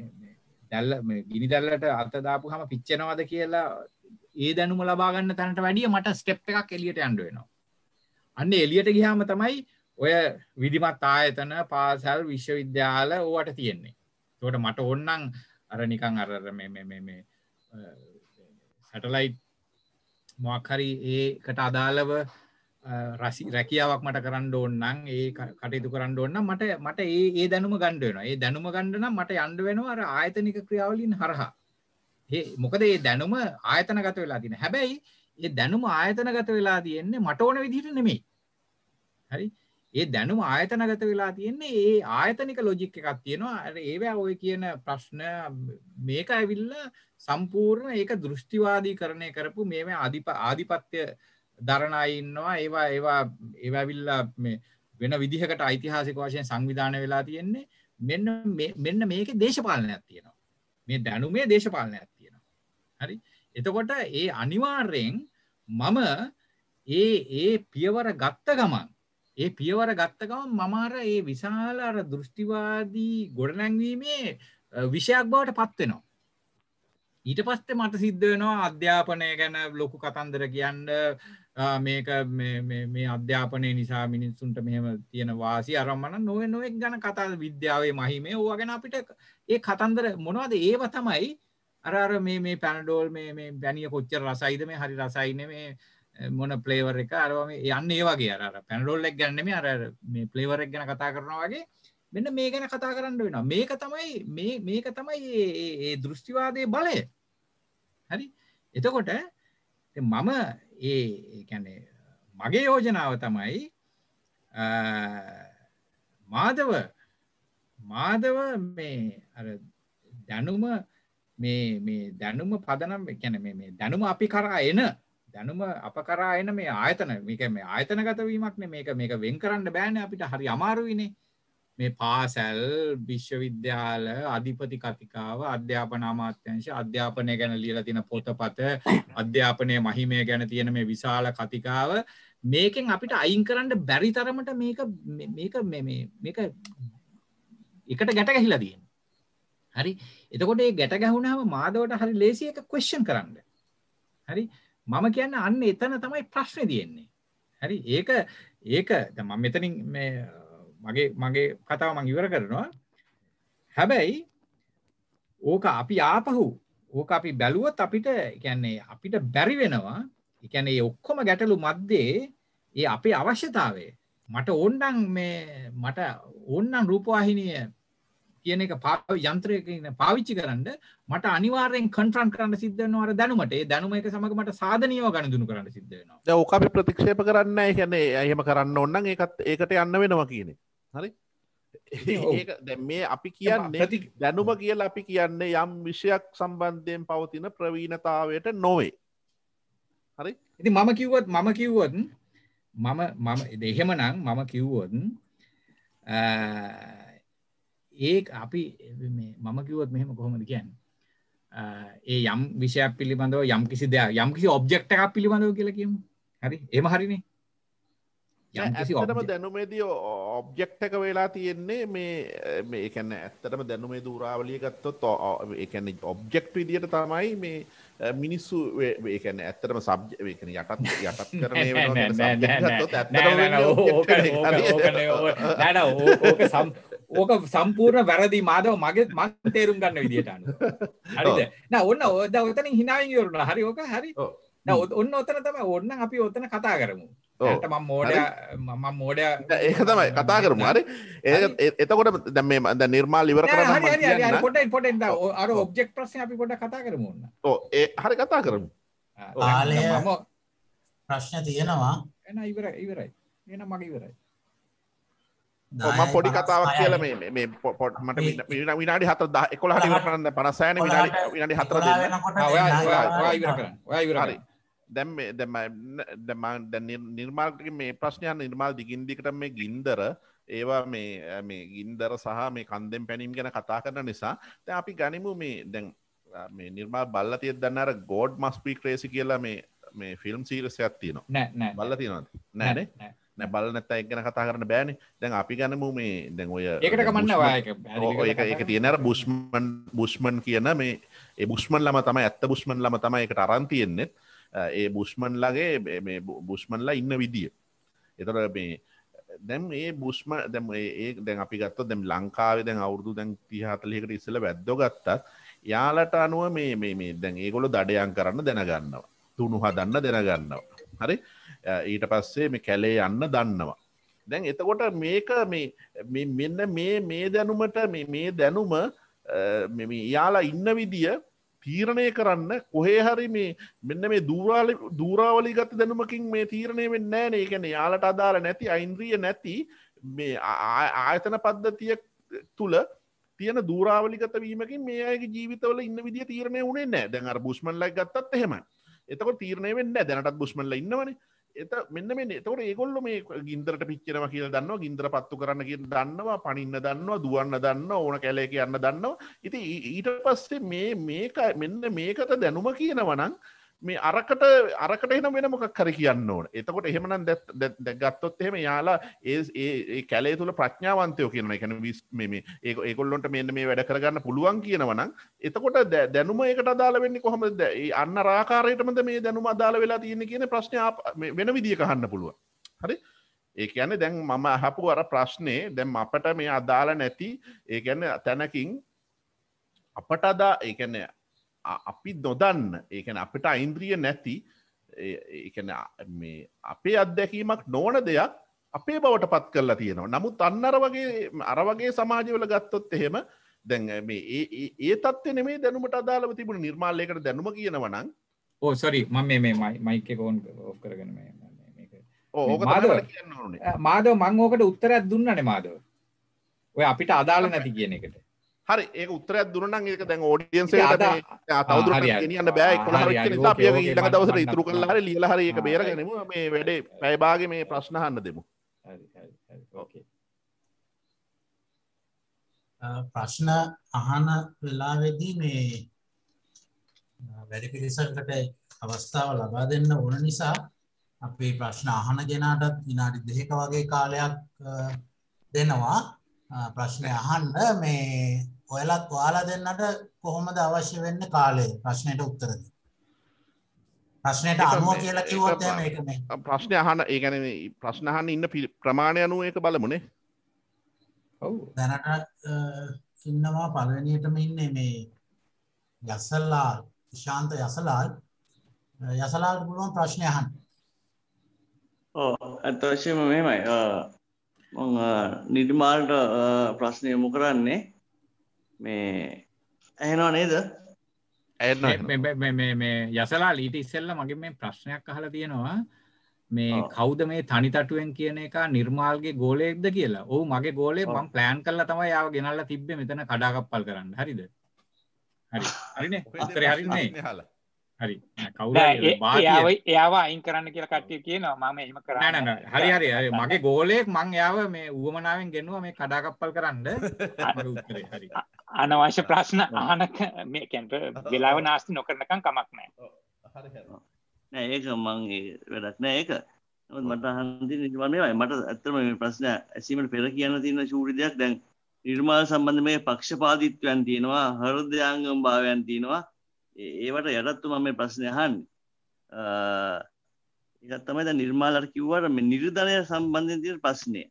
දැල්ල මේ ගිනි දැල්ලට අත දාපුවාම පිච්චෙනවද කියලා ඒ දැනුම ලබා ගන්න තැනට වැඩිය මට ස්ටෙප් එකක් එළියට යන්න වෙනවා. අන්න එළියට ගියාම තමයි ඔය විධිමත් ආයතන පාසල් විශ්වවිද්‍යාල ඕවට තියෙන්නේ. එතකොට මට ඕනනම් අර නිකන් අර මේ මේ මේ හැටලයි මොක්හරි ඒකට අදාළව රසි රැකියාවක් මට කරන්න ඕන්නන් ඒ කටයුතු කරන්න ඕන්න මට මට ඒ ඒ දැනුම ගණ්ඩුවෙනවා ඒ දැනුම ගණ්ඩනම් මට අන්ඩ වෙනවා අර ආයතනික ක්‍රියාවලින් හරහා මොකද ඒ දැනුම ආයතන ගත වෙලා තින හැබැයි ඒ දැනුම ආයතන ගත වෙලා තියෙන්නේ මට ඕන විදිහට නෙමෙයි හරි ඒ දැනුම ආයතනගත වෙලා තියෙන්නේ ඒ ආයතනික ලොජික් එකක් තියෙනවා. අර ඒවා ඔය කියන ප්‍රශ්න මේක ඇවිල්ලා සම්පූර්ණ ඒක දෘෂ්ටිවාදීකරණය කරපු මේවා ආධිපත්‍ය දරණ අය ඉන්නවා. ඒවා ඒවා ඒවා ඇවිල්ලා මේ වෙන විදිහකට ඓතිහාසික වශයෙන් සංවිධානය වෙලා තියෙන්නේ. මෙන්න මෙන්න මේකේ දේශපාලනයක් තියෙනවා. මේ දැනුමේ දේශපාලනයක් තියෙනවා. හරි. එතකොට ඒ අනිවාර්යෙන් මම ඒ ඒ පියවර ගත්ත ගමන් ඒ පියවර ගත්ත ගමන් මම අර ඒ විශාල අර දෘෂ්ටිවාදී ගොඩනැංවීමේ විෂයක් බවට පත් වෙනවා. ඊට පස්සේ මට සිද්ධ වෙනවා අධ්‍යාපනය ගැන ලොකු කතන්දර කියන්න මේක මේ අධ්‍යාපනය නිසා මිනිස්සුන්ට මෙහෙම තියෙන වාසි අරම්මන නොවේ නොයෙක් ගැන කතා විද්‍යාවේ මහිමේ ඕවා ගැන අපිට ඒ කතන්දර මොනවද ඒව තමයි අර අර මේ මේ පැනඩෝල් මේ මේ බැනිය කොච්චර රසයිද මේ හරි රසයිනේ මේ මොන පලේවර් එක අරම යන්න ඒ වගේ අර පැනඩොල්ලෙක් ගන්නම අර මේ පලේවරෙක් ගැන කතා කරනවා වගේ මෙන්න මේ ගැන කතා කරන්න වෙන මේක තමයි මේක තමයි ඒ දෘෂ්ටිවාදය බලය හරි එතකොට මම ඒැන මගේ යෝජනාව තමයි මාදව මාදව මේ දැනුම මේ දැනුම පදනම් කැන මේ දැනුම අපි කරා එන දැනුම අප කරා එන මේ ආයතන මේක මේ ආයතනගත වීමක් නේ මේක මේක වෙන් කරන්න බෑනේ අපිට හරි අමාරුයිනේ මේ පාසල් විශ්වවිද්‍යාල අධිපති කතිකාව අධ්‍යාපන අමාත්‍යංශ අධ්‍යාපනය ගැන ලියලා තියෙන පොතපත අධ්‍යාපනයේ මහිමය ගැන තියෙන මේ විශාල කතිකාව මේකෙන් අපිට අයින් කරන්න බැරි තරමට මේක මේක මේ මේක එකට ගැට ගැහිලා තියෙනවා හරි එතකොට මේ ගැට ගැහුණාම මාදවට හරි ලේසි එක ක්වෙස්චන් කරන්න හරි මම කියන්න අන්න එතන තමයි ප්‍රශ්න තියෙන්නේ. හරි ඒක ඒක මම මෙතනින් මේ මගේ මගේ කතාව මං ඉවර කරනවා. හැබැයි ඕක අපි ආපහු ඕක අපි බැලුවොත් අපිට කියන්නේ අපිට බැරි වෙනවා. ඒ කියන්නේ මේ ඔක්කොම ගැටලු මැද්දේ ඒ අපේ අවශ්‍යතාවය මට ඕන්නම් මේ මට ඕන්නම් රූපවාහිනිය කියන එක යන්ත්‍රයකින් පාවිච්චි කරන්න මට අනිවාර්යෙන් කන්ෆ්‍රන්ට් කරන්න සිද්ධ වෙනවා අර දැනුමට. ඒ දැනුම එක සමග මට සාධනීයව ගනුදෙනු කරන්න සිද්ධ වෙනවා. දැන් ඕක අපි ප්‍රතික්ෂේප කරන්නේ නැහැ. කියන්නේ එහෙම කරන්න ඕන නම් ඒකත් ඒකට යන්න වෙනවා කියන්නේ. හරි? ඒක දැන් මේ අපි කියන්නේ දැනුම කියලා අපි කියන්නේ යම් විෂයක් සම්බන්ධයෙන් පවතින ප්‍රවීණතාවයට නොවේ. හරි? ඉතින් මම කිව්වත් මම කිව්වත් මම මම එහෙමනම් මම කිව්වොත් අ ඒ අපි මම කිවත් මෙහෙම කොහොමද කියන්න ඒ යම් විෂයක් පිළිබඳව යම් කිසි දෙයක් යම් කිසි ඔබ්ෙක්් එකක් පිළිබඳව කියලා කියමු හරි එම හරිනේ ඇතටම දැනුමේදී ඔබ්ජෙක්ට එක වෙලා තියෙන්නේ මේ මේකැන ඇත්තටම දැනුමේ දූරාවලිය ගත්තොත් එකන ඔබ්ජෙක්ට විදිට තමයි මේ මිනිස්සු ඒකැන ඇත්තටම සබ්ජකන යටත් යටත් කරන ඕක සම් ඕක සම්පූර්ණ වැරදි මාදව මගේ මං තේරුම් ගන්න විදිහට අනුව හරිද නෑ ඔන්න ඔද ඔතනින් හිනාවෙන් ඉවරුණා හරි ඕක හරි ඔන්න ඔතන තමයි ඔන්න අපි ඔතන කතා කරමු ම මෝඩ මම මෝඩ ඒක තමයි කතා කරම හරි ඒ එතකොට දැම ද නිර්මාල් ඉවර කර පොට පොට අර ඔබ්ෙක් ප්‍රස අපි පොට කතා කරමුන්න ඕ ඒ හරි කතා කරමු ආලය ප්‍රශ්න තියෙනවා එන ඉවර ඉවරයි එන මගේ ඉවරයි ම පොඩි කතාවක් කියල මේ පොට මට විනාඩි හත ද එකොලහට වරන්න පනසෑන විනාඩි හතර දෙන්න දැම් දැම දැමන් දැ නිර්මාර්ගක මේ ප්‍රශ්නයන් නිර්මාල් දිගින්දිකට මේ ගින්දර ඒවා මේ මේ ගින්දර සහ මේ කන්දෙන් පැනීම් ගැන කතා කරන නිසා ත අපි ගනිමු මේ දැන් මේ නිර්මා බල්ල තිය දන්නර ගෝඩ් මස්පී ක්‍රේසි කියලා මේ මේ ෆිල්ම් සීරසයක් තියනවා නෑ බල්ල තියනද නෑනේ නැ බල නැත එක් ගැන කතා කරන්න බෑන දැන් අපි ගන්නමු මේ දැන් ඔය ඒකට කමන්න එක තියෙනර බුස්මන් බුස්මන් කියන මේ ඒ බුස්මන් ලම තමයි ඇත්ත බුස්මන් ලම තමයි එකට අරන් තියෙන්නෙත් ඒ බුස්මන්ලගේ මේ බුස්මන්ලා ඉන්න විදිිය එතර මේ දැම් ඒ බුස්ම දැම ඒ දැන් අපි ගත්ත දැම් ලංකාවේ දැන් අවුරදු දැන් තිහතලිකට ඉස්සල වැද්දෝ ගත්තත් යාලට අනුව මේ මේ දැන් ඒගොල දඩයන් කරන්න දැනගන්නවා තුුණු හදන්න දෙනගන්නවා හරි ඊට පස්සේ මේ කැලේ යන්න දන්නවා. දැන් එතකොට මේක මෙන්න මේ මේ දැනුමට මේ දැනුම යාලා ඉන්න විදිිය තීරණය කරන්න කොහේ හරි මේ මෙන්න මේ දූරාල දූරාවලි ගත දැනුමකින් මේ තීරණය වෙන්න නෑන ඒගැන යාලට අදාළ නැති අයින්ද්‍රිය නැති මේ ආයතන පද්ධතිය තුළ තියන දූරාවලිගත වීමකින් මේ අයගේ ජීවිතවල ඉන්න විදිිය තීරණය වුණේ නෑ දැන් අර බුෂ්මල්ලයි ගත්තත් එහෙම එතක තීරණය වෙන්න දැනටත් බුෂ්මල්ල ඉන්නවනේ එත මෙන්න මේ නතවට ඒගොල්ල මේ ගින්දරට පිච්චෙනව කියල දන්න ගින්දර පත්තු කරන්න කිය දන්නවා පනින්න දන්නවා දුවන්න දන්න ඕන කැලේ කියන්න දන්නවා ඉති ඊට පස්සේ මේ මේක මෙන්න මේකට දැනුම කියනවනං මේ අරකට අරකට එන වෙන මොකක් කර කියන්න ඕන එතකොට එහෙමන දැගත්තොත් එහෙම යාලා ඒ කැලේ තුළ ප්‍රඥාවන්තයෝ කියන එකන විස් මේ ඒකොල්ලොට මෙන්න මේ වැඩ කරගන්න පුළුවන් කියනවනම් එතකොට දැනුම ඒකට අදාල වෙන්න කොහොමද අන්න රාකාරයටමද මේ දැනුම අදාල වෙලා තියෙන කියන ප්‍රශ්නය වෙන විදිිය කහන්න පුළුව හරි ඒ කියන්නේ දැන් මම අහපු අර ප්‍රශ්නය දැම් අපට මේ අදාල නැති ඒගැන්න තැනකින් අපට අදා ඒකැන්නේ අපි නොදන්න ඒකන අපිට ඉන්ද්‍රිය නැති අපේ අත්දැකීමක් නෝන දෙයක් අපේ බවට පත් කරලා තියෙනවා නමුත් අන්නර වගේ අරවගේ සමාජවල ගත්තොත් එහෙම දැන් ඒ තත්ව නෙේ දැනුමට අදාලව තිබුණ නිර්මාල්ලයකට දැනුම කියනවනං ඕ සොරි මම මේ මයික ෝන් ඔ් කරගන මාදව මං ඕකට උත්තරත් දුන්නන මාදව ඔය අපිට අදාළ නැති කියන එකට හරි ඒ උත්තරයක් දුරනම් ඒක දැන් ෝඩියන්සේ තවදුර ගෙනියන්න බෑ කොන අපිය ඉලක දවසට ඉතුරු කරලා හරි ලියලා හරි ඒක බේරගෙනම මේ වැඩේ පැයභාගේ මේ ප්‍රශ්න අහන්න දෙමු ප්‍රශ්න අහන වෙලාවෙදී මේ වැඩි පිරිසකට අවස්ථාව ලබා දෙන්න ඕන නිසා අපේ ප්‍රශ්න අහන ගෙනාටත් විනාඩි දෙක වගේ කාලයක් දෙනවා ප්‍රශ්නය අහන්න මේ ඔයලත් ඔයාලා දෙන්නට කොහොමද අවශ්‍ය වෙන්නේ කාලය ප්‍රශ්නෙට උත්තර දෙන්න. ප්‍රශ්නයට අනුව කියලා කිව්වොත් එහෙම ඒක මේ ප්‍රශ්නේ අහන ඒ කියන්නේ ප්‍රශ්න අහන්න ඉන්න ප්‍රමාණය අනුව ඒක බලමුනේ. ඔව්. දැනට ඉන්නවා පළවෙනියටම ඉන්නේ මේ යසලාල් ශාන්ත යසලාල් යසලාල් පුළුවන් ප්‍රශ්නය අහන්න. ඔව් අත්වශ්‍යම මෙහෙමයි. නිර්මාල්ට ප්‍රශ්නය යොමු කරන්නේ මේ ඇහෙනවා නේද මේ යසලා ලීට ඉස්සෙල්ල මගේ මේ ප්‍රශ්නයක් අහලා තියෙනවා මේ කෞද මේ තනි තටුවෙන් කියන එක නිර්මාල්ගේ ගෝලයෙක්ද කියලා ඔහු මගේ ගෝලේ මං ප්ලෑන් කරලා තමයි යාව ගෙනල්ලා තිබ්බේ මෙතන කඩාකප්පල් කරන්න හරිද හරි හරිනේ උත්තරේ හරිනේ හරි කවු එයාව අයින් කරන්න කියලා කට්ටිය කියනවා මම එම කරන්න හරි හරි හරි මගේ ගෝලයෙක් මං යාව මේ ඌුවමනාවෙන් ගෙන්නවා මේ කඩාකප්පල් කරන්න හරි අනවශ්‍ය ප්‍රශ්න ආනක මේ කැන්ට වෙලාව නාස්ති නොකරනකම් කමක් නෑ නෑ ඒක මංගේ වැඩක් නෑ ඒක මට හන්දි නිර්මාණයයි මට ඇත්තම මේ ප්‍රශ්න ඇසීමට පෙර කියන්න තියෙන චූරි දෙයක් දැන් නිර්මාණ සම්බන්ධ මේ පක්ෂපාදීත්වයන් තියෙනවා හෘදයාංගම් භාවයන් තියෙනවා ඒවට යටත්තු මම ප්‍රශ්නය අහන්නේ ඒත් තමයි දැන් නිර්මාල් අර කිව්වට මේ නිර්ධනය සම්බන්ධයෙන් තියෙන ප්‍රශ්නය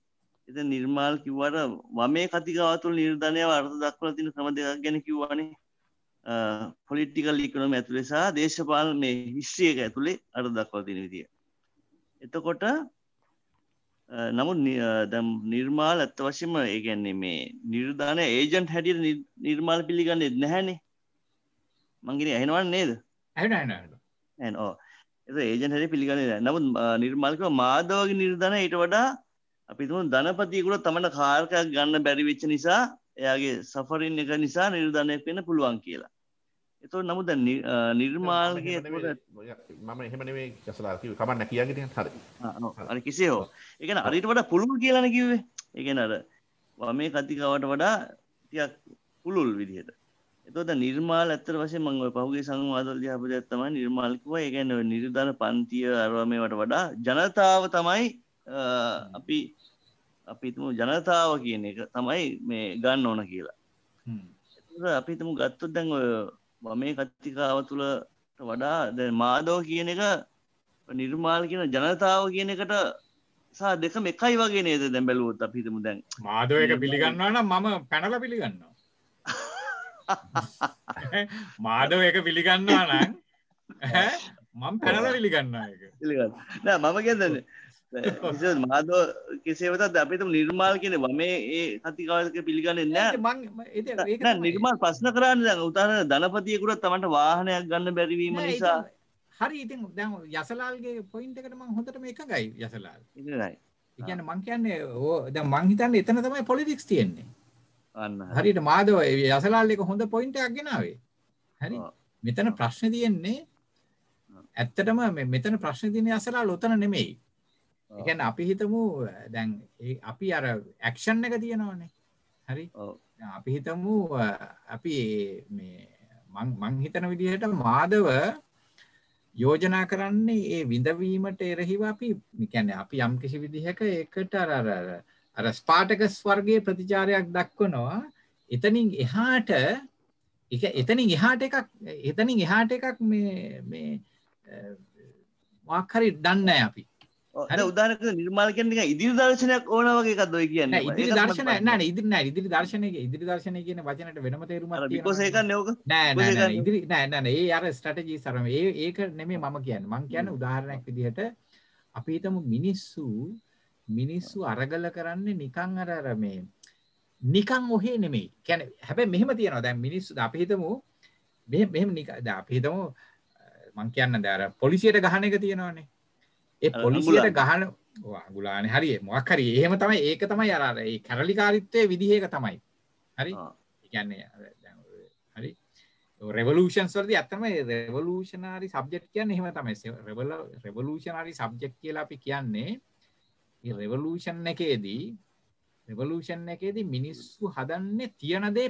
එත නිර්මාල් කිව්වට වමේ කතිකාව තුළ නිර්ධනය අර්ථ දක්වලා තියෙන ක්‍රම දෙකක් ගැන කිව්වනේ පොලිටිකල් ඉකොනොමි ඇතුළේ සහ දේශපාලන මේ හිස්ට්‍රි එක ඇතුළේ අර්ථ දක්වලා තියෙන විදිය එතකොට නමුත් දැම් නිර්මාල් ඇත්ත වශයෙන්ම ඒ කියන්නේ මේ නිර්ධානය ඒජන්ට් හැටියට නිර්මාල් පිළිගන්නේ නැහැනේ මංගෙන ඇහෙනවන් නේද ඇ ඒජන් හැරි පිළිගන්නේ නමුත් නිර්මාල්ක මාදවගේ නිර්ධන ඊට වඩා අපිතුම ධනපතිකුල තමට කාර්කයක් ගන්න බැරිවෙච්ච නිසා එයාගේ සෆරින් එක නිසා නිර්ධනය පෙන පුළුවන් කියලා එතු නමුද නිර්මාල්ගේ මම එහෙමනේ ජසලාකිව කමන්න කියගට හර කිසේ හෝ එකන අරිට වඩා පුළුල් කියලන කිවේ එකන අර වමේ කතිකවට වඩා තියක් පුළුල් විදිහට එතකොට නිර්මාල් ඇත්තට වශයෙන් මම ওই පහුගිය සංවාදවල දිහා අපිට තමයි නිර්මාල් කිව්වා. ඒ කියන්නේ ওই නිර්ධන පන්තිය අරවා මේවට වඩා ජනතාව තමයි අපි අපි හිතමු ජනතාව කියන එක තමයි මේ ගන්න ඕන කියලා. එතකොට අපි හිතමු ගත්තොත් දැන් ඔය වමේ කතිකාව තුල වඩා දැන් මාදව කියන එක නිර්මාල් කියන ජනතාව කියන එකට සහ දෙකම එකයි වගේ නේද දැන් බැලුවොත් අපි හිතමු දැන් මාදව එක පිළිගන්නවා නම් මම පැනලා පිළිගන්නවා. මාදව එක පිළිගන්නවා නම් මම පැනල පිළිගන්න එක මම ගැදන්න මාදෝ කෙසේවතත් අපිතම නිර්මාල් කියෙන වමේ ඒ කතිකාවක පිළිගන්න නෑ නිර්මාල් පස්න කරන්න උතාන ධනපතියකුරත් තමට වාහනයක් ගන්න බැරිවීම නිසා හරි ඉතින් දැම යසලාල්ගේ පොයින්ටකට මං හොඳටම එක ගයි යසලාල් ඉගන මං කියන්නේ ඕ ද මංහිතන්න එතන තමයි පොලිටික්ස් තියෙන්නේ අන්න හරියට මාදව යසලාල් එක හොඳ පොයින්ට් එකක් ගෙනාවේ. හරි. මෙතන ප්‍රශ්නේ තියෙන්නේ ඇත්තටම මෙතන ප්‍රශ්නේ තියෙන්නේ යසලාල් උතන නෙමෙයි. ඒ කියන්නේ අපි හිතමු දැන් අපි අර ඇක්ෂන් එක තියෙනවනේ. හරි. අපි හිතමු අපි මේ මං මං හිතන විදිහට මාදව යෝජනා කරන්නේ ඒ විඳවීමට එරෙහිව අපි කියන්නේ අපි යම් කිසි විදිහක ඒකට අර අර අර ස්පාටකස් වර්ගයේ ප්‍රතිචාරයක් දක්වනවා එතනින් එහාට ඒක එතනින් එහාට එකක් එතනින් එහාට එකක් මේ මේ මොකක් හරි දන්නේ නැහැ අපි. අර උදාහරණයක් නිර්මාල කියන්නේ නිකන් ඉදිරි දර්ශනයක් ඕන වගේ එකක්ද ඔය කියන්නේ. නෑ ඉදිරි දර්ශනය නෑ නෑ ඉදිරි නෑ ඉදිරි දර්ශනය ඉදිරි දර්ශනය කියන වචනට වෙනම තේරුමක් තියෙනවා. බිකෝස් ඒක නේක. නෑ නෑ නෑ ඉදිරි නෑ නෑ නෑ ඒ අර ස්ට්‍රැටජිස් අර මේ ඒක නෙමෙයි මම කියන්නේ. මම කියන්නේ උදාහරණයක් විදිහට අපි හිතමු මිනිස්සු මිනිස්සු අරගල කරන්නේ නිකන් අර අර මේ නිකන් ඔහේ නෙමෙයි. කියන්නේ හැබැයි මෙහෙම තියනවා. දැන් මිනිස්සු අපි හිතමු මෙහෙම මෙහෙම නිකන් අපි හිතමු මං කියන්න දැන් අර පොලිසියට ගහන එක තියෙනවානේ. ඒ පොලිසියට ගහන අඟුලානේ හරිය. මොකක් හරි එහෙම තමයි ඒක තමයි අර අර ඒ කැරලිකාරීත්වයේ විදිහ එක තමයි. හරි? ඒ කියන්නේ දැන් හරි. රෙවලූෂන්ස් වලදී ඇත්තම රෙවලූෂනරි සබ්ජෙක්ට් කියන්නේ එහෙම තමයි. රෙවලූෂනරි සබ්ජෙක්ට් කියලා අපි කියන්නේ රෙවලූෂන් එකේදී රෙවලූෂන් එකේදී මිනිස්සු හදන්නේ තියන දේ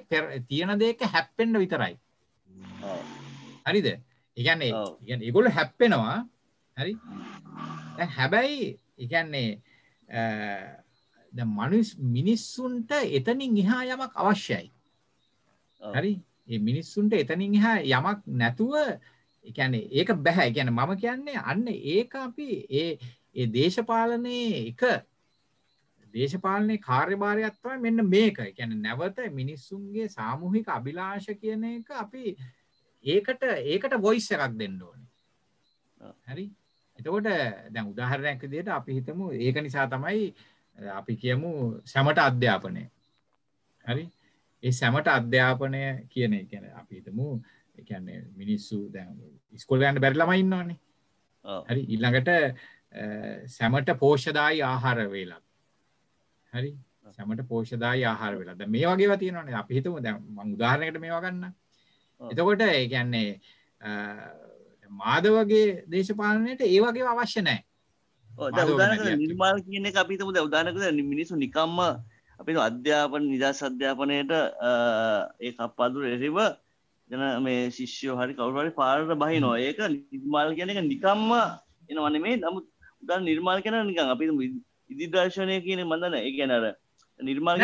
තියන දේක හැප්පෙන්ඩ විතරයි හරිද ඉගැන්නේ ඉගැන ඉගොල හැප්පෙනවා හරි හැබැයි ඉගැන්නේ මනුස් මිනිස්සුන්ට එතනින් ඉහා යමක් අවශ්‍යයි හරි ඒ මිනිස්සුන්ට එතනින් එහා යමක් නැතුව එකැන ඒක බැහැ ගැන මම කියන්නේ අන්න ඒක අපි ඒ ඒ දේශපාලනයේ එක දේශපාලනයේ කාර්යභාරයක් තමයි මෙන්න මේක. ඒ කියන්නේ නැවත මිනිස්සුන්ගේ සාමූහික අභිලාෂ කියන එක අපි ඒකට ඒකට වොයිස් එකක් දෙන්න ඕනේ. හරි? එතකොට දැන් උදාහරණයක් විදිහට අපි හිතමු ඒක නිසා තමයි අපි කියමු සැමට අධ්‍යාපනය. හරි? ඒ සැමට අධ්‍යාපනය කියන එක කියන්නේ අපි හිතමු ඒ කියන්නේ මිනිස්සු දැන් ඉස්කෝලේ යන්න බැරි ළමයි ඉන්නවනේ. හරි ඊළඟට සැමට පෝෂදායි ආහාර වේලක් හරි සැමට පෝෂදායි ආහාර වෙලා දැන් මේ වගේවා තියෙනවානේ අපි හිතමු දැන් මම උදාහරණයකට මේවා ගන්න එතකොට ඒ කියන්නේ මාධවගේ දේශපාලනයට ඒ වගේ අවශ්‍ය නැහැ ඔව් දැන් උදාහරණයක් නිර්මාණ කියන එක අපි හිතමු දැන් උදාහරණයක් මිනිස්සු නිකම්ම අපි අධ්‍යාපන නිදහස් අධ්‍යාපනයට ඒ කප්පාදුර එරිව ජන මේ ශිෂ්‍යෝ හරි කවුරු හරි පාරට බහිනවා ඒක නිර්මාණ කියන එක නිකම්ම එනවනේ මේ නමුත් දන් නිර්මාල් කන නිකන් අපි ඉදිදර්ශනය කියන මඳන ඒ ගැනර නිර්මාල්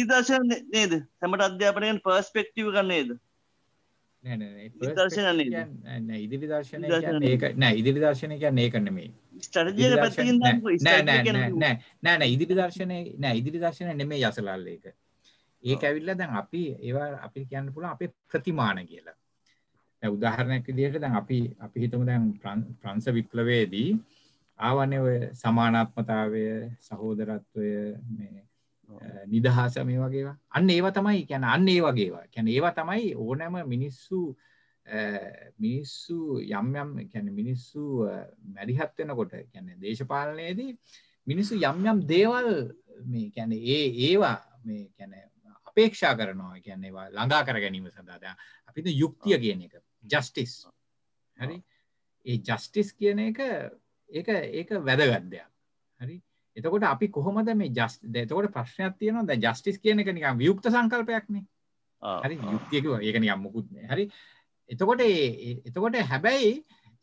ඉදිදර්ශන නේද හැමට අධ්‍යාපනයෙන් පර්ස්පෙක්ටව කන්නේද ඉදිරි දර්ශනය නෑ ඉදිරි දර්ශනය කියන්නේ ඒකන මේ නෑ ඉදිරි දර්ශනය නෑ ඉදිරි දර්ශනය නෙමේ යසලල්ල එක ඒක ඇවිල්ල දැන් අපි ඒවා අපි කියන්න පුළුවන් අපේ ප්‍රතිමාන කියලා උදාහරණයක් විදිහට දැන් අපි අපි හිතමු දැන් ප්‍රංශ විප්ලවයේදී ආවනේ ඔය සමානාත්මතාවය සහෝදරත්වය මේ නිදහස මේ වගේවා අන්න ඒවා තමයි කියන්නේ අන්න ඒ වගේවා කියන්නේ ඒවා තමයි ඕනෑම මිනිස්සු මිනිස්සු යම් යම් කියන්නේ මිනිස්සු මැරිහත් වෙනකොට කියන්නේ දේශපාලනයේදී මිනිස්සු යම් යම් දේවල් මේ කියන්නේ ඒ ඒවා මේ කියන්නේ අපේක්ෂා කරනවා කියන්නේ ළඟා කර ගැනීම සඳහා දැන් අපිට යුක්තිය කියන එක ජස්ටිස් ah. හරි ඒ ජස්ටිස් කියන එක ඒක ඒක වැදගත් දෙයක් හරි එතකොට අපි කොහොමද මේ ජස් එතකොට ප්‍රශ්නයක් තියෙනවා දැන් ජස්ටිස් කියන එක නිකන් වියුක්ත සංකල්පයක්නේ හරි යුක්තිය කිව්වා ඒක නිකන් මොකුත් නෑ හරි එතකොට එතකොට හැබැයි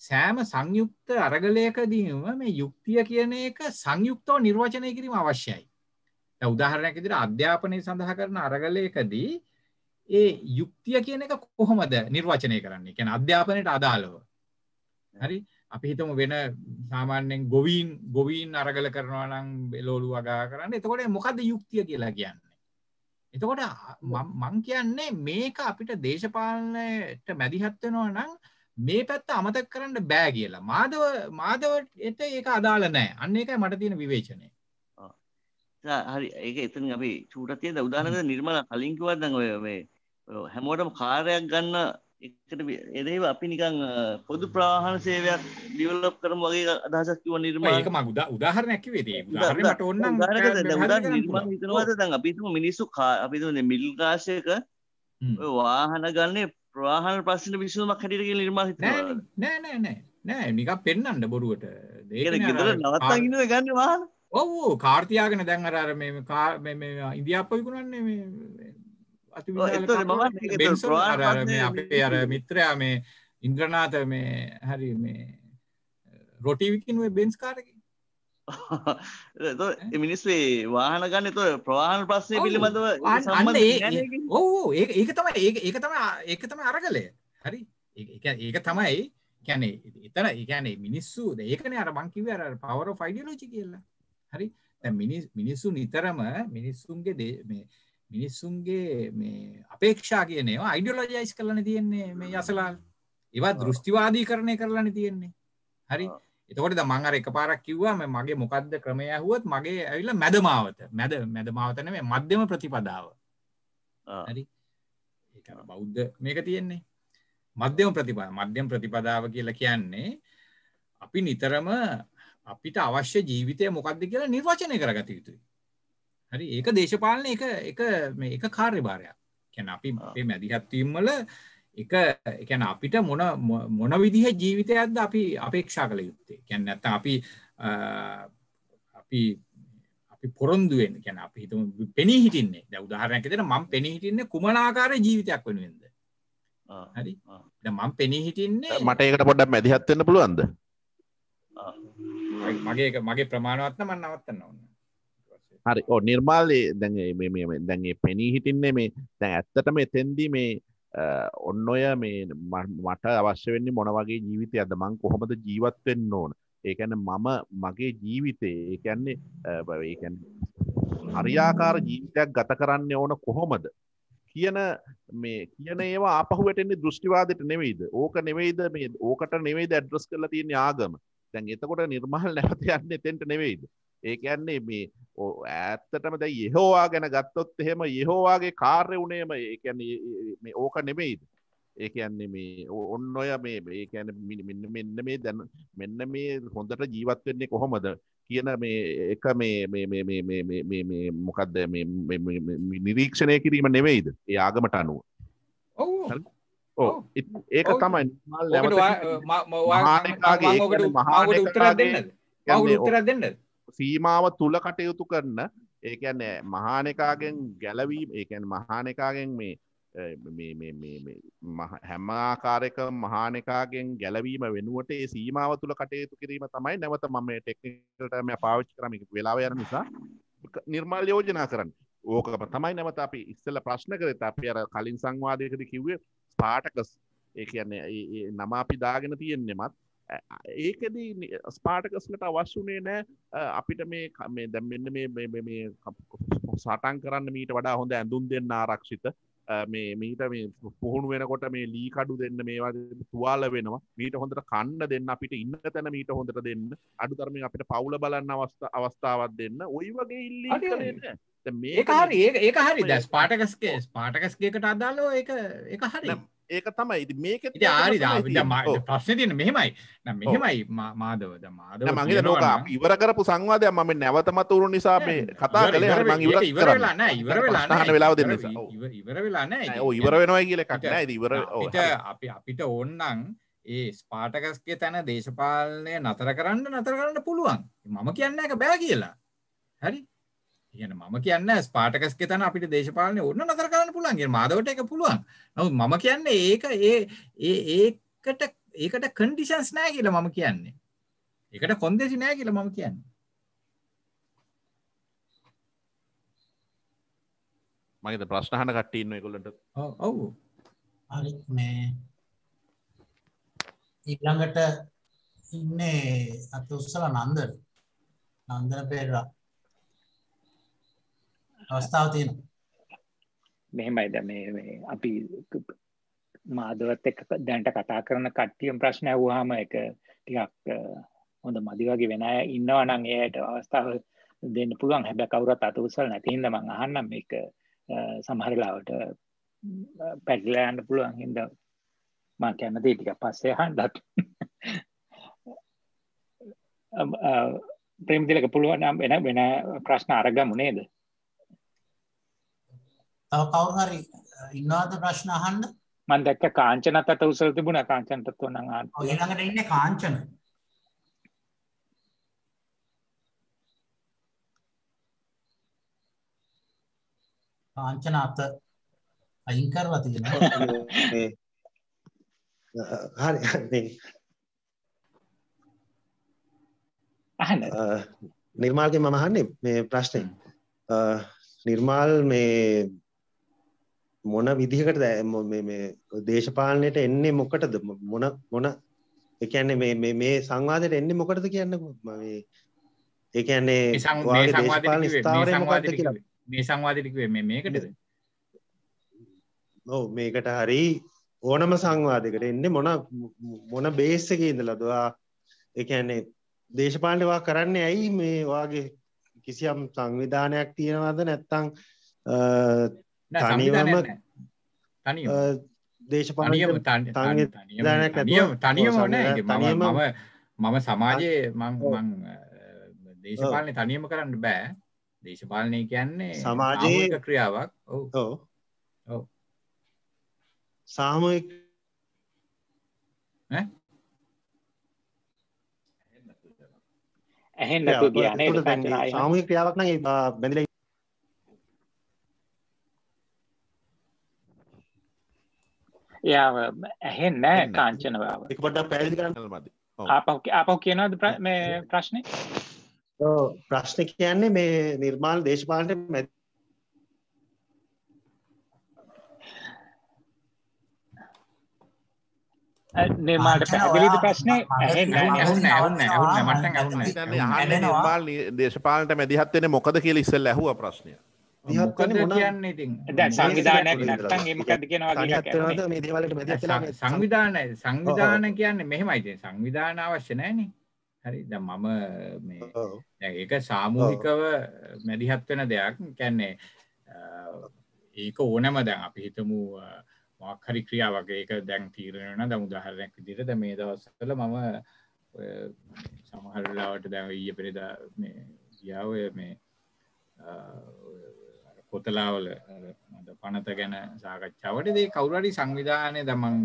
සෑම සංයුක්ත අරගලයකදීම මේ යුක්තිය කියන එක සංයුක්තව නිර්වචනය කිරීම අවශ්‍යයි. දැන් උදාහරණයක් විදිහට අධ්‍යාපනය සඳහා කරන අරගලයකදී ඒ යුක්තිය කියන එක කොහොමද නිර්වචනය කරන්නේ කියන අධ්‍යාපනයට අදාළව හරි අපි හිතම වෙන සාමාන්‍යෙන් ගොවීන් ගොවීන් අරගල කරනවා නම් බෙලෝලු වගා කරන්න එතකොට මොකද යුක්තිය කියලා කියන්නේ එතකොට මං කියන්නේ මේක අපිට දේශපාලනයට මැදිහත් වෙනවා නම් මේ පැත්ත අමතක කරන්න බෑ කියලා මාදව මාදවට ඒක අදාළ නෑ අන්න එකයි මට තියෙන විවේචනය හරි ඒක එතන අපි චූටතියද උදාහරණයක් නිර්මල කලින් කිව්වද දැන් ඔය මේ හැමෝටම කාරයක් ගන්න එකට එරෙහිව අපි නිකං පොදු ප්‍රවාහන සේවයක් ඩිවලොප් කරම වගේ අදහසක් කිව නිර්මාණයක මගුද උදාහරණයක් කිවේදී උදාහරණයට ඕන නම් නිර්මාණ හිතනවාද දැන් අපි හිතමු මිනිස්සු අපි හිතමු මිඩල් ක්ලාස් එක ඔය වාහන ගන්නේ ප්‍රවාහන ප්‍රශ්න විසඳුමක් හැටියට කියලා නිර්මාණ හිතනවා නෑ නෑ නෑ නෑ නිකන් පෙන්නන්න බොරුවට ඒක ගෙදර නවත්තන් ඉන්නද ගන්න වාහන ඔව් කාර්තියාගෙන දැන් අර අර මේ ඉන්දියාප්ප විකුණන්නේ මේ අපේ අර මිත්‍රයා මේ ඉන්ද්‍රනාත මේ හරි මේ රොටිවිකින් බෙන්ස් කාරක මිනිස්සේ වාහන ගන්න තො ප්‍රවාහන ප්‍රශ්නය පිළිබඳව ඔහු ඒ ඒක තමයි ඒ ඒක තම ඒක තම අරගලය හරි ඒක තමයි කැනෙ එතන ඒකැනේ මිනිස්සු ඒකන අර බංකිව අර පවර ෆයිඩියලෝචි කියලා හරි මිනිස් මිනිස්සු නිතරම මිනිස්සුන්ගේ මිනිස්සුන්ගේ මේ අපේක්ෂා කියනවා අයිඩියොලොජයිස් කරලන තියෙන්නේ මේ යසලාල් ඒවා දෘෂ්ටිවාදී කරණය කරලන තියෙන්නේ හරි එතකොට මං අර එක පාරක් කිව්වා මගේ මොකක්ද ක්‍රමය ඇහුවත් මගේ ඇවිල්ලා මැදමාවත මැද මැදමාවතන මේ මධ්‍යම ප්‍රතිපදාව හරි ඒ බෞද්ධ මේක තියෙන්නේ මධ්‍යම ප්‍රතිපා මධ්‍යම ප්‍රතිපදාව කියලා කියන්නේ අපි නිතරම අපිට අවශ්‍ය ජීවිතය මොකක්ද කියලා නිර්වචනය කරගත යුතුයි හරි ඒක දේශපාලන එක එක මේ එක කාර්යභාරයක් කැන අපි අපේ මැදිහත්වීම්වල එක එකැන අපිට මොන මොන විදිහ ජීවිතයක්ද අපි අපේක්ෂා කළ යුත්තේ කැන්න ඇත අපි අපි අපි පොරොන්දුවෙන් කැන අපි හිතු පෙනී හිටින්නේ දැ උදාහරණකතෙන මං පෙනී හිටින්නේ කුමනාකාර ජීවිතයක් වෙනුවෙන්ද හරි මං පෙනී හිටින්නේ මට ඒකට පොඩ්ඩක් මැදිහත්වෙන්න පුළුවන්ද මගේ මගේ ප්‍රමාණවත්න මන් නවත්තන්න ඕන්න හරි ඕ නිර්මාල්ලය දැන් දැන් පෙනී හිටින්නේ මේ දැන් ඇත්තටම එතෙන්දී මේ ඔන්න ඔය මේ මට අවශ්‍ය වෙන්නේ මොන වගේ ජීවිතය අද මං කොහොමද ජීවත් වෙන්න ඕන ඒකැන මම මගේ ජීවිතේ ඒකැන්නේ ඒකැන් හරියාකාර ජීවිතයක් ගත කරන්න ඕන කොහොමද කියන මේ කියන ඒවා අපහුවටන්නේ දෘෂ්ටිවාදට නෙවෙයිද ඕක නෙවෙයිද මේ ඕකට නෙවෙයි ඇඩ්‍රස් කරලා තියෙන ආගම තැන් එතකොට නිර්මාල් නැවත යන්න එතෙන්ට නෙවෙයිද ඒකයන්නේ මේ ඇත්තටම දැ යහෝවා ගැන ගත්තොත් එහෙම යහෝවාගේ කාර්ය වුණේම ඒකැන්නේ ඕක නෙමෙයිද ඒකයන්නේ මේ ඔන්න ඔය මේ ඒකැන මෙන්න මේ දැන මෙන්න මේ හොඳට ජීවත්වෙන්නේ කොහොමද කියන මේ එක මේ මොකක්ද නිරීක්ෂණය කිරීම නෙවෙයිද ඒ ආගමට අනුව ඕ ඒක තමයි මහානකාගේ මහා උත්තර දෙන්න උත්තර දෙන්නද සීමාව තුළ කටයුතු කරන ඒකැන මහානකාගෙන් ගැලවීම ඒකැන් මහානකාගෙන් මේ හැම ආකාරයක මහානකාගෙන් ගැලවීම වෙනුවට ඒ සීමාව තුළ කටයුතු කිරීම තමයි නැවත මම ටෙක්නිකටම පාවිච්චි කරමික වෙලාවයර නිසා නිර්මාල් යෝජනා කරන්න ඕකම තමයි නැවත අපි ඉස්සල ප්‍රශ්න කරත අප අර කලින් සංවාදයකද කිව්ව ස්පාටකස් ඒ කියන්නේ නම අපි දාගෙන තියෙන්නෙමත් ඒකද ස්පාටකස්ලට අවශ්‍යනේ නෑ අපිට මේ කමේ දැම්මන්න මේ සටන් කරන්න මීට වඩා හොඳ ඇඳුම් දෙන්න ආරක්ෂිත මේ මීට මේ පුහුණු වෙනකොට මේ ලීකඩු දෙන්න මේවා තුවාල වෙනවා මීට හොඳට කන්න දෙන්න අපිට ඉන්න තැන මීට හොඳට දෙන්න අඩු තරමින් අපිට පවුල බලන්න අවස්ථ අවස්ථාවත් දෙන්න ඔයි වගේ ඉල්ලි මේ හරි ඒක හරි දැස් පාටකස්ගේ ස්පාටකස්ගේකට අදාලෝ ඒ එක හරි ඒක තමයි මේක ආරි ප්‍රශ්න තියන මෙහෙමයි මෙහෙමයි මාදවද මාද මගේ ලෝක ඉවර කරපු සංවාදය මම නැවතම තුරු නිසා මේ කතා කල ඉවර වෙලාන ඉවර වෙලාන වෙලාව දෙන්න ඉවර වෙලාන ඉවර වෙනවා කියල කටන ඉවර අපි අපිට ඕන්නන් ඒ ස්පාටකස්ගේ තැන දේශපාලනය නතර කරන්න නතර කරන්න පුළුවන් මම කියන්න එක බෑ කියලා හරි කියන මම කියන්න ස්පාටකස් තන අපිට දේශපාලනය ඔන්න නතර කරන්න පුළුවන් කියන මාදවට එක පුළුවන්. නමුත් මම කියන්නේ ඒක ඒ ඒ ඒකට ඒකට කන්ඩිෂන්ස් නැහැ කියලා මම කියන්නේ. ඒකට කොන්දේසි නැහැ කියලා මම කියන්නේ. මගේද ප්‍රශ්න අහන කට්ටිය ඉන්න ඒගොල්ලන්ට. ඔව් ඔව්. හරි මේ ඊළඟට ඉන්නේ අත උස්සලා නන්දන. නන්දන පෙරේරා අවස්ථාව තියෙනවා. මෙහෙමයි දැන් මේ මේ අපි මාදවත් එක්ක දැනට කතා කරන කට්ටියන් ප්‍රශ්න අහුවාම ඒක ටිකක් හොඳ මදි වගේ වෙන අය ඉන්නවා නම් ඒකට අවස්ථාව දෙන්න පුළුවන්. හැබැයි කවුරුත් අත උස්සලා නැති හින්දා මම අහන්නම් මේක සමහර ලාවට පැටලලා යන්න පුළුවන් හින්දා මම කියන දේ ටිකක් පස්සේ අහන්නත්. ප්‍රේමතිලක පුළුවන් නම් වෙන වෙන ප්‍රශ්න අරගමු නේද? තව කවුරු හරි ඉන්නවද ප්‍රශ්න අහන්න? මම දැක්ක කාංචන තත උසල තිබුණා කාංචන තත් උනන් ආන්න. ඔය ළඟට ඉන්නේ කාංචන. කාංචන අත අයින් කරලා තියෙනවා. හරි හරි. අහන්න. නිර්මාල්ගෙන් මම අහන්නේ මේ ප්‍රශ්නේ. නිර්මාල් මේ මොන විදිහකට දේශපාලනයට එන්නේ මොකටද මොන මොන එකන්නේ මේ මේ සංවාදයට එන්නේ මොකටද කියන්න ඒකන්නේ මේ සංවාදටිකුවේ මේ මේකටද ඔව මේකට හරි ඕනම සංවාදකට එන්නේ මොන මොන බේස් එක ඉඳලදවා එකන්නේ දේශපාලනවා කරන්න ඇයි මේ වගේ කිසියම් සංවිධානයක් තියෙනවාද නැත්තං තනිවම දේශපාලනියම තනියම තනියම මම මම සමාජයේ මං මං දේශපාලනේ තනියම කරන්න බෑ දේශපාලනය කියන්නේ සමාජයේ ක්‍රියාවක් ඔව් ඔව් සාමූහික ඈ ඇහෙන්නතු කියන්නේ සාමූහික ක්‍රියාවක් නම් බැඳිලා එයාව ඇහෙන් නෑ කාංචනවාව පොඩක් පැදිි කරන්න මද අපහු කියනවාද මේ ප්‍රශ්නය ප්‍රශ්න කියන්නේ මේ නිර්මාණ දේශපාලට මැ නිර්මාට පැදිලිද ප්‍රශ්නය දේශපාලට මැදිහත්වෙන මොකද කියල ඉස්සල් ඇහුව ප්‍රශ්නය කියන්න ඉතින් සංවිධානයක් නැත්තම් ඒ මොකද කියනවා සංවිධානය සංවිධාන කියන්නේ මෙහෙමයි ඉතින් සංවිධාන අවශ්‍ය නැහනේ හරි දැන් මම මේ දැන් ඒක සාමූහිකව මැදිහත් වෙන දෙයක් කියන්නේ ඒක ඕනම දැන් අපි හිතමු මොකක් හරි ක්‍රියාවක් ඒක දැන් තීරණය වෙනවා දැන් උදාහරණයක් විදිහට දැන් මේ දවස්වල මම සමහර වෙලාවට දැන් ඊයේ පෙරේදා මේ ගියා ඔය මේ පොතලාවල පනත ගැන සාකච්ඡාවට දේ කවුරරි සංවිධානය දමන්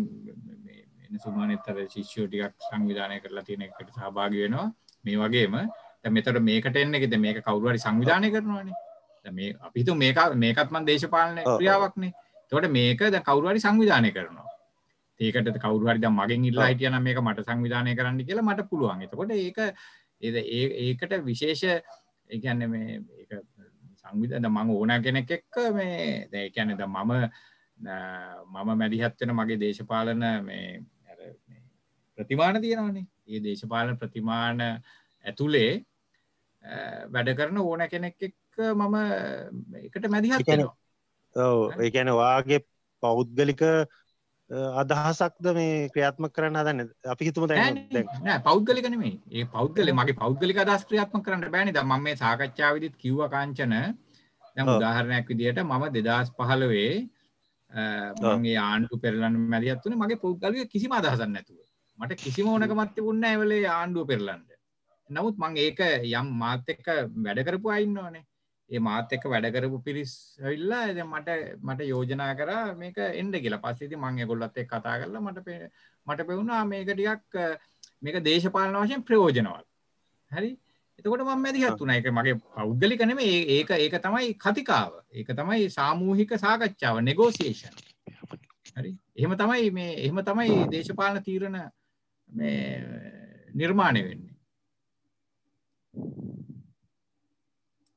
එන සුමානතර ශිෂ්‍යෝ ටිකක් සංවිධානය කරලා තියෙන එකට සහභාගි වෙනවා මේ වගේම මෙතට මේකට එන්න එකෙද මේක කවුරුහරි සංවිධානය කරනවානේ මේ අපිතු මේක මේකත්මන් දේශපාලන ක්‍රියාවක්නේ තොට මේක ද කවුරුහරි සංවිධානය කරනවා ඒකට කවරුහරි මගෙන් ඉල්ලා හිටියන මේක මට සංවිධානය කරන්න කියලා මට පුළුවන් එතකොට ඒක ඒකට විශේෂ ඒගැන්න මේ සංවිධ මං ඕන කෙනෙක් එක්ක මේ දැකැනද මම මම මැඩිහත්වෙන මගේ දේශපාලන මේ ප්‍රතිමාන තියෙනවානේ ඒ දේශපාලන ප්‍රතිමාන ඇතුළේ වැඩ කරන ඕන කෙනෙක් එක් මම එකට මැදිහත් ඒකැන වාගේ පෞද්ගලික අදහසක්ද මේ ක්‍රියාත්ම කරන්න හදන්න අපි හිතුම දැ පෞද්ගලිකන මේ ඒ පෞද්ගල මගේ පෞද්ගලික අදස් ක්‍රියාත්ම කරන්න බෑනි ම මේ සාකච්ඡා විදිත් කිව්ව කාංචන දැම් උදාහරණයක් විදිහට මම දෙදස් පහලවේ මගේ ආණ්ඩු පෙරලන්න මැලියත්වන මගේ පෞද්ගලික කිසිම අදහසන්න නැතුව මට කිසිම ඕනකමත් තිබුන්න ඇවලේ ආණ්ඩුව පෙරලන්ඩ නමුත් මං ඒක යම් මාත එක්ක වැඩකරපු අයින්න ඕනේ ඒ මාත් එක්ක වැඩ කරපු පිරිස් ඇවිල්ලා දැන් මට මට යෝජනා කරා මේක එන්න කියලා. පස්සේ ඉතින් මම ඒගොල්ලත් එක්ක කතා කරලා මට මට පෙවුනා මේක ටිකක් මේක දේශපාලන වශයෙන් ප්‍රයෝජනවත්. හරි? එතකොට මම මැදිහත් වුණා. ඒක මගේ පෞද්ගලික නෙමෙයි. ඒක ඒක තමයි කතිකාව. ඒක තමයි සාමූහික සාකච්ඡාව, නෙගෝෂියේෂන්. හරි? එහෙම තමයි මේ එහෙම තමයි දේශපාලන තීරණ මේ නිර්මාණය වෙන්නේ.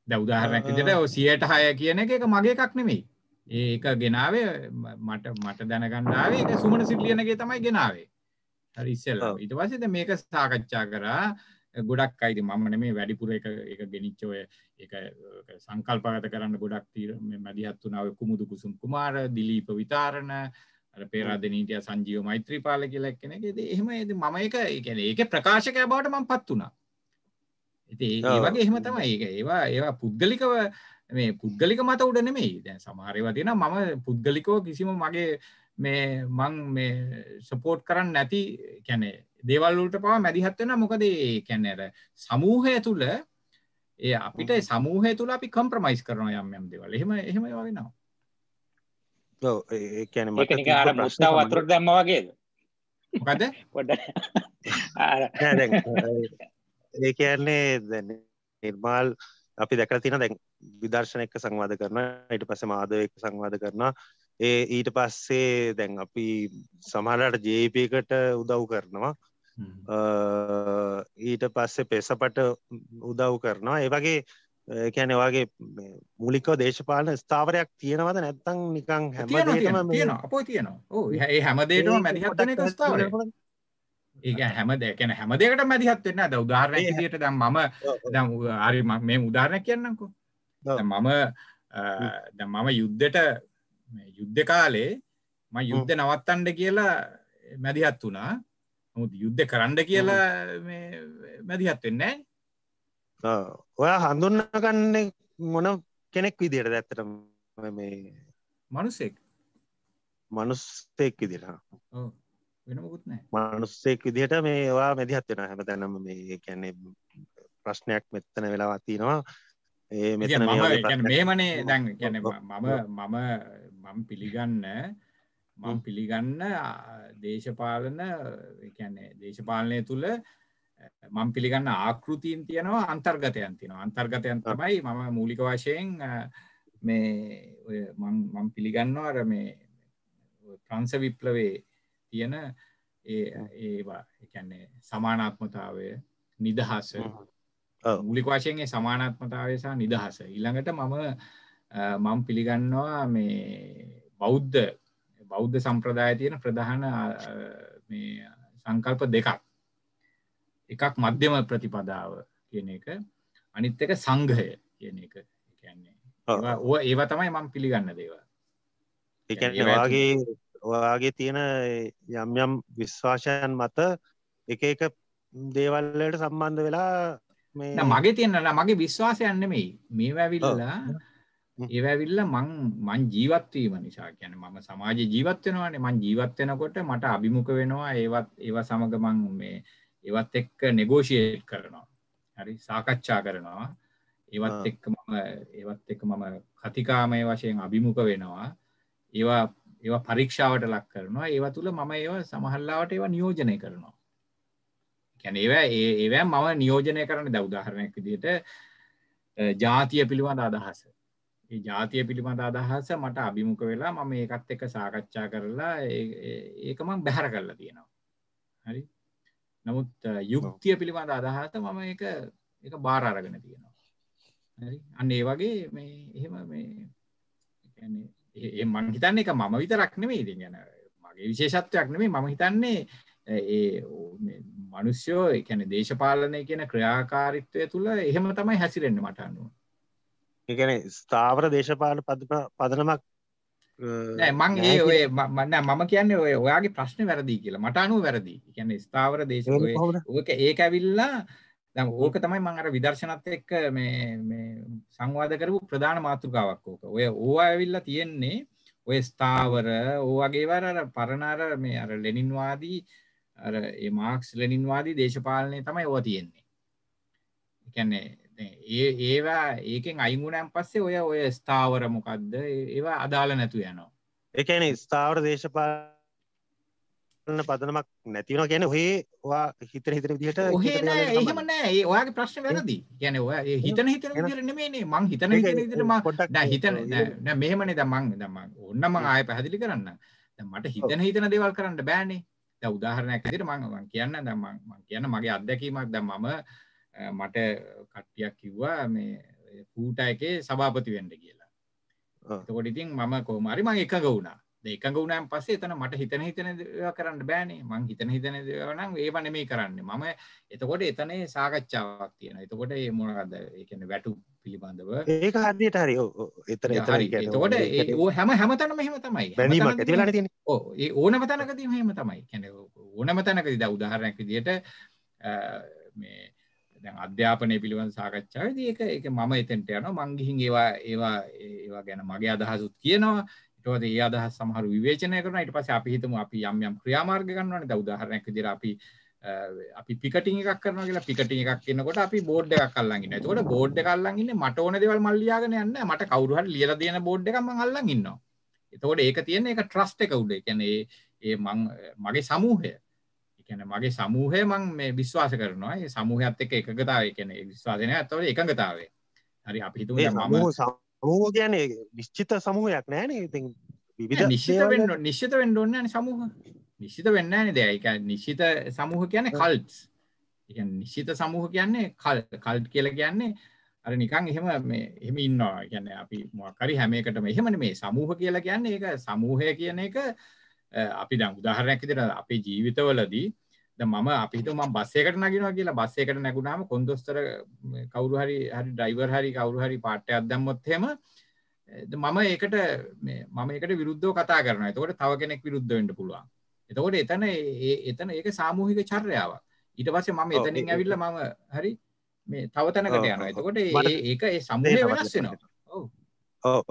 දවදාහරනැක දෙට සියට හය කියන එක මගේ එකක් නෙමෙයි ඒක ගෙනාවේ මට මට දැනගන්නාව එක සුමන සිටලියනගේ තමයි ගෙනාවේ හරි ඉස්සල්ල ඉට පසෙද මේක සාකච්ඡා කරා ගොඩක් අයිති මමන මේ වැඩිපුර එක එක ගෙනනිච්චෝය එක සංකල්පගත කරන්න ගොඩක් තීර මැදිහත්තුනාව කුමුදු කුසුම් කුමාර දිලීප විතාරණ පේරාදනීටය සංජීව මෛත්‍රී පාල කියලක් කෙනෙ එහෙම ඇති මම එක එක ඒක ප්‍රකාශකය බවට මං පත් වුණා ඉතින් ඒ වගේ එහෙම තමයි ඒක ඒවා ඒවා පුද්ගලිකව මේ පුද්ගලික මත උඩ නෙමෙයි දැන් සමහර ඒවා තියෙනවා මම පුද්ගලිකව කිසිම මගේ මේ මං මේ සපෝට් කරන්න නැති කියන්නේ දේවල් වලට පවා මැදිහත් වෙනවා මොකද ඒ කියන්නේ අර සමූහය තුල ඒ අපිට සමූහය තුල අපි කම්ප්‍රොමයිස් කරනවා යම් යම් දේවල්. එහෙම එහෙම ඒවා වෙනවා. ඔව් ඒ කියන්නේ මට ඒක නිකන් අර මුස්තා වතුරට දැම්මා වගේද? මොකද? පොඩ්ඩක් අර නෑ දැන් ඒ කියන්නේ දැන් නිර්මාල් අපි දැකලා තියෙන දැන් විදර්ශන එක්ක සංවාද කරනවා ඊට පස්සේ මාධ්‍ය එක්ක සංවාද කරනවා ඒ ඊට පස්සේ දැන් අපි සමහරලාට JP එකට උදව් කරනවා ඊට පස්සේ පෙසපට උදව් කරනවා ඒ වගේ කියන්නේ ඔයාගේ මූලිකව දේශපාලන ස්ථාවරයක් තියෙනවද නැත්නම් නිකන් හැමදේටම තියෙනවා අපෝයි තියෙනවා ඔව් ඒ හැමදේටම මැදිහත් වෙන එක ස්ථාවරයක් ඒක හැමද ගැන හැමදකට මැදිහත් වෙන්න ද උදාරණ දිට දම් මම දම් අරි මේ උදාරණ කියන්නකු මම මම යුද්ධට යුද්ධ කාලේ ම යුද්ධ නවත්තන්ඩ කියලා මැදිහත් වුණා මුත් යුද්ධ කරන්න කියලා මැදිහත් වෙන්නේ ඔයා හඳුන්නගන්නේ මොන කෙනෙක් විදියට දැත්තට මේ මනුසෙක් මනුස්සෙක් විදිරා වෙන මොකුත් නැහැ මනුස්සයෙක් විදිහට මේවා මැදිහත් වෙනවා හැමතැනම මේ කියන්නේ ප්‍රශ්නයක් මෙතන වෙලා තියෙනවා ඒ මෙතන මේමනේ දැන් කියන්නේ මම මම මම පිළිගන්න මම පිළිගන්න දේශපාලන කියන්නේ දේශපාලනය තුළ මම පිළිගන්න ආකෘතිීන් තියෙනවා අන්තර්ගතයන් තියෙනවා අන්තර්ගතයන් තමයි මම මූලික වශයෙන් මේ මම පිළිගන්නවා අර මේ ප්‍රංස විප්ලවේ තියෙන ඒවා එකන්නේ සමානාත්මතාවය නිදහස මුලි වශයෙන්ගේ සමානාත්මතාවය සහ නිදහස ඉළඟට මම මම පිළිගන්නවා මේ බෞද්ධ බෞද්ධ සම්ප්‍රදාය තියෙන ප්‍රධාන සංකල්ප දෙකක් එකක් මධ්‍යම ප්‍රතිපදාව කියන එක අනිත් එක සංගහය කියන එක කියන්නේ ඕ ඒවා තමයි මම පිළිගන්න දේවා එකගේ ඔයාගේ තියෙන යම් යම් විශ්වාශයන් මත එක එක දේවල්ලට සම්බන්ධ වෙලා මගේ තියෙනලා මගේ විශ්වාසයන්න මේ මේ වැැවිල්ලා ඒවැවිල්ල මං මං ජීවත්වීම නිසා කියන මම සමාජ ජීවත්වෙනවාන මං ජීවත්වෙනකොට මට අභිමුක වෙනවා ඒවත් ඒව සමගමං මේ ඒවත් එක්ක නෙගෝෂියට් කරනවා හරි සාකච්ඡා කරනවා ඒවත් එක්ක මම ඒවත් එක්ක මම කතිකාමය වශයෙන් අභිමුක වෙනවා ඒවා ඒවා පරීක්ෂාවට ලක් කරනවා ඒවා තුළ මම ඒවා සමහල්ලාවට ඒවා නියෝජනය කරනවා කැන ඒවා ඒවෑ මම නියෝජනය කරන දෞදාහරණයක් දිට ජාතිය පිළිබඳ අදහස ඒ ජාතිය පිළිබඳ අදහස මට අභිමුක වෙලා මම ඒකත් එක සාකච්ඡා කරලා ඒකමං බැහර කරලා තියෙනවා හරි නමුත් යුක්තිය පිළිබඳ අදහස මම එක එක බාර අරගෙන තියෙනවා අන්න ඒ වගේ මේ එහෙම මේ ඒ මං හිතන්නේ එක මම විතරක් නෙමෙයි ඉතින් يعني මගේ විශේෂත්වයක් නෙමෙයි මම හිතන්නේ ඒ මිනිස්සුෝ ඒ කියන්නේ දේශපාලනය කියන ක්‍රියාකාරීත්වය තුල එහෙම තමයි හැසිරෙන්නේ මට අනුව. ඒ කියන්නේ ස්ථාවර දේශපාලන පදනමක් නෑ මං ඒ ඔය මම කියන්නේ ඔය ඔයාගේ ප්‍රශ්නේ වැරදි කියලා. මට අනුව වැරදි. ඒ කියන්නේ ස්ථාවර දේශපාලන ඒක ඒකවිල්ලා දැන් ඕක තමයි මම අර විදර්ශනත් එක්ක මේ මේ සංවාද කරපු ප්‍රධාන මාතෘකාවක් ඕක. ඔය ඕවා ඇවිල්ලා තියෙන්නේ ඔය ස්ථාවර ඕවගේ වර අර පරණ අර මේ අර ලෙනින්වාදී අර ඒ මාක්ස් ලෙනින්වාදී දේශපාලනය තමයි ඕවා තියෙන්නේ. ඒ කියන්නේ ඒ ඒවා ඒකෙන් අයින් වුණාන් පස්සේ ඔය ඔය ස්ථාවර මොකද්ද? ඒවා අදාළ නැතු යනවා. ඒ කියන්නේ ස්ථාවර දේශපාලන කරන්න පදනමක් නැතිවෙන ගැන හේ වා හිතර හිතර දිට එහෙම නෑ ඔයාගේ ප්‍රශ්න වැරදි ගැන ඔය හිතන හිතන දිරනමේනේ මං හිතන ම කොටක් හිතන මෙහමනේ දමං දම ඔන්නම ආය පැහදිලි කරන්න මට හිතන හිතන දෙවල් කරන්න බෑනේ උදාහරණයක් ඇතිට මං කියන්න දම කියන්න මගේ අත්දැකීමක් ද මම මට කට්ටියක් කිව්වා මේ පූට එකේ සභාපති වෙන්ඩ කියලා තකොට ඉතින් මම කෝමරි මං එකග වුණා එකඟ වුණාන් පස්සේ එතන මට හිතන හිතන දේවල් කරන්න බෑනේ මං හිතන හිතන දේවල් නම් ඒව නෙමෙයි කරන්නේ මම එතකොට එතනේ සාකච්ඡාවක් තියෙනවා එතකොට මේ මොනවාද ඒ කියන්නේ වැටු පිළිබඳව ඒක හරියට හරි ඔව් එතන එතන කියන්නේ එතකොට ඒ හැම හැමතැනම එහෙම තමයි බැනීමක් ඇති වෙලානේ තියෙන්නේ ඔව් ඒ ඕනම තැනකදී එහෙම තමයි කියන්නේ ඕනම තැනකදී දැන් උදාහරණයක් විදියට මේ දැන් අධ්‍යාපනය පිළිබඳ සාකච්ඡාවේදී ඒක ඒක මම එතෙන්ට යනවා මං ගිහින් ඒවා ඒවා ඒවා ගැන මගේ අදහසුත් කියනවා ඊට ඒ අදහස් සමහර විවේචනය කරන ඊට පස්සේ අපි හිතමු අපි යම් යම් ක්‍රියාමාර්ග ගන්නවානේ දැන් උදාහරණයක් විදිහට අපි අපි පිකටින් එකක් කරනවා කියලා පිකටින් එකක් කරනකොට අපි බෝඩ් එකක් අල්ලන් ඉන්නවා. එතකොට බෝඩ් එක අල්ලන් ඉන්නේ මට ඕන දේවල් මල් ලියාගෙන යන්නේ නැහැ. මට කවුරු හරි ලියලා දෙන බෝඩ් එකක් මම අල්ලන් ඉන්නවා. එතකොට ඒක තියෙන එක ට්‍රස්ට් එක උඩ. ඒ කියන්නේ ඒ මං මගේ සමූහය. ඒ කියන්නේ මගේ සමූහය මං මේ විශ්වාස කරනවා. ඒ සමූහයත් එක්ක එකගතාවය කියන්නේ විශ්වාසය නෑ. ඒතකොට එකඟතාවය. හරි අපි හිතමු දැන් මම සමූහ කියන්නේ නිශ්චිත සමූහයක් නෑනේ ඉතින් විවිධ නිශ්චිත වෙන්න නිශ්චිත වෙන්න ඕනේ නෑනේ සමූහ නිශ්චිත වෙන්න නෑනේ දෙය. ඒ කියන්නේ නිශ්චිත සමූහ කියන්නේ කල්ට්ස්. ඒ කියන්නේ නිශ්චිත සමූහ කියන්නේ කල්ට් කල්ට් කියලා කියන්නේ අර නිකන් එහෙම මේ එහෙම ඉන්නවා. ඒ කියන්නේ අපි මොකක් හරි හැම එකටම එහෙමනේ මේ සමූහ කියලා කියන්නේ ඒක සමූහය කියන එක අපි දැන් උදාහරණයක් විදිහට අපේ ජීවිතවලදී මම අපිට ම බස්සයකට නගෙනවා කියලා බස්සයකට නැගුණාම කොන්දොස්තර කවරු හරි හරි ඩයිවර් හරි කවරු හරි පාට්ටය අදැම්මොත්හෙම මම ඒකට මම එකට විරුද්ධ කතා කරන එතකොට තව කෙනෙක් විරුද්ධවෙන්ට පුළුවන් එතකොට එතන එතන ඒක සාමූහික චර්යාව ඊට පස්සේ මම එතනින් ඇවිල්ල මම හරි මේ තව තැනකට යන එතකොට ඒක ඒ සම්මය වෙනස් වෙනවා ඔව්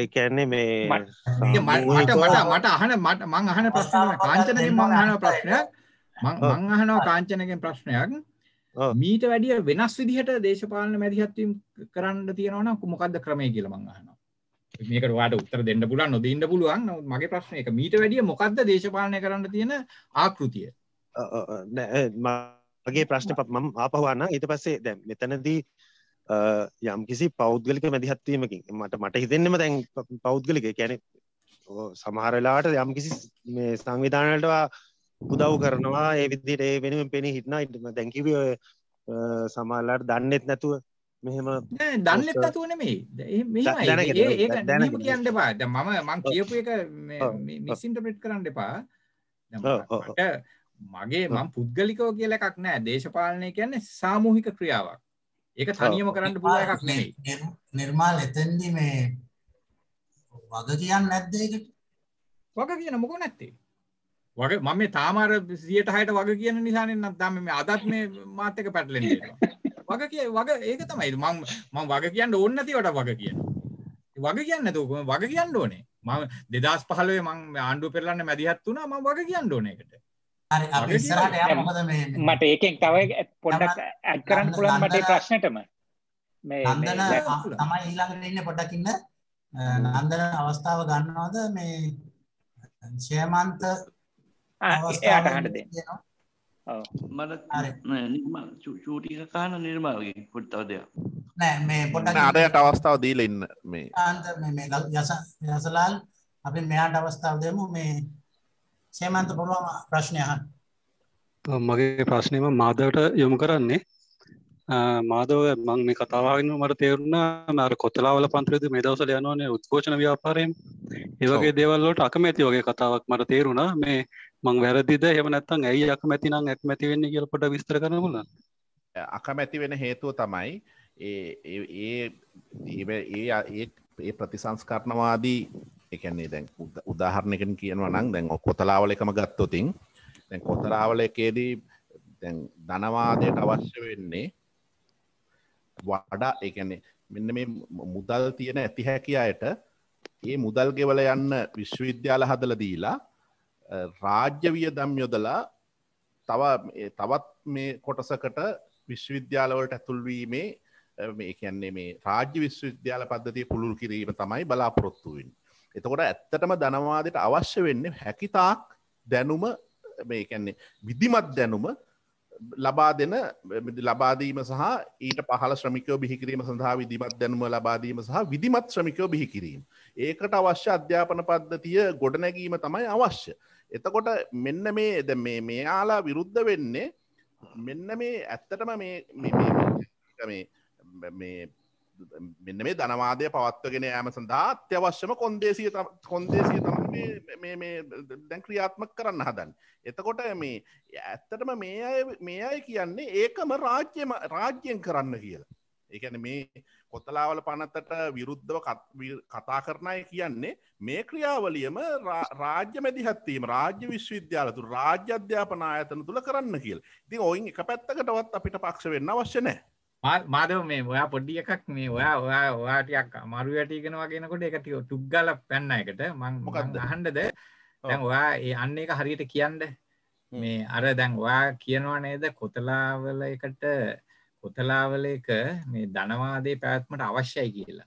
ඒ කැන්නේ මේ මට මට මට අහන මට මං අහන ප්‍රශ්න කාංචනකින් මං අහන ප්‍රශ්නයක් මං අහනවා කාංචනගෙන් ප්‍රශ්නයක් මීට වැඩිය වෙනස් විදිහට දේශපාලන මැදිහත්වීම් කරන්න තියෙනවා නම් මොකක්ද ක්‍රමය කියලා මං අහනවා. මේකට ඔයාලට උත්තර දෙන්න පුළුවන් නොදෙන්න පුළුවන්. නමුත් මගේ ප්‍රශ්නේ ඒක මීට වැඩිය මොකක්ද දේශපාලනය කරන්න තියෙන ආකෘතිය? මගේ ප්‍රශ්නේ මම ආපහු ආන ඊට පස්සේ දැන් මෙතනදී යම් කිසි පෞද්ගලික මැදිහත්වීමකින් මට මට හිතෙන්නෙම දැන් පෞද්ගලික කියන්නේ සමහර වෙලාවට යම් කිසි මේ සංවිධාන වලට උදව් කරනවා ඒ විදිහට ඒ වෙනුවෙන් පෙනී හිටනවා ඉතින් දැන් කිව්වේ සමහරලාට දන්නෙත් නැතුව මෙහෙම දන්නෙත් නැතුව නෙමෙයි එහෙමයි ඒක නියම කියන්න එපා දැන් මම මං කියපු එක මිස් ඉන්ටර්ප්‍රෙට් කරන්න එපා දැන් මගේ මම පුද්ගලිකව කියලා එකක් නෑ දේශපාලනය කියන්නේ සාමූහික ක්‍රියාවක් ඒක තනියම කරන්න පුළුවන් එකක් නෙමෙයි නිර්මාල් එතෙන්දී මේ වග කියන්නේ නැද්ද ඒකට වග කියන මොකෝ නැත්තේ වගේ මම මේ තාමාර 106ට වගේ කියන නිසානේ නැත්නම් මේ අදත් මේ මාත් එක පැටලෙන්න වෙනවා. වගේ කිය වගේ ඒක තමයි මම මම වගේ කියන්න ඕනේ නැති වට වගේ කියන. වගේ කියන්නේ නැතුව වගේ කියන්න ඕනේ. මම 2015 මම ආණ්ඩුව පෙරලන්න මැදිහත් වුණා මම වගේ කියන්න ඕනේ ඒකට. හරි අපි ඉස්සරහට යන්න මොකද මේ මට ඒකෙන් තව පොඩ්ඩක් ඇඩ් කරන්න පුළුවන් මට ඒ ප්‍රශ්නෙටම. මේ නන්දන තමයි ඊළඟට ඉන්නේ පොඩ්ඩක් ඉන්න නන්දන අවස්ථාව ගන්නවද මේ ශේමන්ත එයාට අහන්න දෙන්න මට චූටික කාන නිර්මාගේ පොට්තාව දෙයක් නෑ මේ පොට අරයට අවස්ථාව දීල ඉන්න මේ යසලාල් අපි මෙයාට අවස්ථාව දෙමු මේ සේමන්ත පුළුවන් ප්‍රශ්නයහ මගේ ප්‍රශ්නයම මාදවට යොමු කරන්නේ මාදව මං මේ කතාවගෙන මට තේරුණා නර කොතලාවල පන්ත්‍රද මේ දවසල යනවනේ උද්ඝෝෂණ ව්‍යාපාරයෙන් ඒවගේ දේවල්ලට අකමැති වගේ කතාවක් මට තේරුණා මේ මං වැරදිද එම නැත්තන් ඇයි අකමැති නම් ඇත්මැති වෙන්නේ කියල පොට විස්තර කරන ල අකමැති වෙන හේතුව තමයි ඒ ඒ ප්‍රතිසංස්කරණවාදී එකන්නේ දැන් උදාහරණයකින් කියනවා නම් දැන් කොතලාවල එකම ගත්තොතින් දැන් කොතරාවල එකේදී දැන් ධනවාදයට අවශ්‍ය වෙන්නේ වඩා එකන්නේ මෙන්න මේ මුදල් තියෙන ඇති හැකි අයට ඒ මුදල් ගෙවල යන්න විශ්වවිද්‍යාල හදල දීලා රාජ්‍ය විය දම් යොදලා තව තවත් මේ කොටසකට විශ්වවිද්‍යාලවලට ඇතුල්වීමේ මේ කියන්නේ මේ රාජ්‍ය විශ්වවිද්‍යාල පද්ධතිය පුළුල් කිරීම තමයි බලාපොරොත්තුවෙන් එතකොට ඇත්තටම ධනවාදයට අවශ්‍ය වෙන්න හැකිතාක් දැනුම මේ කැන්නේ විදිමත් දැනුම ලබා දෙන ලබාදීම සහ ඊට පහල ශ්‍රමිකෝ බිහිකිරීම සඳහා විදිමත් දැනුම ලබාදීම සහ විදිමත් ශ්‍රමිකෝ බිහිකිරීම. ඒකට අවශ්‍ය අධ්‍යාපන පද්ධතිය ගොඩනැගීම තමයි අවශ්‍ය. එතකොට මෙන්න මේ ද මේ මෙයාලා විරුද්ධ වෙන්නේ මෙන්න මේ ඇත්තටම මේ මෙන්න මේ ධනවාදය පවත්වගෙන ෑම සඳහා අත්‍යවශ්‍යම කොන්දේසිය කොන්දේසිය තම දැන් ක්‍රියාත්මක කරන්න හදන්. එතකොට මේ ඇත්තටම මේ අය කියන්නේ ඒකම රාජ්‍යම රාජ්‍යයෙන් කරන්න කියලා. ඒකැන මේ කොතලාවල පනතට විරුද්ධව කතා කරණය කියන්නේ මේ ක්‍රියාවලියම රාජ්‍ය මැදිහත්වීම රාජ්‍ය විශ්වවිද්‍යාලතු රාජ්‍ය අධ්‍යාපන ආයතන තුළ කරන්න කියල් ති ඔයින් එක පැත්තකටවත් අපිට පක්ෂ වෙන්න අවශ්‍යනෑ මාදව මේ ඔයා පොඩ්ඩිය එකක් මේ ඔයා ඔයා ඔයාටයක් මරු වැටිගෙනවා කියෙනකොට එකතිව තුක්්ගල පැන්න එකට මංමොකක් දහන්ඩද දැන් ඔයා ඒ අන්න එක හරියට කියන්න මේ අර දැන් ඔයා කියනවා නේද කොතලාවල එකට කොතලාවලයක මේ ධනවාදයේ පැවැත්මට අවශ්‍යයි කියලා.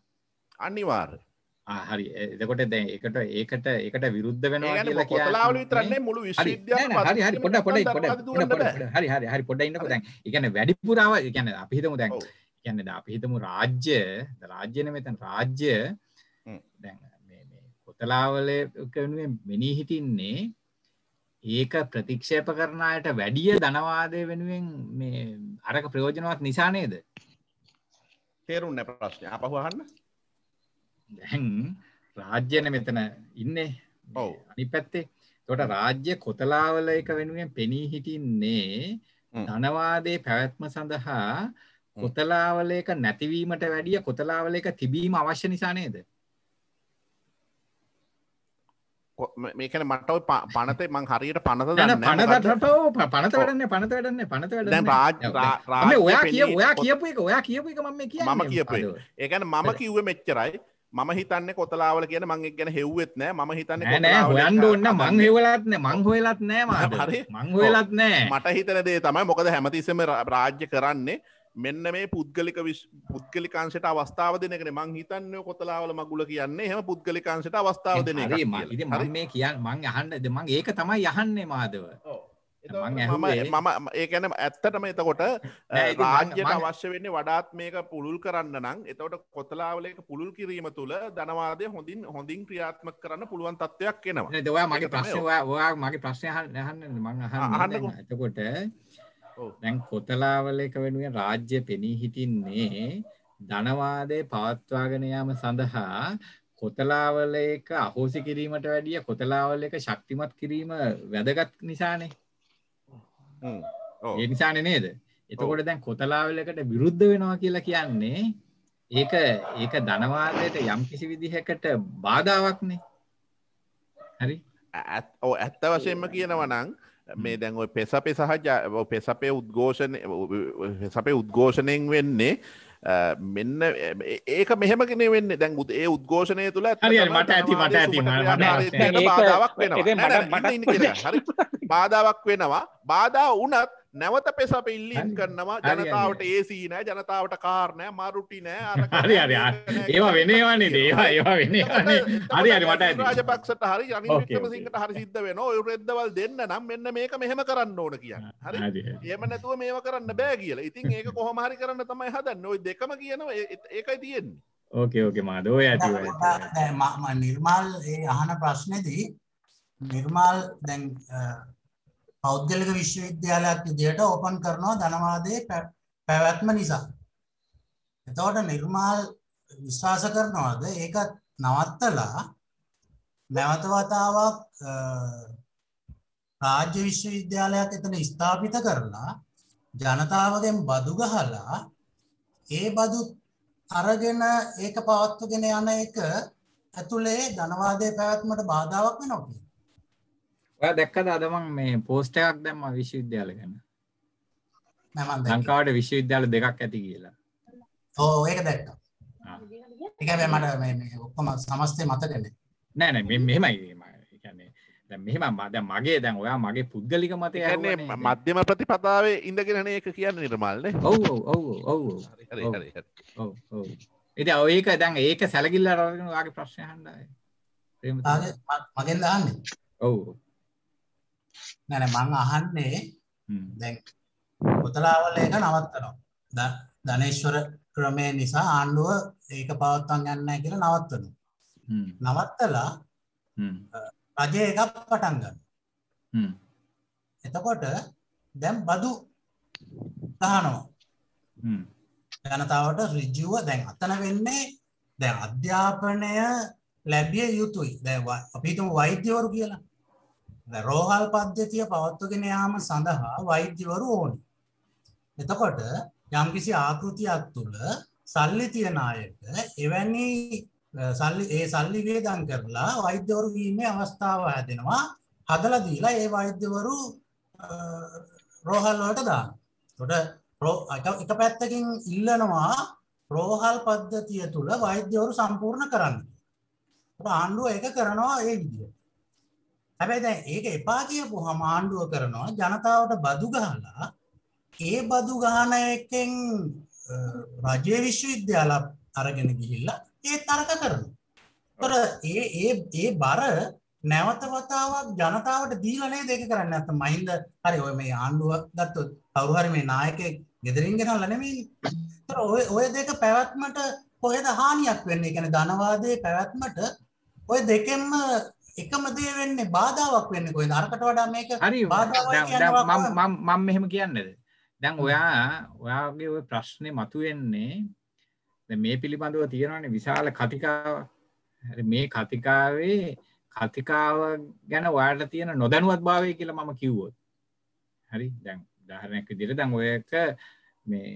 අනිවාර්ය. හරි එතකොට දැන් එකට ඒකට ඒකට විරුද්ධ වෙනවා කියලා කියන්නේ කොතලාවල විතරන්නේ මුළු විශ්වවිද්‍යාලම හරි හරි පොඩ පොඩ පොඩ හරි හරි හරි පොඩ ඉන්නකෝ දැන් ඒ කියන්නේ වැඩිපුර ආව ඒ කියන්නේ අපි හිතමු දැන් ඒ කියන්නේ දැන් අපි හිතමු රාජ්‍ය රාජ්‍යනේ මෙතන රාජ්‍ය දැන් මේ මේ කොතලාවල වෙනුවෙන් මෙනී හිටින්නේ ඒක ප්‍රතික්ෂේප කරන අයට වැඩිය ධනවාදය වෙනුවෙන් මේ අරක ප්‍රයෝජනවත් නිසා නේද තේරුන්න ප්‍රශ්නය අපහුවහන්න දැන් රාජ්‍යන මෙතන ඉන්නේ ඔව අනි පැත්තේ තොට රාජ්‍ය කොතලාවල එක වෙනුවෙන් පෙනී හිටින්නේ ධනවාදේ පැවැත්ම සඳහා කොතලාවල එක නැතිවීමට වැඩිය කොතලාවල එක තිබීම අවශ්‍ය නිසා නේද මේකන මටව පනත මං හරියට පනත දන්න පනතටව පනත වැඩන්න පනත වැඩන්න පනත වැඩන්න ඔයා කිය ඔයා කියපු එක ඔයා කියපු එක මම කිය මම කියපු ඒකන මම කිව්ව මෙච්චරයි මම හිතන්න කොතලාවල කියන මං ගැන හෙව්වෙත් නෑ ම හිතන්න හොයන්ඩ ඔන්න මං හෙවලත්න මං හොලත් නෑ මං හොලත් නෑ මට හිතන දේ තමයි මොකද හැමතිසම රාජ්‍ය කරන්නේ මෙන්න මේ පුද්ගලික පුද්ගලිකාන්සට අවස්ථාව දෙනකෙන මං හිතන්න කොතලාවල මගුල කියන්නේ හම පුද්ගලිකාන්සට අවස්ථාව දෙන මේ කියන් මං අහන්න දෙමං ඒක තමයි යහන්නේ මාදව මම ඒකැන ඇත්තටම එතකොට රාජ්‍යයට අවශ්‍ය වෙන්නේ වඩාත් මේක පුළුල් කරන්න නම් එතවට කොතලාවලක පුළුල් කිරීම තුළ ධනවාදය හොඳින් හොඳින් ක්‍රියාත්ම කරන්න පුළුවන් තත්වයක් එනවා දවා මගේ ප්‍රශ්වා ඔයා මගේ ප්‍රශ්නය හන්න හන්න මං හන්න එතකොට දැන් කොතලාවල එක වෙනුවෙන් රාජ්‍ය පෙනී හිටින්නේ ධනවාදය පවත්වාගෙන යාම සඳහා කොතලාවල එක අහෝසි කිරීමට වැඩිය කොතලාවල එක ශක්තිමත් කිරීම වැදගත් නිසානේ. ඒ නිසානේ නේද? එතකොට දැන් කොතලාවල එකට විරුද්ධ වෙනවා කියලා කියන්නේ ඒක ඒක ධනවාදයට යම් කිසි විදිහකට බාධාවක්නේ. හරි? ඇත්ත වශයෙන්ම කියනවා නම් මේ දැන් ඔය පෙසපේ සහ පෙසපේ උද්ඝෝෂණ පෙසපේ උද්ඝෝෂණයෙන් වෙන්නේ මෙන්න ඒක මෙහමගෙන වෙන්න දැන් උද ඒ උද්ඝෝෂණය තුළ මට ඇති මට ඇති බාධාවක් වෙනවා බාධාවක් වෙනවා බාධා වනත් නැවත පෙසපිල්ලින් කරනවා ජනතාවට ඒසී නෑ ජනතාවට කාරණෑ මරුටි නෑ ඒවා වෙනවානේ දේවා ඒවා වෙන හරි අරි මට රජපක්ෂට හරි ජනසිට හරි සිද්ධ වෙන ඔයු රෙද්දවල් දෙන්න නම් මෙන්න මේක මෙහෙම කරන්න ඕන කියන්න හරි එම නැතුව මේව කරන්න බෑ කියලා ඉතින් ඒක කොහමහරි කරන්න තමයි හදන්න ඔයි දෙකම කියනවා ඒකයි තියෙන්නේ ඕකේ ඕකේ මාදෝ ඇති නිර්මාල් ඒ අහන ප්‍රශ්නයේදී නිර්මාල් දැන් පෞද්ගලික විශ්වවිද්‍යාලයක් විදියට ඕපන් කරනවා ධනවාදයේ පැවැත්ම නිසා. එතකොට නිර්මාල් විශ්වාස කරනවාද ඒක නවත්තලා නැවත වතාවක් රාජ්‍ය විශ්වවිද්‍යාලයක් එතන ස්ථාපිත කරලා ජනතාවගෙන් බදු ගහලා ඒ බදු අරගෙන ඒක පවත්වගෙන යන එක ඇතුලේ ධනවාදයේ පැවැත්මට බාධාවක් වෙනවා කියන්නේ. ඔයා දැක්කද අද මම මේ පෝස්ට් එකක් දැම්මා විශ්වවිද්‍යාල ගැන. නෑ මම ලංකාවට විශ්වවිද්‍යාල දෙකක් ඇති කියලා. ඔව් ඒක දැක්කා. ඒක හැබැයි මට මේ ඔක්කොම සමස්තේ මතක නෑ. නෑ නෑ මේ මෙහෙමයි මේ කියන්නේ දැන් මෙහෙම දැන් මගේ දැන් ඔයා මගේ පුද්ගලික මතය කියන්නේ මධ්‍යම ප්‍රතිපදාවේ ඉඳගෙනනේ ඒක කියන්නේ නිර්මල්නේ. ඔව් ඔව් ඔව් ඔව් ඔව්. හරි හරි හරි. ඔව් ඔව්. ඉතින් ඔය ඒක දැන් ඒක සැලකිල්ල අරගෙන ඔයාගේ ප්‍රශ්න අහන්න ආයේ. මගෙන් දාන්නේ. ඔව්. නෑ නෑ මං අහන්නේ දැන් කොතලාවල එක නවත්තනවා. ධනේශ්වර ක්‍රමය නිසා ආණ්ඩුව ඒක පවත්වන් ගන්න කියලා නවත්තනවා. නවත්තලා රජය එකක් පටන් ගන්න. එතකොට දැම් බදු තහනවා. ජනතාවට රිජුව දැන් අතන වෙන්නේ දැ අධ්‍යාපනය ලැබිය යුතුයි දැ අපිතුම වෛද්‍යවරු කියලා රෝහල් පද්ධතිය පවත්වගෙන යාම සඳහා වෛද්‍යවරු ඕනි. එතකොට යම්කිසි ආකෘතියක් තුළ සල්ලි තියෙන අයට එවැනි සල්ලි ඒ සල්ලි වේදම් කරලා වෛද්‍යවරු වීමේ අවස්ථාව හැදෙනවා. හදලා දීලා ඒ වෛද්‍යවරු රෝහල් වලට දානවා. එතකොට එක පැත්තකින් ඉල්ලනවා රෝහල් පද්ධතිය තුළ වෛද්‍යවරු සම්පූර්ණ කරන්න. ආණ්ඩුව ඒක කරනවා ඒ විදිහට. හැබැයි දැන් ඒක එපා කියපුවම ආණ්ඩුව කරනවා ජනතාවට බදු ගහලා ඒ බදු ගහන එකෙන් රජයේ විශ්වවිද්‍යාල අරගෙන ගිහිල්ලා ඒ තරක කරනවා. ඒතර ඒ ඒ ඒ බර නැවත වතාවක් ජනතාවට දීලා නේද ඒක කරන්නේ නැත්නම් මහින්ද හරි ඔය මේ ආණ්ඩුව ගත්තොත් කවුරු හරි මේ නායකයෙක් ගෙදරින් ගෙනල්ලා නෙමෙයි. ඒතර ඔය ඔය දෙක පැවැත්මට කොහෙද හානියක් වෙන්නේ? කියන්නේ ධනවාදයේ පැවැත්මට ඔය දෙකෙන්ම එකම දේ වෙන්නේ බාධාවක් වෙන්නේ කොහෙද අරකට වඩා මේක මම මෙහෙම කියන්නද දැන් ඔයා ඔයාගේ ඔය ප්‍රශ්නේ මතුවෙන්නේ මේ පිළිබඳව තියෙනවානේ විශාල කතිකාව මේ කතිකාවේ කතිකාව ගැන ඔයාට තියෙන නොදැනුවත් භාවය කියලා මම කිව්වොත් හරි දැන් උදාහරණයක් විදිහට දැන් ඔයක මේ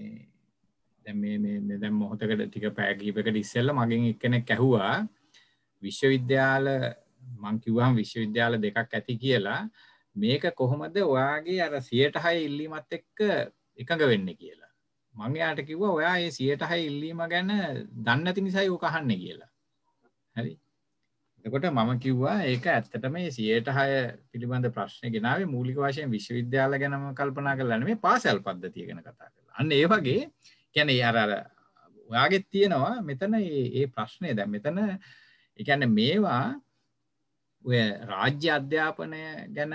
දැන් මේ මේ දැන් මොහොතකට ටික පැය කිහිපයකට ඉස්සෙල්ලා මගෙන් එක්කෙනෙක් ඇහුවා විශ්වවිද්‍යාල මං කිව්වහම විශ්වවිද්‍යාල දෙකක් ඇති කියලා මේක කොහොමද ඔයාගේ අර 106 ඉල්ලීමත් එක්ක එකඟ වෙන්නේ කියලා. මං එයාට කිව්වා ඔයා මේ 106 ඉල්ලීම ගැන දන්නේ නැති නිසායි ඔක අහන්නේ කියලා. හරි. එතකොට මම කිව්වා ඒක ඇත්තටම මේ 106 පිළිබඳ ප්‍රශ්නේ ගෙනාවේ මූලික වශයෙන් විශ්වවිද්‍යාල ගැනම කල්පනා කරලා නෙමෙයි පාසල් පද්ධතිය ගැන කතා කරලා. අන්න ඒ වගේ කියන්නේ අර අර ඔයාගෙත් තියෙනවා මෙතන මේ මේ ප්‍රශ්නේ දැන් මෙතන ඒ කියන්නේ මේවා ඔය රාජ්‍ය අධ්‍යාපනය ගැන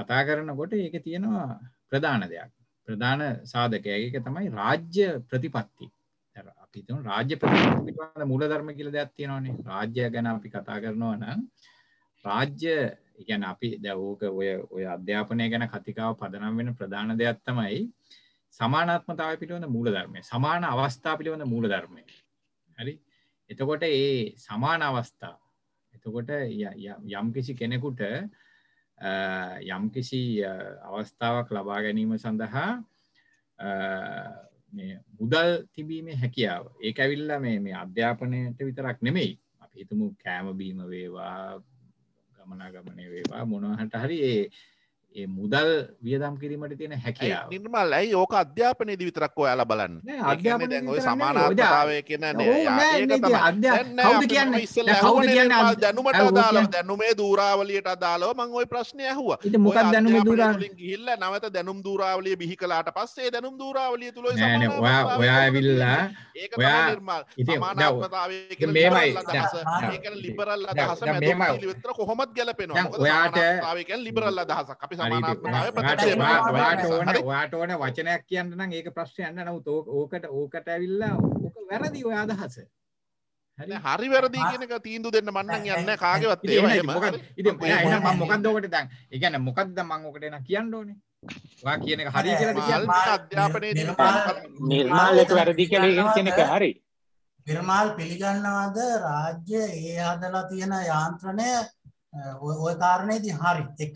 කතා කරනකොට ඒක තියෙනවා ප්‍රධාන දෙයක් ප්‍රධාන සාධකයක තමයි රාජ්‍ය ප්‍රතිපත්ති අපි රාජ්‍ය ප්‍රතිපත්තිවල මූලධර්ම කියලා දෙයක් තියෙනවානේ රාජ්‍ය ගැන අපි කතා කරනවා නම් රාජ්‍ය කියන්නේ අපි දැන් ඕක ඔය ඔය අධ්‍යාපනය ගැන කතිකාව පදනම් වෙන ප්‍රධාන දෙයක් තමයි සමානාත්මතාවය පිළිබඳ මූලධර්මය සමාන අවස්ථා පිළිබඳ මූලධර්මය හරි එතකොට ඒ සමාන අවස්ථා එතකොට යම් කිසි කෙනෙකුට යම් කිසි අවස්ථාවක් ලබා ගැනීම සඳහා මුදල් තිබීමේ හැකියාව ඒක ඇවිල්ල මේ මේ අධ්‍යාපනයට විතරක් නෙමෙයි අපි හිතමු කෑමබීම වේවා ගමනාගමනය වේවා මොනහට හරි ඒ ඒ මුදල් වියදම් කිරීමට තියෙන හැකිය නිර්මල් ඇයි ඕක අධ්‍යාපනය දිවිතරක් ඔයාල බලන්න අධ්‍යාපන ඔය සමානාවය කියන දැනුමට දැනුමේ දූරාවලියට අදාලව මං ඔය ප්‍රශ්නය හුව මොකක් දැනුම දරලින් ගිල්ල නවත දැනුම් දූරාවලිය බිහි කලාට පස්සේ දැනුම් දූරාවලිය තුළ ඔයා ඇවිල්ලා ඔයා මේමයි ලිබරල් අදහස කොහොමත් ගැලපෙනවා ඔයාට ලිබරල් අදහසක් අපි හරි ඔයාට ඕන වචනයක් කියන්න නම් ඒක ප්‍රශ්නයක් නෑ නමුත් ඕකට ඕකට ඇවිල්ලා ඕක වැරදි ඔය අදහස හරි හරි වැරදි කියන එක තීන්දුව දෙන්න මම නම් යන්නේ කාගේවත් ඒව එහෙම මොකද ඉතින් එහෙනම් මම මොකද්ද ඔකට දැන් ඒ කියන්නේ මොකද්ද මම ඔකට එන කියන්න ඕනේ ඔයා කියන එක හරි කියලාද කියන්නේ අධ්‍යාපනයේදී නිර්මාල්යට වැරදි කියලා කියන එක හරි නිර්මාල් පිළිගන්නවාද රාජ්‍ය ඒ හදලා තියෙන යාන්ත්‍රණය ඔය කාරණේදී හරි එක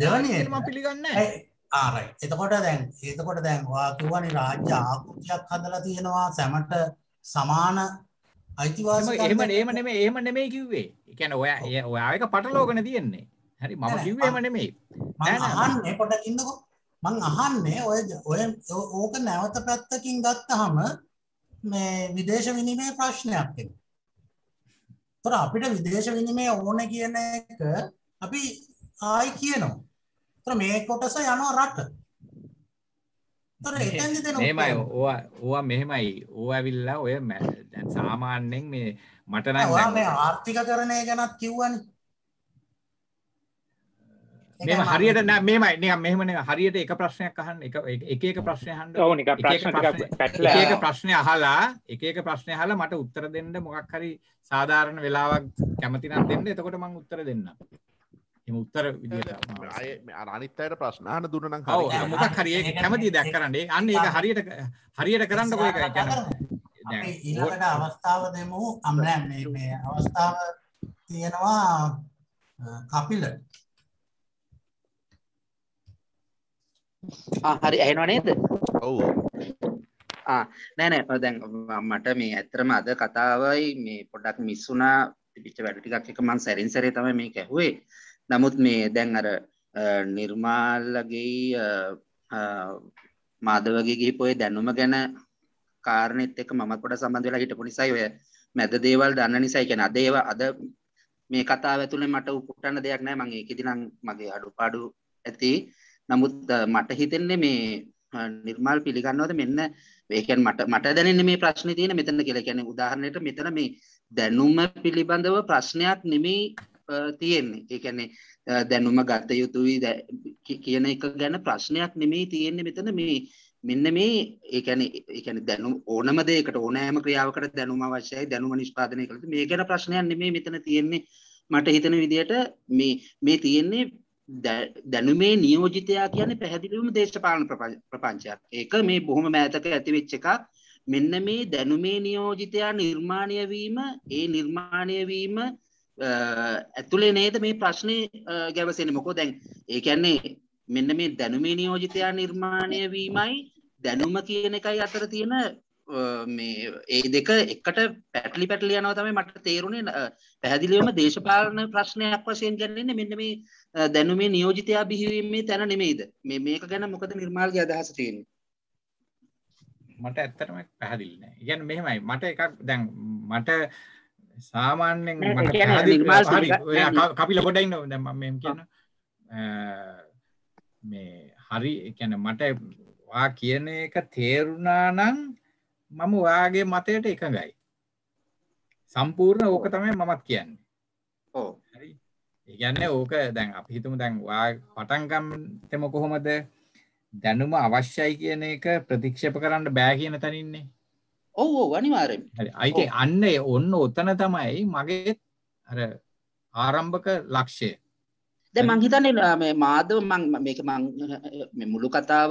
දෙවනම පිළිගන්න ආරයි එතකොට දැන් ඒතකොට දැන් වාකිවනි රාජ්‍ය ආකෘතියක් හදලා තියෙනවා සැමට සමාන අයිතිවාසිකම් එහෙම එහෙම නෙමෙයි එහෙම නෙමෙයි කිව්වේ. ඒ කියන්නේ ඔයා ඔයා එක පටලෝගන තියෙන්නේ. හරි මම කිව්වේ එහෙම නෙමෙයි. මම අහන්නේ පොඩක් ඉන්නකෝ. මං අහන්නේ ඔය ඔය ඕක නැවත පැත්තකින් ගත්තහම මේ විදේශ විනිමය ප්‍රශ්නයක් එනවා. අපිට විදේශ විනිමය ඕන කියන එක අපි ආයි කියනවා. ඒතර මේ කොටස යනවා රට. ඒතර එතෙන්ද දෙනවා. මෙහෙමයි ඕවා ඕවා මෙහෙමයි. ඕවා ඇවිල්ලා ඔය දැන් සාමාන්‍යයෙන් මේ මට නම් ඕවා මේ ආර්ථිකකරණය ගැනත් කිව්වනේ. මෙම හරියට නෑ මෙමයි නිකන් මෙහෙම නේ හරියට එක ප්‍රශ්නයක් අහන්න එක එක එක ප්‍රශ්න අහන්න ඔව් නිකන් ප්‍රශ්න ටිකක් පැටලලා එක එක ප්‍රශ්නේ අහලා එක එක ප්‍රශ්නේ අහලා මට උත්තර දෙන්න මොකක් හරි සාධාරණ වෙලාවක් කැමති නම් දෙන්න එතකොට මම උත්තර දෙන්නම් එම උත්තර අනිත්තයට ප්‍රශ්නාන දුරන මොකක් හරිය කැමති දැක් කරන්නේ අන්න එක හරියට හරියට කරන්න ඔය ඊළඟට අවස්ථාව දෙමු අම්රෑ මේ අවස්ථාව තියෙනවා කපිල හරි ඇහෙනවා නේද ඔව නෑනෑ දැන් මට මේ ඇත්තරම අද කතාවයි මේ පොඩක් මිස්සුනා පිච්ච වැඩ ටිකක් එක මං සැරින් සැරේ තමයි මේ ඇහුවේ නමුත් මේ දැන් අර නිර්මාල්ලගේ මාදවගේ ගිහිපොය දැනුම ගැන කාරණෙත් එක මම කොට සම්බන්ධ වෙලා හිටපු නිසායි ඔය මැද දේවල් දන්න නිසායි කියන්නේ අද ඒවා අද මේ කතාව ඇතුලේ මට උපුටන්න දෙයක් නැහැ මම ඒකෙදි නම් මගේ අඩුපාඩු ඇති නමුත් මට හිතෙන්නේ මේ නිර්මාල් පිළිගන්නවද මෙන්න ඒ කියන්නේ මට මට දැනෙන්නේ මේ ප්‍රශ්නේ තියෙන මෙතන කියලා කියන්නේ උදාහරණයට මෙතන මේ දැනුම පිළිබඳව ප්‍රශ්නයක් නෙමෙයි තියෙන්නේ. ඒ කියන්නේ දැනුම ගත යුතුයි කියන එක ගැන ප්‍රශ්නයක් නෙමෙයි තියෙන්නේ මෙතන මේ මෙන්න මේ ඒ කියන්නේ ඒ කියන්නේ දැනුම ඕනම දෙයකට ඕනෑම ක්‍රියාවකට දැනුම අවශ්‍යයි දැනුම නිෂ්පාදනය කළොත් මේ ගැන ප්‍රශ්නයක් නෙමෙයි මෙතන තියෙන්නේ මට හිතෙන විදිහට මේ මේ තියෙන්නේ දැනුමේ නියෝජිතයා කියන්නේ පැහැදිලිවම දේශපාලන ප්‍රපංචයක්. ඒක මේ බොහොම මෑතක ඇතිවෙච්ච එකක්. මෙන්න මේ දැනුමේ නියෝජිතයා නිර්මාණය වීම, ඒ නිර්මාණය වීම ඇතුළේ නේද මේ ප්‍රශ්නය ගැවසෙන මොකෝ දැන් ඒකැන්නේ මෙන්න මේ දැනුමේ නියෝජිතයා නිර්මාණය වීමයි දැනුම කියන එකයි අතර තියෙන මේ ඒ දෙක එකට පැටලි පැටලි යනවා තමයි මට තේරුණේ පැහැදිලිවම දේශපාලන ප්‍රශ්නයක් වශයෙන් ගන්නේ මෙන්න මේ දැනුමේ නියෝජිතයා බිහිවීමේ තැන නෙමෙයිද මේ මේක ගැන මොකද නිර්මාල්ගේ අදහස තියෙන්නේ මට ඇත්තටම පැහැදිලි නෑ. කියන්නේ මෙහෙමයි මට එකක් දැන් මට සාමාන්‍යෙන් කපිල ගොඩ ඉන්න දැම මෙම කියන මේ හරි එකැන මට වා කියන එක තේරුණා නම් මම වාගේ මතයට එකඟයි සම්පූර්ණ ඕක තමයි මමත් කියන්නේ ඕ ඒගැන්න ඕක දැන් අපි හිතුම දැන් වා පටන්ගම් තෙම කොහොමද දැනුම අවශ්‍යයි කියන එක ප්‍රතික්ෂප කරන්න බෑ කියන තැනින්නේ ඔව් ඔව් අනිවාර්යයෙන්. හරි. අන්න ඔන්න ඔතන තමයි මගේ අර ආරම්භක ලක්ෂ්‍යය. දැන් මං හිතන්නේ මේ මාධව මං මේක මං මේ මුළු කතාව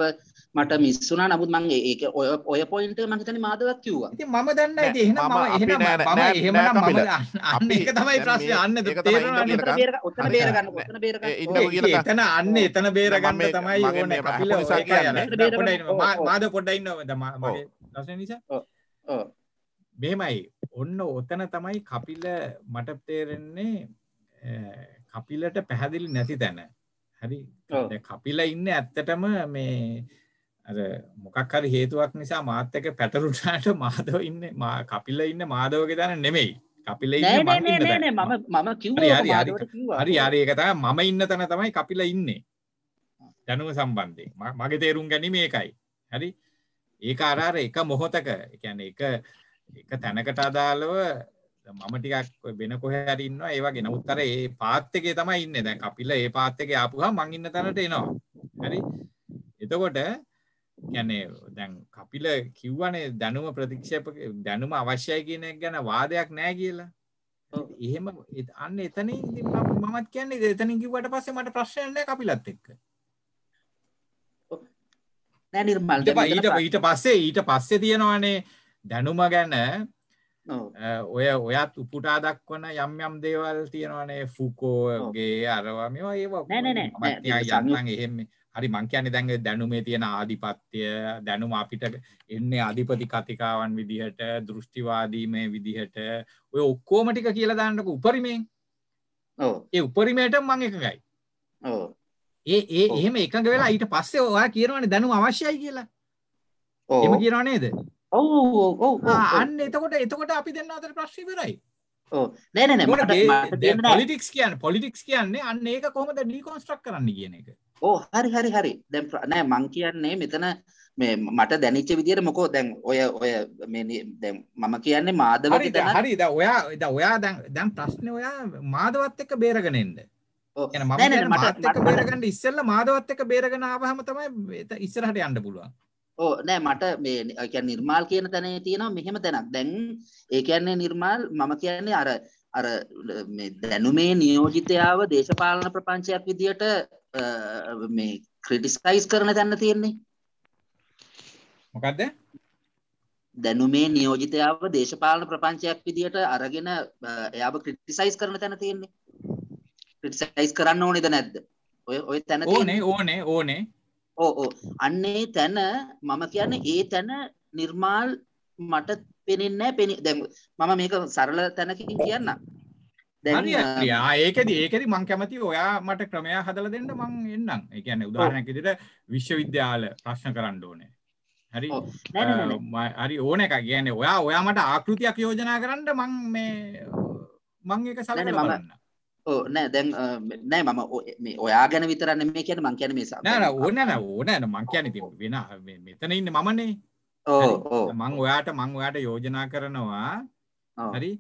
මට මිස් වුණා නමුත් මං ඒක ඔය ඔය පොයින්ට් එක මං හිතන්නේ මාධවත් කිව්වා. ඉතින් මම දන්නා ඉතින් එහෙනම් මම එහෙනම් මම එහෙමනම් අන්න ඒක තමයි ප්‍රශ්නේ අන්න තේරෙනවනේ ඔතන බේර ගන්න ඔතන බේර ගන්න එතන අන්න එතන බේර ගන්න තමයි ඕනේ කපිල ඔය කියන්නේ පොඩ්ඩක් ඉන්න මාධව පොඩ්ඩක් ඉන්න මගේ ප්‍රශ්නේ නිසා මෙහෙමයි ඔන්න ඔතන තමයි කපිල මට තේරෙන්නේ කපිලට පැහැදිලි නැති තැන හරි කපිල ඉන්න ඇත්තටම මේ මොකක් හරි හේතුවක් නිසා මාත් එක පැටරුටාට මාදව ඉන්න කපිල ඉන්න මාදවගේ තැන නෙමෙයි කපිල ඉන්න මම හරි හරි එක තමයි මම ඉන්න තැන තමයි කපිල ඉන්නේ දැනුම සම්බන්ධයෙන් මගේ තේරුම් ගැනීම ඒකයි හරි ඒක අරාර එක මොහොතක එකැන එක එක තැනකට අදාළව මම ටිකක් වෙන කොහරි ඉන්නවා ඒ වගේ නමුත් අර ඒ පාත් එකේ තමයි ඉන්නේ දැන් කපිල ඒ පාත් එකේ ආපුහම මං ඉන්න තැනට එනවා හරි එතකොට කියන්නේ දැන් කපිල කිව්වනේ දැනුම ප්‍රතික්ෂේප දැනුම අවශ්‍යයි කියන එක ගැන වාදයක් නැහැ කියලා එහෙම අන්න එතනින් මමත් කියන්නේ එතනින් කිව්වට පස්සේ මට ප්‍රශ්නයක් නැහැ කපිලත් එක්ක නෑ නිර්මල් ඊට ඊට පස්සේ ඊට පස්සේ තියෙනවානේ දැනුම ගැන ඔය ඔයත් උපුටා දක්වන යම් යම් දේවල් තියෙනවානේ ෆුකෝගේ අරවා මේවා ඒවා යන්න එහෙම හරි මං කියන්නේ දැන් දැනුමේ තියෙන ආධිපත්‍ය දැනුම අපිට එන්නේ අධිපති කතිකාවන් විදිහට දෘෂ්ටිවාදී මේ විදිහට ඔය ඔක්කොම ටික කියලා දාන්නකො උපරිමයෙන් ඔව් ඒ උපරිමයට මං එකගයි ඔව් ඒ ඒ එහෙම එකඟ වෙලා ඊට පස්සේ ඔයා කියනවනේ දැනුම අවශ්‍යයි කියලා. එහෙම කියනවා නේද? ඔව් ඔව් ඔව්. අන්න එතකොට එතකොට අපි දෙන්න අතර ප්‍රශ්න ඉවරයි. ඔව්. නෑ නෑ නෑ පොලිටික්ස් කියන්නේ පොලිටික්ස් කියන්නේ අන්න ඒක කොහොමද ඩිකන්ස්ට්‍රක්ට් කරන්න කියන එක. ඕ හරි හරි හරි. දැන් නෑ මං කියන්නේ මෙතන මේ මට දැනිච්ච විදිහට මොකෝ දැන් ඔය ඔය මේ දැන් මම කියන්නේ මාදවට හරි දැන් ඔයා දැන් ඔයා දැන් ප්‍රශ්නේ ඔයා මාදවත් එක්ක බේරගෙන ඉන්නේ. බේරගන්න ඉස්සෙල්ල මාදවත් එක බේරගෙන ආවහම තමයි ඉස්සරහට යන්න පුළුවන් ඕ නෑ මට මේ කියන්නේ නිර්මාල් කියන තැනේ තියෙනවා මෙහෙම තැනක් දැන් ඒ කියන්නේ නිර්මාල් මම කියන්නේ අර අර මේ දැනුමේ නියෝජිතයාව දේශපාලන ප්‍රපංචයක් විදියට මේ ක්‍රිටිසයිස් කරන තැන තියෙන්නේ මොකද්ද දැනුමේ නියෝජිතයාව දේශපාලන ප්‍රපංචයක් විදියට අරගෙන එයාව ක්‍රිටිසයිස් කරන තැන තියෙන්නේ ක්‍රටිසයිස් කරන්න ඕනෙද නැද්ද ඔය ඔය තැන ඕනේ ඕනේ ඕනේ ඕ ඕ අන්නේ තැන මම කියන්න ඒ තැන නිර්මාල් මට පෙනෙන්නෑ පෙනි දැ මම මේක සරල තැනකින් කියන්න ඒකද ඒකද මං කැමති ඔයා මට ක්‍රමය හදල දෙන්න මං එන්නම් එකන්න උදාහරණැකිදිට විශ්වවිද්‍යාල ප්‍රශ්න කරන්න ඕනේ හරි හරි ඕන එක කියන්නේ ඔයා ඔයාමට ආකෘතියක් යෝජනා කරන්න මං මේ මං එක සලන බලන්න නෑ දැන් නෑ මම ඔයා ගැන විතරන්න මේ කියන මං කියන මේසා නෑන ඕන නෑ ඕන න මං කියන ති වෙන මෙතන ඉන්න මමනේ ඕ මං ඔයාට මං ඔයාට යෝජනා කරනවා හරි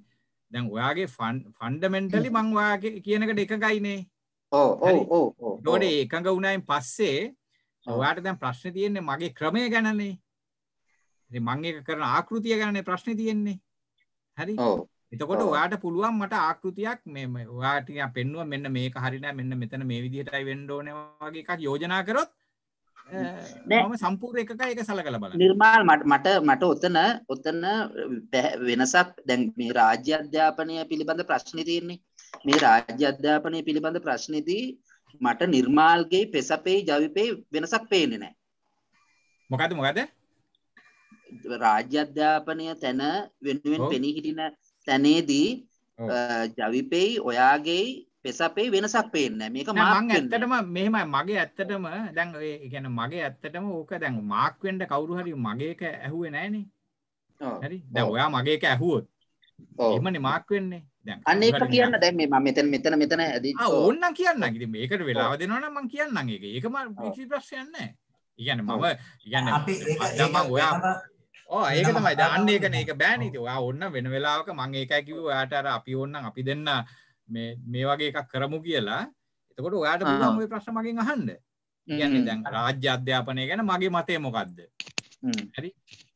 දැන් ඔයාගේ ෆන් ෆන්ඩමෙන්ටලි මං ඔයාගේ කියනකට එකගයිනේ ඕ ඩෝඩ එකඟ වුණයින් පස්සේ ඔයාට දැන් ප්‍රශ්න තියෙන්නේ මගේ ක්‍රමය ගැනනේ මං එක කරන ආකෘතිය ගැන ප්‍රශ්න තියෙන්නේ හරි එතකොට ඔයාට පුළුවන් මට ආකෘතියක් මේ ඔයාට පෙන්නුව මෙන්න මේක හරිනෑ මෙන්න මෙතන මේ විදිහටයි වෙන්න ඕනේ වගේ එකක් යෝජනා කරොත් මම සම්පූර්ණ එකක ඒක සලකලා බලන්න. නිර්මාල් මට මට මට ඔතන ඔතන වෙනසක් දැන් මේ රාජ්‍ය අධ්‍යාපනය පිළිබඳ ප්‍රශ්නේ තියෙන්නේ. මේ රාජ්‍ය අධ්‍යාපනය පිළිබඳ ප්‍රශ්නේදී මට නිර්මාල්ගේ පෙසපේ ජවිපේ වෙනසක් පේන්නේ නැහැ. මොකද්ද මොකද්ද? රාජ්‍ය අධ්‍යාපනය තැන වෙනුවෙන් පෙනී හිටින තැනේදී ජවිපෙයි ඔයාගේ පෙසපේ වෙනසක් පේන්න මේක මං ඇත්තටම මෙහෙම මගේ ඇත්තටම දැන් ගැන මගේ ඇත්තටම ඕක දැන් මාක්වෙන්ඩ කවරු හරි මගේක ඇහුව නෑන හරි දැ ඔයා මගේක ඇහුවොත් එමන මාක්වෙන්නේ අන්න එක කියන්න දැ මේ මෙතන මෙතන මෙතන ඇද ඔන්න කියන්න ගි මේකට වෙලාව දෙනවන මං කියන්න එක ඒකම ප්‍රශ්යන්න ඉගැන මම ඉගන්න අපි ඔයා ඕ ඒක තමයි දාන්න ඒක ඒක බෑනීති ඔයා ඔන්න වෙන වෙලාවක මං ඒකයි කිව්ව ඔයාට අර අපි ඕන්නම් අපි දෙන්න මේ මේ වගේ එකක් කරමු කියලා එතකොට ඔයාට පුළුවන් ওই ප්‍රශ්න මගෙන් අහන්න කියන්නේ දැන් රාජ්‍ය අධ්‍යාපනය ගැන මගේ මතය මොකක්ද හරි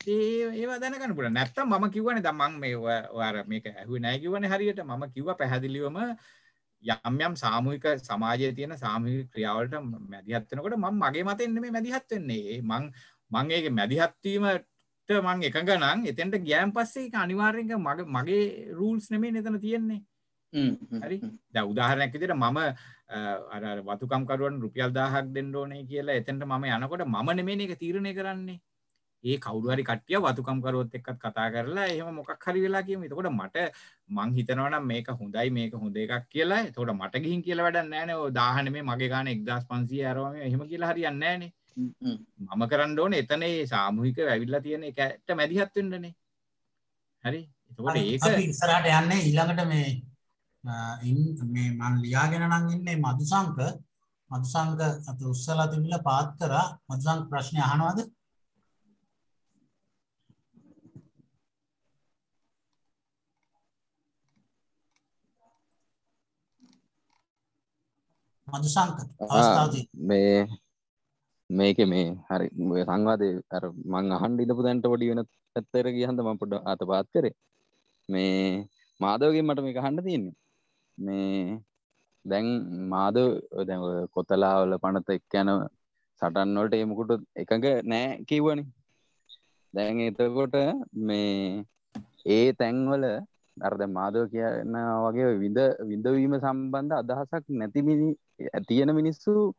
ඒවා දැනගන්න පුළුවන් නැත්තම් මම කියවනේ දැන් මම මේ ඔයාර මේක ඇහුවේ නැහැ කියවනේ හරියට මම කිව්වා පැහැදිලිවම යම් යම් සාමූහික සමාජයේ තියෙන සාමූහික ක්‍රියාවලට මැදිහත් වෙනකොට මම මගේ මතෙන් නෙමෙයි මැදිහත් වෙන්නේ මං මං ඒක මැදිහත් වීමට මං එකඟ නම් එතෙන්ට ගෑම් පස්සේ අනිවාර්යෙන්ක මග මගේ රූල්ස් නෙමේ නතන තියෙන්නේ හරි ද උදාහරණයක් විදිට මම වතුකම්කරුවන් රුපියල් දාහක් දෙන්නඩෝනේ කියලා එතැන්ට මම යනකොට මම නෙමේ එක තීරණය කරන්නේ ඒ කවුරුහරි කට්ටිය වතුකම්කරුවොත් එක්කත් කතා කරලා එහෙම මොකක් හරි වෙලා කියම එතකොට මට මං හිතනවනම් මේක හොඳයි මේක හොඳ එකක් කියලා තොට මට ගිහින් කියලා වැඩ නෑන දාහන මේ මගේ ගාන එක්දස් පන්සිය අරම එහෙම කියලා හරි යන්නෑනේ මම කරන්න ඕනේ එතන ඒ සාමූහික වැවිල්ලා තියෙන එකට මැදිහත් වෙන්නනේ. හරි. එතකොට ඒක අපි ඉස්සරහට යන්නේ ඊළඟට මේ මේ මම ලියාගෙන නම් ඉන්නේ මදුසංක මදුසංක අත උස්සලා තිබිලා පාත් කරා මදුසංක ප්‍රශ්නේ අහනවද? මදුසංක අවස්ථාවදී මේ මේක මේ හරි සංවාදය අර මං අහන්ඩ ඉඳපු දැන්ට පොඩි වෙන ඇත්තර කියහන්ද ම පොඩ අත පාත් කරේ මේ මාදවගෙන් මට මේක හන්න තියන්නේ මේ දැන් මාද දැ කොතලාවල පනත එක් යන සටන්වලට එමකුට එකඟ නෑ කිව්වනි දැන් එතකොට මේ ඒ තැන්වල අර්ද මාදව කියන වගේ විඳ විඳවීම සම්බන්ධ අදහසක් නැතිමිනි ඇතියෙන මිනිස්සු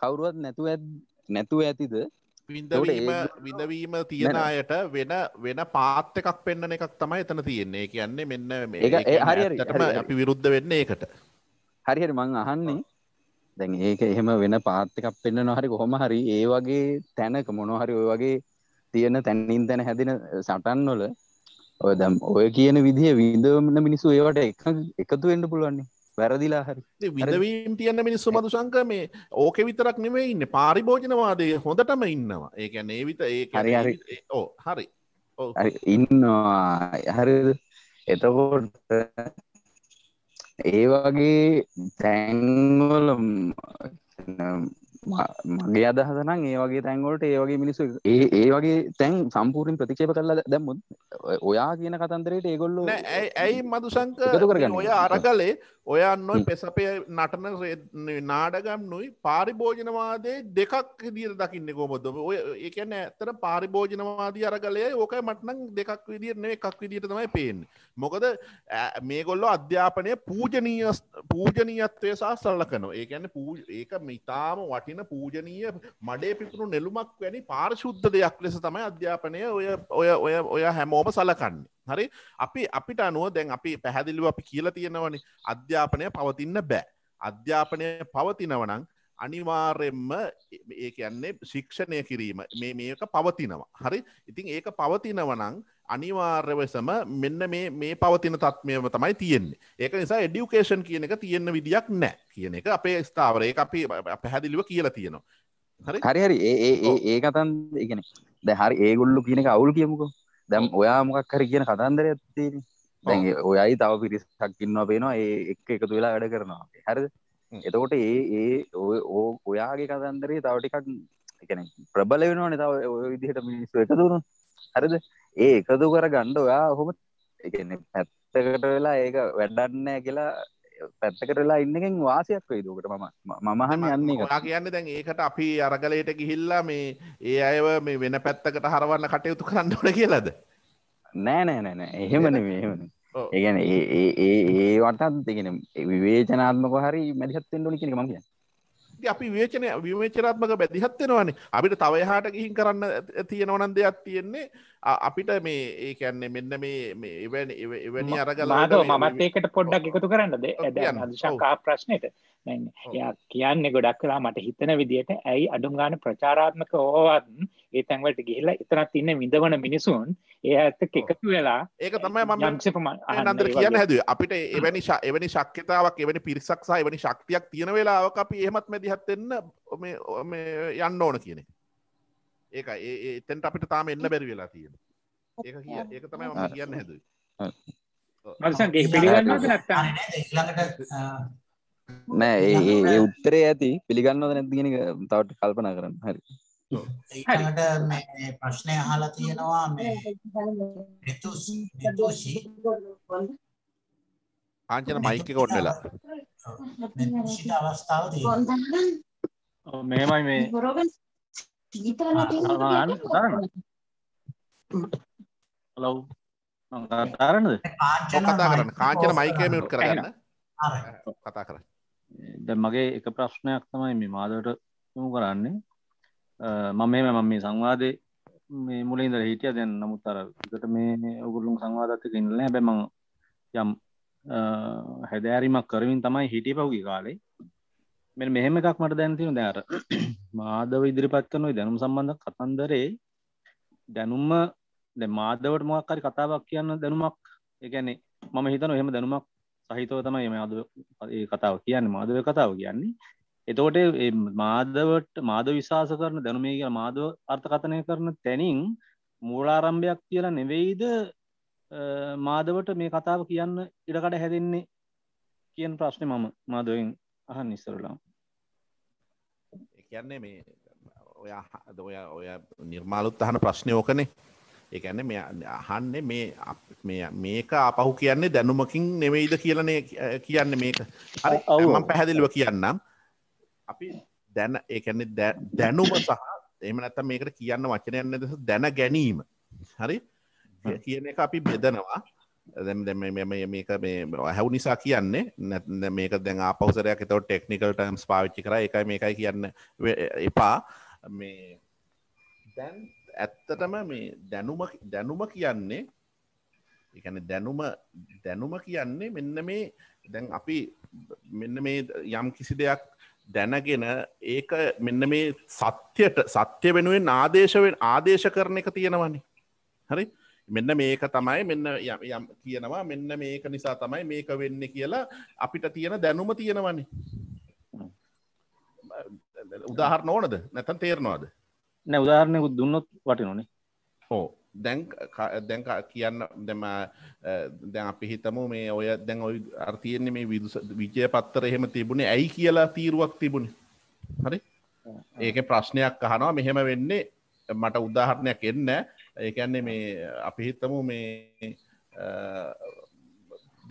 කවුරුවත් නැතුව නැතුව ඇතිද විඳවීම විඳවීම තියෙන අයට වෙන වෙන පාත් එකක් පෙන්න්න එකක් තමයි එතන තියෙන්නේ කියන්නේ මෙන්න හරිටම අපි විරුද්ධ වෙන්න ඒකට හරිහරි මං අහන්නේ දැන් ඒක එහෙම වෙන පාත් එකක් පෙන්න්න නොහරි කොහොම හරි ඒ වගේ තැනක මොනොහරි ඔය වගේ තියෙන තැනින් තැන හැදෙන සටන්වොල ඔය දැම් ඔය කියන විදිහ විදවමන මිනිසු ඒවට එකතු වෙන්න පුළුවන්නේ වැරදිලා හරි විඳවීම් තියන්න මිනිස්සු මතු සංක මේ ඕක විතරක් නෙමේ ඉන්න පාරිභෝජනවාදය හොඳටම ඉන්නවා ඒකැන ඒ විත ඒ හරි ඕ හරි හරි ඉන්නවා හරි එතකොට ඒ වගේ තැන්වල මගේ අදහසනම් ඒ වගේ තැන්ගොලට ඒ වගේ මිනිස්සු ඒ ඒ වගේ තැන් සම්පූර්ෙන් ප්‍රතික්ෂේප කරලා දැම්මුත් ඔයා කියන කතන්දරයට ඒගොල්ලු ඇයි මදු සංක ඔය අරගලේ ඔයන්න පෙසපය නටන නාඩගම් නුයි පාරිභෝජනවාදේ දෙකක් දිර දකින්න කොමොදම ඔය ඒකැන ඇත්තර පාරිභෝජනවාදී අරගලය ඕකයි මටනං දෙකක් විදිරන එකක් විදිට තමයි පේෙන් මොකද මේගොල්ලො අධ්‍යාපනය පූජනීය පූජනීයත්වය සා සල්ලකනවා ඒකැන්න පූ ඒක මිතාම වටි වටින පූජනීය මඩේ පිතුරු නෙළුමක් වැනි පාර්ශුද්ධ දෙයක් ලෙස තමයි අධ්‍යාපනය ඔය ඔය ඔය ඔය හැමෝම සලකන්නේ හරි අපි අපිට අනුව දැන් අපි පැහැදිලිව අපි කියලා තියෙනවනි අධ්‍යාපනය පවතින්න බෑ අධ්‍යාපනය පවතිනවනං අනිවාර්යෙන්ම ඒ කියන්නේ ශික්ෂණය කිරීම මේ මේක පවතිනවා හරි ඉතින් ඒක පවතිනවනං අනිවාර්යවසම මෙන්න මේ පවතින තත්මයම තමයි තියෙන්නේ ඒක නිසා එඩියුකේෂන් කියන එක තියෙන්න විදිියක් නෑ කියන එක අපේ ස්ථාවරය අපි පැහැදිලිව කියලා තියෙනවා හරිහරි ඒ කතන් ඉගෙන දැහරි ඒගොල්ලු කියනක අවුල් කියමුකෝ දැම් ඔයා මොකක් හරි කියන කතන්දර ඇත්තින දැ ඔයයි තව පිරිසක් කින්නවා පේනවා ඒ එක් එකතු වෙලා වැඩ කරනවා හරද එතකොට ඒ ඒ ඕ ඔයාගේ කතන්දරේ තවටිකක් එකන ප්‍රබල වෙනවා නතාව විදිහට මිනිස්සු එකතුරු හරද ඒ එකතු කර ගණ්ඩ ඔයා හොම පැත්තකට වෙලා ඒක වැඩන්නෑ කියලා පැත්තකට වෙලා ඉන්නකින් වාසියක් වෙයි දකට මම මමහන් යන්නේ කලා කියන්න දැන් ඒකට අපි අරගලයට ගිහිල්ලා මේ ඒ අයව මේ වෙන පැත්තකට හරවන්න කටයුතු කරන්න ඕන කියලද නෑ නෑ නෑන එහෙමන මෙහෙමන ඒගැන ඒවටත් දෙගෙන විවේචනාත්මක හරි මැදිහත්තෙන් ොලි කියෙන මගේ අපි වේචනය විවේචනාත්මක බැදිහත් වෙනවානේ අපිට තව එහාට ගිහින් කරන්න තියෙනවනන් දෙයක් තියෙන්නේ අපිට මේ ඒ කැන්නේ මෙන්න මේ එවැනි එවැනි අරගලාද මමත් ඒකට පොඩ්ඩක් එකතු කරන්නද ඇදශකා ප්‍රශ්නයට එය කියන්නේ ගොඩක් කලා මට හිතන විදිහට ඇයි අඩුම් ගාන ප්‍රචාරාත්මක ඕවත් ඒ තැන්වලට ගිහිලා එතනත් ඉන්න විඳවන මිනිසුන් ඒ ඇත්තක් එකතු වෙලා ඒක තමයි ම නන්දර කියන්න හැද අපිට එවැනි එවැනි ශක්්‍යතාවක් එවැනි පිරිසක් සහ එවැනි ශක්තියක් තියෙන වෙලාවක් අපි එහෙමත් මැදිහත්වෙන්න යන්න ඕන කියන එක ඒ එතැන්ට අපිට තාම එන්න බැරි වෙලා තියෙන ඒ ඒක තමයි ම කියන්න හැදුයි නෑ ඒ උත්තරේ ඇති පිළිගන්නවද නැතිගෙනක තවට කල්පනා කරන්න හරි ඊළඟට මේ ප්‍රශ්නය අහලා තියෙනවා මේ ඍතුස් ඍතුෂි ආන්චන මයික් එක ඔඩ් වෙලා ඍතුෂිට අවස්ථාව තියෙනවා මෙහෙමයි මේ හලෝ මම කතා කරන්නද කතා කරන්න කාංචන මයික් එක මියුට් කරගන්න කතා කරන්න දැන් මගේ එක ප්‍රශ්නයක් තමයි මේ මාදවට යොමු කරන්නේ මම මේ මම මේ සංවාදය මේ මුල ඉදර හිටිය දැන් නමුත් අර එකට මේ ඔගුල්ලුම් සංවාධත්තක ඉන්නල හැබැම යම් හැදෑරිමක් කරමින් තමයි හිටිය පව්ගේ කාලේ මෙ මෙහෙම එකක් මට දැන්තින දෑර මාදව ඉදිරිපත් කනොයි දැනුම් සම්බන්ධ කතන්දරේ දැනුම්ම මාදවට මොක්කරි කතාවක් කියන්න දැනුමක් එකැනේ මම හිතන එහෙම දැනුමක් සහිතව තමයි මේ අද කතාව කියන්න මාදව කතාව කියන්නේ එතෝට මාදවට මාද විශවාස කරන දැනුමේ කියෙන මාදව අර්ථකථනය කරන තැනින් මූලාරම්භයක් කියලා නෙවෙයිද මාදවට මේ කතාව කියන්න ඉඩකට හැදෙන්නේ කියන ප්‍රශ්නය මම මාදුවෙන් අහන් ඉස්සරලා කියන්නේ මේ ඔයා ඔය ඔය නිර්මාලුත් අහන ප්‍රශ්නය ඕකනේ ඒඇන මේ අහන්නේ මේ මේක අපහු කියන්නේ දැනුමකින් නෙවෙයිද කියලනේ කියන්නේ මේක අ අවුම පැහැදිලිව කියන්නම් අපි දැන ඒකන්නේ දැනුම සහ එම නැත මේකට කියන්න වචනයන්න දෙස දැන ගැනීම හරි කියන එක අපි බෙදනවා මේක හැව් නිසා කියන්නේ නැ මේක දැන් පවසරයක් එතව ටෙක්නිකල් ටම්ස් පාවිච්චි කර එකයි මේකයි කියන්න එපා මේ දැන් ඇත්තටම මේ දැනුම දැනුම කියන්නේ එකන දැනුම දැනුම කියන්නේ මෙන්න මේ දැන් අපි මෙන්න මේ යම් කිසි දෙයක් දැනගෙන ඒක මෙන්න මේ සත්‍යයට සත්‍ය වෙනුවෙන් ආදේශවෙන් ආදේශ කරන එක තියෙනවනි හරි මෙන්න මේක තමයි මෙන්න යම් කියනවා මෙන්න මේක නිසා තමයි මේක වෙන්න කියලා අපිට තියෙන දැනුම තියෙනවන්නේ උදාහරණ ඕනද නැතන් තේරනවාද නෑ උදාහරණයකුත් දුන්නොත් වටිනොනේ ඕ දැන් දැන් කියන්න දෙම දැන් අපි හිතමු මේ ඔය දැන් ඔය අර්තියන්නේ මේ විදු විජය පත්තර එහෙම තිබුණේ ඇයි කියලා තීරුවක් තිබුණ හරි ඒක ප්‍රශ්නයක් අහනවා මෙහෙම වෙන්නේ මට උදාහරණයක් එන්න ඒකන්නේ මේ අපි හිතමු මේ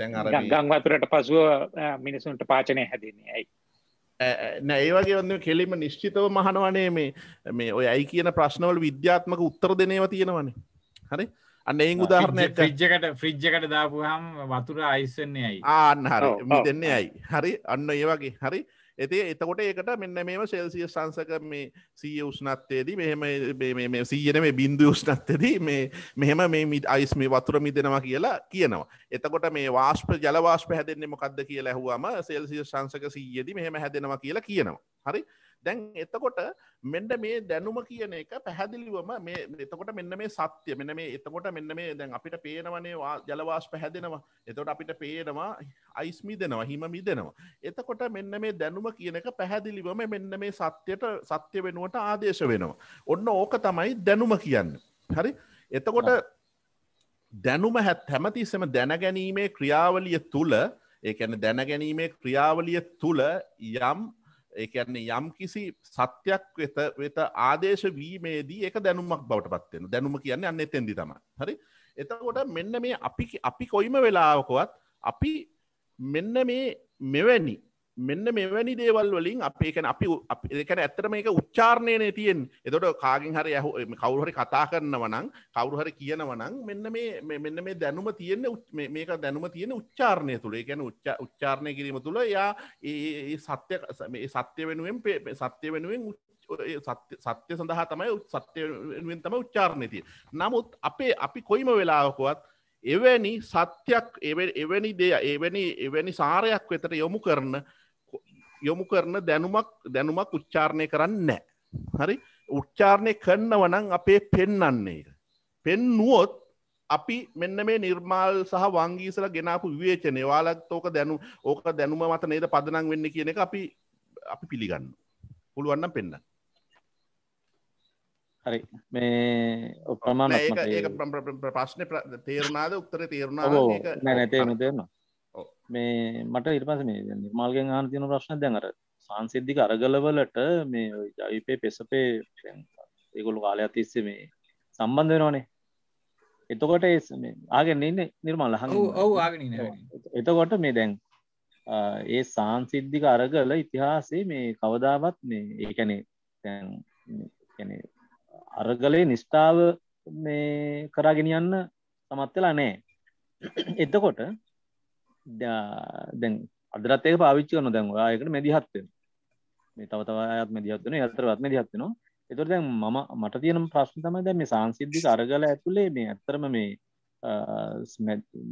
දැන් අර ගංවතුරට පසුව මිනිසුන්ට පාචනය හැදන්නේ ඇයි ඒවගේ වන්න කෙලිම නිශ්චිතව මහනවනේ මේ මේ ඔය අයි කියන ප්‍රශ්නවල විද්‍යාත්මක උත්තර දෙනව තියෙනවනේ හරි අන්න ඒ උදාහරණයක් ්‍රිජ්ජකට ෆ්‍රිජ්ජකට දාපුහම් වතුර අයිස්සන්නේ ඇයි ආන්න හරි දෙන්නේ ඇයි හරි අන්න ඒ වගේ හරි ඇති එතකොට ඒකට මෙන්න මේම සෙල්සිය සංසක මේ සීය උෂ්නත්තයේදී මෙහම සීයන මේ බින්දු උෂ්නත්තයේදී මේ මෙහෙම මේ මිට අයිස් මේ වතුර මිදෙනවා කියලා කියනවා. එතකොට මේ වාශ්ප ජලවාශ්ප හැදෙන්නේ මොකක්ද කියලා ඇහුවම සෙල්සිය සංසක සීයේදී මෙහෙම හැදෙනවා කියලා කියනවා. හරි දැන් එතකොට මෙන්න මේ දැනුම කියන එක පැහැදිලිවම මේ එතකොට මෙන්න මේ සත්‍යය මෙන්න මේ එතකොට මෙන්න මේ දැන් අපිට පේනවනේ ජලවාශ පැහැදෙනවා එතකොට අපිට පේනවා අයිස්මි දෙනවා හිම මිදෙනවා එතකොට මෙන්න මේ දැනුම කියන එක පැහැදිලිවම මෙන්න මේ සත්‍යයට සත්‍ය වෙනුවට ආදේශ වෙනවා ඔන්න ඕක තමයි දැනුම කියන්න හරි එතකොට දැනුම හැත් හැමතිස්සම දැනගැනීමේ ක්‍රියාවලිය තුළ ඒකැන දැනගැනීමේ ක්‍රියාවලිය තුළ යම් ඒකන්නේ යම් කිසි සත්‍යයක් වෙත වෙත ආදේශ වීමේදී එක දැනුමක් බවට පත්වෙන දැනුම කියන්න අන්න එතෙදි තම හරි එතකොට මෙන්න මේ අපි අපි කොයිම වෙලාවකොවත් අපි මෙන්න මේ මෙවැනි මෙන්න මෙවැනි දේවල් වලින් අපේ කැන අපි එකන ඇත්තර මේක උච්චාරණය නතියෙන් එතොට කාගෙන් හරි ඇහ කවුහරි කතා කරන්න වනං කවුරුහරි කියන වනං මෙන්න මේ මෙන්න මේ දැනුම තියෙන මේක දැනුම තියෙන උච්චාරණය තුළ ගැන උච්චාරණය කිරීම තුළ යා ඒ සත්‍ය සත්‍ය වෙනුවෙන් සත්‍ය වෙනුවෙන් සත්‍ය සඳහා තමයි සත්‍ය වෙනුවෙන් තම උච්චාරණය තිය නමුත් අපේ අපි කොයිම වෙලාවකුවත් එවැනි සත්‍යයක් එවැනි දෙය එවැනි එවැනි සාරයක් වෙතට යොමු කරන යොමු කරන දැනුමක් දැනුමක් උච්චාරණය කරන්න හරි උච්චාරණය කරන්නවනං අපේ පෙන්නන්නේ. පෙන්නුවොත් අපි මෙන්න මේ නිර්මාල් සහ වංගීසල ගෙනපු විවේචනය වාලත් ඕක දැනු ඕක දැනුම මත නේද පදනං වෙන්න කියන එක අපි අපි පිළිගන්න පුළුවන්නම් පෙන්න්න හරි මේ ප්‍රමාණ ප්‍රශ්න තේරුණාද උත්තර තේරුණා තේරුණ තේරුණා මේ මට ඉරපස මේ නිර්මාල්ගෙන් ආන තියන ප්‍රශ්න දැනර සංසිද්ධික අරගලවලට මේ ජවිපේ පෙසපේ ඒගොලු කාලය තිස්ස මේ සම්බන්ධ වෙනවානේ එතකොට ඒ ආගෙන ඉන්න නිර්මාල හ එතකොට මේ දැන් ඒ සාංසිද්ධික අරගල ඉතිහාසේ මේ කවදාවත් මේ ඒකැනේ තැන් අරගලේ නිස්්ටාව මේ කරාගෙනියන්න සමත්වෙලා නෑ එතකොට දැන් අදරත් ඒක පාවිච්චි කරන දැන් ඔයායකට මැදිහත් වෙන මේ තව තව අයත් මැදිහත් වෙන අතරවත් මැදිහත් වෙනවා ඒතකොට දැන් මම මට තියෙන ප්‍රශ්න තමයි දැන් මේ සාංශිද්ධික අරගල ඇතුලේ මේ ඇත්තරම මේ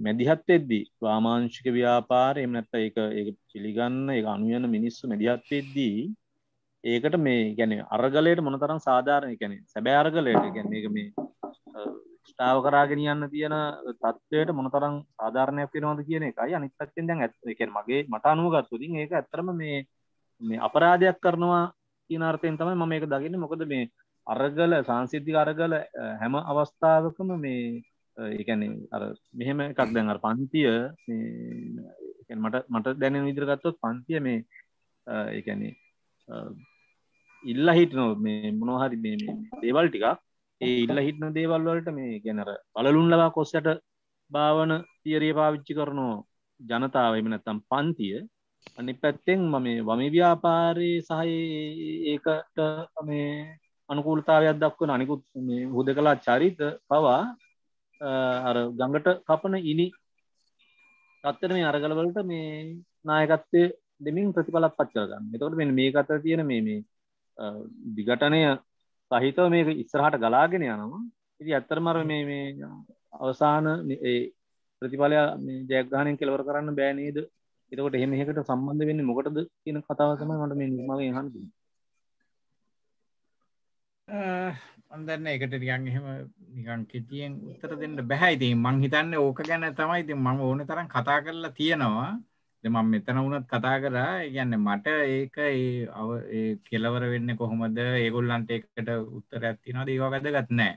මැදිහත් වෙද්දී වාමාංශික ව්‍යාපාරය එහෙම නැත්නම් ඒක ඒක පිළිගන්න ඒක අනුයන මිනිස්සු මැදිහත් වෙද්දී ඒකට මේ කියන්නේ අරගලයට මොනතරම් සාධාරණ කියන්නේ සැබෑ අරගලයට කියන්නේ මේක මේ ප්‍රතිෂ්ඨාව කරාගෙන යන්න තියෙන තත්ත්වයට මොනතරම් සාධාරණයක් වෙනවද කියන එකයි අනිත් පැත්තෙන් දැන් ඒ කියන්නේ මගේ මට අනුව ගත්තොත් ඒක ඇත්තටම මේ මේ අපරාධයක් කරනවා කියන අර්ථයෙන් තමයි මම මේක දකින්නේ මොකද මේ අරගල සංසිද්ධික අරගල හැම අවස්ථාවකම මේ ඒකැන්නේ අර මෙහෙම එකක් දැන් අර පන්තිය මට මට දැනෙන විදිරගත්තොත් පන්තිය මේ ඒකැන්නේ ඉල්ලා හිටනෝ මේ මොනොහරි මේ දේවල් ටිකක් ඒ ඉල්ල හිටන දේවල් වලට මේ ගැනර පළලුන් ලවා කොස්සට භාවන තියරිය පාවිච්චි කරනවා ජනතාව එම නැත්තම් පන්තිය අනි පැත්තෙන් මම වමි ව්‍යාපාරය සහ ඒකට මේ අනුකූලතාවයක් දක්වන අනිකුත් හුද කලා චරිත පවා අර ගඟට කපන ඉනි තත්තර මේ අරගලවලට මේ නායකත්තය දෙමින් ප්‍රතිඵලක් පච්චර ගන්න එතකට මෙ මේ කත තියෙන මේ මේ දිගටනය සහිතව මේක ඉස්සරහට ගලාගෙන යනවා ඉති ඇත්තරමර මේ මේ අවසාන ප්‍රතිඵලය ජයග්‍රහණයෙන් කෙලවර කරන්න බෑනේද එතකොට එහෙම එකට සම්බන්ධ වෙන්නේ මොකටද කියන කතාව තමයි මට මේ නිර්මාණය අහන්න තියෙන්නේ. මම දන්නේ ඒකට නිකන් එහෙම නිකන් කෙටියෙන් උත්තර දෙන්න බෑ. ඉතින් මං හිතන්නේ ඕක ගැන තමයි ඉතින් මම ඕන තරම් කතා කරලා තියෙනවා. මම මෙතන වුණත් කතා කරා කියන්නේ මට ඒක ඒ අව කෙලවර වෙන්නේ කොහොමද ඒගොල්ලන්ට ඒකට උත්තරයක් තියනවාද ඒවා වැදගත් නෑ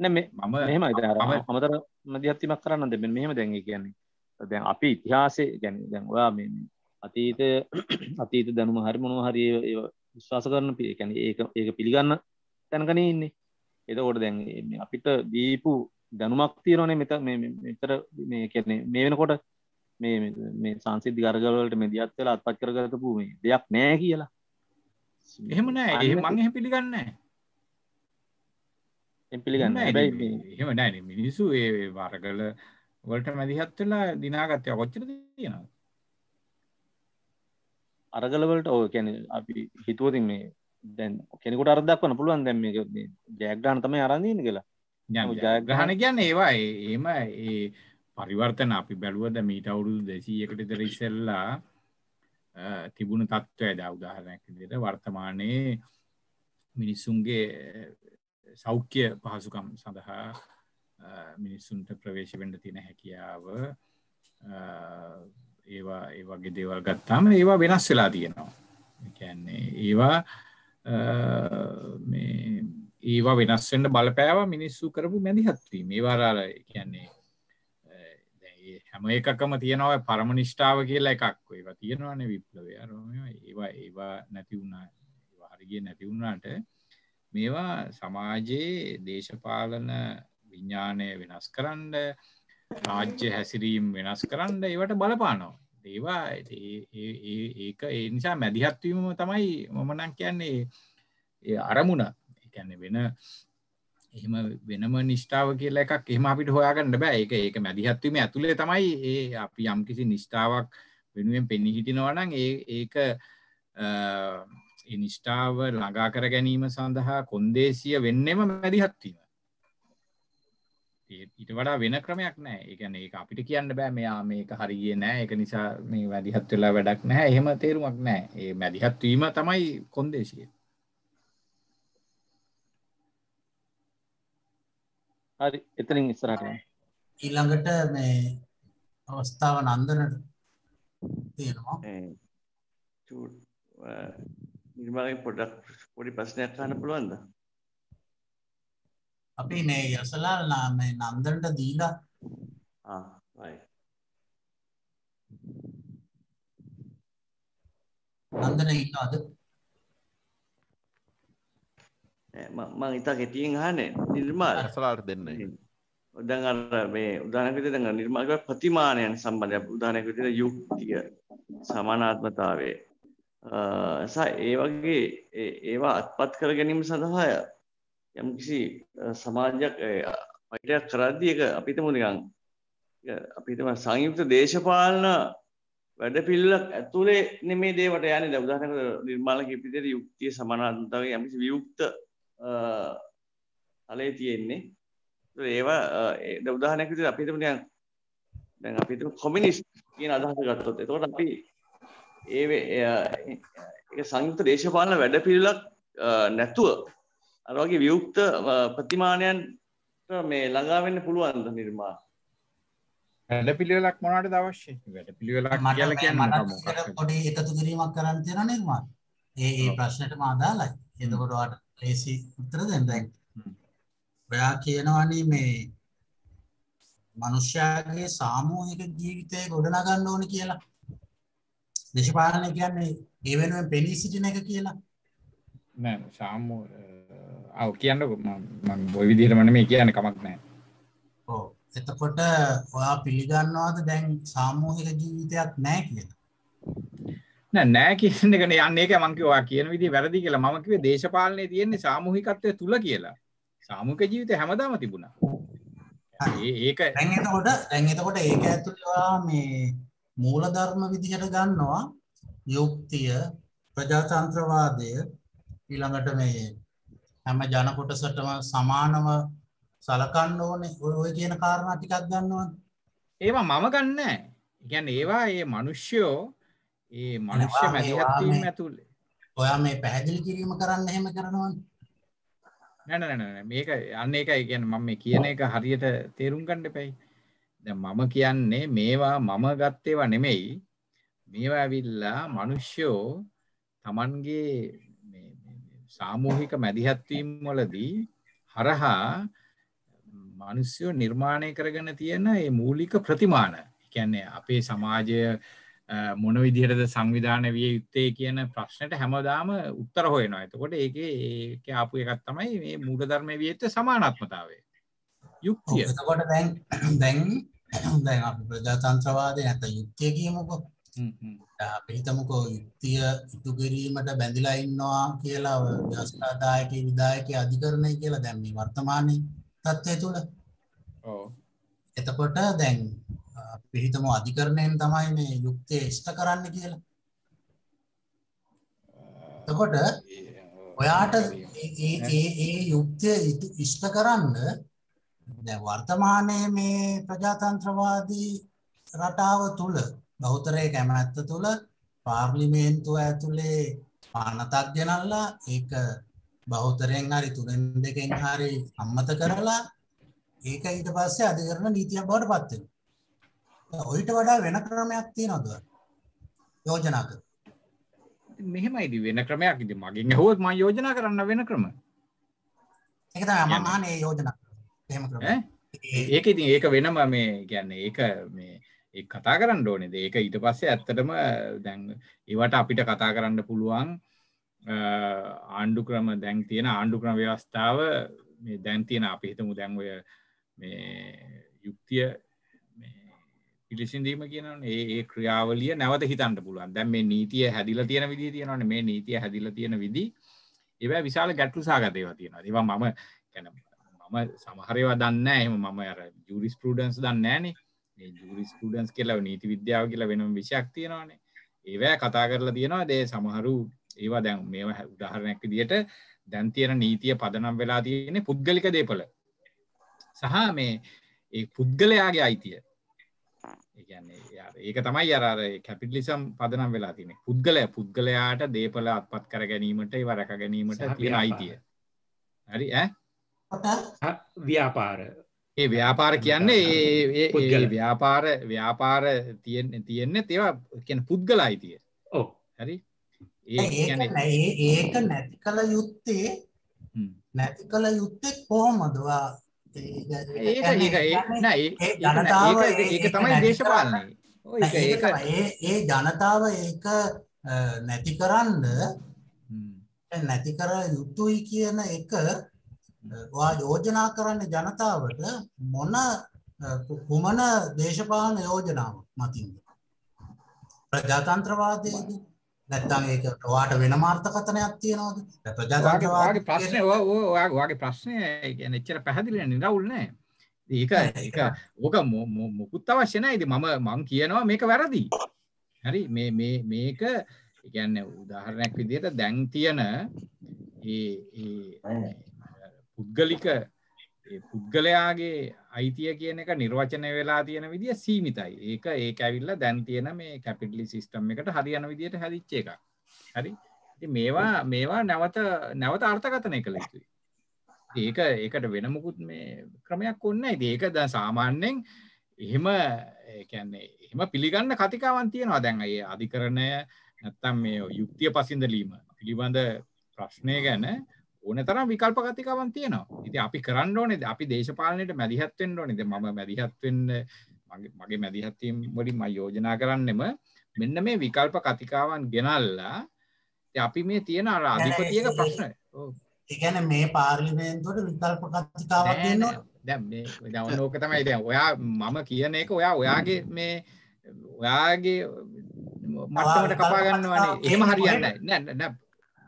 නෑ මම මෙහෙම අමතර මධ්‍යස්ථිමක් කරන්න දෙන්න මෙහෙම දැන් ඒ කියන්නේ දැන් අපි ඉතිහාසයේ يعني දැන් ඔයා මේ අතීත අතීත දැනුම හරි මොනවා හරි ඒව විශ්වාස කරන ඒ කියන්නේ ඒක ඒක පිළිගන්න තැනකනේ ඉන්නේ එතකොට දැන් අපිට දීපු දැනුමක් තියෙනවනේ මෙතන මේ මෙතර මේ කියන්නේ මේ වෙනකොට මේ සංසිද්ධි ගර්ගවලට මෙදියත් වෙලා අත්පත් කරගත පූමේ දෙයක් නෑ කියලා එහෙම නෑ එහෙ මං එහ පිළිගන්න පිළිගන්න එහෙම නෑ මිනිස්සු ඒ වර්ගල වලට මැදිහත් වෙලා දිනාගත්තය කොච්චර තියෙනවා අරගලවලට ඕ කැන අපි හිතුවතින් මේ දැන් කෙනෙකුට අරදක් වන පුළුවන් දැම් මේ ජයග්‍රාන තමයි අරඳීන කියලා ජයග්‍රහණ කියන්න ඒවා ඒම ඒ පරිවර්තන අපි බැලුවද මීට අවුරුදු 200කට විතර ඉස්සෙල්ලා තිබුණු තත්ත්වයද උදාහරණයක් විදිහට වර්තමානයේ මිනිසුන්ගේ සෞඛ්‍ය පහසුකම් සඳහා මිනිස්සුන්ට ප්‍රවේශ වෙන්න තියෙන හැකියාව ඒවා ඒ වගේ දේවල් ගත්තාම ඒවා වෙනස් වෙලා තියෙනවා. කියන්නේ ඒවා මේ ඒවා වෙනස් වෙන්න බලපෑවා මිනිස්සු කරපු මැදිහත් වීම. ඒවා අර කියන්නේ ඒ හැම එකකම තියෙනව පරමනිෂ්ඨාව කියලා එකක් ඒවා තියෙනවනේ විප්ලවය ඒවා ඒවා නැති වුණා ඒවා හරිය නැති වුණාට මේවා සමාජයේ දේශපාලන විඥානය වෙනස් කරන්න රාජ්‍ය හැසිරීම් වෙනස් කරන්න ඒවට බලපානවා ඒවා ඒක ඒ නිසා මැදිහත්වීම තමයි මම නම් කියන්නේ අරමුණ එකන්නේ වෙන එහෙම වෙනම නිෂ්ඨාව කියලා එකක් එහෙම අපිට හොයාගන්න බෑ. ඒක ඒක මැදිහත් වීම ඇතුලේ තමයි ඒ අපි යම්කිසි නිෂ්ඨාවක් වෙනුවෙන් පෙනී හිටිනවා නම් ඒ ඒක ඒ නිෂ්ඨාව ළඟා කර ගැනීම සඳහා කොන්දේසිය වෙන්නෙම මැදිහත් වීම. ඊට වඩා වෙන ක්‍රමයක් නෑ. ඒ කියන්නේ ඒක අපිට කියන්න බෑ මෙයා මේක හරියේ නෑ. ඒක නිසා මේ මැදිහත් වෙලා වැඩක් නෑ. එහෙම තේරුමක් නෑ. ඒ මැදිහත් වීම තමයි කොන්දේසිය. හරි එතනින් ඉස්සරහට යන්න. ඊළඟට මේ අවස්ථාව නන්දනට තියෙනවා. නිර්මාණය පොඩක් පොඩි ප්‍රශ්නයක් අහන්න පුළුවන්ද? අපි මේ යසලා නාමේ නන්දනට දීලා ආ right. නන්දන ඉන්නවද? Eh, මං ඉතා කෙටියෙන් හන නිර්මාණ සලාට දෙන්න උදන් අර මේ උදානකට දඟ නිර්මාණක ප්‍රතිමානයන් සම්බන්ධය උදානකට යුක්තිය සමානාත්මතාවේ ඒ වගේ ඒවා අත්පත් කර ගැනීම සඳහාය යම්කිසි සමාජයක් අයිටයක් කරද්දි එක අපිතම නිකන් අපිටම සංයුක්ත දේශපාලන වැඩපිළිවෙලක් ඇතුලේ නෙමේ දේවට යන්නේ දැන් උදාහරණයක් නිර්මාණ කිපිතේ යුක්තිය සමානාත්මතාවය යම්කිසි වියුක්ත අලේ තියෙන්නේ ඒවා උදාහනයක් විදිහට අපි හිතමු නිකන් දැන් අපි හිතමු කොමියුනිස්ට් කියන අදහස ගත්තොත් එතකොට අපි ඒ ඒක සංයුක්ත දේශපාලන වැඩපිළිවෙලක් නැතුව අර වගේ වියුක්ත ප්‍රතිමානයන් මේ ළඟා වෙන්න පුළුවන් ද නිර්මාණ වැඩපිළිවෙලක් මොනවටද අවශ්‍ය වැඩපිළිවෙලක් කියලා කියන්නේ මොකක්ද පොඩි එකතු කිරීමක් කරන්න තියෙනවා නිර්මාණ ඒ ඒ ප්‍රශ්නෙටම අදාළයි එතකොට ඔයාලට ලේසි උත්තර දැන් දැන් ඔයා කියනවනේ මේ මනුෂ්‍යයාගේ සාමූහික ජීවිතය ගොඩනගන්න ඕන කියලා. දේශපාලනය කියන්නේ ඒ වෙනුවෙන් පෙනී සිටින එක කියලා. නෑ සාමූ අව කියන්නකො මම ওই විදිහට මම මේ කියන්නේ කමක් නෑ. ඔව් එතකොට ඔයා පිළිගන්නවද දැන් සාමූහික ජීවිතයක් නෑ කියලා? නෑ නෑ කියන එක නේ යන්නේ ඒක මම කිව්වා කියන විදිහ වැරදි කියලා මම කිව්වේ දේශපාලනේ තියෙන්නේ සාමූහිකත්වය තුල කියලා සාමූහික ජීවිතේ හැමදාම තිබුණා ඒක දැන් එතකොට දැන් එතකොට ඒක ඇතුළේ මේ මූලධර්ම විදිහට ගන්නවා යුක්තිය ප්‍රජාතන්ත්‍රවාදය ඊළඟට මේ හැම ජන කොටසටම සමානව සලකන්න ඕනේ ඔය කියන කාරණා ටිකක් ගන්නවද ඒවා මම ගන්නෑ කියන්නේ ඒවා මේ මිනිස්සුયો ඒ මනුෂ්‍ය මැදිහත්වීම ඇතුළේ ඔයා මේ පැහැදිලි කිරීම කරන්න එහෙම කරනවද නෑ නෑ නෑ මේක අන්න ඒකයි කියන්නේ මම මේ කියන එක හරියට තේරුම් ගන්න එපයි දැන් මම කියන්නේ මේවා මම ගත්තේවා නෙමෙයි මේවා ඇවිල්ලා මිනිස්සුෝ Tamanගේ මේ සාමූහික මැදිහත්වීම් වලදී හරහා මිනිස්සුෝ නිර්මාණය කරගෙන තියෙන මේ මූලික ප්‍රතිමාන කියන්නේ අපේ සමාජය මොන විදිහටද සංවිධාන විය යුත්තේ කියන ප්‍රශ්නයට හැමදාම උත්තර හොයනවා. එතකොට ඒකේ ඒක ආපු එකක් තමයි මේ මූලධර්ම වියත් සමානාත්මතාවය. යුක්තිය. එතකොට දැන් දැන් දැන් අපි ප්‍රජාතන්ත්‍රවාදය නැත්නම් යුක්තිය කියමුකෝ. හ්ම් අපි හිතමුකෝ යුක්තිය ඉටු කිරීමට බැඳිලා ඉන්නවා කියලා ව්‍යවස්ථාදායකී විධායකී අධිකරණය කියලා දැන් මේ වර්තමානයේ තත්ත්වය තුළ. ඔව්. එතකොට දැන් පිහිතම අධිකරණයෙන් තමයි මේ යුක්තිය ඉෂ්ට කරන්න කියලා. එතකොට ඔයාට ඒ ඒ ඒ යුක්තිය ඉෂ්ට කරන්න දැන් වර්තමානයේ මේ ප්‍රජාතන්ත්‍රවාදී රටාව තුල බහුතරයේ කැමැත්ත තුල පාර්ලිමේන්තුව ඇතුලේ පානතක් ගෙනල්ලා ඒක බහුතරයෙන් හරි තුනෙන් දෙකෙන් හරි සම්මත කරලා ඒක ඊට පස්සේ අධිකරණ නීතියක් බවට පත් වෙනවා. ඔයිට වඩා වෙන ක්‍රමයක් තියෙනවද යෝජනා කර මෙහෙමයි ඉතින් වෙන ක්‍රමයක් ඉතින් මගෙන් ඇහුවොත් මම යෝජනා කරන්න වෙන ක්‍රම ඒක තමයි මම අහන්නේ යෝජනා එහෙම ක්‍රම ඒක ඉතින් ඒක වෙනම මේ කියන්නේ ඒක මේ ඒ කතා කරන්න ඕනේද ඒක ඊට පස්සේ ඇත්තටම දැන් ඒවට අපිට කතා කරන්න පුළුවන් ආණ්ඩු ක්‍රම දැන් තියෙන ආණ්ඩු ක්‍රම ව්‍යවස්ථාව මේ දැන් තියෙන අපි හිතමු දැන් ඔය මේ යුක්තිය පිළිසිඳීම කියනවනේ ඒ ඒ ක්‍රියාවලිය නැවත හිතන්න පුළුවන්. දැන් මේ නීතිය හැදිලා තියෙන විදිය තියෙනවනේ මේ නීතිය හැදිලා තියෙන විදි ඒවා විශාල ගැටලු සාගත ඒවා තියෙනවා. ඒවා මම يعني මම සමහර ඒවා දන්නේ නැහැ. එහෙම මම අර ජුරිස්ප්‍රුඩන්ස් දන්නේ නැහනේ. මේ ජුරිස්ප්‍රුඩන්ස් කියලා නීති විද්‍යාව කියලා වෙනම විෂයක් තියෙනවනේ. ඒවා කතා කරලා තියෙනවා. ඒ සමහරු ඒවා දැන් මේවා උදාහරණයක් විදියට දැන් තියෙන නීතිය පදනම් වෙලා තියෙන්නේ පුද්ගලික දේපල. සහ මේ ඒ පුද්ගලයාගේ අයිතිය කියන්නේ ඒක තමයි අර කැපිටලිසම් පදනම් වෙලා තියෙන පුද්ගලය පුද්ගලයාට දේපල අත්පත් කර ගැනීමට ඒ වරක ගැනීමට තියෙන අයිතිය හරි ඈ ව්‍යාපාර ඒ ව්‍යාපාර කියන්නේ ඒ ඒ ව්‍යාපාර ව්‍යාපාර තියෙන්නේ තියෙන්නේ ඒවා කියන්නේ පුද්ගල අයිතිය ඔව් හරි ඒ කියන්නේ ඒක නැති කල යුත්තේ නැති කල යුත්තේ කොහොමද ඒක ඒක ඒක නෑ ඒක ඒක තමයි දේශපාලනය. ඒක ඒක ඒ ඒ ජනතාව ඒක නැති කරන්න නැති කර යුතුයි කියන එක වා යෝජනා කරන්න ජනතාවට මොන කුමන දේශපාලන යෝජනාවක් මතින්ද? ප්‍රජාතන්ත්‍රවාදයේදී නැත්තම් ඒක ඔයාට වෙන මාර්ථකතනයක් තියෙනවද? දැන් ප්‍රජාතන්ත්‍රවාදී ප්‍රශ්නේ ඔය ඔයාගේ ප්‍රශ්නේ කියන්නේ එච්චර පැහැදිලි නිරවුල් නෑ. ඒක ඒක ඕක මොකුත් අවශ්‍ය නෑ. ඉතින් මම මං කියනවා මේක වැරදි. හරි මේ මේ මේක කියන්නේ උදාහරණයක් විදිහට දැන් තියෙන ඒ ඒ පුද්ගලික පුද්ගලයාගේ අයිතිය කියන එක නිර්වචනය වෙලා තියෙන විදිිය සීමිතයි ඒක ඒ ඇවිල්ල දැන් තියෙන මේ කැපිටලි සිිස්ටම් එකට හරියන විදියට හැදිච්ච එක හරි මේවා මේවා නැවත නැවත අර්ථකථනය කළ යුතුයි ඒක ඒකට වෙනමුකුත් මේ ක්‍රමයක් ඔන්න ඒක ද සාමාන්‍යෙන් එහෙම කැන්නේ එහම පිළිගන්න කතිකාවන් තියෙනවා දැන් අය අධිකරණය නැත්තම් මේ යුක්තිය පසිදලීම පිළිබඳ ප්‍රශ්නය ගැන ඕනතරම් විකල්ප ගතිකවන් තියෙනවා. ඉතින් අපි කරන්න ඕනේද? අපි දේශපාලනයේ මැදිහත් වෙන්න ඕනේද? මම මැදිහත් වෙන්න මගේ මැදිහත් වීම වලින් මම යෝජනා කරන්නෙම මෙන්න මේ විකල්ප කතිකාවන් ගෙනල්ලා අපි මේ තියෙන අර අධිපතියක ප්‍රශ්න. ඔව්. ඒ කියන්නේ මේ පාර්ලිමේන්තුවට විකල්ප කතිකාවක් දෙනවා. දැන් මේ දැන් ඕක තමයි දැන් ඔයා මම කියන එක ඔයා ඔයාගේ මේ ඔයාගේ මට්ටමට කපා ගන්නවනේ. එහෙම හරියන්නේ නැහැ. නෑ නෑ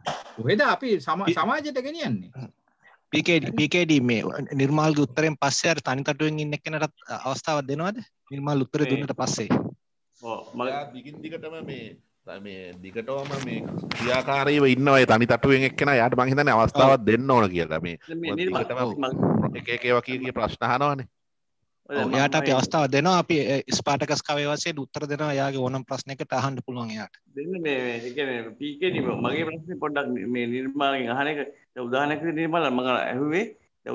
කොහෙද අපි සමාජයට ගෙනියන්නේ? PKD PKD මේ නිර්මාල්ගේ උත්තරෙන් පස්සේ අර තනිකටුවෙන් ඉන්න කෙනටත් අවස්ථාවක් දෙනවද? නිර්මාල් උත්තරේ දුන්නට පස්සේ. ඔව් මම දිගින් දිගටම මේ මේ දිගටවම මේ ක්‍රියාකාරීව ඉන්නවයි තනි තටුවෙන් එක්කෙන යාට මංහිතන අවස්ථාවක් දෙන්න ඕන කියලා මේ එක ඒවා කියගේ ප්‍රශ්නහනවානේ යාට අපි අවස්ථාව දෙනවා අපි ස්පාටකස් කවේ වසයෙන් උත්තර දෙනවා යාගේ ඕනම් ප්‍රශ්නයකට අහන්ඩ පුළුවන් යාට පීකනීම මගේ ප්‍රශ්න පොඩ්ඩක් මේ නිර්මාණය අහනක උදාහනක නිර්මාල මඟ ඇහුවේ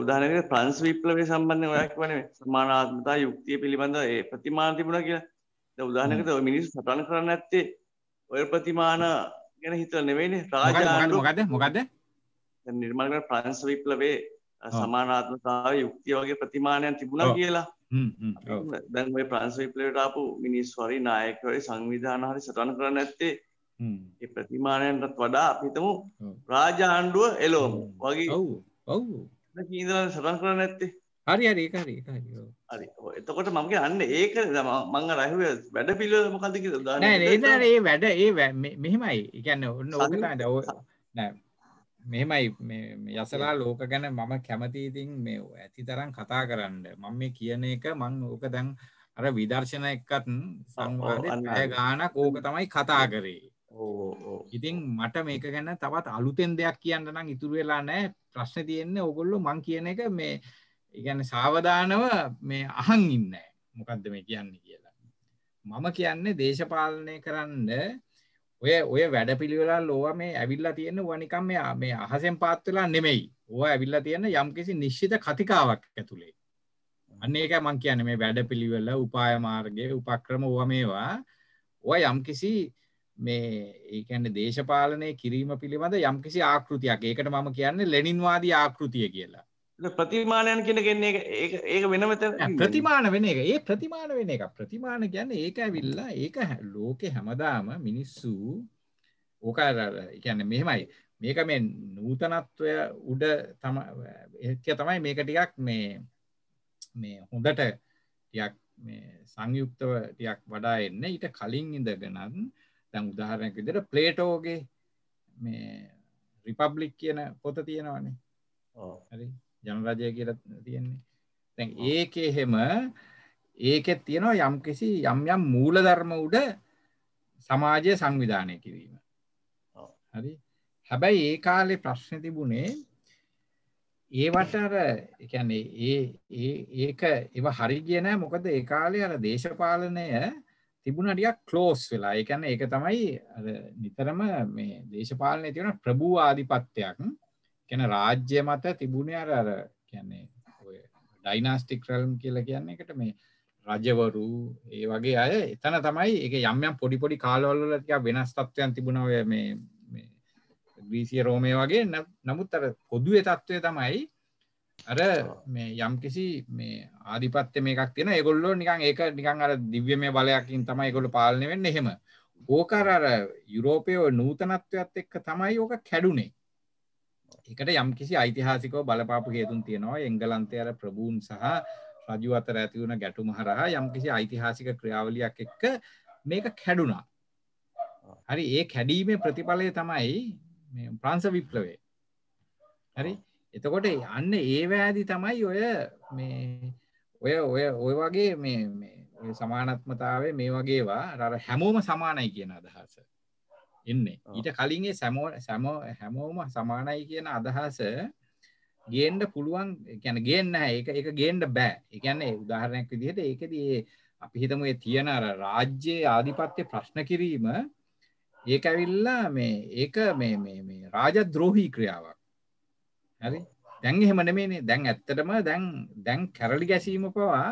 උදාහනක ප්‍රන්ස් විප්ලවේ සම්බන්ධ ඔයක් වන සමානාත්මතා යුක්තිය පිළිබඳ ඒ ප්‍රතිමාන තිබුණ කියලා උදාහනකට මිනිස් සටන් කරන්න ඇත්තේ ඔය ප්‍රතිමාන ගැන හිතල නෙවෙයි රාජ මොකද මොකද නිර්මාණ ප්‍රන්ස් විප්ලවේ සමානාත්මතාව යුක්තිය වගේ ප්‍රතිමානයන් තිබුණා කියලා දැන් ඔය ප්‍රන්සවිපලට ආපු මිනිස් හොරි නායකවරි සංවිධාන හරි සටන් කරන්න ඇත්තේ ඒ ප්‍රතිමානයන්ටත් වඩා අපිතමු රාජාණ්ඩුව එලෝම වගේ ඉදල සටන් කරන්න ඇත්තේ හරි හරි හරි හරි එතකොට මගේ අන්න ඒක මංග රහිව වැඩ පිල්ල මොකදකි ඒ වැඩ ඒ මෙහෙමයි ඉගන්න ඔන්න ඕකතට ඔ නෑ මෙමයි යසලා ලෝක ගැන මම කැමතිීතින් මේ ඇති තරම් කතා කරන්න මං මේ කියන එක මං ඕක දැන් අර විදර්ශන එකත් සංවාය ගානක් ඕක තමයි කතා කරේ ඉතින් මට මේක ගැන තවත් අලුතෙන් දෙයක් කියන්න නම් ඉතුරු වෙලා නෑ ප්‍රශ්න තියෙන්නේ ඔගොල්ලු මං කියන එක මේ ඉගැන සාවධානව මේ අහන් ඉන්න මොකක්ද මේ කියන්නේ කියලා මම කියන්නේ දේශපාලනය කරන්න ඔය ඔය වැඩපිළිවෙලා ලෝවා මේ ඇවිල්ලා තියෙන වනිකම් මේ මේ අහසෙන් පාත් වෙලා නෙමෙයි. ඕවා ඇවිල්ලා තියෙන යම්කිසි නිශ්චිත කතිකාවක් ඇතුලේ. අන්න ඒකයි මම කියන්නේ මේ වැඩපිළිවෙල, උපාය මාර්ගය, උපක්‍රම ඕවා මේවා ඕවා යම්කිසි මේ ඒ කියන්නේ දේශපාලනය කිරීම පිළිබඳ යම්කිසි ආකෘතියක්. ඒකට මම කියන්නේ ලෙනින්වාදී ආකෘතිය කියලා. ප්‍රතිමානයන් කියන කෙන්නේ ඒක ඒක වෙනම ප්‍රතිමාන වෙන එක. ඒ ප්‍රතිමාන වෙන එක. ප්‍රතිමාන කියන්නේ ඒක ඇවිල්ලා ඒක ලෝකේ හැමදාම මිනිස්සු ඕක අර කියන්නේ මෙහෙමයි. මේක මේ නූතනත්වය උඩ තමයි මේක ටිකක් මේ මේ හොඳට ටිකක් මේ සංයුක්තව ටිකක් වඩා එන්න ඊට කලින් ඉඳගෙනත් දැන් උදාහරණයක් විදිහට ප්ලේටෝගේ මේ රිපබ්ලික් කියන පොත තියෙනවානේ. හරි ජනරජය කියලා තියෙන්නේ. තැන් ඒක එහෙම ඒකෙත් තියෙනවා යම් කිසි යම් යම් මූල ධර්ම උඩ සමාජය සංවිධානය කිරීම. හරි හැබැයි ඒ කාලේ ප්‍රශ්න තිබුණේ ඒවට අර කියන්නේ ඒ ඒ ඒක ඒව හරි ගියේ නැහැ මොකද ඒ කාලේ අර දේශපාලනය තිබුණා ටිකක් ක්ලෝස් වෙලා. ඒ කියන්නේ ඒක තමයි අර නිතරම මේ දේශපාලනයේ තියෙන ප්‍රභූ ආධිපත්‍යයක්. කියන්නේ රාජ්‍ය මත තිබුණේ අර අර කියන්නේ ඔය ඩයිනාස්ටික් රල්ම් කියලා කියන්නේ එකට මේ රජවරු ඒ වගේ අය එතන තමයි ඒක යම් යම් පොඩි පොඩි කාලවල වල ටිකක් වෙනස් තත්ත්වයන් තිබුණා ඔය මේ මේ ග්‍රීසිය රෝමයේ වගේ නමුත් අර පොදුවේ තත්ත්වය තමයි අර මේ යම් කිසි මේ ආධිපත්‍ය මේකක් තියෙන ඒගොල්ලෝ නිකන් ඒක නිකන් අර දිව්‍යමය බලයකින් තමයි ඒගොල්ලෝ පාලනය වෙන්නේ එහෙම ඕක අර යුරෝපයේ නූතනත්වයත් එක්ක තමයි ඕක කැඩුනේ එකට යම් කිසි ඓතිහාසිකව බලපාපු හේතුන් තියෙනවා එංගලන්තය අර ප්‍රභූන් සහ රජු අතර ඇති වුණ ගැටුම හරහා යම් කිසි ඓතිහාසික ක්‍රියාවලියක් එක්ක මේක කැඩුනා. හරි ඒ කැඩීමේ ප්‍රතිඵලය තමයි මේ ප්‍රංශ විප්ලවය. හරි එතකොට අන්න ඒ වෑදි තමයි ඔය මේ ඔය ඔය ඔය වගේ මේ සමානත්මතාවේ මේ වගේවා අර හැමෝම සමානයි කියන අදහස. එන්නේ ඊට කලින්ගේ සැමෝ සැමෝ හැමෝම සමානයි කියන අදහස ගේන්ඩ පුළුවන් ගැන ගන්න ඒක එක ගේන්ඩ බෑ එකන්නේ උදාහරණයක් විදිහට ඒකදී අපි හිතමේ තියෙන අර රාජ්‍යයේ ආධිපත්‍ය ප්‍රශ්න කිරීම ඒක ඇවිල්ලා මේ ඒක මේ මේ රාජද්‍රෝහී ක්‍රියාවක් හරි දැන් එහෙම නෙමේනේ දැන් ඇත්තටම දැන් දැන් කැරලි ගැසීම පවා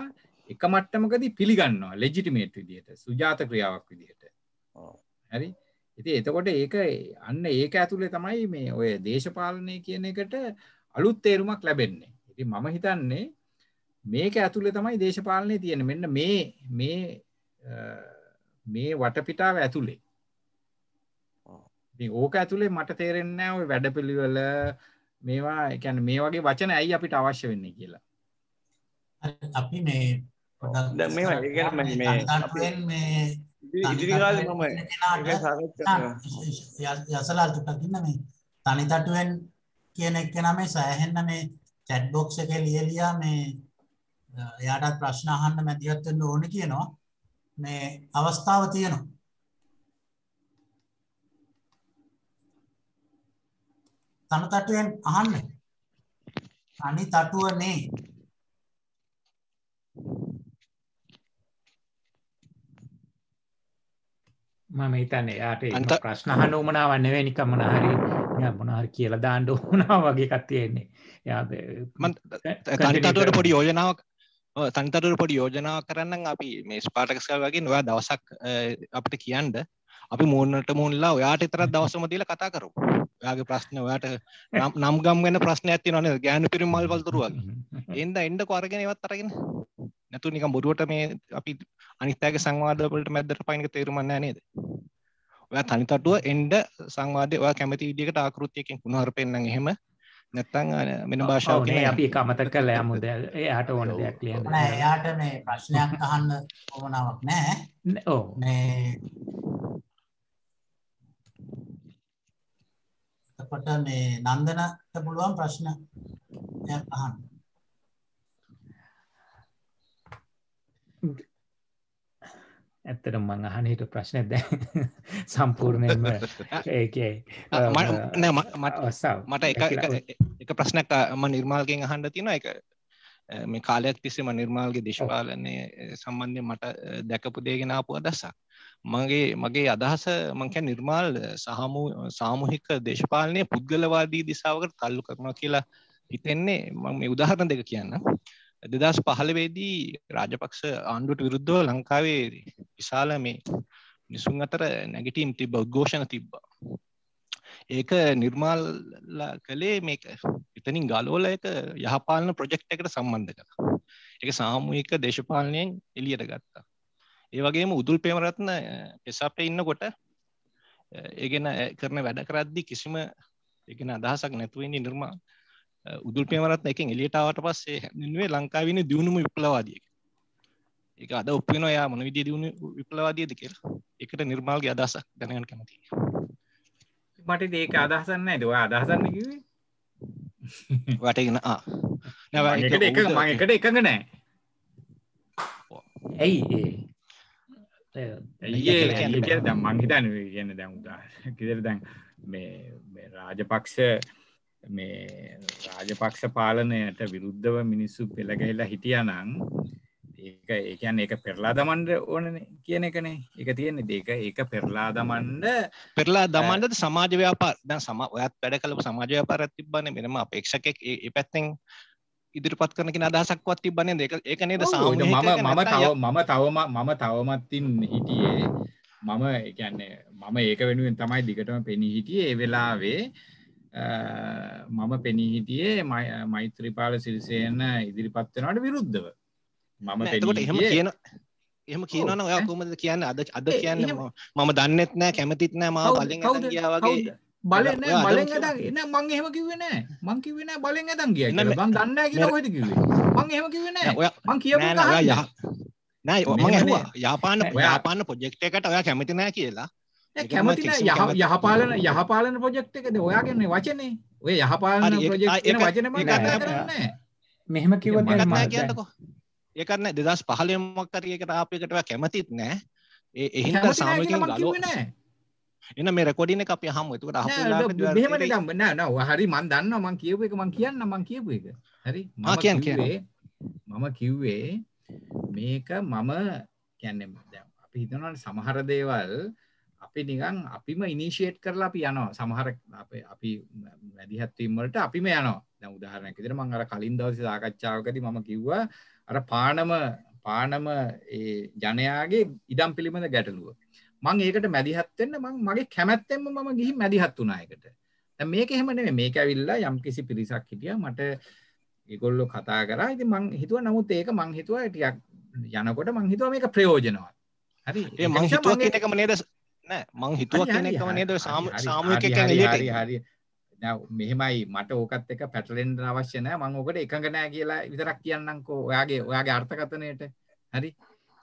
එක මට්ටමකදී පිළිගන්නවා ලෙජිටිමේට් විදිහට සුජාත ක්‍රියාවක් විදිහට හරි ඉතින් එතකොට ඒක අන්න ඒක ඇතුලේ තමයි මේ ඔය දේශපාලනය කියන එකට අලුත් තේරුමක් ලැබෙන්නේ. ඉතින් මම හිතන්නේ මේක ඇතුලේ තමයි දේශපාලනේ තියෙන්නේ. මෙන්න මේ මේ මේ වටපිටාව ඇතුලේ. ඉතින් ඕක ඇතුලේ මට තේරෙන්නේ නැහැ ওই වැඩපිළිවෙල මේවා කියන්නේ මේ වගේ වචන ඇයි අපිට අවශ්‍ය වෙන්නේ කියලා. අපි මේ දැන් මේ වගේ කියන්නේ මේ ඉදිරිකාලේ මම යසලා තුටක් ඉන්න මේ තනි තටුවෙන් කියන එක්කෙනා මේ සෑහෙන්න මේ චැට් බොක්ස් එකේ ලියලියා මේ එයාටත් ප්‍රශ්න අහන්න මැදිහත් වෙන්න ඕනේ කියනවා මේ අවස්ථාව තියෙනවා තනි තටුවෙන් අහන්න තනි තටුවනේ මම හිතන්නේ යාට ප්‍රශ්න අහන උමනාව නෙවෙයි නිකන් මොන හරි නිකන් මොන හරි කියලා දාන්න උමනාව වගේ එකක් තියෙන්නේ. යා මම තනිතඩුවට පොඩි යෝජනාවක් ඔය තනිතඩුවට පොඩි යෝජනාවක් කරන්නම් අපි මේ ස්පාටකස් කල් වගේ ඔයා දවසක් අපිට කියන්න අපි මූණට මූණලා ඔයාට විතරක් දවසම දීලා කතා කරමු. ඔයාගේ ප්‍රශ්න ඔයාට නම් ගම් ගැන ප්‍රශ්නයක් තියෙනවා නේද? ගෑනු පිරිමි මල් වලතුරු වගේ. එන්න එන්නකෝ අරගෙන ඒවත් අරගෙන. නැතු නිකන් බොරුවට මේ අපි අනිත්‍යගේ සංවාදවලට මැද්දට පයින් එක තේරුම් ගන්න නේද? ඔයා තනිතටුව එන්න සංවාදේ ඔයා කැමති විදිහකට ආකෘතියකින් පුනහර පෙන්නන් එහෙම නැත්තම් වෙන භාෂාවකින් අපි ඒක අමතක කළා යමුද? එයාට ඕන දෙයක් ලියන්න. නෑ එයාට මේ ප්‍රශ්නයක් අහන්න ඕනාවක් නෑ. ඔව්. මේ එතකොට මේ නන්දනට පුළුවන් ප්‍රශ්න අහන්න. ඇත්තට මං අහන හිට ප්‍රශ්නය දැ සම්පූර්ණයම ඒකේ මට එක ප්‍රශ්නයක් ම නිර්මාල්ගෙන් අහන්ඩ තියෙන එක මේ කාලයක් තිස්සෙම නිර්මාල්ගේ දේශපාලනය සම්බන්ධය මට දැකපු දේගෙන ආපු අදස්සක් මගේ මගේ අදහස මංකැ නිර්මාල් සහමු සාමුහික දේශපාලනය පුද්ගලවාදී දිසාවකට තල්ලු කරනවා කියලා හිතෙන්නේ මං මේ උදාහරණ දෙක කියන්න දෙදස් පහළවේදී රාජපක්ෂ ආණ්ඩුවට විරුද්ධව ලංකාවේ විශාල මේ නිසුන් අතර නැගිටීම් තිබ උද්ඝෝෂණ තිබ්බා ඒක නිර්මාල් කළේ මේක එතනින් ගලෝල එක යහපාලන ප්‍රොජෙක්ට් එකට සම්බන්ධ කළා ඒක සාමූහික දේශපාලනයෙන් එළියට ගත්තා ඒ වගේම උදුල් පේමරත්න එසපේ ඉන්නකොට ඒගෙන කරන වැඩ කරද්දි කිසිම ඒගෙන අදහසක් නැතුව ඉන්නේ නිර්මාල් උදුල් පේමරත්න එකෙන් එලියටාවට පස්සේ හැඳින්ුවේ ලංකාවන දියුණුම විප්ලවාදියක එක අද ඔප්පෙන යා මොන විදිය දියුණු විප්ලවාදියද කියලා එකට නිර්මාල්ගේ අදහසක් දැනගන්න කැමති මට ඒක අදහසන්න ඇද අදහසන්න කිවේ වටගෙන නැවට එක මං එකට එකඟ නෑ ඇයි ඒ ඒ දම් මංහිතන කියන්න දැන් උදා කිදර දැන් මේ රාජපක්ෂ මේ රාජපක්ෂ පාලනයට විරුද්ධව මිනිස්සු පෙළගහිලා හිටියනං ඒක ඒකන් ඒක පෙරලා දමන්ඩ ඕන කියන එකනේ එක තියෙන දෙක ඒක පෙරලා දමන්ඩ පෙරලා දමන්ට සමාජව්‍යාපා දැ සම ඔයත් වැඩ කලපු සමාජව්‍යාපාරත් තිබන්නේ මෙනම අපේක්ෂකෙක් ඒ පැත්තෙන් ඉදිරිපත් කරනකින අදහසක්වත් තිබන්නේ දෙක ඒක නේද සාම මම මම තව මම තවම මම තවමත්තින් හිටියේ මම එකන්නේ මම ඒක වෙනුවෙන් තමයි දිගටම පෙනී හිටියේ ඒ වෙලාවේ මම පෙනී හිටියේ මෛත්‍රීපාල සිරිසයන ඉදිරිපත් වෙනට විරුද්ධව මම එහෙම කියන එහම කියනන ඔයා කොමද කියන්න අද අද කියන්න මම දන්නෙත් නෑ කැමතිත් නෑ ම බලෙන් ගියාවගේ බලන බලෙන් එන මං එහෙම කිවෙන මං කිවෙන බලෙන් ඇතන් කිය බන් දන්න කිය හට කිව මං එහෙම කිවෙන මං කිය නෑ ම යාපාන යාපාන පොජෙක්ට එකට ඔයා කැමති නෑ කියලා කැමති යහපාලන යහපාලන ප්‍රොජෙක්් එකද ඔයාගන්නේ වචනේ ඔය යහපාලන ප්‍රජෙක්් වචන මෙහෙම කිව කියන්නකෝ ඒකරන දෙදස් පහලමක් කරියකට අපිකටව කැමතිත් නෑ එහි සාමකින් ගලෝ එන මේ රකොඩින අප හම තුකට හම ගන්න හරි මන් දන්න මං කියව එක මං කියන්න මං කියපු එක හරි මා කියන් කියේ මම කිව්වේ මේක මම කැන්නෙ අපි හිතනට සමහර දේවල් අපි නිකන් අපිම ඉනිෂියේට් කරලා අපි යනවා සමහර අපි වැඩිහත්වීම් වලට අපිම යනවා දැන් උදාහරණයක් විදිහට මම අර කලින් දවසේ සාකච්ඡාවකදී මම කිව්වා අර පානම පානම ඒ ජනයාගේ ඉඩම් පිළිබඳ ගැටලුව මං ඒකට මැදිහත් වෙන්න මං මගේ කැමැත්තෙන්ම මම ගිහින් මැදිහත් වුණා ඒකට දැන් මේක එහෙම නෙමෙයි මේක ඇවිල්ලා යම්කිසි පිරිසක් හිටියා මට ඒගොල්ලෝ කතා කරා ඉතින් මං හිතුවා නමුත් ඒක මං හිතුවා ටිකක් යනකොට මං හිතුවා මේක ප්‍රයෝජනවත් හරි මං හිතුවා කියන එකම නේද නෑ මං හිතුව කෙනෙක්ම නේද සාමූහික හරි හරි මෙහෙමයි මට ඕකත් එක පැටලෙන්ට අවශ්‍ය නෑ මං ඕකට එකඟ නෑ කියලා විතරක් කියන්නම්කෝ ඔයාගේ ඔයාගේ අර්ථකථනයට හරි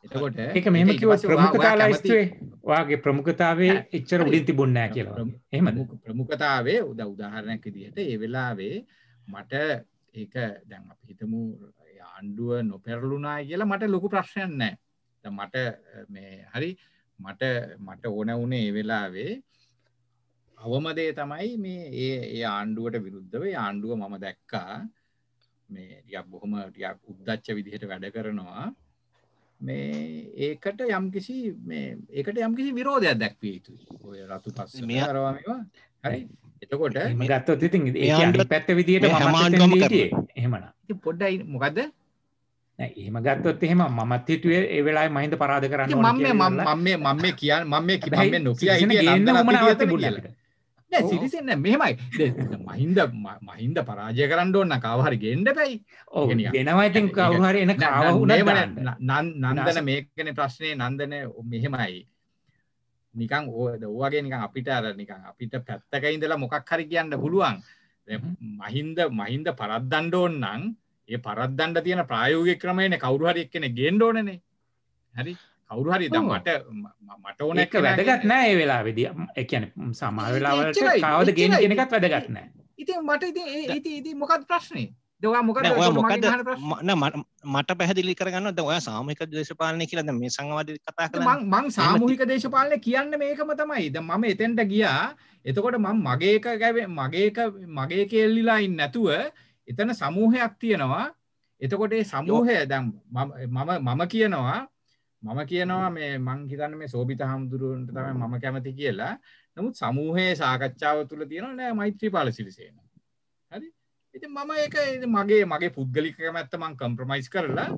එතකොට ඒක මෙහෙම කිව්වොත් ප්‍රමුඛතා ලයිස්තුවේ ඔයාගේ ප්‍රමුඛතාවයේ එච්චර උඩින් තිබුණ නෑ කියලා එහෙමද ප්‍රමුඛතාවයේ උදා උදාහරණයක් විදිහට ඒ වෙලාවේ මට ඒක දැන් අපි හිතමු ආණ්ඩුව නොපැරළුණා කියලා මට ලොකු ප්‍රශ්නයක් නෑ දැන් මට මේ හරි මට මට ඕන වුණේ වෙලාවේ අවමදේ තමයි මේ ඒ ආණ්ඩුවට විරුද්ධව ආණ්ඩුව මම දැක්කා මේ ටිකක් බොහොම ටිකක් උද්දච්ච විදිහට වැඩ කරනවා මේ ඒකට යම් කිසි මේ ඒකට යම් කිසි විරෝධයක් දැක්විය යුතුයි ඔය රතු පස්ස මේ අරවා මේවා හරි එතකොට ගත්තොත් ඉතින් ඒ පැත්ත විදිහට මම හිටියේ එහෙමනම් ඉතින් පොඩ්ඩයි මොකද නෑ එහෙම ගත්තොත් එහෙම මමත් හිතුවේ ඒ වෙලාවේ මහින්ද පරාද කරන්න ඕන කියලා මම මේ මම මේ කියන්නේ මම මේ මම මේ නොකිය හිටියේ නන්දනාත් නෑ සිරිසෙන් නෑ මෙහෙමයි මහින්ද මහින්ද පරාජය කරන්න ඕන කව හරි ගෙන්න බෑයි ඔව් ගෙනවා ඉතින් කව හරි එන කව වුණා නන්දන මේකනේ ප්‍රශ්නේ නන්දන මෙහෙමයි නිකන් ඕවගේ නිකන් අපිට අර නිකන් අපිට පැත්තක ඉඳලා මොකක් හරි කියන්න පුළුවන් මහින්ද මහින්ද පරද්දන්න ඕන නම් ඒ පරද්දන්න තියෙන ප්‍රායෝගික ක්‍රමයනේ කවුරු හරි එක්කෙනෙක් ගේන්න ඕනනේ. හරි කවුරු හරි දැන් මට මට ඕන එක වැදගත් නෑ ඒ වෙලාවේදී. ඒ කියන්නේ සමහර වෙලාවලට කාවද ගේන්න කියන එකත් වැදගත් නෑ. ඉතින් මට ඉතින් ඒ ඉතින් ඉතින් මොකක්ද ප්‍රශ්නේ? මට පැහදිලි කරගන්න ඔය සාමික දේශපාලනය කියලද මේ සංවාධ කතා කළ මං සාමූහික දේශපාලනය කියන්න මේකම තමයි ද මම එතෙන්ට ගියා එතකොට මං මගේක ගැවේ මගේක මගේ කෙල්ලිලා ඉන්න නැතුව එතන සමූහයක් තියෙනවා එතකොට ඒ සමූහය දැම් මම මම කියනවා මම කියනවා මේ මං හිතන්න මේ සෝභිත හාමුදුරුවන්ට තමයි මම කැමති කියලා නමුත් සමූහයේ සාකච්ඡාව තුළ තියෙනවා නෑ මෛත්‍රී පාල සිරිසේන හරි ඉතින් මම ඒක මගේ මගේ පුද්ගලික කැමැත්ත මං කම්ප්‍රමයිස් කරලා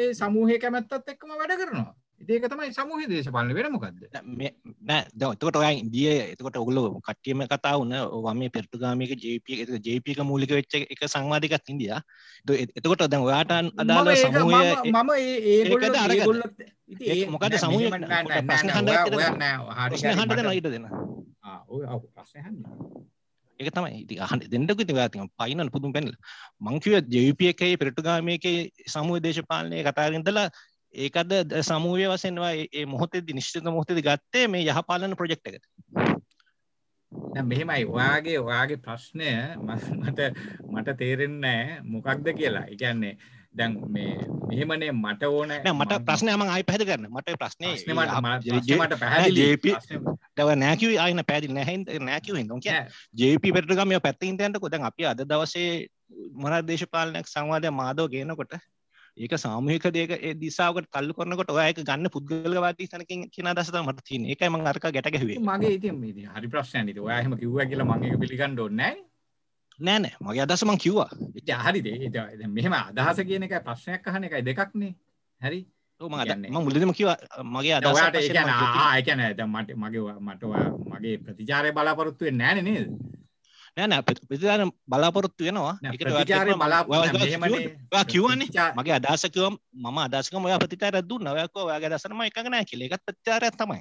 ඒ සමූහයේ කැමැත්තත් එක්කම වැඩ කරනවා ඒක තමයි සමූහ දේශපාලන වෙන මොකක්ද තකට ඔය ඉදිය එතකොට ඔගුල කට්ටියම කතා වන වම පෙටුගාමික ජප ජපක මූලික වෙච්ච එක සංවාධකත් ඉන්දිය එතකොට දැන් ඔයාට අදාල සමූහය මම ඒ මොකද සමූහ ප්‍රශ්න හට නොට දෙන්න ප්‍රශ්න එක තමයි ඉති අහන් දෙන්නක ති ති පයින පුදුම් පැනල මංකිව ජවිපියකයි පෙටුගාමයක සමූහ දේශපාලනය කතාගින්දලා ඒකද සමූය වසෙන්වා ඒ මොහොතෙද නිශ්චිත මොහොතෙද ගත්තේ මේ යහපාලන ප්‍රජෙක්් එකට මෙහෙමයි ඔයාගේ ඔයාගේ ප්‍රශ්නය මට මට තේරෙන්නෑ මොකක්ද කියලා එකන්නේ දැන් මේ මෙහෙමනේ මට ඕන මට ප්‍රශ්නයම අයි පැද කරන්න මට ප්‍රශ්නය මට පැ නැකව අයන පැදි නැහ නැකව ජප පෙටගම පැත්තින්තයන්ටකො දැන් අපි අද දවසේ මරත් දේශපාලනයක් සංවාධය මාදෝ ගේනකොට ඒක සාමූහික දෙයක ඒ දිශාවකට තල්ලු කරනකොට ඔයා ඒක ගන්න පුද්ගලවාදී තැනකින් කියන අදහස තමයි මට තියෙන්නේ. ඒකයි මම අරක ගැට ගැහුවේ. මගේ ඉතින් මේ ඉතින් හරි ප්‍රශ්නයක් ඉතින්. ඔයා එහෙම කිව්වා කියලා මම ඒක පිළිගන්න ඕනේ නැහැ. නෑ නෑ මගේ අදහස මං කිව්වා. ඉතින් හරිද? දැන් මෙහෙම අදහස කියන එකයි ප්‍රශ්නයක් අහන එකයි දෙකක්නේ. හරි? ඔව් මම මම මුලදීම කිව්වා මගේ අදහස ඔයාට ඒ කියන්නේ ආ ඒ කියන්නේ දැන් මට මගේ මට ඔයා මගේ ප්‍රතිචාරය බලාපොරොත්තු වෙන්නේ නැහැ නේද? නෑන ප්‍රතිධාන බලාපොරොත්තු වෙනවා එකට කිවන්නේ මගේ අදසකව මම අදසක ඔය ප්‍රතිතාර දුන්න ඔයක ඔයා දසනම එකග නෑ කියල එකත් ප්‍රතිචාරයක් තමයි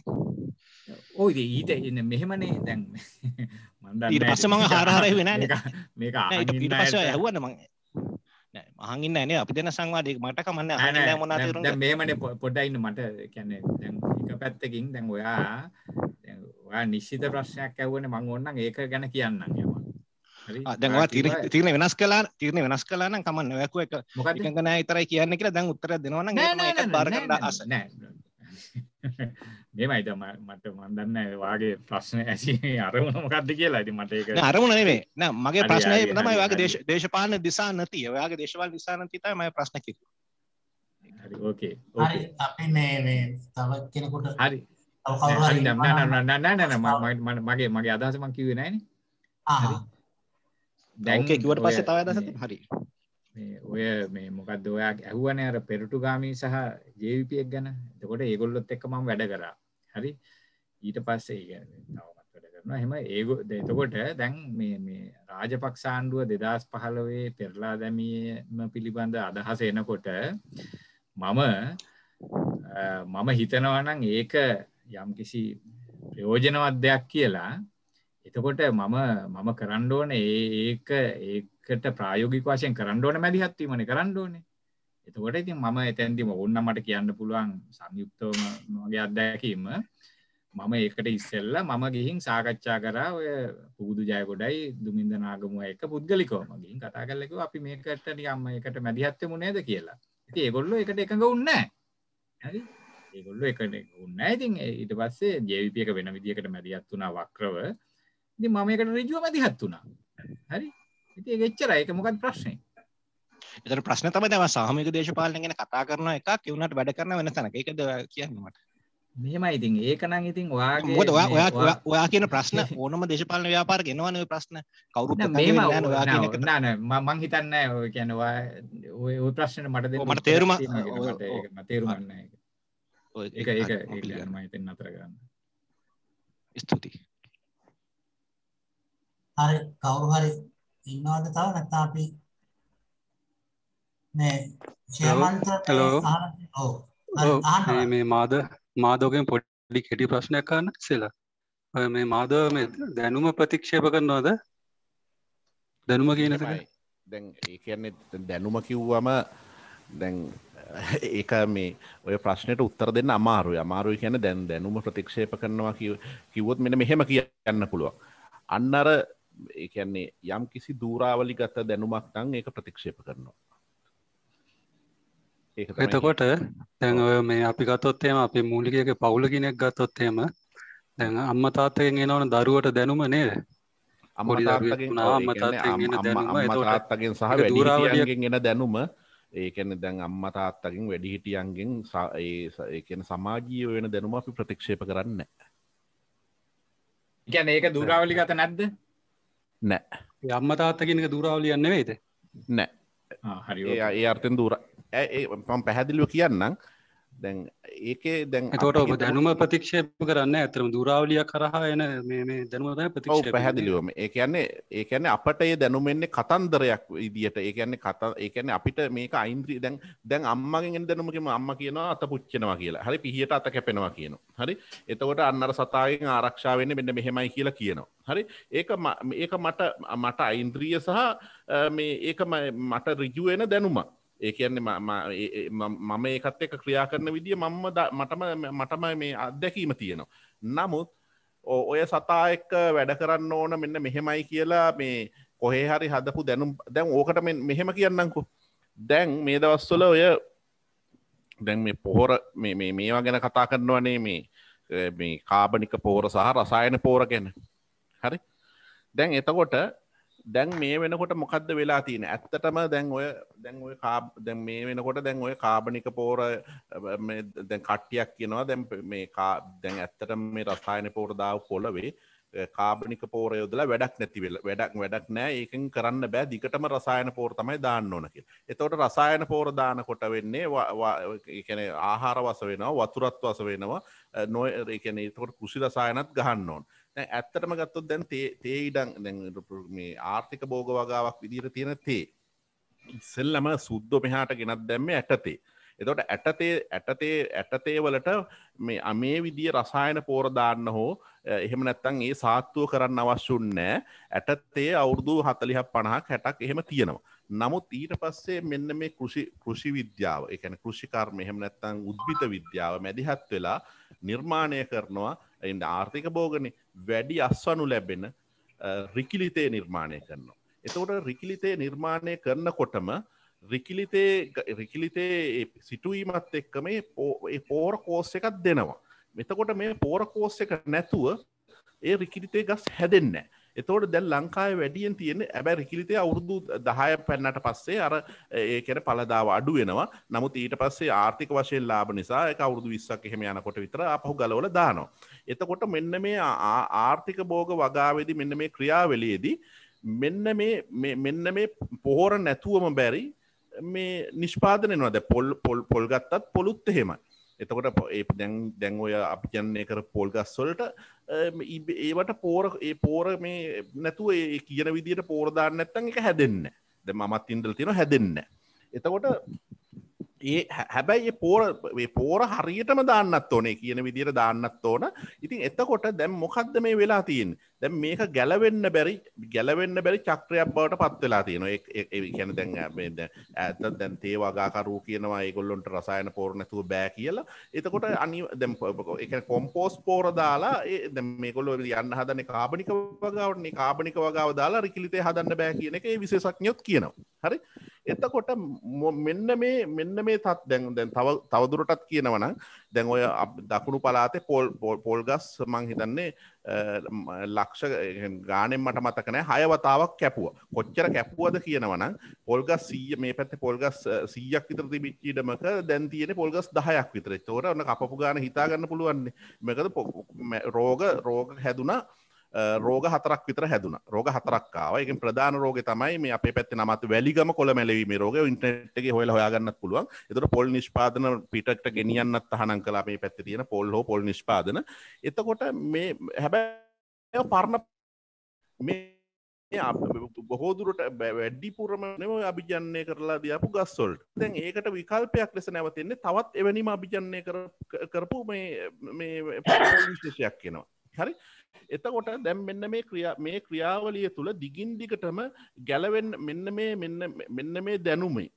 ඕයිද ඊට එන්න මෙහෙමනේ දැන් පස මඟ හාරහරය වෙන මේක ඇවන්න මං මහගන්න න අපි දෙන සංවාදයක මට කමන්න මොන මේමන පොඩ්ඩයින්න මට කැන එක පැත්තකින් දැන් ඔයා ඔයා නිශ්ිත ප්‍රශ්නයක් ඇවන මං ඔන්න ඒක ගැන කියන්න දැන්වා තිරණ වෙනස් කලා තිරණ වෙනස් කලා නම් කමන්න වැැකුව එක එකගන තරයි කියන්න කියලා දැන් උත්තර දෙනවන බර අස නෑ මෙමයි තම මට මන්දන්න වගේ ප්‍රශ්න ඇසි අරමුණ මොකක්ද කියලා ඇති මට එක අරමුණ නේ න මගේ ප්‍රශ්නය තමයි වගේ දේශ දේශපාලන දිසා නතිය ඔයාගේ දේශවල් දිසානතිතයි මය ප්‍රශ්න කිර ඕකේ අපි මේ තව කෙනකොට හරි මගේ මගේ අදහසමන් කිවේ නෑන දැන්ක කිවට පස්ස තව දස හරි ඔය මේ මොකක්ද ඔයා ඇහුවන අර පෙරටු ගාමී සහ ජවිපියක් ගැන එතකොට ඒගොල්ලොත් එක්ක මම වැඩ කරා හරි ඊට පස්සේ තවමත් වැඩ කරන හෙම ඒගො එතකොට දැන් මේ රාජපක් සාණ්ඩුව දෙදස් පහලවේ පෙරලා දැමියම පිළිබඳ අදහස එනකොට මම මම හිතනවනං ඒක යම්කිසි ප්‍රයෝජනවත් දෙයක් කියලා එතකොට මම මම කරන්න ඕනේ ඒක ඒකට ප්‍රායෝගික වශයෙන් කරන්න ඕනේ මැදිහත් වීමනේ කරන්න ඕනේ. එතකොට ඉතින් මම එතෙන්දිම ඕන්න මට කියන්න පුළුවන් සංයුක්තව මගේ අත්දැකීම මම ඒකට ඉස්සෙල්ලා මම ගිහින් සාකච්ඡා කරා ඔය පුබුදු ජයකොඩයි දුමින්ද නාගමුව එක පුද්ගලිකවම ගිහින් කතා කරලා කිව්වා අපි මේකට නිකන් මේකට මැදිහත් වෙමු නේද කියලා. ඉතින් ඒගොල්ලෝ ඒකට එකඟ වුණේ නැහැ. හරි. ඒගොල්ලෝ එකට වුණේ නැහැ. ඉතින් ඊට පස්සේ JVP එක වෙන විදියකට මැදිහත් වුණා වක්‍රව. ඉතින් මම ඒකට ඍජුවම දිහත් වුණා. හරි? ඉතින් ඒක එච්චරයි. ඒක මොකක්ද ප්‍රශ්නේ? ඒතර ප්‍රශ්න තමයි දැන් සාමූහික දේශපාලන ගැන කතා කරන එකක් ඒ උනාට වැඩ කරන වෙන තැනක. ඒකද කියන්නේ මට. මෙහෙමයි ඉතින් ඒක නම් ඉතින් ඔයාගේ මොකද ඔයා ඔයා ඔයා කියන ප්‍රශ්න ඕනම දේශපාලන ව්‍යාපාරක එනවනේ ඔය ප්‍රශ්න කවුරුත් මෙහෙම ඔයා කියන එක නෑ නෑ මම හිතන්නේ ඔය කියන්නේ ඔය ඔය ප්‍රශ්නේ මට දෙන්න මට තේරුම මට තේරුම් ගන්න ඒක ඒක ඒක ඒක මම හිතෙන් නතර කරන්න ස්තුතියි හරි කවුරු හරි ඉන්නවද තව නැත්නම් අපි මේ ජයමන්ත හලෝ ඔව් අහන්න මේ මාද මාදෝගෙන් පොඩි කෙටි ප්‍රශ්නයක් අහන්න ඉස්සෙල්ලා ඔය මේ මාදව මේ දැනුම ප්‍රතික්ෂේප කරනවද දැනුම කියන එක දැන් ඒ කියන්නේ දැනුම කිව්වම දැන් ඒක මේ ඔය ප්‍රශ්නයට උත්තර දෙන්න අමාරුයි අමාරුයි කියන දැන් දැනුම ප්‍රතික්ෂේප කරනවා කිව්වොත් මෙන්න මෙහෙම කියන්න පුළුවන් අන්න අර ඒකන්නේ යම් කිසි දූරාවලි ගත දැනුමක් තං ඒක ප්‍රතික්ෂේප කරනවා එතකොට දැන් ඔය මේ අපි ගත්තොත්තේම අපි මූලිකයක පවුල කෙනෙක් ගත්තොත්තේම දැන් අම්ම තාත්තයෙන් එනවන දරුවට දැනුම නේද අම්මතාත්තගෙන් සහ වැඩිටියගෙන් එන දැනුම ඒකන දැන් අම්ම තාත්තකින් වැඩිහිටියන්ගෙන් සඒකන සමාජීය වෙන දැනුම අපි ප්‍රතික්ෂේප කරන්න ගැන ඒක දුරාවලි ගත නැද්ද නෑ අම්ම තාත්තකිනක දූරාවලියන්න වෙයිද නෑ හරි ඒ අර්තෙන් දූර ඇ පම් පැහැදිලිව කියන්නම් දැන් ඒකේ දැන් තෝට ඔබ දැනුම ප්‍රතික්ෂේප කරන්න ඇතරම දුරාවලිය කරහා එන මේ දැනුවදයි ප්‍රතික්ෂ පැහැදිලිවම ඒ කියන්නේ ඒකැන අපට ඒ දැනුමෙන්නේ කතන්දරයක් ඉදිට ඒකන්නේ කත ඒකැන අපිට මේක අයින්ද්‍රී දැන් දැන් අම්මගෙන් දැනුමකම අම්ම කියනවා අත පුච්චනවා කියලා හරි පිහිට අත කැපෙනවා කියනවා හරි එතකොට අන්නර සතාගෙන් ආරක්ෂාවන්න මෙන්න මෙහෙමයි කියලා කියනවා හරි ඒක ඒක මට මට අයින්ද්‍රිය සහ මේ ඒක මට රිජුවෙන දැනුමක් ඒකන්නේ මම ඒකත් එක ක්‍රියා කරන විදිිය මම මටම මටම මේ අත්දැකීම තියෙනවා. නමුත් ඔය සතා එක්ක වැඩ කරන්න ඕන මෙන්න මෙහෙමයි කියලා මේ කොහේ හරි හදපු දැනුම් දැන් ඕකට මෙහෙම කියන්නකු. දැන් මේ දවස්වල ඔය දැන් මේ පොහොර මේවා ගැන කතා කරන්නවනේ මේ කාබනික පෝර සහ රසායන පෝර ගැන හරි දැන් එතකොට දැන් මේ වෙනකොට මොකක්ද වෙලා තියෙන ඇත්තටම දැන් ඔය දැන් ඔය දැන් මේ වෙනකොට දැන් ඔය කාබනික පෝර දැන් කට්ටියක් කියනවා දැන් මේ දැන් ඇත්තට මේ රසායන පෝර දාව පොළවේ කාබනික පෝර යොදලා වැඩක් නැතිවෙල වැඩක් වැඩක් නෑ ඒකෙන් කරන්න බෑ දිගටම රසායන පෝර තමයි දාන්න ඕනකි එතවට රසායන පෝර දානකොට වෙන්නේ ආහාර වස වෙනවා වතුරත් වස වෙනවා නො එකන තොට කුසි රසායනත් ගහන්න ඕන් ඇත්තටම ගත්තොත් දැන් තේ ඉඩන් මේ ආර්ථික බෝග වගාවක් විදිර තියෙන තේ ඉස්සල්ලම සුද්දෝ මෙහාට ගෙනත් දැම්ම ඇටතේ එතොට ඇටතේ ඇටතේ ඇටතේ වලට මේ අමේ විදිිය රසායන පෝරදාන්න හෝ එහෙම නැත්තන් ඒ සාත්තුව කරන්න අවශ්‍යුන්නෑ ඇටතේ අවුරුදු හතලිහ පණහක් හැටක් එහෙම තියෙනවා නමුත් ඊට පස්සේ මෙන්න මේ කෘෂි කෘෂි විද්‍යාව එකන කෘෂිකර්ම එහෙම නැත්තං උද්භිත විද්‍යාව මැදිහත් වෙලා නිර්මාණය කරනවා එන් ආර්ථික බෝගන වැඩි අස්වනු ලැබෙන රිකිලිතය නිර්මාණය කරනවා. එතවට රිකිලිතය නිර්මාණය කරන කොටම රිකිලිතේ රිකිලිතේ සිටුවීමත් එක්ක මේ පෝර කෝස්ස එකත් දෙනවා. මෙතකොට මේ පෝර කෝස්ස එක නැතුව ඒ රිකිලිතේ ගස් හැදෙන්නෑ එතෝට දැල් ලංකාව වැඩියෙන් තියෙන ඇබැ රිකිලිතේ අවුරුදු දහය පැන්නට පස්සේ අර ඒකෙන පලදාව අඩු වෙනවා නමුත් ඊට පස්සේ ආර්ථික වශයෙන් ලාබ නිසා කවුරුදු විස්සක් එහෙම යනකොට විතර අපහු ගලවල දානවා. එතකොට මෙන්න මේ ආර්ථික බෝග වගාවේදි මෙන්න මේ ක්‍රියාවලියේදී මෙන්න මේ මෙන්න මේ පොහොර නැතුවම බැරි මේ නිෂ්පාදනයනවාද පොල් පොල් පොල් ගත්තත් පොළුත් එහෙමයි එතකොට දැන් දැන් ඔය අපි කියන්නේ කර පෝල් ගස්වලට ඒවට පෝර ඒ පෝර මේ නැතුව ඒ කියන විදිට පෝරදාන්න නැත්තන් එක හැදෙන්න ද මත් ඉන්දල් තියෙන හැදෙන්න එතකොට ඒ හැබැයි පෝර පෝර හරියටම දාන්නත් ඕනේ කියන විදිර දාන්නත් ඕන ඉතින් එතකොට දැම් මොකක්ද මේ වෙලා තියෙන් දැ මේක ගැලවෙන්න බැරි ගැලවෙන්න බැරි චක්‍රයක් බවට පත්වෙලා තියෙන එකැන දැන් ඇත දැන් තේ වගාකරූ කියනවා ඒගොල්ලොන්ට රසායන පෝරණැතුව බෑ කියලා එතකොට අනි එක කොම්පෝස් පෝර දාලා ඒ මේකොල්ල යන්න හදන කාබනික වගවන්නේ කාබනික වගාව දාලා රිකිලිතේ හදන්න බෑ කියන එක විශේෂක්ඥයොත් කියනවා හරි එතකොට මෙන්න මේ මෙන්න මේ තත් දැන් දැන් තවදුරටත් කියනවනම් දැන් ඔය දකුණු පලාතේ පොල් පොල්ගස් මං හිතන්නේ ලක්ෂ ගානෙන් මට මතකනෑ හයවතාවක් කැපුව කොච්චර කැපුවද කියනවන පොල්ගස් සීය මේ පැත්ත පොල්ගස් සීයක් විතර තිබිච්චිටමක දැන් තියෙන පොල්ගස් දහයක් විතර තෝරන අපපු ගාන හිතාගන්න පුළුවන්නේ මෙකද රෝග රෝග හැදුනා රෝග හතරක් විතර හැදුන රෝග හතරක්කාව එක ප්‍රධාන රෝග තමයි මේ අප පැත් නමත් වැලිගම කොල මැලවීම රෝග ඉන්ටනට්ගේ හොල හොයාගන්න පුළුවන් එතට පොල් නිෂ්පාදන පිටට ගෙනියන්නත් තහනම් කලා මේ පැත්ති තියෙන පොල් හෝ පොල් නිෂ්පාදන එතකොට මේ හැබැ පරණ මේ බොහෝදුරට වැඩිපුරම නම අභිජන්නේ කරලා දයපු ගස්සොල්ට දැන් ඒකට විකල්පයක් ලෙස නැවතින්නේ තවත් එවැනිම අභිජන්නේ කරපු මේ විශේෂයක් කියෙනවා හරි එතකොට දැම් මෙන්න මේ ක්‍රියා මේ ක්‍රියාවලිය තුළ දිගින්දිකටම ගැලවෙන් මෙන්න මේ මෙන්න මේ දැනුමේ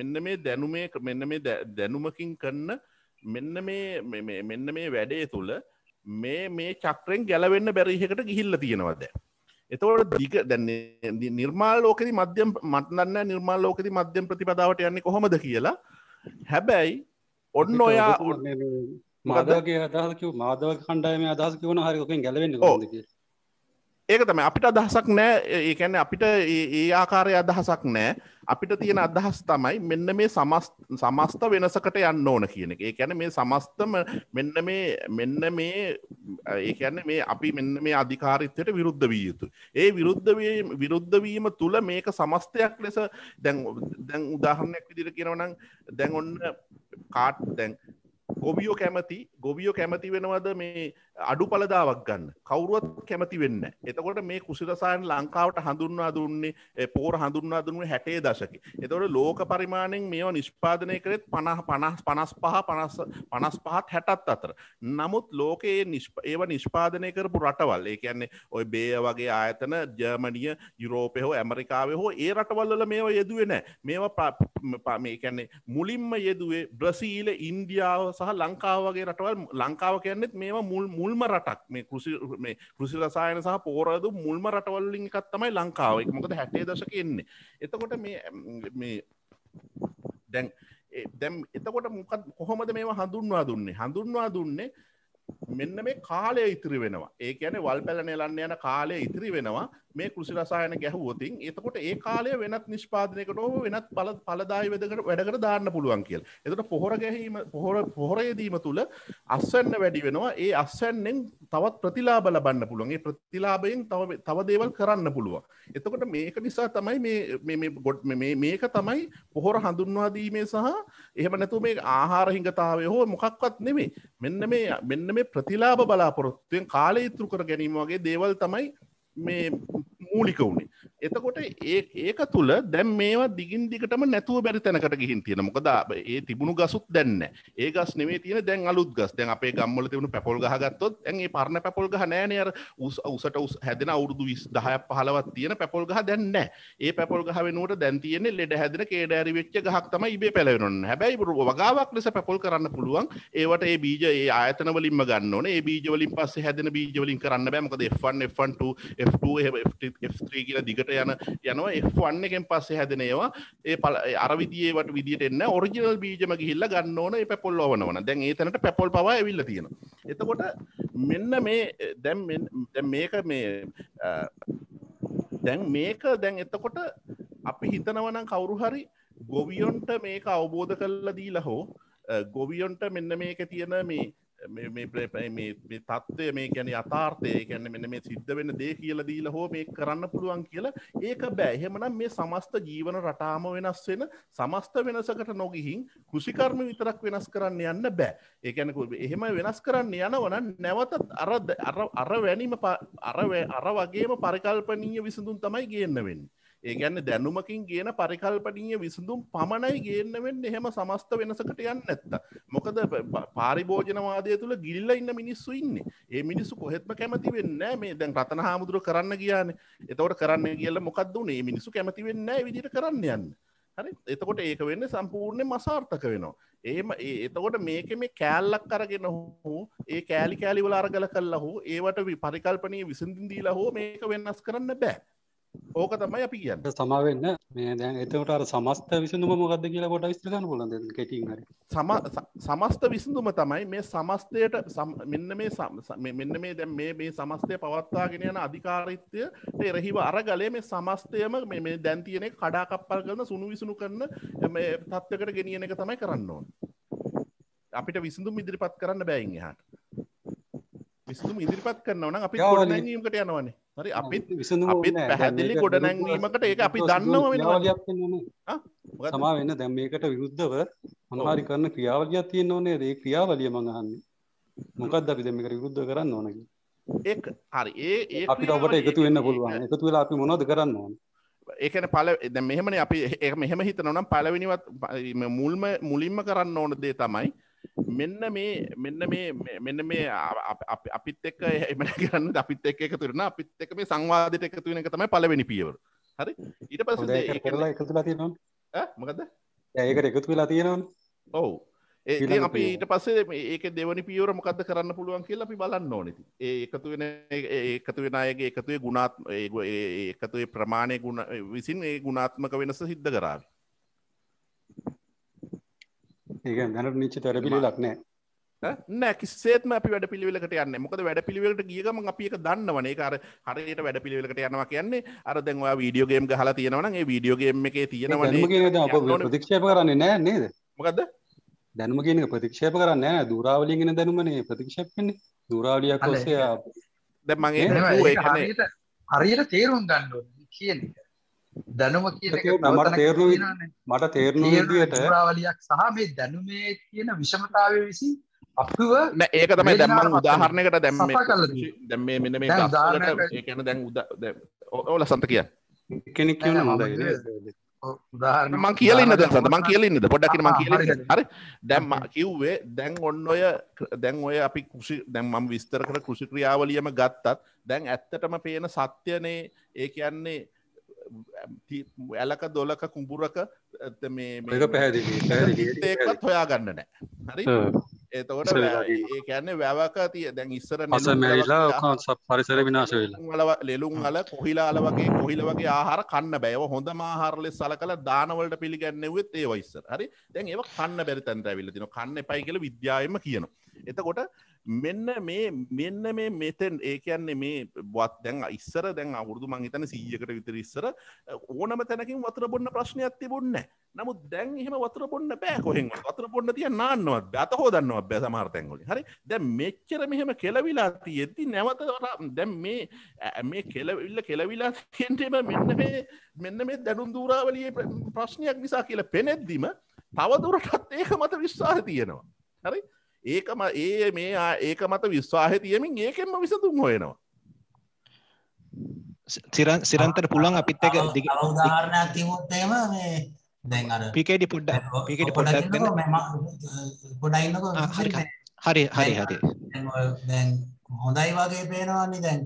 මෙන්න මේ දැනුමේ මෙන්න මේ දැනුමකින් කන්න මෙන්න මේ මෙන්න මේ වැඩේ තුළ මේ මේ චක්‍රෙන් ගැලවෙන්න බැරිහකට ගිහිල්ල තියෙනවද එතවට දිග දැන්නේ නිර්මාල් ලෝකති මධ්‍යම් මත්න්න නිර්මාල් ලෝකති මධ්‍යම් ප්‍රතිපදාවට යන්නේ කොහොමද කියලා හැබැයි ඔන්න ඔයා මාදගේ අදහක මාදව කණ්ඩායම අදහස වන හරිකෙන් ගැලවෙන්න ඒක තම අපිට අදහසක් නෑ ඒකැන අපිට ඒ ආකාරය අදහසක් නෑ අපිට තියෙන අදහස් තමයි මෙන්න මේ සමස්ත වෙනසකට යන්න ඕන කියන එක ඒකැන මේ සමස්තම මෙන්න මේ මෙන්න මේ ඒකැන මේ අපි මෙන්න මේ අධිකාරිත්වයට විරුද්ධ වී යුතු ඒ විරුද්ධ විරුද්ධවීම තුළ මේක සමස්තයක් ලෙස දැන් දැන් උදාහරණයක් විදිර කියෙනවනම් දැන් ඔන්න කාට් දැන් ගොබියෝ කැමති ගොබියෝ කැමති වෙනවද මේ අඩු පලදාවක් ගන්න කවුරුවත් කැමති වෙන්න එතකොට මේ කුසිරසායන් ලංකාවට හඳුන්වා දුන්නේ පෝර හඳුන්වා දුන්නේ හැටේ දශක එතවට ලෝක පරිමාණයෙන් මේෝ නිෂ්පාදනය කරෙත් පනහ පනස් පනස් පහ පනස් පනස් පහත් හැටත් අතර නමුත් ලෝකයේ ඒව නිෂ්පාදනය කරපු රටවල් ඒ කියන්නේ ඔය බේ වගේ ආයතන ජර්මනිය යුරෝපය හෝ ඇමරිකාවේ හෝ ඒ රටවල්ල මේවා යෙදුවෙන මේවා මේ කැන්නේ මුලින්ම යෙදුවේ බ්‍රසීල ඉන්දියාව සහ ලංකාවගේ රටවල් ලංකාව කියන්නෙත් මේවා මුල් මුල්ම රටක් මේ කෘසි මේ කෘසි රසායන සහ පෝරදු මුල්ම රටවල්ලින් එකත් තමයි ලංකාව එක මොකද හැටේ දශක එන්නේ එතකොට මේ දැන් දැම් එතකොට මොකත් කොහොමද මේ හඳුන්වා දුන්නේ හඳුන්වා දුන්නේ මෙන්න මේ කාලය ඉතිරි වෙනවා ඒ ඇන වල් පැලන එලන්න යන කාලය ඉතිරි වෙනවා මේ කෘසි රසායන ගැහුවෝතින් එතකොට ඒ කාලය වෙනත් නිෂ්පාදනයකට හෝ වෙනත් පල පලදායි වෙදකට වැඩකට දාන්න පුළුවන් කියල් එතට පොහොර ගැහීම පොහොර පොහොරයදීම තුළ අස්සන්න වැඩි වෙනවා ඒ අස්සන්නෙන් තවත් ප්‍රතිලාබ ලබන්න පුළුවන්ගේ ප්‍රතිලාබයෙන් තව තව දේවල් කරන්න පුළුවන් එතකොට මේක නිසා තමයි ගොඩ් මේක තමයි පොහොර හඳුන්වාදීමේ සහ එහෙම නැතු මේ ආහාර හිංගතාවය හෝ මොකක්වත් නෙමේ මෙන්න මේ මෙන්න මේ ප්‍රතිලාබ බලාපොරොත්තුවෙන් කාලය ඉතුරු කර ගැනීම වගේ දේවල් තමයි මේ මූලික වුණේ එතකොට ඒ ඒක තුළ දැම් මේවා දිගින් දිගටම නැතුව බැරි තැනකට ගිහින් තියෙන මොකද ඒ තිබුණු ගසුත් දැන්න ඒ ගස් නෙවේ තියෙන දැන් අලුත් ගස් දැන් අපේ ගම්මල තිබුණු පැපොල් ගහගත්තොත් ඇන් ඒ පරණ පැපොල් ගහ නෑනේ අර උස උසට උස් හැදෙන අවුරුදු 20 10ක් 15ක් තියෙන පැපොල් ගහ දැන් නෑ ඒ පැපොල් ගහ වෙනුවට දැන් තියෙන්නේ ලෙඩ හැදෙන කේඩෑරි වෙච්ච ගහක් තමයි ඉබේ පැලවෙනවන්නේ හැබැයි වගාවක් ලෙස පැපොල් කරන්න පුළුවන් ඒවට ඒ බීජ ඒ ආයතන වලින්ම ගන්න ඕනේ ඒ බීජ වලින් පස්සේ හැදෙන බීජ වලින් කරන්න බෑ මොකද F1 F1 2 F2 F3 කියලා දිගට යන යනවා F1 එකෙන් පස්සේ හැදෙනේවා ඒ පල අරවිදියේට විදිට එන්න ඔරිජිනල් බීජම ගිහිල්ල ගන්න ඕන පැපොල් ඕවනවන දැන් ඒතනට පැපොල් පවා ඇවිල්ල තියෙන එතකොට මෙන්න මේ දැම් මේක මේ දැන් මේක දැන් එතකොට අපි හිතනවනම් කවුරු හරි ගොවියොන්ට මේක අවබෝධ කරලා දීලා හෝ ගොවියොන්ට මෙන්න මේක තියෙන මේ මේ තත්ත්වය මේ ගැන අතාර්ථය ගැන මෙන මේ සිද්ධ වෙන දේ කියල දීල හෝ මේ කරන්න පුළුවන් කියලා ඒක බෑ එහෙමනම් මේ සමස්ත ජීවන රටාම වෙනස් වෙන සමස්ත වෙනසකට නොගිහින් කෘෂිකර්ම විතරක් වෙනස් කරන්න යන්න බෑ ඒකැනකු එහෙම වෙනස් කරන්න යනවන නැවතත් අර අර වැනීම අර වගේම පරිකල්පනීය විසඳුන් තමයි ගන්න වෙන්නේ ඒගැන්න දැනුමකින් කියන පරිකල්පනීය විසඳුම් පමණයි ගේන්නවෙන් එහෙම සමස්ත වෙනසකට යන්න නැත්ත. මොකද පාරිභෝජනවාදය තුළ ගිල්ල ඉන්න මිනිස්සු ඉන්න ඒ මිනිස්සු කොහෙත්ම කැමති වෙන්න මේ දැන් රතන හාමුදුර කරන්න කියන එතවට කරන්න කියල මොකක්ද වනේ මිනිසු කැමති වෙන්න විදිට කරන්න යන්න. හරි එතකොට ඒක වෙන්න සම්පූර්ණය මසාර්ථක වෙනවා. ඒම එතකොට මේක මේ කෑල්ලක් කරගෙන හෝ ඒ කෑලි කෑලිවල අරගල කල්ලා හෝ ඒවට පරිකල්පනය විසඳින්දීලා හෝ මේක වෙනස් කරන්න බෑ. ඕක තමයි අපි කියන්න සමාවෙන්න මේ දැන් එතකට අර සමස්ත විසඳුම මොකක්ද කියලා කොට විස්තරන්න පුලද කෙටි සමස්ත විසඳුම තමයි මේ සමස්තයට මෙන්න මේ මෙන්න මේ දැම් මේ මේ සමස්තය පවත්වාගෙන යන අධිකාරිත්වය එරහිව අරගලේ මේ සමස්තයම මේ දැන්තියනෙ කඩාකප්පල් කරන සුණු විසුණු කරන තත්වකට ගෙනියන එක තමයි කරන්න ඕන අපිට විසඳුම් ඉදිරිපත් කරන්න බෑයින් හට විසඳුම් ඉදිරිපත් කරන්නවන අපි ගොඩනැීමකට යනවනේ හරි අපි අපිත් පැහැදිලි ගොඩනැන්වීමකට ඒ අපි දන්නව වෙනවා තමා වෙන්න දැම් මේකට විරුද්ධව අනවාරි කරන ක්‍රියාවලියක් තියෙන ඕනේ ඒ ක්‍රියාවලිය මඟහන්නේ මොකක්ද අපි දෙමික විරුද්ධ කරන්න ඕනකි ඒ හරි ඒ අපි ඔබට එකතු වෙන්න පුළුවන් එකතු වෙලා අපි මොනොද කරන්න ඕන ඒකන පල මෙහෙමන අපි මෙහෙම හිතනනම් පලවිනිවත් මුල්ම මුලින්ම කරන්න ඕන දේ තමයි මෙන්න මේ මෙන්න මේ මෙන්න මේ අපිත් එක්ක එමන කරන්න අපිත් එක් එක තුරන අපිත් එක මේ සංවාධයට එකතු වෙන එක තමයි පලවෙනි පියවර හරි ඊට පස කරලා එකතුලා තියෙනවා මොකද ඒකට එකතු වෙලා තියෙනවා ඔවු ඒ අපි ඊට පස්සේ ඒක දෙවනි පියවර මොකක්ද කරන්න පුළුවන් කියලා අපි බලන්න ඕනෙති ඒ එකතු වෙන එකතු වෙන අයගේ එකතුවේ ගුණාත් ඒ එකතුවේ ප්‍රමාණය ගුණ විසින් ඒ ගුණාත්මක වෙනස සිද්ධ කරාවේ ඒක දැනට නිච්ච තැරපිලිලක් නෑ නෑ කිසේත්ම අපි වැඩ පිළිවෙලකට යන්න මොකද වැඩ පිළිවෙලට ගියගම අපි එක දන්නවනේ අර හරියට වැඩ පිළිවෙලකට යනවා කියන්නේ අර දැන්වා වීඩියෝගේම් ගහලා තියෙනවන ඒ වීඩියෝගේම් එකේ තියෙනවා ප්‍රතික්ෂේප කරන්නේ නෑ නේද මොකද දැනුම කියන ප්‍රතික්ෂේප කරන්න නෑ දූරාවලියගෙන දැනුමනේ ප්‍රතික්ෂේපන්නේ දූරාවලියක් ඔස්සේ දැන් මගේ හරියට තේරුම් ගන්න ඕනේ කියන එක දැනුම කියන මට තේරු මට තේරණු විදියට රාවලියක් සහ මේ දැනුමේ කියන විෂමතාවය විසින් අපව ඒක තමයි දැම්මන් උදාහරණයකට දැම් දැම් මේ මෙන මේ ඒන දැන් උද ඕල සන්ත කිය කෙනෙක් කියන හොඳ මං කියලන්න දැන්සඳ මං කියලන්නද පොඩ්ඩක් ම කියල හරි දැම්ම කිව්වේ දැන් ඔන්න ඔය දැන් ඔය අපි කුසි දැන් මම් විස්තර කර කෘෂික්‍රියාවලියම ගත්තත් දැන් ඇත්තටම පේන සත්‍යනේ ඒ කියන්නේ ඇලක දොලක කුඹුරක මේක පැහැදිඒත් හොයා ගන්න නෑ හරි එතකොට ඒ කියන්නේ වැවක තිය දැන් ඉස්සර නස මැරිලා පරිසර විනාශ වෙලා ලෙලුම් හල කොහිලාල වගේ කොහිල වගේ ආහාර කන්න බෑව හොඳ මාහාරලෙ සල කළ දානවලට පිළිගැන්නෙවත් ඒ වයිස්සර හරි දැන් ඒ කන්න බැරි තැන්ට ඇවිල්ල තින කන්න එපයි කියල විද්‍යායම කියනවා එතකොට මෙන්න මේ මෙන්න මේ මෙතෙන් ඒ කියන්නේ මේ බොත් දැන් ඉස්සර දැන් අවුරදු මං හිතන සීයකට විතර ඉස්සර ඕනම තැනකින් වතුර බොන්න ප්‍රශ්නයක් තිබුන්න නමුත් දැන් එහෙම වතුර බොන්න බෑ කොහෙන් වතුර බොන්න තිය නාන්නවත් බැත හෝදන්නවා බෑ සමහර්තැන්ගොලි හරි දැ මෙච්චර මෙහෙම කෙලවිලා තියෙද්දි නැවත දැම් මේ මේ කෙලවිල්ල කෙලවිලා තියෙන්ටම මෙන්න මේ මෙන්න මේ දැනුම් දූරාවලිය ප්‍රශ්නයක් නිසා කියලා පෙනෙද්දිම තවදුරටත් ඒක මත විශ්වාහ තියෙනවා හරි ඒකම ඒ මේ ඒක මත විශ්වාහය තියමින් ඒකෙන්ම විසඳුම් හොයනවා සිරන්තට පුළන් අපිත් එක අවධාරණයක් තිවොත්තේම මේ දැන් පිකේඩි පුඩ්ඩ පිකට පොඩක් ගොඩයින්නක හරි හරි හරි හරි දැන් හොඳයි වගේ පේනවන්නේ දැන්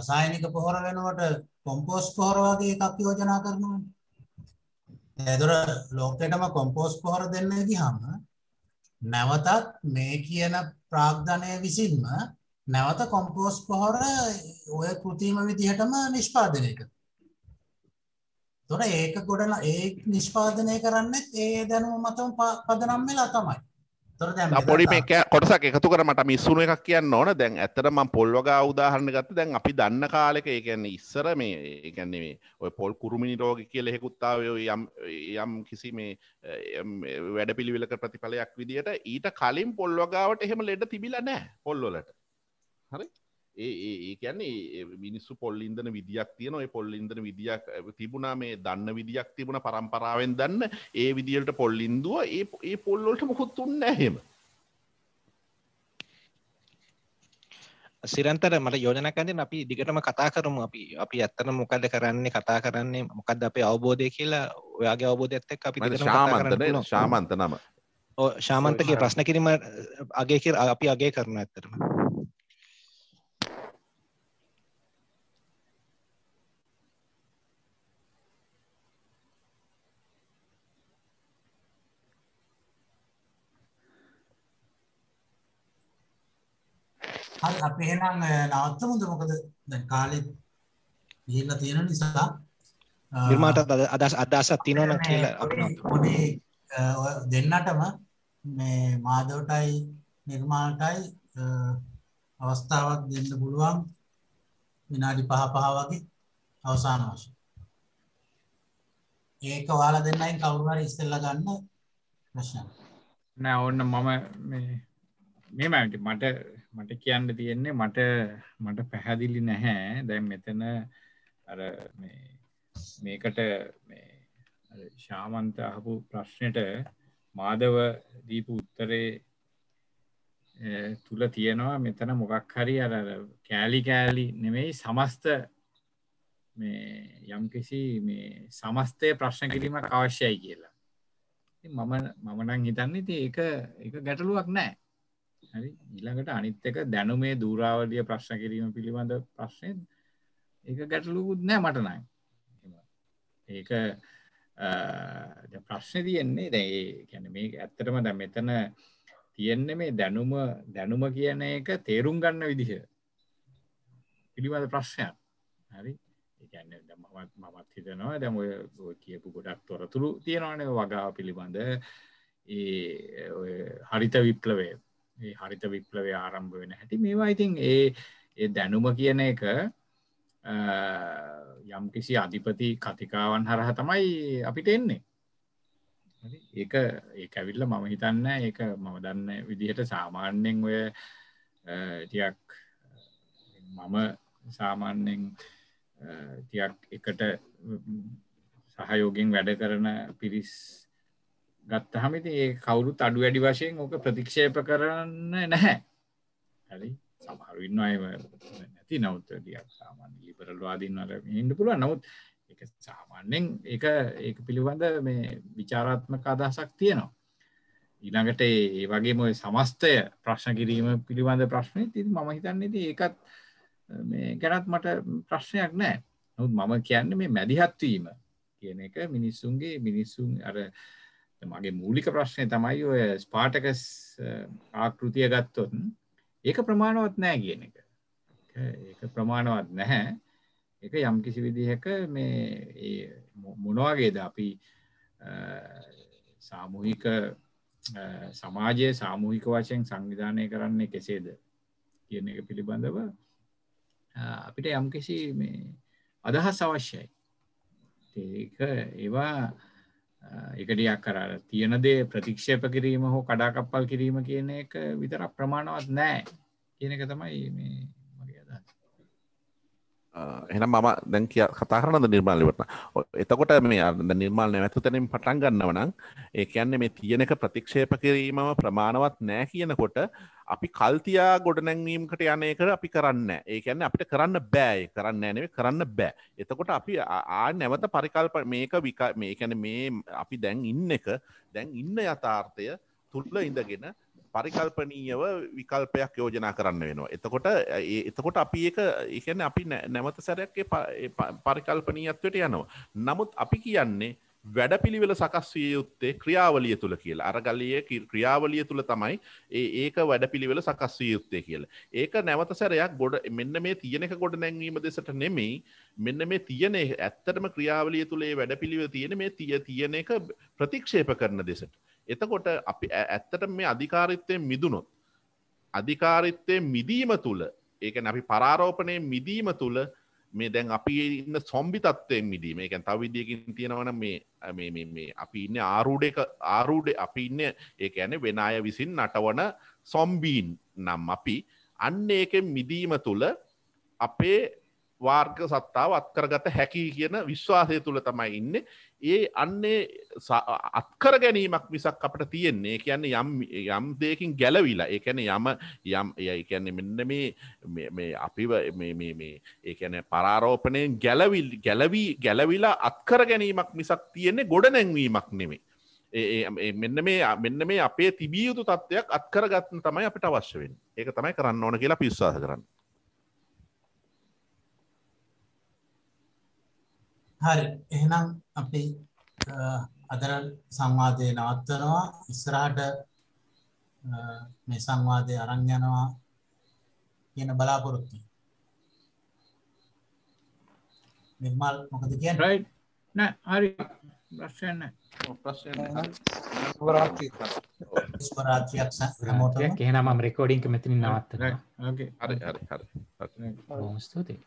රසායනික පොහොර වෙනුවට කොම්පෝස් පොහොර වගේ එකක් යෝජනා කරනවා එතකොට ලෝකෙටම කොම්පෝස් පොහොර දෙන්න ගියාම නැවතත් මේ කියන ප්‍රාග්ධනය විසින්ම නැවත කොම්පෝස් පොහොර ඔය කෘතිම විදිහටම නිෂ්පාදනය කර. තොර ඒක ගොඩන ඒ නිෂ්පාදනය කරන්නෙත් ඒ දැනුම මතම පදනම් වෙලා තමයි. පොඩි කොටසක් එකතු කර මට මිස්සුන එකක් කියන්න ඕන දැන් ඇතර ම පොල්වග අවදාහරණ ගත්ත දැන් අපි දන්න කාලෙක ඒකැන්න ඉස්සර මේ ඒකැන්නේ ඔය පොල් කුරුමිනි රෝග කියල හෙකුත්තාවය යම් යම් කිසි මේ වැඩ පිළිවෙලක ප්‍රතිඵලයක් විදිහට ඊට කලින් පොල්වගාවට එහෙම ලෙඩ තිබිල නෑ පොල්ලොලට හරි ඒ ඒ කියන්නේ මිනිස්සු පොල්ලින්දන විදිියක් තියෙන ඔය පොල්ලින්දන විදිියක් තිබුණා මේ දන්න විදිියක් තිබුණ පරම්පරාවෙන් දන්න ඒ විදිියට පොල්ලින්දුව ඒ ඒ පොල්ලොට මොකුත් තුන්න හෙම සිරන්තර මට යෝජනකන්දෙන් අපි දිගටම කතා කරමු අපි අපි ඇත්තන මොකද කරන්නේ කතා කරන්නේ මොකද අපේ අවබෝධය කියලා ඔයාගේ අවබෝධ ඇත්තෙක් අපි ශාමන්තන ශාමන්ත නම ශාමන්තගේ ප්‍රශ්න කිරීම අගේ අපි අගේ කරන ඇත්තරම හරි අපි එහෙනම් නවත්තමුද මොකද දැන් කාලෙත් ගිහිල්ලා තියෙන නිසා නිර්මාතට අදහස් අදහසක් තියෙනවා නම් කියලා අපි පොඩි දෙන්නටම මේ මාදවටයි නිර්මාණටයි අවස්ථාවක් දෙන්න පුළුවන් විනාඩි 5 5 වගේ අවසාන වශයෙන් ඒක ඔයාලා දෙන්නයින් කවුරු හරි ඉස්සෙල්ලා ගන්න ප්‍රශ්න නෑ ඕන්න මම මේ මේ මට මට කියන්න තියෙන්නේ මට මට පැහැදිලි නැහැ දැන් මෙතන අර මේකට ශාමන්ත අහපු ප්‍රශ්නයට මාදව දීපු උත්තරේ තුළ තියෙනවා මෙතන මොකක් හරි අර කෑලි කෑලි නෙමෙයි සමස්ත මේ යම්කිසි මේ සමස්තය ප්‍රශ්න කිරීමක් අවශ්‍යයි කියලා මම මමනං හිතන්න ති එක එක ගැටලුවක් නෑ හරි ඊළඟට අනිත් එක දැනුමේ දූරාවලිය ප්‍රශ්න කිරීම පිළිබඳ ප්‍රශ්නය ඒක ගැටලුකුත් නෑ මට නයි ඒක ප්‍රශ්න තියෙන්නේ දැ ගැන මේ ඇත්තටම දැ මෙතන තියෙන්නේ මේ දැනුම දැනුම කියන එක තේරුම් ගන්න විදිහ පිළිබඳ ප්‍රශ්නයක් හරි ඒන්න මත් මමත් හිතනවා දැම ඔය කියපු ගොඩක් තොරතුරු තියෙනවාන වගා පිළිබඳ ඒ හරිත විප්ලවේ හරිත විප්ලවය ආරම්භ වෙන හැටි මේවා ඉතින් ඒ ඒ දැනුම කියන එක යම්කිසි අධිපති කතිකාවන් හරහ තමයි අපිට එන්නේ ඒක ඒ ඇවිල්ල මම හිතන්න ඒ මම දන්න විදිහට සාමාන්‍යෙන් ඔය ටියක් මම සාමාන්‍යෙන් ටියක් එකට සහයෝගෙන් වැඩ කරන පිරිස් ගත්තහම ඉතින් ඒ කවුරුත් අඩු වැඩි වශයෙන් ඕක ප්‍රතික්ෂේප කරන්න නැහැ. හරි සමහරු ඉන්නවා ඒ නැති නමුත් ටිකක් සාමාන්‍ය ලිබරල් වාදීන් වල ඉන්න පුළුවන්. නමුත් ඒක සාමාන්‍යයෙන් ඒක ඒක පිළිබඳ මේ ਵਿਚਾਰාත්මක අදහසක් තියෙනවා. ඊළඟට ඒ වගේම ওই සමස්තය ප්‍රශ්න කිරීම පිළිබඳ ප්‍රශ්නේ ඉතින් මම හිතන්නේ ඉතින් ඒකත් මේ ගැනත් මට ප්‍රශ්නයක් නැහැ. නමුත් මම කියන්නේ මේ මැදිහත් වීම කියන එක මිනිස්සුන්ගේ මිනිස්සුන් අර මගේ මූලික ප්‍රශ්නය තමයි ඔය ස්පාටකස් ආකෘතිය ගත්තොත් ඒක ප්‍රමාණවත් නෑ කියන එක ඒක ප්‍රමාණවත් නැහැ එක යම් කිසි විදිහක මේ මොනවාගේද අපි සාමූහික සමාජය සාමූහික වශයෙන් සංවිධානය කරන්නේ කෙසේද කියන එක පිළිබඳව අපිට යම් කිසි මේ අදහස් අවශ්‍යයි ඒක ඒවා එකටියක් කර තියෙන දේ ප්‍රතික්ෂේප කිරීම හෝ කඩාකප්පල් කිරීම කියන එක විතර ප්‍රමාණවත් නෑ කියන එක තමයි මේ එහෙනම් මම දැන් කිය කතාරනද නිර්මාණලිවරන එතකොට මේ අද නිර්මාණය ඇතු තැනින් පටන් ගන්නවනම් ඒ කියන්නේ මේ තියෙන එක ප්‍රතික්ෂේප කිරීමම ප්‍රමාණවත් නෑ කියනකොට අපි කල්තියා ගොඩ නැංවීමකට යනයකට අපි කරන්න ඒ කියන්නේ අපිට කරන්න බෑය කරන්න ඇනව කරන්න බෑ එතකොට අපි ආ නැවත පරිකල්ප මේක වික මේ කැන මේ අපි දැන් ඉන්න එක දැන් ඉන්න යථාර්ථය තුල්ල ඉඳගෙන පරිකල්පනීයව විකල්පයක් යෝජනා කරන්න වෙනවා. එතකොට එතකොට අපි ඒක එකන අපි නැමත සැරයක් පරිකල්පනීයත්වයට යනවා. නමුත් අපි කියන්නේ වැඩපිළිවෙල සකස් විය යුත්තේ ක්‍රියාවලිය තුළ කියලා අරගලිය ක්‍රියාවලිය තුළ තමයි ඒක වැඩපිළිවෙල සකස් විය යුත්තේ කියල. ඒක නැවත සැරයක් ගොඩ මෙන්න මේ තියෙනක ගොඩ නැංවීම දෙසට නෙමෙයි මෙන්න මේ තියනෙ ඇත්තටම ක්‍රියාවලිය තුළේ වැඩපිළිව තියෙන මේ තිය තියෙන එක ප්‍රතික්ෂේප කරන දෙසට. එතකොට අපි ඇත්තට මේ අධිකාරිත්තය මිදුනොත් අධිකාරිත්තය මිදීම තුළ ඒක අපි පරාරෝපනය මිදීම තුළ මේ දැන් අපි ඉන්න සොම්බි තත්වයෙන් මිදීම එකැන් තවිදියකින් තියෙනවන මේ අපි ඉන්න ආරුඩ ආරුඩ අපි ඉන්න ඒ ඇන වෙන අය විසින් නටවන සොම්බීන් නම් අපි අන්න ඒක මිදීම තුළ අපේ වාර්ග සත්තාව අත්කරගත හැකි කියන විශ්වාසය තුළ තමයි ඉන්න ඒ අන්නේ අත්කර ගැනීමක් විසක් අපට තියෙන්නේ කියන්නේ යම් යම් දෙයකින් ගැලවිලා ඒකැන යම යම් යයි කියන්නේ මෙන්න මේ අපිව ඒකැන පරාරෝපනයෙන් ගැලවිල් ගැලවී ගැලවිලා අත්කර ගැනීමක් මිසක් තියෙන්නේ ගොඩ නැංවීමක් නෙමේ මෙන්න මේ මෙන්න මේ අපේ තිබිය යුතු තත්ත්වයක් අත්කර ගත්න තමයි අපිට අවශ්‍යවෙන් ඒක තමයි කරන්න ඕන කියලා පිස්වාහ කරන්න හරි එහෙනම් අපි අදර සංවාදය නවත්වනවා ඉස්රාට මේ සංවාදය අරංයනවා කියන බලාපොරොත්තු නිර්මල් මොකද කියන්න නෑ හරි ප්‍රශ්න එහෙනම් මම රෙකෝඩින් එක මෙතනින් නවත්තනවා. ඕකේ. හරි හරි හරි. බොහොම ස්තුතියි.